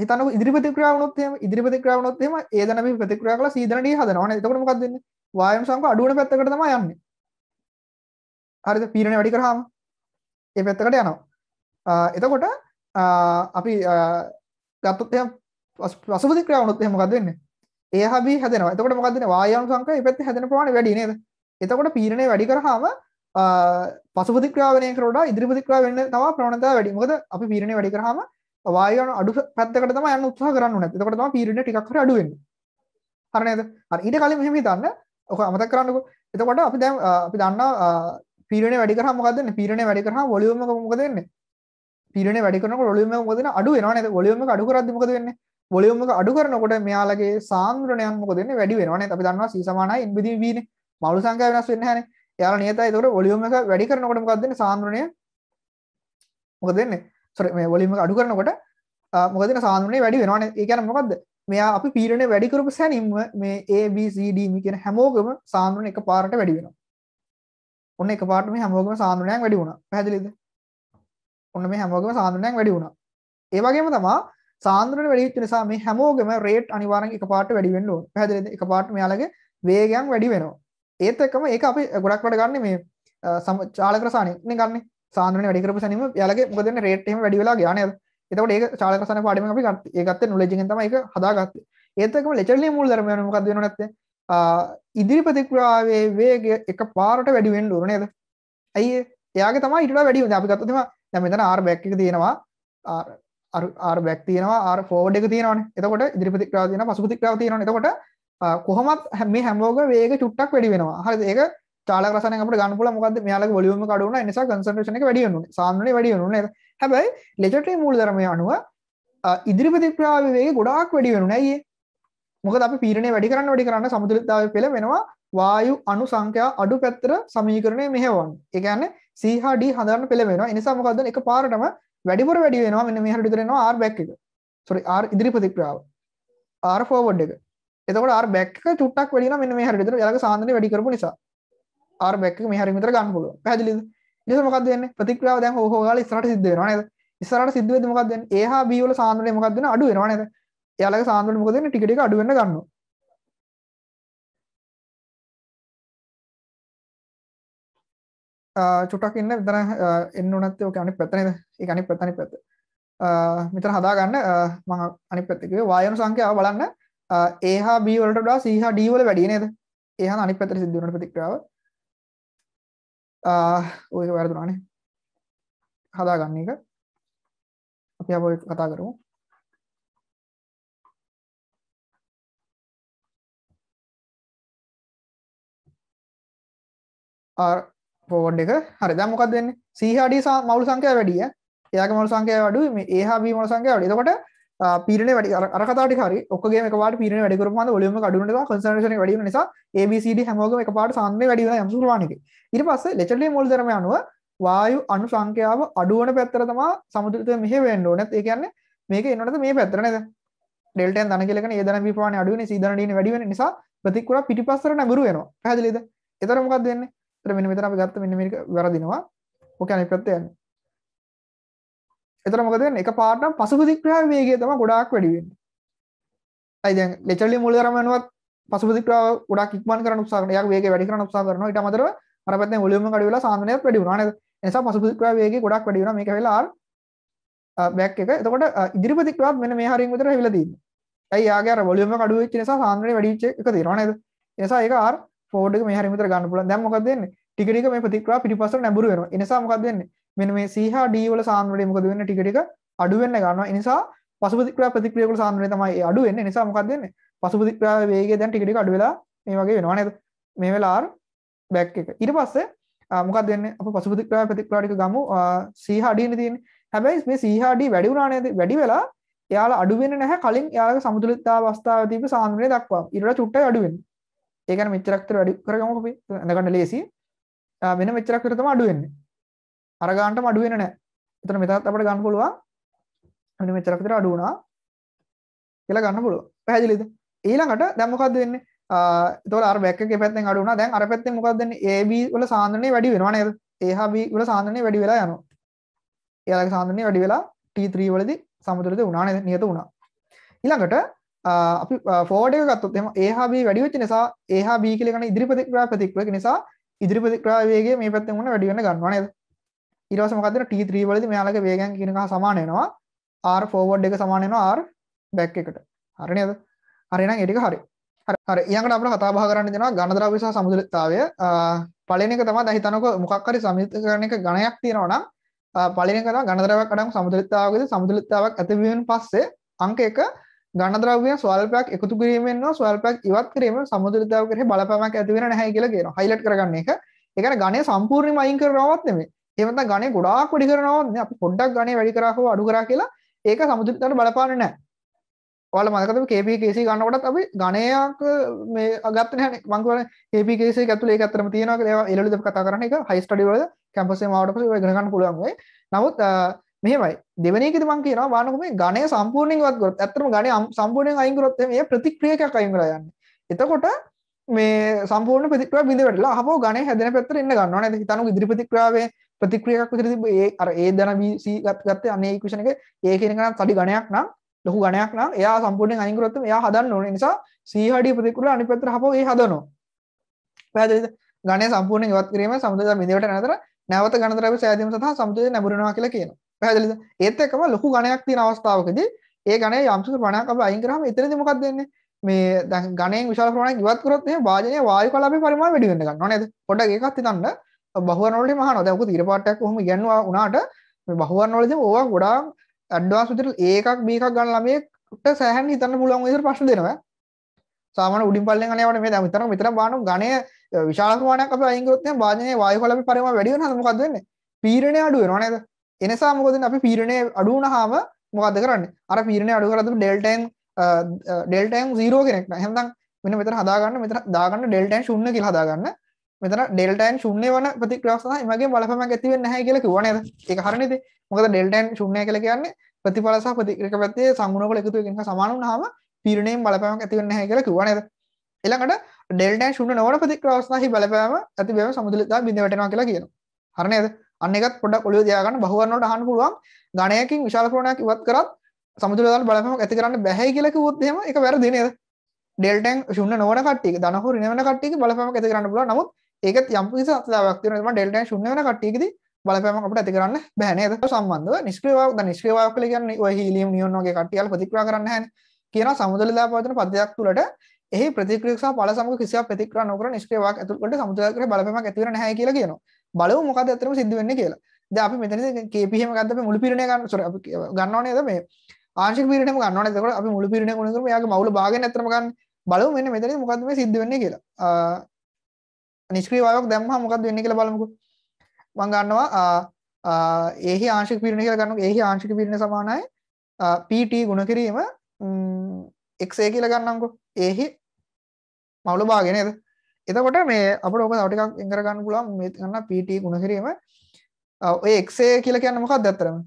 හිතන්නකො ඉදිරි ප්‍රතික්‍රියාව වුණොත් එහෙම ඉදිරි ප්‍රතික්‍රියාව වුණොත් එහෙම ඒ දන අපි ප්‍රතික්‍රියා කරලා සීදන ඩී හදනවා නේද? එතකොට මොකක්ද වෙන්නේ? වායු සංකය අඩු වෙන පැත්තකට තමයි යන්නේ. හරිද? පීඩනය වැඩි කරාම ඒ පැත්තකට යනවා. එතකොට අපි ගත්තොත් එහෙම පසු ප්‍රතික්‍රියාව වුණොත් එහෙම මොකද වෙන්නේ? ඒ හබි හැදෙනවා. එතකොට මොකද වෙන්නේ? වායු සංකය මේ පැත්තේ හැදෙන ප්‍රමාණය වැඩි නේද? එතකොට පීඩනය වැඩි කරාම පසුපතික්‍රාවනය කරට ඉදිරිපතික්‍රා වෙන්න තම ප්‍රණතා වැඩි මොද අපි පිරණ වැඩි කරහම වායන අඩු පැත්තකට ම යන්න උත්සාහ කරන්න නැතකට තම පිරණ ටිකක් අඩුවෙන් හරනද ඊට කලින් මෙහෙම හිතන්න ඕක අමතක් කරන්නකෝ එතකොට අපි දැම් අපි දන්නා පිරණ වැඩි කරහ මොකදන්න පිරණ වැඩි කරහ ොලියම මොක දෙන්න පිරණ වැඩි කරන ොලියම මොදන අඩු වෙන ොලියම අඩු කරදමක වෙන්න ොලියම අඩු කරනකොට මෙයාලගේ සාන්ද්‍රනයන් මොකදන්න වැඩි වෙනවාන අපි දන්නවා සීසමානයි ඉන්බදී වීන මවලු සංකය වෙනස් වෙන්න හැනේ යාලා නියතයි ඒතකොට වොලියුම් එක වැඩි කරනකොට මොකක්ද වෙන්නේ සාන්ද්‍රණය මොකද වෙන්නේ සෝරි මේ වොලියුම් එක අඩු කරනකොට මොකද වෙන්නේ සාන්ද්‍රණය වැඩි වෙනවනේ ඒ කියන්නේ මොකද්ද මෙයා අපි පීඩනය වැඩි කරපු සැනින්ම මේ A B C D මේ e කියන හැමෝගෙම සාන්ද්‍රණය එකපාරට වැඩි වෙනවා ඔන්න එකපාරට මේ හැමෝගෙම සාන්ද්‍රණයක් වැඩි වුණා පැහැදිලිද ඔන්න මේ හැමෝගෙම සාන්ද්‍රණයක් වැඩි වුණා ඒ වගේම තමයි සාන්ද්‍රණය වැඩි වෙච්ච නිසා මේ හැමෝගෙම රේට් අනිවාර්යෙන් එකපාරට වැඩි වෙන්න ඕන පැහැදිලිද එකපාරට මෙයාලගේ වේගයන් වැඩි වෙනවා ඒත් එකම ඒක අපි ගොඩක් වැඩ ගන්න මේ සම චාලකරසානය ගන්න සාන වැඩිකරපු සැනීම යාලගේ මොකදන්න රේට්ම වැඩිවෙලා ගානය එතකට ඒ චාලකරසන පාඩම අපි ඒගත්ත නොලජිගෙන්තම එක හදාගත්ත ඒතකම ලෙචල්ලිය මුල් දරමයන මොකක්ද නොනැත්තේ ඉදිරි ප්‍රතික්‍රාවේ වේග එක පාරට වැඩිවෙන්ඩ ඕන නේද ඇයි එයාගේ තම ඉට වැඩි අපි ගත්තම දැමතන ආර් බැක් එක තියෙනවා ආර් බැක් තියෙනවා ආර් ෆෝඩ් එක තියෙනවන එතකොට ඉදිරි ප්‍රතික්‍රාව තියෙන පසු ප්‍රතික්‍රාව තියෙන එතකොට කොහොමත් මේ හැමෝග වේග චුට්ටක් වැඩි වෙනවා හරිද ඒක චාලක රසණයෙන් අපිට ගන්න පුළුවන් මොකද්ද මෙයාලගේ වොලියුම් එක අඩු වුණා ඒ නිසා කන්සන්ට්‍රේෂන් එක වැඩි වෙනුනේ සාමාන්‍යයෙන් වැඩි වෙනුනේ නේද හැබැයි ලෙජටරි මූලධර්මයේ අනුව ඉදිරි ප්‍රතික්‍රියාවේ වේගය ගොඩාක් වැඩි වෙනුනේ අයියේ මොකද අපි පීඩනය වැඩි කරන්න වැඩි කරන්න සමතුලිතතාවය පෙළ වෙනවා වායු අණු සංඛ්‍යා අඩු පැත්තට සමීකරණය මෙහෙවන්නේ. ඒ කියන්නේ C හා D හදන්න පෙළ වෙනවා. ඒ නිසා මොකද්ද? එක පාරටම වැඩිපුර වැඩි වෙනවා. මෙන්න මෙහෙට විතර එනවා R back එක. sorry R ඉදිරි ප්‍රතික්‍රියාව. R forward එක. එතකොට R back එක චුට්ටක් වැඩි වෙනවා මෙන්න මේ හැරෙට. ඒතර යාලගේ සාන්ද්‍රණය වැඩි කරපු නිසා R back එක මේ හැරෙම විතර ගන්න පුළුවන්. පැහැදිලිද? ඊට පස්සේ මොකක්ද වෙන්නේ? ප්‍රතික්‍රියාව දැන් හෝ හෝ ගාලා ඉස්සරහට සිද්ධ වෙනවා නේද? ඉස්සරහට සිද්ධ වෙද්දි මොකක්ද වෙන්නේ? A හා B වල සාන්ද්‍රණය මොකක්ද වෙන්නේ? අඩු වෙනවා නේද? යාලගේ සාන්ද්‍රණය මොකද වෙන්නේ? ටික ටික අඩු වෙන්න ගන්නවා. චුටක් ඉන්න විතර එන්න උනත් ඔක අනිත් පැත්ත නේද? ඒක අනිත් පැත්ත අනිත් පැත්ත. මෙතන හදාගන්න මම අනිත් පැත්ත කිව්වේ වායන සංඛ්‍යාව බලන්න A හා B වලට වඩා C හා D වල වැඩි නේද? ඒ හා අනිත් පැත්තට සිද්ධ වෙන ප්‍රතික්‍රියාව. ආ ඔය එක වැරදුනානේ. හදාගන්න එක. අපි ආපහු කතා කරමු. ආර් පෝඩ් එක හරි දැන් මොකක්ද වෙන්නේ? C හා D මවුල් සංඛ්‍යාව වැඩි ඈ. එයාගේ මවුල් සංඛ්‍යාව අඩුයි මේ A හා B මවුල් සංඛ්‍යාව වැඩි. එතකොට පිරන වැඩි අරකතාට හරි ඔක්ගේ එකවාට පිරන වැඩිකරපාද ොලියම කඩුනට කන්සර්ශන වැඩීම නිසා ABCD හැමෝගම එක පාට සන්න වැඩිව යම්සුරවානක ඉරි පස්ස ලෙචලේ මුල් දරම අනුව වායු අනු සංඛ්‍යාව අඩුවන පැත්තර තමා සමුතුරතය මෙහ වෙන්ඩෝ නැත් ඒකන්න මේක එනට මේ පැත්තරනද ෙල්ට දන කියලක ඒදන පිපාන අඩුවන සිදරට වැඩිව නිසා ප්‍රතිකුර පිටිපස්සර නැගරු වෙනවා පැදිලද එතරමකක් දෙන්න ත්‍රමෙන විතර අපි ගත්ත මෙ මේක වැරදිනවා ඕකන ප්‍රත්තයන්න එතන මොකද වෙන්නේ එක පාටනම් පසු ප්‍රතික්‍රියා වේගය තමයි ගොඩාක් වැඩි වෙන්නේ. අයි දැන් ලෙචර්ලි මුලතරම යනවත් පසු ප්‍රතික්‍රියාව ගොඩාක් ඉක්මන් කරන්න උත්සාහ කරනවා. එයාගේ වේගය වැඩි කරන්න උත්සාහ කරනවා. ඊට අමතරව අර පැත්තෙන් වොලියුම් එක අඩු වෙලා සාන්ද්‍රණයත් වැඩි වුණා නේද? ඒ නිසා පසු ප්‍රතික්‍රියාව වේගය ගොඩාක් වැඩි වෙනවා. මේක වෙලා R බෑක් එක. එතකොට ඉදිරි ප්‍රතික්‍රියාවත් මෙන්න මේ හරියෙන් විතර හැවිලා තියෙන්නේ. ඇයි යාගේ අර වොලියුම් එක අඩු වෙච්ච නිසා සාන්ද්‍රණය වැඩි වෙච්ච එක තියෙනවා නේද? ඒ නිසා ඒක R ෆෝඩ් එක මේ හරියෙන් විතර ගන්න පුළුවන්. දැන් මොකද වෙන්නේ? ටික ටික මේ ප්‍රතික්‍රියාව පිටිපස්සට නැඹුරු වෙනවා. ඒ නිසා මොකද වෙන්නේ? මෙන්න මේ C හා D වල සාන්ද්‍රණය මොකද වෙන්නේ ටික ටික අඩු වෙන්න ගන්නවා. ඒ නිසා පසුපතික්‍රියා ප්‍රතික්‍රියා වල සාන්ද්‍රණය තමයි අඩු වෙන්නේ. ඒ නිසා මොකක්ද වෙන්නේ? පසුපතික්‍රියාවේ වේගය දැන් ටික ටික අඩු වෙලා මේ වගේ වෙනවා නේද? මේ වෙලා R back එක. ඊට පස්සේ මොකක්ද වෙන්නේ? අප පසුපතික්‍රියා ප්‍රතික්‍රියා ටික ගමු C හා D නේ තියෙන්නේ. හැබැයි මේ C හා D වැඩි වුණා නේද? වැඩි වෙලා එයාලා අඩු වෙන්නේ නැහැ කලින් එයාලගේ සමතුලිතතාව අවස්ථාවේ තිබ්බ සාන්ද්‍රණය දක්වා. ඊට චුට්ටයි අඩු වෙන්නේ. ඒ කියන්නේ මෙච්චරක් විතර වැඩි කරගමු අපි. නැගන්න ලේසි. මෙන්න මෙච්චරක් විතර තමයි අඩු වෙන්නේ. අර ගානට අඩු වෙන්නේ නැහැ. එතන මෙතනත් අපිට ගන්න පුළුවන්. මෙන්න මෙච්චරක් විතර අඩු වුණා. කියලා ගන්න පුළුවන්. පැහැදිලිද? ඊළඟට දැන් මොකද්ද වෙන්නේ? එතකොට අර බෑක් එකේ පැත්තෙන් අඩු වුණා. දැන් අර පැත්තෙන් මොකක්ද වෙන්නේ? AB වල සාන්ද්‍රණය වැඩි වෙනවා නේද? A හා B වල සාන්ද්‍රණය වැඩි වෙලා යනවා. එයාලගේ සාන්ද්‍රණය වැඩි වෙලා T3 වලදී සමතුලිත වුණා නේද? නියත වුණා. ඊළඟට අපි ෆෝවර්ඩ් එක ගත්තොත් එහෙම A හා B වැඩි වෙච්ච නිසා A හා B කියලා ගන්න ඉදිරි ප්‍රතික්‍රියා ප්‍රතික්‍රියාවක නිසා ඉදිරි ප්‍රතික්‍රියා වේගය මේ පැත්තෙන් වුණා වැඩි වෙන ගන්නවා නේද? ඊට පස්සේ මොකක්ද වෙන T3 වලදී මෙයාලගේ වේගයන් කියනකහ සමාන වෙනවා R forward එක සමාන වෙනවා R back එකට හරි නේද හරි එහෙනම් ඒ ටික හරි හරි හරි ඊළඟට අපිට කතා බහ කරන්න දෙනවා ඝනද්‍රව්‍ය සහ සමතුලිතතාවය පළවෙනි එක තමයි දැන් හිතනකො මොකක් හරි සමීකරණයක ඝණයක් තියෙනවා නම් පළවෙනි එක තමයි ඝනද්‍රව්‍යයක් අඩංගු සමතුලිතතාවයකදී සමතුලිතතාවක් ඇති වීමෙන් පස්සේ අංක එක ඝනද්‍රව්‍ය ස්වල්පයක් එකතු කිරීමෙන් හෝ ස්වල්පයක් ඉවත් කිරීමෙන් සමතුලිතතාව කරේ බලපෑමක් ඇති වෙන්නේ නැහැ කියලා කියනවා. හයිලයිට් කරගන්න එක. ඒ කියන්නේ ඝණය සම්පූර්ණයෙන්ම අයින් කරනවත් නෙමෙයි. එමත ගනේ ගොඩාක් වැඩි කරනවා අපි පොඩ්ඩක් ගනේ වැඩි කරා හෝ අඩු කරා කියලා ඒක සමතුලිතතාවට බලපාන්නේ නැහැ. ඔයාලා මතකද KP KC ගන්නකොටත් අපි ගණයක් මේ අගත්ත නැහැ මං කියන්නේ KP KC එක ඇතුලේ ඒක ඇත්තටම තියෙනවා කියලා ඒවා එළවලුද කතා කරන එක හයි ස්ටඩි වල කැම්පස් එකේ මාවට පස්සේ ඒක ඉගෙන ගන්න පුළුවන් වෙයි. නමුත් මෙහෙමයි දෙවෙනි එකේදී මං කියනවා බානකො මේ ගණය සම්පූර්ණයෙන් ඉවත් කරොත් ඇත්තටම ගණය සම්පූර්ණයෙන් අයින් කරොත් මේ ප්‍රතික්‍රියකයක් අයින් කරලා යන්නේ. එතකොට මේ සම්පූර්ණ ප්‍රතික්‍රියාව බිඳ වැටලා අහපෝ ගණේ හැදෙන පැත්තට එන්න ගන්නවා නේද? හිතනවා ඉදිරි ප්‍රතික්‍රියාවේ ප්‍රතික්‍රියාවක් විතර තිබ්බ ඒ අර ඒ ධන BC ගත්තේ අනේ ඉක්වේෂන් එක A කියන එක නම් තඩි ඝණයක් නම් ලොකු ඝණයක් නම් එයා සම්පූර්ණයෙන් අයින් කරොත් එයා හදන්න ඕනේ නිසා C හඩිය ප්‍රතික්‍රියාව අනිත් පැත්තට හපව ඒ හදනවා. පැහැදිලිද? ඝණය සම්පූර්ණයෙන් ඉවත් කිරීම සමතුලිත බිඳුවට නැතර නැවත ඝනතරාවේ සෑදීම සඳහා සමතුලිත නැඹුරනවා කියලා කියනවා. පැහැදිලිද? ඒත් එක්කම ලොකු ඝණයක් තියෙන අවස්ථාවකදී ඒ ඝණය යම්සුක ප්‍රමාණයක් අපි අයින් කරාම එතනදී මොකක්ද වෙන්නේ? මේ දැන් ඝණයෙන් විශාල ප්‍රමාණයක් ඉවත් කරොත් එහෙනම් වායනයේ වායු කලාපේ පරිමාණය වැඩි වෙන්න ගන්නවා නේද? පොඩ්ඩක් ඒකත් හිතන්න. බහුවන් වලට මහනවා දැන් ඔක තීරපාටයක් කොහොම ඉගෙනුවා උනාට මේ බහුවන් වලදී ඕවා ගොඩාක් ඇඩ්වාන්ස් විදිහට ඒකක් මේකක් ගන්න ළමයෙක්ට සෑහෙන හිතන්න පුළුවන් විදිහට ප්‍රශ්න දෙනවා සාමාන උඩින් පල්ලෙන් යන යවට මේ දැන් විතර විතර බානු ගණය විශාල ප්‍රමාණයක් අපි අයින් කරොත් නම් වාදනයේ වායු කලප පරිමාණය වැඩි වෙනවා මොකද වෙන්නේ පීඩනය අඩු වෙනවා නේද එනිසා මොකද අපි පීඩනය අඩු වුණාම මොකද කරන්නේ අර පීඩනය අඩු කරලා දුන්න ඩෙල්ටා එම් ඩෙල්ටා එම් 0 කෙනෙක් නෑ එහෙනම් මෙන්න මෙතන හදාගන්න මෙතන දාගන්න ඩෙල්ටා එම් ශුන්‍ය කියලා හදාගන්න මෙතන ඩෙල්ටන් ශුන්‍ය වන ප්‍රතික්‍රවසහ මගේ බලපම ඇතිවෙන් නැහැ කියල කිවන එක හරණද මොකද ඩෙල්ටන් ශුන්ය කළ කියන්නේ ප්‍රතිඵලස ප්‍රතික්‍රක පැත්තේ සංගුණකල එකතුගෙන් සමානු හම පිරණයෙන් බලපෑමක් ඇතිවෙන්න හැ කියල කිවන එළඟට ඩෙල්ටන් ශුන්න නොවට ප්‍රතික්‍රවසහහි බලපෑම ඇතිබම සමුදලතා බිඳවටනවා කියලා කියන හරණයද අන්නෙත් පොඩ කොලිය දයාගන්න බහුවන්නට හන් පුළුවන් ගණයකින් විශාලකරණයක් ඉවත් කරත් සමුදලදල් බලපමක් ඇති කරන්න බැහැ කියලක ොත්හෙම එක වැර දිනේද ඩෙල්ටන් ශුන්න නොවට කට්ටික දනහු රිනවන කට්ටික බලපම ඇති කරන්න පුල නමුත් ඒකත් යම් කිසි අත්ලාවක් තියෙනවා තමයි ඩෙල්ටා ශුන්‍ය වෙන කට්ටියකදී බලපෑමක් අපිට ඇති කරන්න බෑ නේද සම්බන්ධව නිෂ්ක්‍රීය වායු දැන් නිෂ්ක්‍රීය වායු කියලා කියන්නේ ඔය හීලියම් නියොන් වගේ කට්ටියල් ප්‍රතික්‍රියා කරන්නේ නැහැනේ කියනවා සමුදලිලා පවතින පද්ධතියක් තුළට එහි ප්‍රතික්‍රියා සහ ඵල සමග කිසිවක් ප්‍රතික්‍රියා නොකර නිෂ්ක්‍රීය වායුවක් ඇතුළට සමුදලිලා කරේ බලපෑමක් ඇති වෙන්නේ නැහැ කියලා කියනවා බලමු මොකද ඇත්තටම සිද්ධ වෙන්නේ කියලා දැන් අපි මෙතනදී KPH එක ගත්තා අපි මුළු පිරිණය ගන්න sorry අපි ගන්නව නේද මේ ආංශික පිරිණයම ගන්නව නේද එතකොට අපි මුළු පිරිණය ගුණ කරමු එයාගේ මවුල භාගයෙන් ඇත්තටම ගන්න බලමු මෙන්න මෙතනදී මොකද්ද මේ සිද්ධ වෙන්නේ කියලා නිෂ්ක්‍රීය වායුවක් දැම්මහම මොකක්ද වෙන්නේ කියලා බලමුකෝ. මම ගන්නවා ඒහි ආංශික පීඩනය කියලා ගන්නවා. ඒහි ආංශික පීඩනය සමානයි PT ගුණ කිරීම XA කියලා ගන්නම්කෝ. ඒහි මවුල භාගය නේද? එතකොට මේ අපිට ඕක තව ටිකක් එන් කරගන්න පුළුවන් මේ ගන්න PT ගුණ කිරීම ඔය XA කියලා කියන්නේ මොකක්ද අත්‍තරම?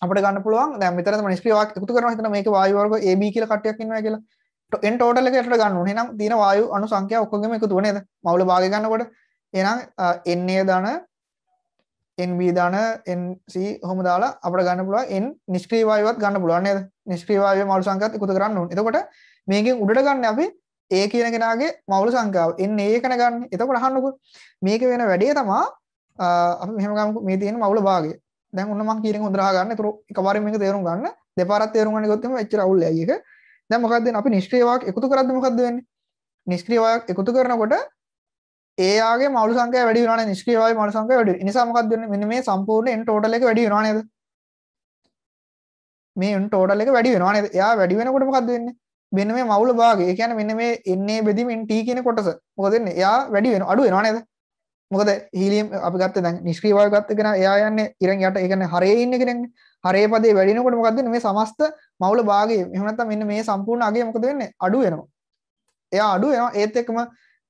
අපිට ගන්න පුළුවන් දැන් මෙතන තමයි නිෂ්ක්‍රීය වායුවක් එකතු කරනවා හිතන මේක වායු වර්ග AB කියලා කට්ටියක් ඉන්නවා කියලා. එන් ටෝටල් එක එකට ගන්න ඕනේ. එහෙනම් තියෙන වායු අණු සංඛ්‍යාව ඔක්කොගෙම එකතුව නේද? මවුල භාගය ගන්නකොට. එහෙනම් Na දාන NB දාන NC ඔහොම දාලා අපිට ගන්න පුළුවන් N නිෂ්ක්‍රීය වායුවත් ගන්න පුළුවන් නේද? නිෂ්ක්‍රීය වායුවේ මවුල සංඛ්‍යාවත් එකතු කරන්න ඕනේ. එතකොට මේකෙන් උඩට ගන්න අපි A කියන කෙනාගේ මවුල සංඛ්‍යාව NA එකන ගන්න. එතකොට අහන්නකෝ. මේක වෙන වැඩේ තමයි අපි මෙහෙම ගමු මේ තියෙන මවුල භාගය. දැන් ඔන්න මම කියන හොඳට අහගන්න. ඒක එකපාරින් මේක තේරුම් ගන්න. දෙපාරක් තේරුම් ගන්න ගියොත් එච්චර අවුල් ඇයි ඒක. දැන් මොකක්ද වෙන්නේ? අපි නිෂ්ක්‍රීය වාක් එකතු කරද්දි මොකක්ද වෙන්නේ? නිෂ්ක්‍රීය වාක් එකතු කරනකොට ඒ ආගේ මවුල් සංඛ්‍යාව වැඩි වෙනවා නේද? නිෂ්ක්‍රීය වාගේ මවුල් සංඛ්‍යාව වැඩි වෙනවා. ඒ නිසා මොකක්ද වෙන්නේ? මෙන්න මේ සම්පූර්ණ n total එක වැඩි වෙනවා නේද? මේ n total එක වැඩි වෙනවා නේද? එයා වැඩි වෙනකොට මොකක්ද වෙන්නේ? මෙන්න මේ මවුල භාගය. ඒ කියන්නේ මෙන්න මේ NA බෙදීම NT කියන කොටස. මොකද වෙන්නේ? එයා වැඩි වෙනවා, අඩු වෙනවා නේද? මොකද හීලියම් අපි ගත්තේ දැන් නිෂ්ක්‍රීය වායු ගත්ත කෙනා එයා යන්නේ ඉරන් යට ඒ කියන්නේ හරේ ඉන්න කෙනෙක්නේ. හරේ පදේ වැඩිනකොට මොකද වෙන්නේ මේ සමස්ත මවුල භාගය එහෙම නැත්නම් මෙන්න මේ සම්පූර්ණ අගය මොකද වෙන්නේ අඩු වෙනවා එයා අඩු වෙනවා ඒත් එක්කම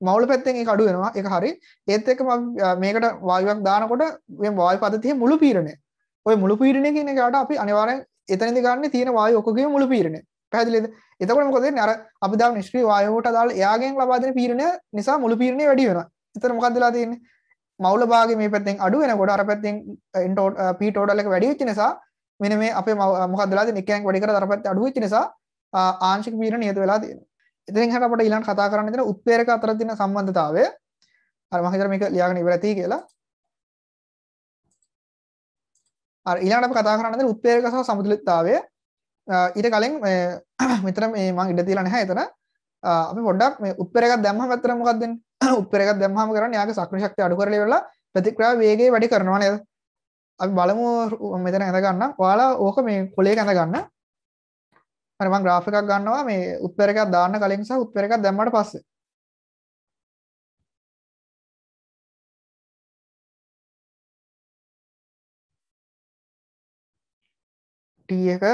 මවුල පැත්තෙන් ඒක අඩු වෙනවා ඒක හරි ඒත් එක්කම මේකට වායුවක් දානකොට මේ වායු පද්ධතියේ මුළු පීඩනය ওই මුළු පීඩනය කියන එකට අපි අනිවාර්යෙන් එතනදි ගන්න තියෙන වායු ඔක්කොගේම මුළු පීඩනය පැහැදිලිද එතකොට මොකද වෙන්නේ අර අපි දාපු නිෂ්ක්‍රීය වායුවට අදාළ එයාගෙන් ලබා දෙන පීඩනය නිසා මුළු පීඩනය වැඩි වෙනවා. එතන මොකක්ද වෙලා තියෙන්නේ? මවුල භාගයේ මේ පැත්තෙන් අඩු වෙනකොට අර පැත්තෙන් P total එක වැඩි වෙච්ච නිසා මෙන්න මේ අපේ මොකක්ද වෙලා තියෙන්නේ එක්කෙනෙක් වැඩි කර තරපැත්තේ අඩු වෙච්ච නිසා ආංශික පීඩන නියත වෙලා තියෙනවා. ඉතින් හකට අපිට ඊළඟ කතා කරන්න දෙන උත්පේරක අතර තියෙන සම්බන්ධතාවය අර මම හිතර මේක ලියාගෙන ඉවර ඇති කියලා. අර ඊළඟට අපි කතා කරන්න දෙන උත්පේරක සහ සමතුලිතතාවය ඊට කලින් මෙතන මේ මම ඉඩ තියලා නැහැ එතන අපි පොඩ්ඩක් මේ උත්පේරකක් දැම්මම ඇත්තට මොකක්ද වෙන්නේ? උත්පේරකක් දැම්මම කරන්නේ යාගේ සක්‍රිය ශක්තිය අඩු කරලා ඉවරලා ප්‍රතික්‍රියා වේගය වැඩි කරනවා නේද? අපි බලමු මෙතන ඇඳගන්න ඔයාලා ඕක මේ කොලේ ඇඳගන්න හරි මම graph එකක් ගන්නවා මේ උත්තර එකක් දාන්න කලින් සහ උත්තර එකක් දැම්මට පස්සේ T එක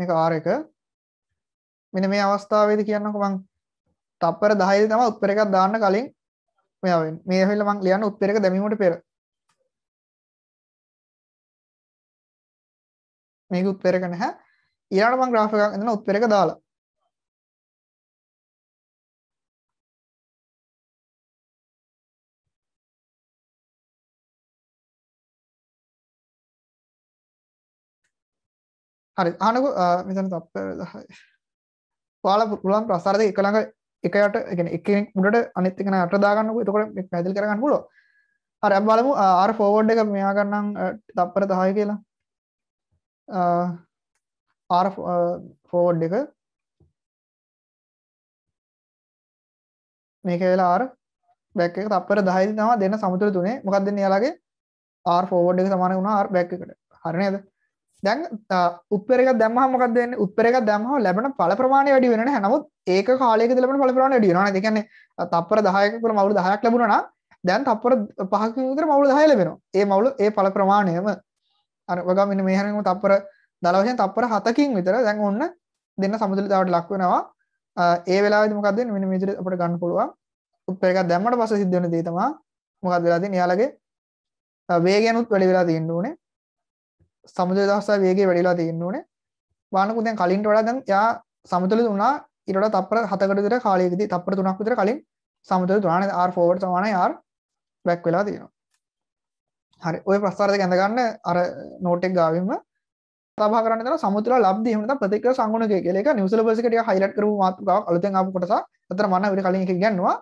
මේක R එක මෙන්න මේ අවස්ථාවේදී කියන්නකෝ මම තප්පර 10 දී තමයි උත්තර එකක් දාන්න කලින් මෙයා වෙන්නේ මේ වෙලාව මම ලියන්න උත්තර එක දැමීමට පෙර මේක උත්තරක නැහැ ඊළඟට මම graph එකක් හදන උත්තරක දාලා හරි අහනකො මෙතන තත්ත්වය 10යි. ඔයාලා පුළුවන් ප්‍රසාර දෙක එක ළඟ එක යට يعني එකෙනෙක් උඩට අනිත් එකන යට දාගන්නකො. එතකොට මේක පැහැදිලි කරගන්න පුළුවන්. හරි අපි බලමු R forward එක මෙයා ගන්නම් තත්පර 10 කියලා. ආර් ෆෝඩ් එක මේක වෙලා ආර් බැක් එක තප්පර 10 දෙනවා දෙන සමතුල තුනේ මොකක්ද දෙන්නේ යාලගේ ආර් ෆෝවර්ඩ් එක සමාන වුණා ආර් බැක් එකට හරි නේද දැන් උත්තර එකක් දැම්මහම මොකක්ද වෙන්නේ උත්තර එකක් දැම්මහම ලැබෙන ඵල ප්‍රමාණය වැඩි වෙනවා නේද නමුත් ඒක කාලයකදී ලැබෙන ඵල ප්‍රමාණය වැඩි වෙනවා නේද ඒ කියන්නේ තප්පර 10ක කරම අවුරුදු 10ක් ලැබුණා නම් දැන් තප්පර 5කින් විතර මවුල 10 ලැබෙනවා ඒ මවුල ඒ ඵල ප්‍රමාණයම අර වගා මෙන්න මේ හැරෙනකොට තප්පර දල වශයෙන් තප්පර 7කින් විතර දැන් ඔන්න දෙන්න සමතුලිතතාවට ලක් වෙනවා ඒ වෙලාවේදී මොකක්ද වෙන්නේ මෙන්න මේ විදිහට අපිට ගන්න පුළුවන් උත්තර එකක් දැම්මට පස්සේ සිද්ධ වෙන දේ තමයි මොකක්ද වෙලා තියෙන්නේ යාළගේ වේගයනුත් වැඩි වෙලා තියෙන්න ඕනේ සමතුලිත අවස්ථාවේ වේගය වැඩි වෙලා තියෙන්න ඕනේ බලන්නකෝ දැන් කලින්ට වඩා දැන් යා සමතුලිත වුණා ඊට වඩා තප්පර 7කට විතර කාලයකදී තප්පර 3ක් විතර කලින් සමතුලිත වුණා නේද R forward සමානයි R back වෙලා තියෙනවා හරි ඔය ප්‍රස්ථාරද ගැඳගන්න අර නෝටෙක් ගාවිම තබා කරන්න තන සමුතුල ලබ්ධි එහෙම නැත්නම් ප්‍රතික්‍රියා සංගුණකය කියලා එක නිව් සිලබස් එක ටික හයිලයිට් කරපු මාතෘකාවක් අලුතෙන් ආපු කොටස. අතර මම විතර කලින් එක ගන්නවා.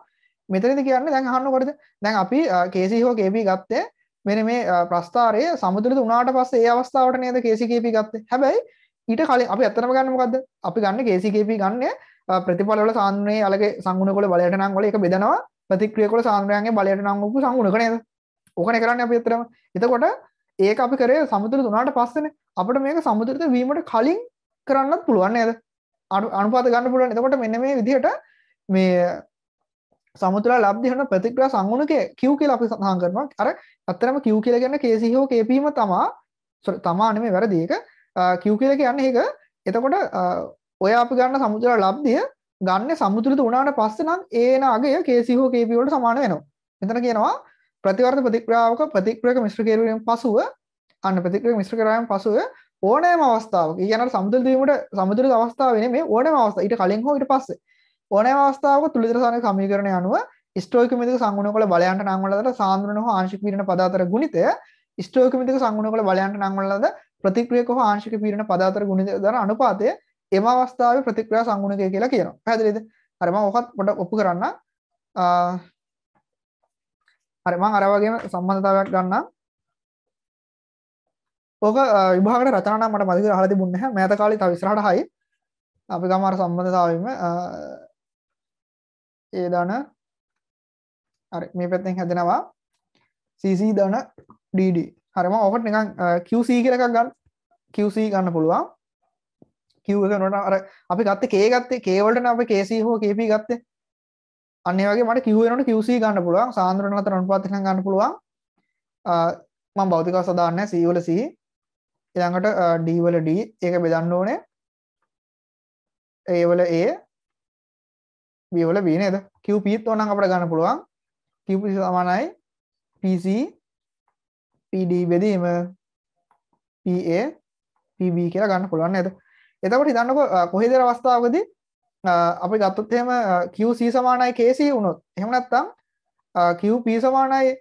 මෙතනදී කියන්නේ දැන් අහන්න කොටද? දැන් අපි KC හෝ KB ගත්තේ මෙන මේ ප්‍රස්ථාරය සමුදුලද උනාට පස්සේ ඒ අවස්ථාවට නේද KCKP ගත්තේ. හැබැයි ඊට කලින් අපි ඇත්තටම ගන්න මොකද්ද? අපි ගන්න KCKP ගන්න ප්‍රතිඵලවල සාන්ද්‍රණයේ අලගේ සංගුණක වල බලයට නම් වල ඒක බෙදනවා ප්‍රතික්‍රියාක වල සාන්ද්‍රණයන්ගේ බලයට නම් වූ සංගුණක නේද? ඕකන කරන්න අප ඇතරම එතකොට ඒක අපි කරේ සමුතුර තුනාට පස්සන අපට මේක සමුතුරත වීමට කලින් කරන්නත් පුළුවන් ඇද අනු අනුපාත ගන්න පුළුවන් එතකොට මෙන්න මේ විදිහට මේ සමුතුර ලබ්දිහන ප්‍රතික්‍රා සංගුණක කිව් කියල අපි සහන් කරනවා අර අත්තරම කිව් කියල ගන්න කේසිහෝ කේපීම e e තමා තමාන මේ වැරදික කිව් කියල කියන්න එක එතකොට ඔය අපි ගන්න සමුතුර ලබ්දිය ගන්න සමුතුරත උනාට පස්සනම් ඒනාගේ කේසිහෝ කේපිවලට e සමාන වෙනවා මෙතන කියනවා ප්‍රතිවර්ත ප්‍රතික්‍රාවක ප්‍රතික්‍රයක මිශ්‍ර කිරීමෙන් පසුව අන්න ප්‍රතික්‍රයක මිශ්‍ර කරායන් පසුව ඕනෑම අවස්ථාවක කියනට සම්බන්ධ වීමට සමතුලිත අවස්ථාව වෙන්නේ මේ ඕනෑම අවස්ථාව ඊට කලින් හෝ ඊට පස්සේ ඕනෑම අවස්ථාවක තුලිතරසාන සමීකරණය අනුව ස්ටෝයිකමිතික සංගුණකල බලයන්ට නම් වලට සාන්ද්‍රණ හෝ ආංශික පීඩන පද අතර ගුණිතය ස්ටෝයිකමිතික සංගුණකල බලයන්ට නම් වලට ප්‍රතික්‍රියක හෝ ආංශික පීඩන පද අතර ගුණිතය දර අනුපාතය එම අවස්ථාවේ ප්‍රතික්‍රියා සංගුණකය කියලා කියනවා. පැහැදිලිද? හරි මම ඔකත් පොඩ්ඩක් ඔප්පු කරන්න. හරි මම අර වගේම සම්බන්ධතාවයක් ගන්නම් ඕක විභාගට රචනා නම් මට මතක අහලා තිබුණ නැහැ මෑත කාලේ තව ඉස්සරහට හයි අපි ගම අර සම්බන්ධතාවෙම ඒ දන හරි මේ පැත්තෙන් හැදෙනවා CC දන DD හරිම ඕකට නිකන් QC කියලා එකක් ගන්න QC ගන්න පුළුවන් Q එක නට අර අපි ගත්තේ K ගත්තේ K වලට නේ අපි KC හෝ KP ගත්තේ අන්න ඒ වගේ මට Q වෙනකොට QC ගන්න පුළුවන් සාන්ද්‍රණ අතර අනුපාතය නම් ගන්න පුළුවන් මම භෞතිකව සදාන්නේ නැහැ C වල C ඊළඟට D වල D ඒක බෙදන්න ඕනේ A වල A B වල B නේද QP ත් ඕනනම් අපිට ගන්න පුළුවන් QP සමානයි PC PD බෙදීම PA PB කියලා ගන්න පුළුවන් නේද එතකොට හිතන්නකෝ කොහේදර අවස්ථාවකදී අපි ගත්තොත් එහෙම QC සමානයි KC වුණොත් එහෙම නැත්නම් QP සමානයි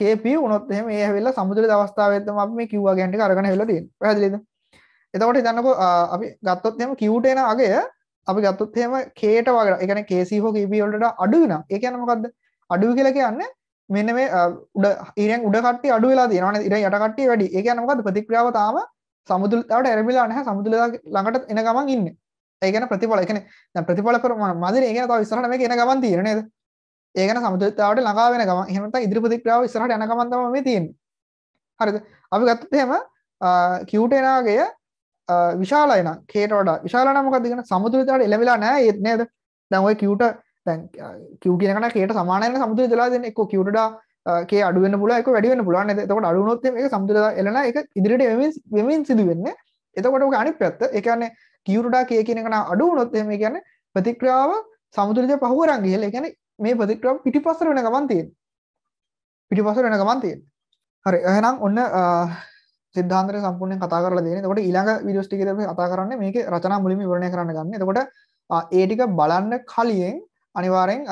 KP වුණොත් එහෙම ඒ හැවිල්ලා සමුද්‍රයේ අවස්ථාවේදම අපි මේ Q වගයන් ටික අරගෙන හැවිල්ලා තියෙනවා. පැහැදිලිද? එතකොට හිතන්නකෝ අපි ගත්තොත් එහෙම Q ට එන අගය අපි ගත්තොත් එහෙම K ට වගේ ඒ කියන්නේ KC හෝ KP වලට අඩු වෙනවා. ඒ කියන්නේ මොකද්ද? අඩු කියලා කියන්නේ මෙන්න මේ උඩ ඉරෙන් උඩ කට්ටිය අඩු වෙලා තියෙනවා නේද? ඉරෙන් යට කට්ටිය වැඩි. ඒ කියන්නේ මොකද්ද? ප්‍රතික්‍රියාව තාම සමුද්‍රතාවට ඇරඹිලා නැහැ. සමුද්‍රය ළඟට එන ගමන් ඉන්නේ. ඒ කියන්නේ ප්‍රතිඵල ඒ කියන්නේ දැන් ප්‍රතිඵල කර මදිර ඒ කියන්නේ තව ඉස්සරහට මේක එන ගමන් තියෙන නේද? ඒ කියන්නේ සමතුලිතතාවට ළඟා වෙන ගමන්. එහෙම නැත්නම් ඉදිරි ප්‍රතික්‍රියාව ඉස්සරහට යන ගමන් තමයි මේ තියෙන්නේ. හරිද? අපි ගත්තොත් එහෙම කියුට් එනාගය විශාලයි නම් කේට වඩා විශාල නම් මොකද්ද කියන්නේ සමතුලිතතාවට එළවිලා නැහැ ඒත් නේද? දැන් ඔය කියුට දැන් කියු කියන කෙනා කේට සමාන වෙන සමතුලිතලා දෙන්නේ එක්කෝ කියුටඩා කේ අඩු වෙන්න පුළුවන් ඒක වැඩි වෙන්න පුළුවන් නේද? එතකොට අඩු වුණොත් මේක සමතුලිතතාව එළලා ඒක ඉදිරියට වෙමින් වෙමින් සිදු වෙන්නේ. එතකොට ඔක අනිත් පැත්ත. ඒ කියන්නේ කියුරුඩා කිය කියන එක අඩු වුණොත් එහෙම කියන්නේ ප්‍රතික්‍රියාව සමුද්‍රිත පහුවරන් ගිහලා ඒ කියන්නේ මේ ප්‍රතික්‍රියාව පිටිපස්සට වෙන ගමන් තියෙන. පිටිපස්සට වෙන ගමන් තියෙන. හරි එහෙනම් ඔන්න සිද්ධාන්තය සම්පූර්ණයෙන් කතා කරලා දෙන්නේ. එතකොට ඊළඟ වීඩියෝස් ටිකේදී අපි කතා කරන්නේ මේකේ රචනා මුලින්ම විවරණය කරන්න ගන්න. එතකොට ඒ ටික බලන්න කලින් අනිවාර්යෙන්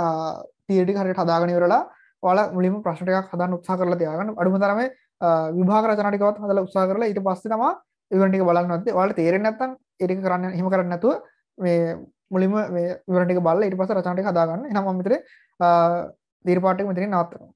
තියරි ටික හරියට හදාගෙන ඉවරලා ඔයාලා මුලින්ම ප්‍රශ්න ටිකක් හදාන්න උත්සාහ කරලා තියාගන්න. අඩුම තරමේ විභාග රචනා ටිකවත් හදලා උත්සාහ කරලා ඊට පස්සේ තමයි විවරණ ටික බලන්න නැත්නම් ඔයාලට තේරෙන්නේ නැත්නම් ඒක කරන්න හිම කරන්න නැතුව මේ මුලින්ම මේ විවරණ ටික බලලා ඊට පස්සේ රචනා ටික හදාගන්න. එහෙනම් මම මෙතන දීර්පාටක මෙතන නවත්තනවා.